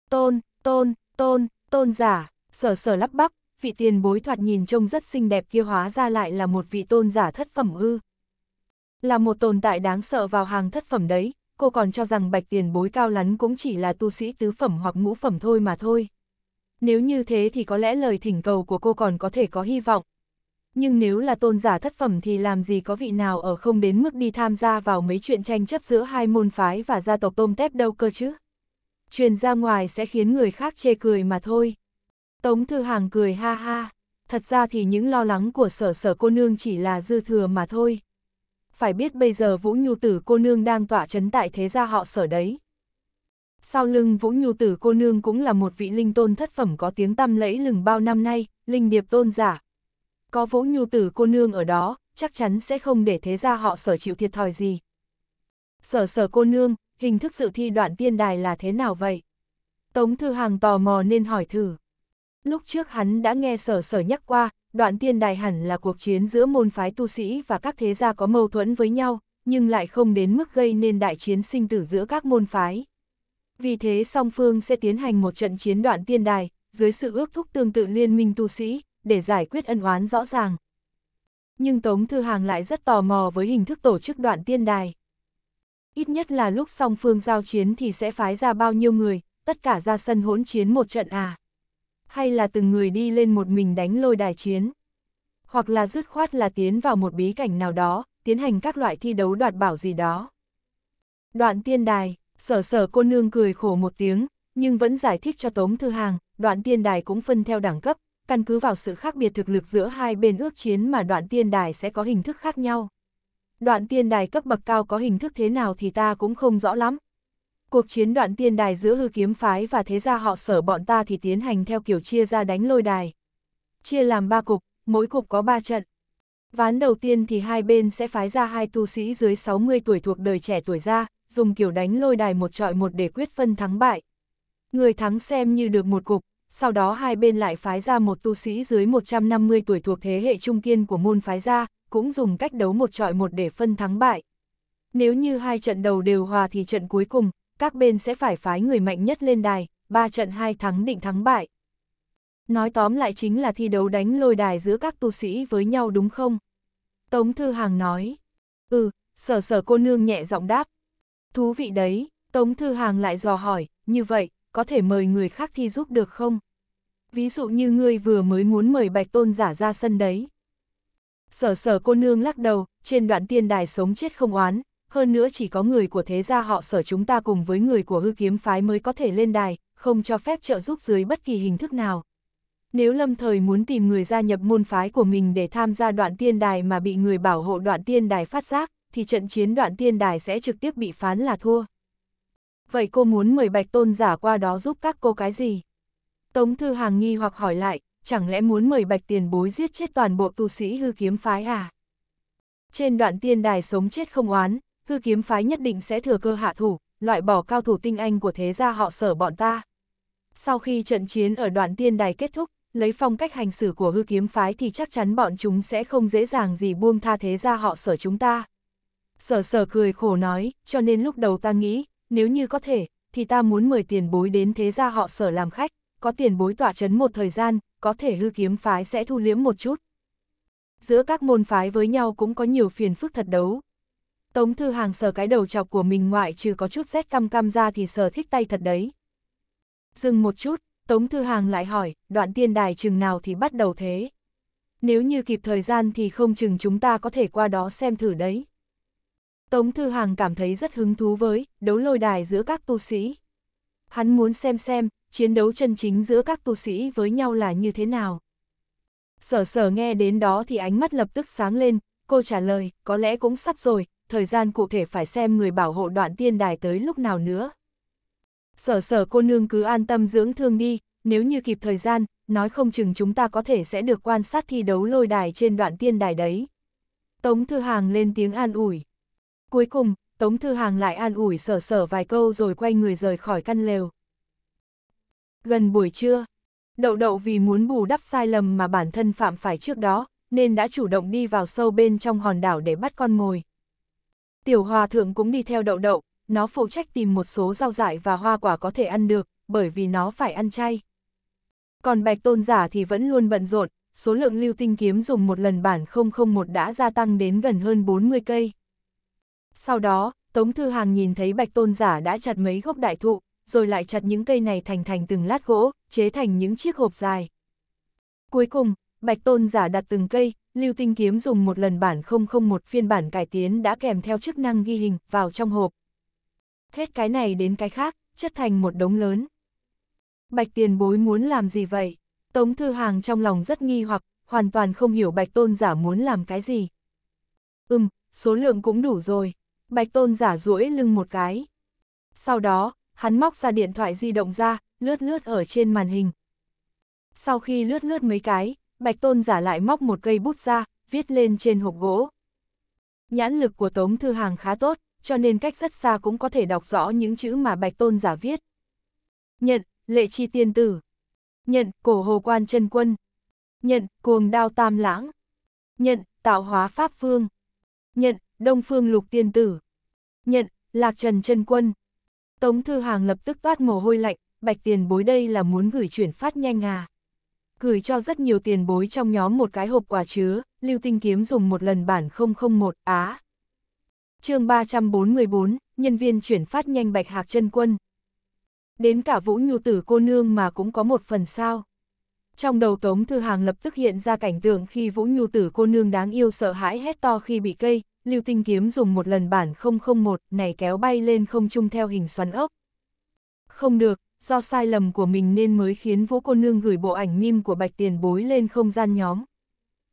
Tôn, tôn, tôn, tôn giả, sở sở lắp bắp, vị tiền bối thoạt nhìn trông rất xinh đẹp kia hóa ra lại là một vị tôn giả thất phẩm ư. Là một tồn tại đáng sợ vào hàng thất phẩm đấy, cô còn cho rằng bạch tiền bối cao lắn cũng chỉ là tu sĩ tứ phẩm hoặc ngũ phẩm thôi mà thôi. Nếu như thế thì có lẽ lời thỉnh cầu của cô còn có thể có hy vọng, nhưng nếu là tôn giả thất phẩm thì làm gì có vị nào ở không đến mức đi tham gia vào mấy chuyện tranh chấp giữa hai môn phái và gia tộc tôm tép đâu cơ chứ. Truyền ra ngoài sẽ khiến người khác chê cười mà thôi. Tống Thư Hàng cười ha ha, thật ra thì những lo lắng của sở sở cô nương chỉ là dư thừa mà thôi. Phải biết bây giờ Vũ Nhu Tử cô nương đang tỏa chấn tại thế gia họ sở đấy. Sau lưng Vũ Nhu Tử cô nương cũng là một vị linh tôn thất phẩm có tiếng tăm lẫy lừng bao năm nay, linh điệp tôn giả, có vũ nhu tử cô nương ở đó, chắc chắn sẽ không để thế ra họ sở chịu thiệt thòi gì. Sở sở cô nương, hình thức dự thi đoạn tiên đài là thế nào vậy? Tống Thư Hàng tò mò nên hỏi thử. Lúc trước hắn đã nghe sở sở nhắc qua, đoạn tiên đài hẳn là cuộc chiến giữa môn phái tu sĩ và các thế gia có mâu thuẫn với nhau, nhưng lại không đến mức gây nên đại chiến sinh tử giữa các môn phái. Vì thế song phương sẽ tiến hành một trận chiến đoạn tiên đài, dưới sự ước thúc tương tự liên minh tu sĩ, để giải quyết ân oán rõ ràng. Nhưng Tống Thư Hàng lại rất tò mò với hình thức tổ chức đoạn tiên đài. Ít nhất là lúc song phương giao chiến thì sẽ phái ra bao nhiêu người, tất cả ra sân hỗn chiến một trận à. Hay là từng người đi lên một mình đánh lôi đài chiến. Hoặc là dứt khoát là tiến vào một bí cảnh nào đó, tiến hành các loại thi đấu đoạt bảo gì đó. Đoạn tiên đài, sở sở cô nương cười khổ một tiếng, nhưng vẫn giải thích cho Tống Thư Hàng, đoạn tiên đài cũng phân theo đẳng cấp, căn cứ vào sự khác biệt thực lực giữa hai bên ước chiến mà đoạn tiên đài sẽ có hình thức khác nhau. Đoạn tiên đài cấp bậc cao có hình thức thế nào thì ta cũng không rõ lắm. Cuộc chiến đoạn tiên đài giữa hư kiếm phái và thế gia họ sở bọn ta thì tiến hành theo kiểu chia ra đánh lôi đài. Chia làm ba cục, mỗi cục có ba trận. Ván đầu tiên thì hai bên sẽ phái ra hai tu sĩ dưới 60 tuổi thuộc đời trẻ tuổi ra, dùng kiểu đánh lôi đài một trọi một để quyết phân thắng bại. Người thắng xem như được một cục, sau đó hai bên lại phái ra một tu sĩ dưới 150 tuổi thuộc thế hệ trung kiên của môn phái ra, cũng dùng cách đấu một trọi một để phân thắng bại. Nếu như hai trận đầu đều hòa thì trận cuối cùng, các bên sẽ phải phái người mạnh nhất lên đài, ba trận hai thắng định thắng bại. Nói tóm lại chính là thi đấu đánh lôi đài giữa các tu sĩ với nhau đúng không? Tống Thư Hàng nói. Ừ, sở sở cô nương nhẹ giọng đáp. Thú vị đấy, Tống Thư Hàng lại dò hỏi, như vậy, có thể mời người khác thi giúp được không? Ví dụ như ngươi vừa mới muốn mời bạch tôn giả ra sân đấy. Sở sở cô nương lắc đầu, trên đoạn tiên đài sống chết không oán, hơn nữa chỉ có người của thế gia họ sở chúng ta cùng với người của hư kiếm phái mới có thể lên đài, không cho phép trợ giúp dưới bất kỳ hình thức nào. Nếu lâm thời muốn tìm người gia nhập môn phái của mình để tham gia đoạn tiên đài mà bị người bảo hộ đoạn tiên đài phát giác, thì trận chiến đoạn tiên đài sẽ trực tiếp bị phán là thua vậy cô muốn mời bạch tôn giả qua đó giúp các cô cái gì? Tống Thư Hàng nghi hoặc hỏi lại, chẳng lẽ muốn mời bạch tiền bối giết chết toàn bộ tu sĩ hư kiếm phái à? Trên đoạn tiên đài sống chết không oán, hư kiếm phái nhất định sẽ thừa cơ hạ thủ, loại bỏ cao thủ tinh anh của thế gia họ sở bọn ta. Sau khi trận chiến ở đoạn tiên đài kết thúc, lấy phong cách hành xử của hư kiếm phái thì chắc chắn bọn chúng sẽ không dễ dàng gì buông tha thế gia họ sở chúng ta. Sở sở cười khổ nói, cho nên lúc đầu ta nghĩ, nếu như có thể, thì ta muốn mời tiền bối đến thế gia họ sở làm khách, có tiền bối tỏa chấn một thời gian, có thể hư kiếm phái sẽ thu liếm một chút. Giữa các môn phái với nhau cũng có nhiều phiền phức thật đấu. Tống Thư Hàng sở cái đầu chọc của mình ngoại trừ có chút rét căm căm ra thì sở thích tay thật đấy. Dừng một chút, Tống Thư Hàng lại hỏi, đoạn tiên đài chừng nào thì bắt đầu thế. Nếu như kịp thời gian thì không chừng chúng ta có thể qua đó xem thử đấy. Tống Thư Hàng cảm thấy rất hứng thú với đấu lôi đài giữa các tu sĩ. Hắn muốn xem xem, chiến đấu chân chính giữa các tu sĩ với nhau là như thế nào. Sở sở nghe đến đó thì ánh mắt lập tức sáng lên, cô trả lời, có lẽ cũng sắp rồi, thời gian cụ thể phải xem người bảo hộ đoạn tiên đài tới lúc nào nữa. Sở sở cô nương cứ an tâm dưỡng thương đi, nếu như kịp thời gian, nói không chừng chúng ta có thể sẽ được quan sát thi đấu lôi đài trên đoạn tiên đài đấy. Tống Thư Hàng lên tiếng an ủi. Cuối cùng, Tống Thư Hàng lại an ủi sở sở vài câu rồi quay người rời khỏi căn lều. Gần buổi trưa, Đậu Đậu vì muốn bù đắp sai lầm mà bản thân phạm phải trước đó, nên đã chủ động đi vào sâu bên trong hòn đảo để bắt con mồi. Tiểu Hòa Thượng cũng đi theo Đậu Đậu, nó phụ trách tìm một số rau dại và hoa quả có thể ăn được, bởi vì nó phải ăn chay. Còn Bạch Tôn Giả thì vẫn luôn bận rộn, số lượng lưu tinh kiếm dùng một lần bản 001 đã gia tăng đến gần hơn 40 cây. Sau đó, Tống Thư Hàng nhìn thấy bạch tôn giả đã chặt mấy gốc đại thụ, rồi lại chặt những cây này thành thành từng lát gỗ, chế thành những chiếc hộp dài. Cuối cùng, bạch tôn giả đặt từng cây, lưu tinh kiếm dùng một lần bản 001 phiên bản cải tiến đã kèm theo chức năng ghi hình vào trong hộp. Hết cái này đến cái khác, chất thành một đống lớn. Bạch tiền bối muốn làm gì vậy? Tống Thư Hàng trong lòng rất nghi hoặc, hoàn toàn không hiểu bạch tôn giả muốn làm cái gì. Ừm, số lượng cũng đủ rồi, Bạch Tôn giả duỗi lưng một cái. Sau đó, hắn móc ra điện thoại di động ra, lướt lướt ở trên màn hình. Sau khi lướt lướt mấy cái, Bạch Tôn giả lại móc một cây bút ra, viết lên trên hộp gỗ. Nhãn lực của Tống Thư Hàng khá tốt, cho nên cách rất xa cũng có thể đọc rõ những chữ mà Bạch Tôn giả viết. Nhận, lệ chi tiên tử. Nhận, cổ hồ quan chân quân. Nhận, cuồng đao tam lãng. Nhận, tạo hóa pháp phương. Nhận, Đông Phương Lục Tiên Tử. Nhận, Lạc Trần chân Quân. Tống Thư Hàng lập tức toát mồ hôi lạnh, bạch tiền bối đây là muốn gửi chuyển phát nhanh à. Gửi cho rất nhiều tiền bối trong nhóm một cái hộp quà chứa, lưu tinh kiếm dùng một lần bản 001 á. chương 344, nhân viên chuyển phát nhanh bạch hạc chân quân. Đến cả vũ nhu tử cô nương mà cũng có một phần sao. Trong đầu Tống Thư Hàng lập tức hiện ra cảnh tượng khi Vũ Nhu Tử cô nương đáng yêu sợ hãi hét to khi bị cây, lưu tinh kiếm dùng một lần bản 001 này kéo bay lên không trung theo hình xoắn ốc. Không được, do sai lầm của mình nên mới khiến Vũ Cô Nương gửi bộ ảnh mim của Bạch Tiền Bối lên không gian nhóm.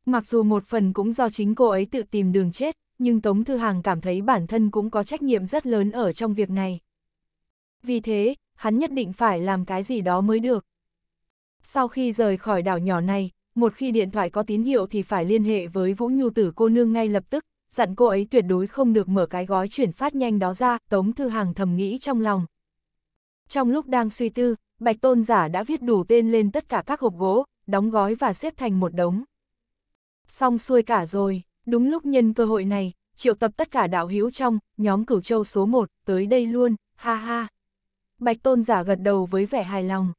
Mặc dù một phần cũng do chính cô ấy tự tìm đường chết, nhưng Tống Thư Hàng cảm thấy bản thân cũng có trách nhiệm rất lớn ở trong việc này. Vì thế, hắn nhất định phải làm cái gì đó mới được. Sau khi rời khỏi đảo nhỏ này, một khi điện thoại có tín hiệu thì phải liên hệ với Vũ Nhu Tử cô nương ngay lập tức, dặn cô ấy tuyệt đối không được mở cái gói chuyển phát nhanh đó ra, Tống Thư Hàng thầm nghĩ trong lòng. Trong lúc đang suy tư, Bạch Tôn Giả đã viết đủ tên lên tất cả các hộp gỗ, đóng gói và xếp thành một đống. Xong xuôi cả rồi, đúng lúc nhân cơ hội này, triệu tập tất cả đạo hữu trong, nhóm cửu châu số 1, tới đây luôn, ha ha. Bạch Tôn Giả gật đầu với vẻ hài lòng.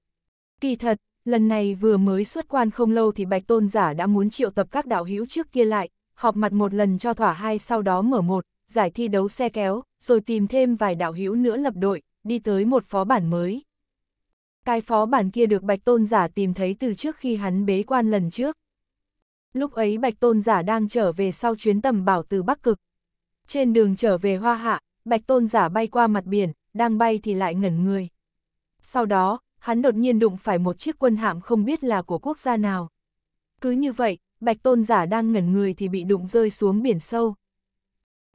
Kỳ thật, lần này vừa mới xuất quan không lâu thì Bạch Tôn Giả đã muốn triệu tập các đạo hữu trước kia lại, họp mặt một lần cho thỏa hai sau đó mở một, giải thi đấu xe kéo, rồi tìm thêm vài đạo hữu nữa lập đội, đi tới một phó bản mới. Cái phó bản kia được Bạch Tôn Giả tìm thấy từ trước khi hắn bế quan lần trước. Lúc ấy Bạch Tôn Giả đang trở về sau chuyến tầm bảo từ Bắc Cực. Trên đường trở về Hoa Hạ, Bạch Tôn Giả bay qua mặt biển, đang bay thì lại ngẩn người. Sau đó, hắn đột nhiên đụng phải một chiếc quân hạm không biết là của quốc gia nào. Cứ như vậy, bạch tôn giả đang ngẩn người thì bị đụng rơi xuống biển sâu.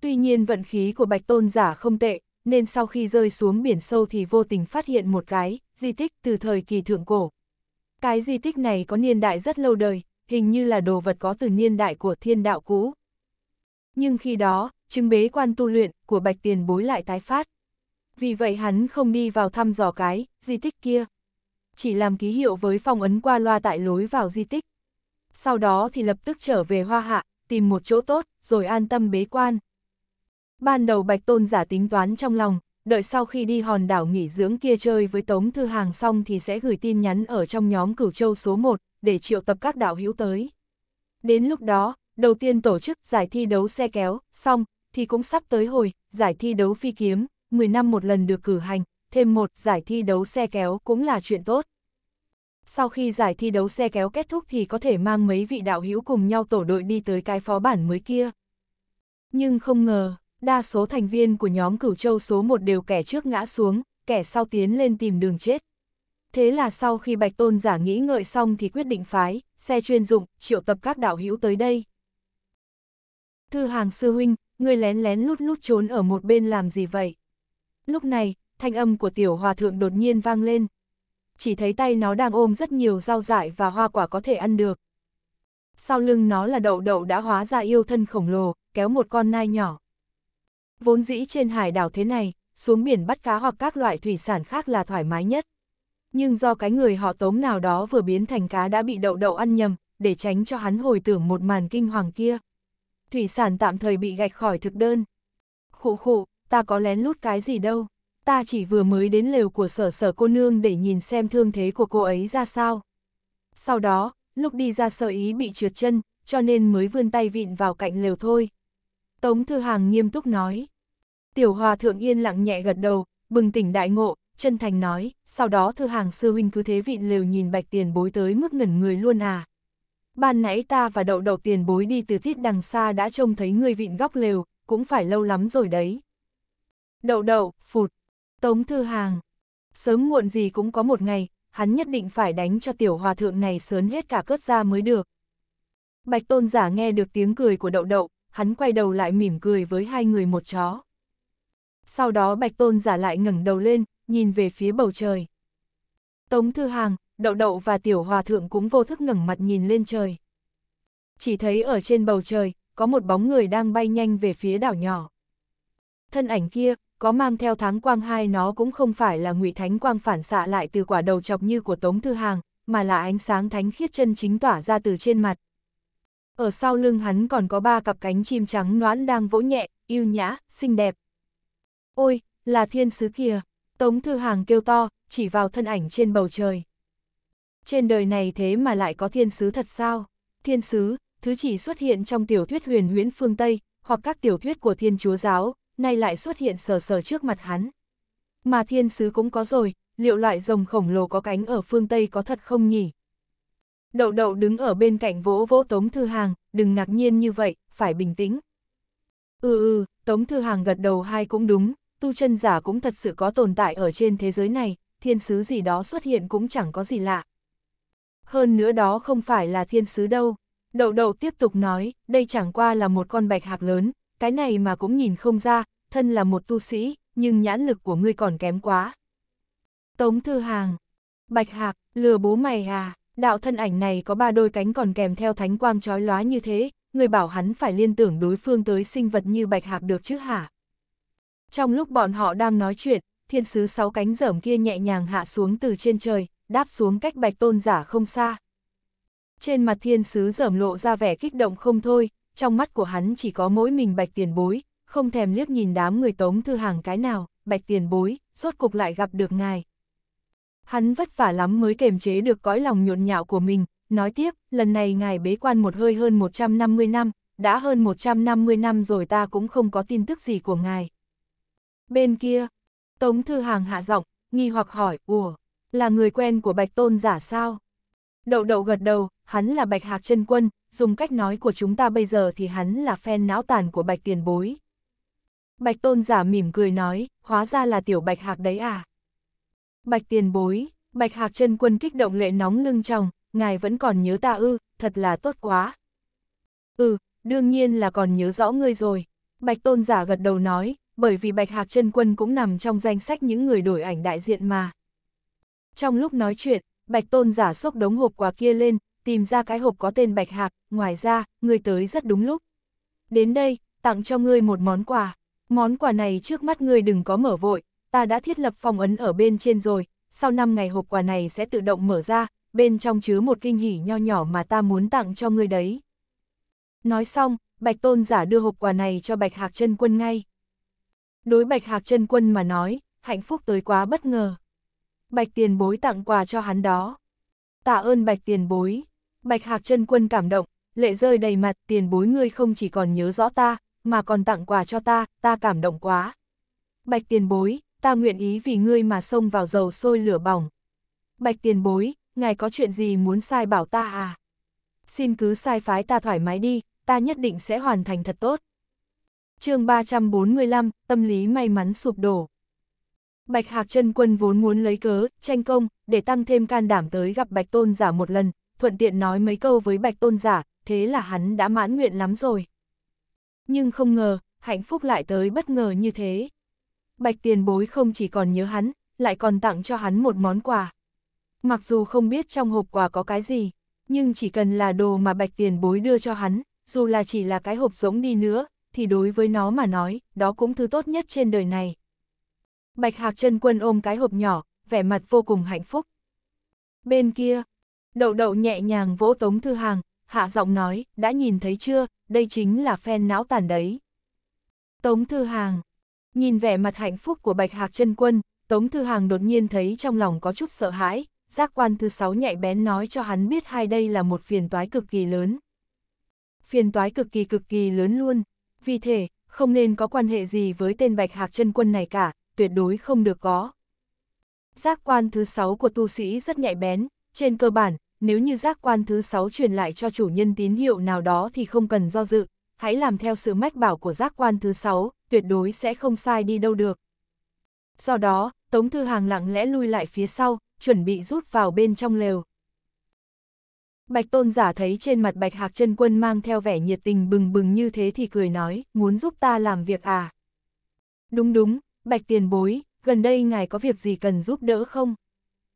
Tuy nhiên vận khí của bạch tôn giả không tệ, nên sau khi rơi xuống biển sâu thì vô tình phát hiện một cái, di tích từ thời kỳ thượng cổ. Cái di tích này có niên đại rất lâu đời, hình như là đồ vật có từ niên đại của thiên đạo cũ. Nhưng khi đó, chứng bế quan tu luyện của bạch tiền bối lại tái phát. Vì vậy hắn không đi vào thăm dò cái, di tích kia. Chỉ làm ký hiệu với phong ấn qua loa tại lối vào di tích sau đó thì lập tức trở về hoa hạ, tìm một chỗ tốt, rồi an tâm bế quan. Ban đầu Bạch Tôn giả tính toán trong lòng, đợi sau khi đi hòn đảo nghỉ dưỡng kia chơi với Tống Thư Hàng xong thì sẽ gửi tin nhắn ở trong nhóm cửu châu số 1, để triệu tập các đạo hữu tới. Đến lúc đó, đầu tiên tổ chức giải thi đấu xe kéo, xong, thì cũng sắp tới hồi, giải thi đấu phi kiếm, 10 năm một lần được cử hành, thêm một giải thi đấu xe kéo cũng là chuyện tốt. Sau khi giải thi đấu xe kéo kết thúc thì có thể mang mấy vị đạo hữu cùng nhau tổ đội đi tới cái phó bản mới kia. Nhưng không ngờ, đa số thành viên của nhóm cửu châu số 1 đều kẻ trước ngã xuống, kẻ sau tiến lên tìm đường chết. Thế là sau khi Bạch Tôn giả nghĩ ngợi xong thì quyết định phái, xe chuyên dụng, triệu tập các đạo hữu tới đây. Thư hàng sư huynh, người lén lén lút lút trốn ở một bên làm gì vậy? Lúc này, thanh âm của tiểu hòa thượng đột nhiên vang lên, chỉ thấy tay nó đang ôm rất nhiều rau dại và hoa quả có thể ăn được. Sau lưng nó là đậu đậu đã hóa ra yêu thân khổng lồ, kéo một con nai nhỏ. Vốn dĩ trên hải đảo thế này, xuống biển bắt cá hoặc các loại thủy sản khác là thoải mái nhất. Nhưng do cái người họ tống nào đó vừa biến thành cá đã bị đậu đậu ăn nhầm, để tránh cho hắn hồi tưởng một màn kinh hoàng kia. Thủy sản tạm thời bị gạch khỏi thực đơn. Khụ khụ, ta có lén lút cái gì đâu ta chỉ vừa mới đến lều của sở sở cô nương để nhìn xem thương thế của cô ấy ra sao. Sau đó, lúc đi ra sợ ý bị trượt chân, cho nên mới vươn tay vịn vào cạnh lều thôi. Tống Thư Hàng nghiêm túc nói. Tiểu Hòa Thượng Yên lặng nhẹ gật đầu, bừng tỉnh đại ngộ, chân thành nói, sau đó Thư Hàng sư huynh cứ thế vịn lều nhìn bạch tiền bối tới mức ngẩn người luôn à. Ban nãy ta và đậu đậu tiền bối đi từ tiết đằng xa đã trông thấy người vịn góc lều, cũng phải lâu lắm rồi đấy. Đậu đậu, phụt, Tống Thư Hàng. Sớm muộn gì cũng có một ngày, hắn nhất định phải đánh cho tiểu hòa thượng này sớn hết cả cất ra mới được. Bạch tôn giả nghe được tiếng cười của đậu đậu, hắn quay đầu lại mỉm cười với hai người một chó. Sau đó bạch tôn giả lại ngẩng đầu lên, nhìn về phía bầu trời. Tống Thư Hàng, đậu đậu và tiểu hòa thượng cũng vô thức ngẩng mặt nhìn lên trời. Chỉ thấy ở trên bầu trời, có một bóng người đang bay nhanh về phía đảo nhỏ. Thân ảnh kia, có mang theo tháng quang hai nó cũng không phải là ngụy thánh quang phản xạ lại từ quả đầu chọc như của Tống Thư Hàng, mà là ánh sáng thánh khiết chân chính tỏa ra từ trên mặt. Ở sau lưng hắn còn có ba cặp cánh chim trắng noãn đang vỗ nhẹ, yêu nhã, xinh đẹp. Ôi, là thiên sứ kia Tống Thư Hàng kêu to, chỉ vào thân ảnh trên bầu trời. Trên đời này thế mà lại có thiên sứ thật sao? Thiên sứ, thứ chỉ xuất hiện trong tiểu thuyết huyền huyễn phương Tây, hoặc các tiểu thuyết của thiên chúa giáo, nay lại xuất hiện sờ sờ trước mặt hắn. Mà thiên sứ cũng có rồi, liệu loại rồng khổng lồ có cánh ở phương Tây có thật không nhỉ? Đậu đậu đứng ở bên cạnh vỗ vỗ Tống Thư Hàng, đừng ngạc nhiên như vậy, phải bình tĩnh. Ừ ừ, Tống Thư Hàng gật đầu hai cũng đúng, tu chân giả cũng thật sự có tồn tại ở trên thế giới này, thiên sứ gì đó xuất hiện cũng chẳng có gì lạ. Hơn nữa đó không phải là thiên sứ đâu. Đậu đậu tiếp tục nói, đây chẳng qua là một con bạch hạc lớn, cái này mà cũng nhìn không ra, thân là một tu sĩ, nhưng nhãn lực của ngươi còn kém quá. Tống Thư Hàng, Bạch Hạc, lừa bố mày à, đạo thân ảnh này có ba đôi cánh còn kèm theo thánh quang trói lóa như thế, người bảo hắn phải liên tưởng đối phương tới sinh vật như Bạch Hạc được chứ hả? Trong lúc bọn họ đang nói chuyện, thiên sứ sáu cánh rởm kia nhẹ nhàng hạ xuống từ trên trời, đáp xuống cách Bạch Tôn giả không xa. Trên mặt thiên sứ rởm lộ ra vẻ kích động không thôi, trong mắt của hắn chỉ có mỗi mình bạch tiền bối, không thèm liếc nhìn đám người tống thư hàng cái nào, bạch tiền bối, rốt cục lại gặp được ngài. Hắn vất vả lắm mới kềm chế được cõi lòng nhộn nhạo của mình, nói tiếp, lần này ngài bế quan một hơi hơn 150 năm, đã hơn 150 năm rồi ta cũng không có tin tức gì của ngài. Bên kia, Tống Thư Hàng hạ giọng, nghi hoặc hỏi, ủa, là người quen của Bạch Tôn giả sao? Đậu đậu gật đầu, hắn là bạch hạc chân quân, dùng cách nói của chúng ta bây giờ thì hắn là phen não tàn của bạch tiền bối. Bạch tôn giả mỉm cười nói, hóa ra là tiểu bạch hạc đấy à. Bạch tiền bối, bạch hạc chân quân kích động lệ nóng lưng trong, ngài vẫn còn nhớ ta ư, thật là tốt quá. Ừ, đương nhiên là còn nhớ rõ ngươi rồi. Bạch tôn giả gật đầu nói, bởi vì bạch hạc chân quân cũng nằm trong danh sách những người đổi ảnh đại diện mà. Trong lúc nói chuyện, bạch tôn giả xốc đống hộp quà kia lên, tìm ra cái hộp có tên Bạch Hạc, ngoài ra, ngươi tới rất đúng lúc. Đến đây, tặng cho ngươi một món quà. Món quà này trước mắt ngươi đừng có mở vội, ta đã thiết lập phòng ấn ở bên trên rồi, sau 5 ngày hộp quà này sẽ tự động mở ra, bên trong chứa một kinh hỉ nho nhỏ mà ta muốn tặng cho ngươi đấy. Nói xong, Bạch Tôn giả đưa hộp quà này cho Bạch Hạc chân Quân ngay. Đối Bạch Hạc chân Quân mà nói, hạnh phúc tới quá bất ngờ. Bạch tiền bối tặng quà cho hắn đó. Tạ ơn Bạch tiền bối. Bạch Hạc chân quân cảm động, lệ rơi đầy mặt, tiền bối ngươi không chỉ còn nhớ rõ ta, mà còn tặng quà cho ta, ta cảm động quá. Bạch tiền bối, ta nguyện ý vì ngươi mà xông vào dầu sôi lửa bỏng. Bạch tiền bối, ngài có chuyện gì muốn sai bảo ta à? Xin cứ sai phái ta thoải mái đi, ta nhất định sẽ hoàn thành thật tốt. chương 345, tâm lý may mắn sụp đổ. Bạch Hạc chân Quân vốn muốn lấy cớ, tranh công, để tăng thêm can đảm tới gặp Bạch Tôn giả một lần, thuận tiện nói mấy câu với bạch tôn giả, thế là hắn đã mãn nguyện lắm rồi. Nhưng không ngờ, hạnh phúc lại tới bất ngờ như thế. Bạch tiền bối không chỉ còn nhớ hắn, lại còn tặng cho hắn một món quà. Mặc dù không biết trong hộp quà có cái gì, nhưng chỉ cần là đồ mà bạch tiền bối đưa cho hắn, dù là chỉ là cái hộp giống đi nữa, thì đối với nó mà nói, đó cũng thứ tốt nhất trên đời này. Bạch Hạc chân Quân ôm cái hộp nhỏ, vẻ mặt vô cùng hạnh phúc. Bên kia, Đậu đậu nhẹ nhàng vỗ Tống Thư Hàng, hạ giọng nói, đã nhìn thấy chưa, đây chính là phen não tàn đấy. Tống Thư Hàng Nhìn vẻ mặt hạnh phúc của Bạch Hạc chân Quân, Tống Thư Hàng đột nhiên thấy trong lòng có chút sợ hãi, giác quan thứ sáu nhạy bén nói cho hắn biết hai đây là một phiền toái cực kỳ lớn. Phiền toái cực kỳ cực kỳ lớn luôn, vì thế, không nên có quan hệ gì với tên Bạch Hạc chân Quân này cả, tuyệt đối không được có. Giác quan thứ sáu của tu sĩ rất nhạy bén, trên cơ bản, nếu như giác quan thứ sáu truyền lại cho chủ nhân tín hiệu nào đó thì không cần do dự, hãy làm theo sự mách bảo của giác quan thứ sáu, tuyệt đối sẽ không sai đi đâu được. Do đó, Tống Thư Hàng lặng lẽ lui lại phía sau, chuẩn bị rút vào bên trong lều. Bạch Tôn giả thấy trên mặt Bạch Hạc chân Quân mang theo vẻ nhiệt tình bừng bừng như thế thì cười nói, muốn giúp ta làm việc à? Đúng đúng, Bạch Tiền Bối, gần đây ngài có việc gì cần giúp đỡ không?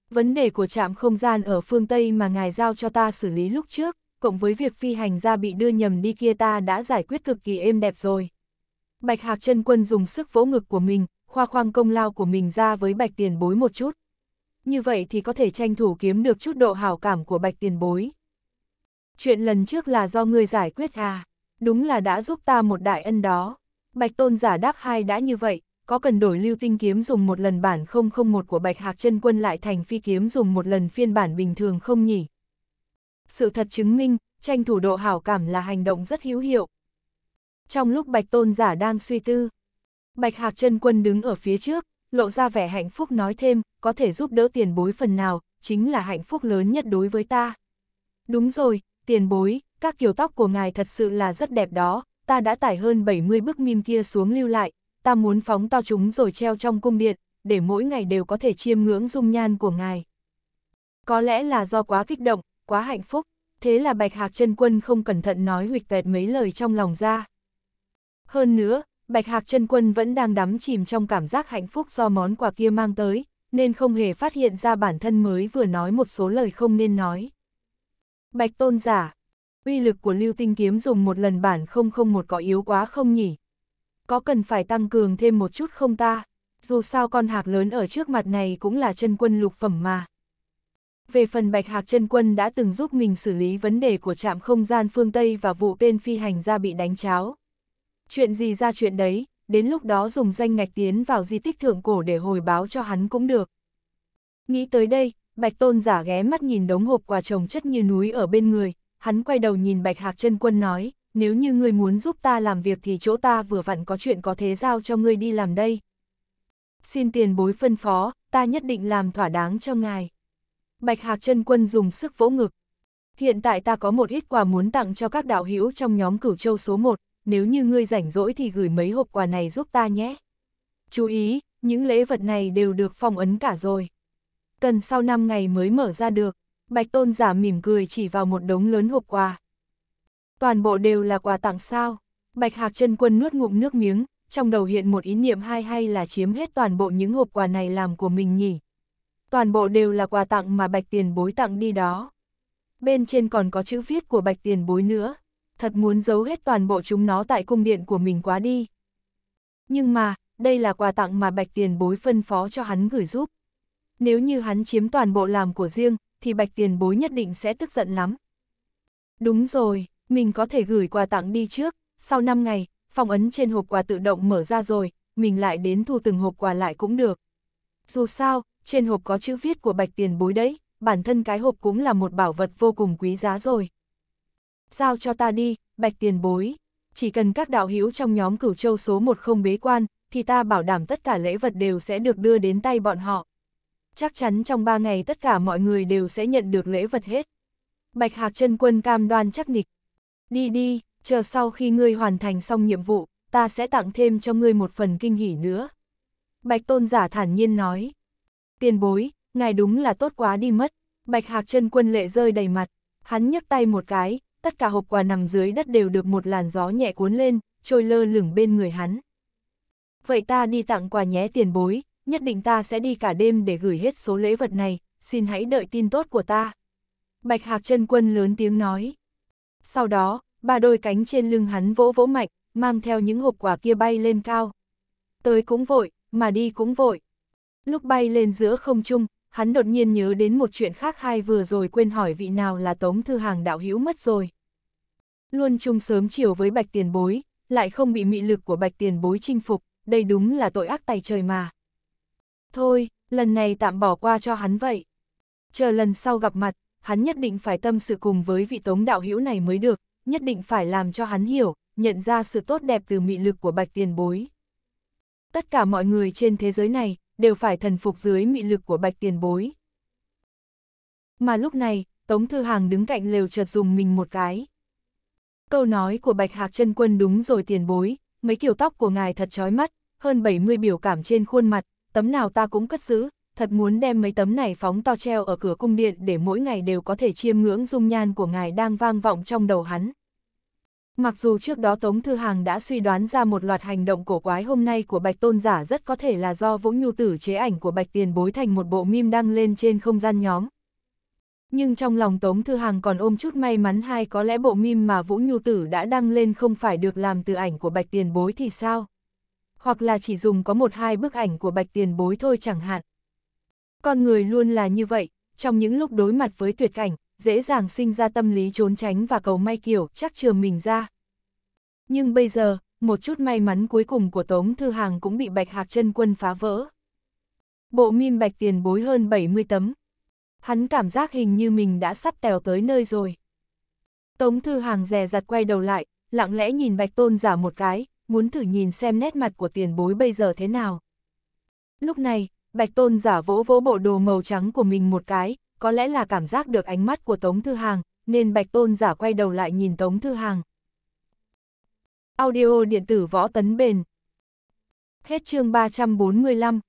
vấn đề của trạm không gian ở phương Tây mà ngài giao cho ta xử lý lúc trước, cộng với việc phi hành gia bị đưa nhầm đi kia ta đã giải quyết cực kỳ êm đẹp rồi. Bạch Hạc chân Quân dùng sức vỗ ngực của mình, khoa khoang công lao của mình ra với Bạch Tiền Bối một chút. Như vậy thì có thể tranh thủ kiếm được chút độ hảo cảm của Bạch Tiền Bối. Chuyện lần trước là do ngươi giải quyết à? Đúng là đã giúp ta một đại ân đó. Bạch Tôn giả đáp hai đã như vậy, có cần đổi lưu tinh kiếm dùng một lần bản 001 của Bạch Hạc chân Quân lại thành phi kiếm dùng một lần phiên bản bình thường không nhỉ? Sự thật chứng minh, tranh thủ độ hảo cảm là hành động rất hữu hiệu. Trong lúc Bạch Tôn giả đang suy tư, Bạch Hạc chân Quân đứng ở phía trước, lộ ra vẻ hạnh phúc nói thêm, có thể giúp đỡ tiền bối phần nào, chính là hạnh phúc lớn nhất đối với ta. Đúng rồi, tiền bối, các kiểu tóc của ngài thật sự là rất đẹp đó, ta đã tải hơn 70 bức mim kia xuống lưu lại, ta muốn phóng to chúng rồi treo trong cung điện, để mỗi ngày đều có thể chiêm ngưỡng dung nhan của ngài. Có lẽ là do quá kích động, quá hạnh phúc, thế là Bạch Hạc chân Quân không cẩn thận nói huỵch vẹt mấy lời trong lòng ra. Hơn nữa, Bạch Hạc chân Quân vẫn đang đắm chìm trong cảm giác hạnh phúc do món quà kia mang tới, nên không hề phát hiện ra bản thân mới vừa nói một số lời không nên nói. Bạch Tôn giả, uy lực của Lưu Tinh Kiếm dùng một lần bản 001 có yếu quá không nhỉ, có cần phải tăng cường thêm một chút không ta? Dù sao con hạc lớn ở trước mặt này cũng là chân quân lục phẩm mà. Về phần Bạch Hạc chân quân đã từng giúp mình xử lý vấn đề của trạm không gian phương Tây và vụ tên phi hành gia bị đánh cháo. Chuyện gì ra chuyện đấy, đến lúc đó dùng danh ngạch tiến vào di tích thượng cổ để hồi báo cho hắn cũng được. Nghĩ tới đây, Bạch Tôn giả ghé mắt nhìn đống hộp quà trồng chất như núi ở bên người, hắn quay đầu nhìn Bạch Hạc chân quân nói nếu như ngươi muốn giúp ta làm việc thì chỗ ta vừa vặn có chuyện có thế giao cho ngươi đi làm đây. Xin tiền bối phân phó, ta nhất định làm thỏa đáng cho ngài. Bạch Hạc chân Quân dùng sức vỗ ngực. Hiện tại ta có một ít quà muốn tặng cho các đạo hữu trong nhóm cửu châu số 1, nếu như ngươi rảnh rỗi thì gửi mấy hộp quà này giúp ta nhé. Chú ý, những lễ vật này đều được phong ấn cả rồi. Cần sau 5 ngày mới mở ra được, Bạch Tôn giả mỉm cười chỉ vào một đống lớn hộp quà. Toàn bộ đều là quà tặng sao? Bạch Hạc chân quân nuốt ngụm nước miếng, trong đầu hiện một ý niệm hay hay là chiếm hết toàn bộ những hộp quà này làm của mình nhỉ? Toàn bộ đều là quà tặng mà Bạch Tiền Bối tặng đi đó. Bên trên còn có chữ viết của Bạch Tiền Bối nữa, thật muốn giấu hết toàn bộ chúng nó tại cung điện của mình quá đi. Nhưng mà, đây là quà tặng mà Bạch Tiền Bối phân phó cho hắn gửi giúp. Nếu như hắn chiếm toàn bộ làm của riêng, thì Bạch Tiền Bối nhất định sẽ tức giận lắm. Đúng rồi, mình có thể gửi quà tặng đi trước, sau 5 ngày, phòng ấn trên hộp quà tự động mở ra rồi, mình lại đến thu từng hộp quà lại cũng được. Dù sao, trên hộp có chữ viết của bạch tiền bối đấy, bản thân cái hộp cũng là một bảo vật vô cùng quý giá rồi. Giao cho ta đi, bạch tiền bối. Chỉ cần các đạo hữu trong nhóm cửu châu số 1 không bế quan, thì ta bảo đảm tất cả lễ vật đều sẽ được đưa đến tay bọn họ. Chắc chắn trong 3 ngày tất cả mọi người đều sẽ nhận được lễ vật hết. Bạch Hạc chân Quân cam đoan chắc nịch. Đi đi, chờ sau khi ngươi hoàn thành xong nhiệm vụ, ta sẽ tặng thêm cho ngươi một phần kinh hỉ nữa. Bạch tôn giả thản nhiên nói. Tiền bối, ngài đúng là tốt quá đi mất. Bạch hạc chân quân lệ rơi đầy mặt, hắn nhấc tay một cái, tất cả hộp quà nằm dưới đất đều được một làn gió nhẹ cuốn lên, trôi lơ lửng bên người hắn. Vậy ta đi tặng quà nhé tiền bối, nhất định ta sẽ đi cả đêm để gửi hết số lễ vật này, xin hãy đợi tin tốt của ta. Bạch Hạc chân Quân lớn tiếng nói. Sau đó, ba đôi cánh trên lưng hắn vỗ vỗ mạnh, mang theo những hộp quả kia bay lên cao. Tới cũng vội, mà đi cũng vội. Lúc bay lên giữa không trung, hắn đột nhiên nhớ đến một chuyện khác hai vừa rồi quên hỏi vị nào là Tống Thư Hàng đạo hữu mất rồi. Luôn chung sớm chiều với Bạch Tiền Bối, lại không bị mị lực của Bạch Tiền Bối chinh phục, đây đúng là tội ác tài trời mà. Thôi, lần này tạm bỏ qua cho hắn vậy. Chờ lần sau gặp mặt, hắn nhất định phải tâm sự cùng với vị tống đạo hữu này mới được, nhất định phải làm cho hắn hiểu, nhận ra sự tốt đẹp từ mị lực của bạch tiền bối. Tất cả mọi người trên thế giới này đều phải thần phục dưới mị lực của bạch tiền bối. Mà lúc này, Tống Thư Hàng đứng cạnh lều chợt dùng mình một cái. Câu nói của Bạch Hạc chân Quân đúng rồi tiền bối, mấy kiểu tóc của ngài thật chói mắt, hơn 70 biểu cảm trên khuôn mặt, tấm nào ta cũng cất giữ, thật muốn đem mấy tấm này phóng to treo ở cửa cung điện để mỗi ngày đều có thể chiêm ngưỡng dung nhan của ngài đang vang vọng trong đầu hắn. Mặc dù trước đó Tống Thư Hàng đã suy đoán ra một loạt hành động cổ quái hôm nay của Bạch Tôn Giả rất có thể là do Vũ Nhu Tử chế ảnh của Bạch Tiền bối thành một bộ mim đăng lên trên không gian nhóm. Nhưng trong lòng Tống Thư Hàng còn ôm chút may mắn hay có lẽ bộ mim mà Vũ Nhu Tử đã đăng lên không phải được làm từ ảnh của Bạch Tiền bối thì sao? Hoặc là chỉ dùng có một hai bức ảnh của Bạch Tiền bối thôi chẳng hạn. Con người luôn là như vậy, trong những lúc đối mặt với tuyệt cảnh, dễ dàng sinh ra tâm lý trốn tránh và cầu may kiểu chắc trường mình ra. Nhưng bây giờ, một chút may mắn cuối cùng của Tống Thư Hàng cũng bị Bạch Hạc chân Quân phá vỡ. Bộ mim bạch tiền bối hơn 70 tấm. Hắn cảm giác hình như mình đã sắp tèo tới nơi rồi. Tống Thư Hàng rè rặt quay đầu lại, lặng lẽ nhìn Bạch Tôn giả một cái, muốn thử nhìn xem nét mặt của tiền bối bây giờ thế nào. Lúc này, Bạch Tôn giả vỗ vỗ bộ đồ màu trắng của mình một cái, có lẽ là cảm giác được ánh mắt của Tống Thư Hàng, nên Bạch Tôn giả quay đầu lại nhìn Tống Thư Hàng. Audio điện tử võ tấn bền. Hết chương 345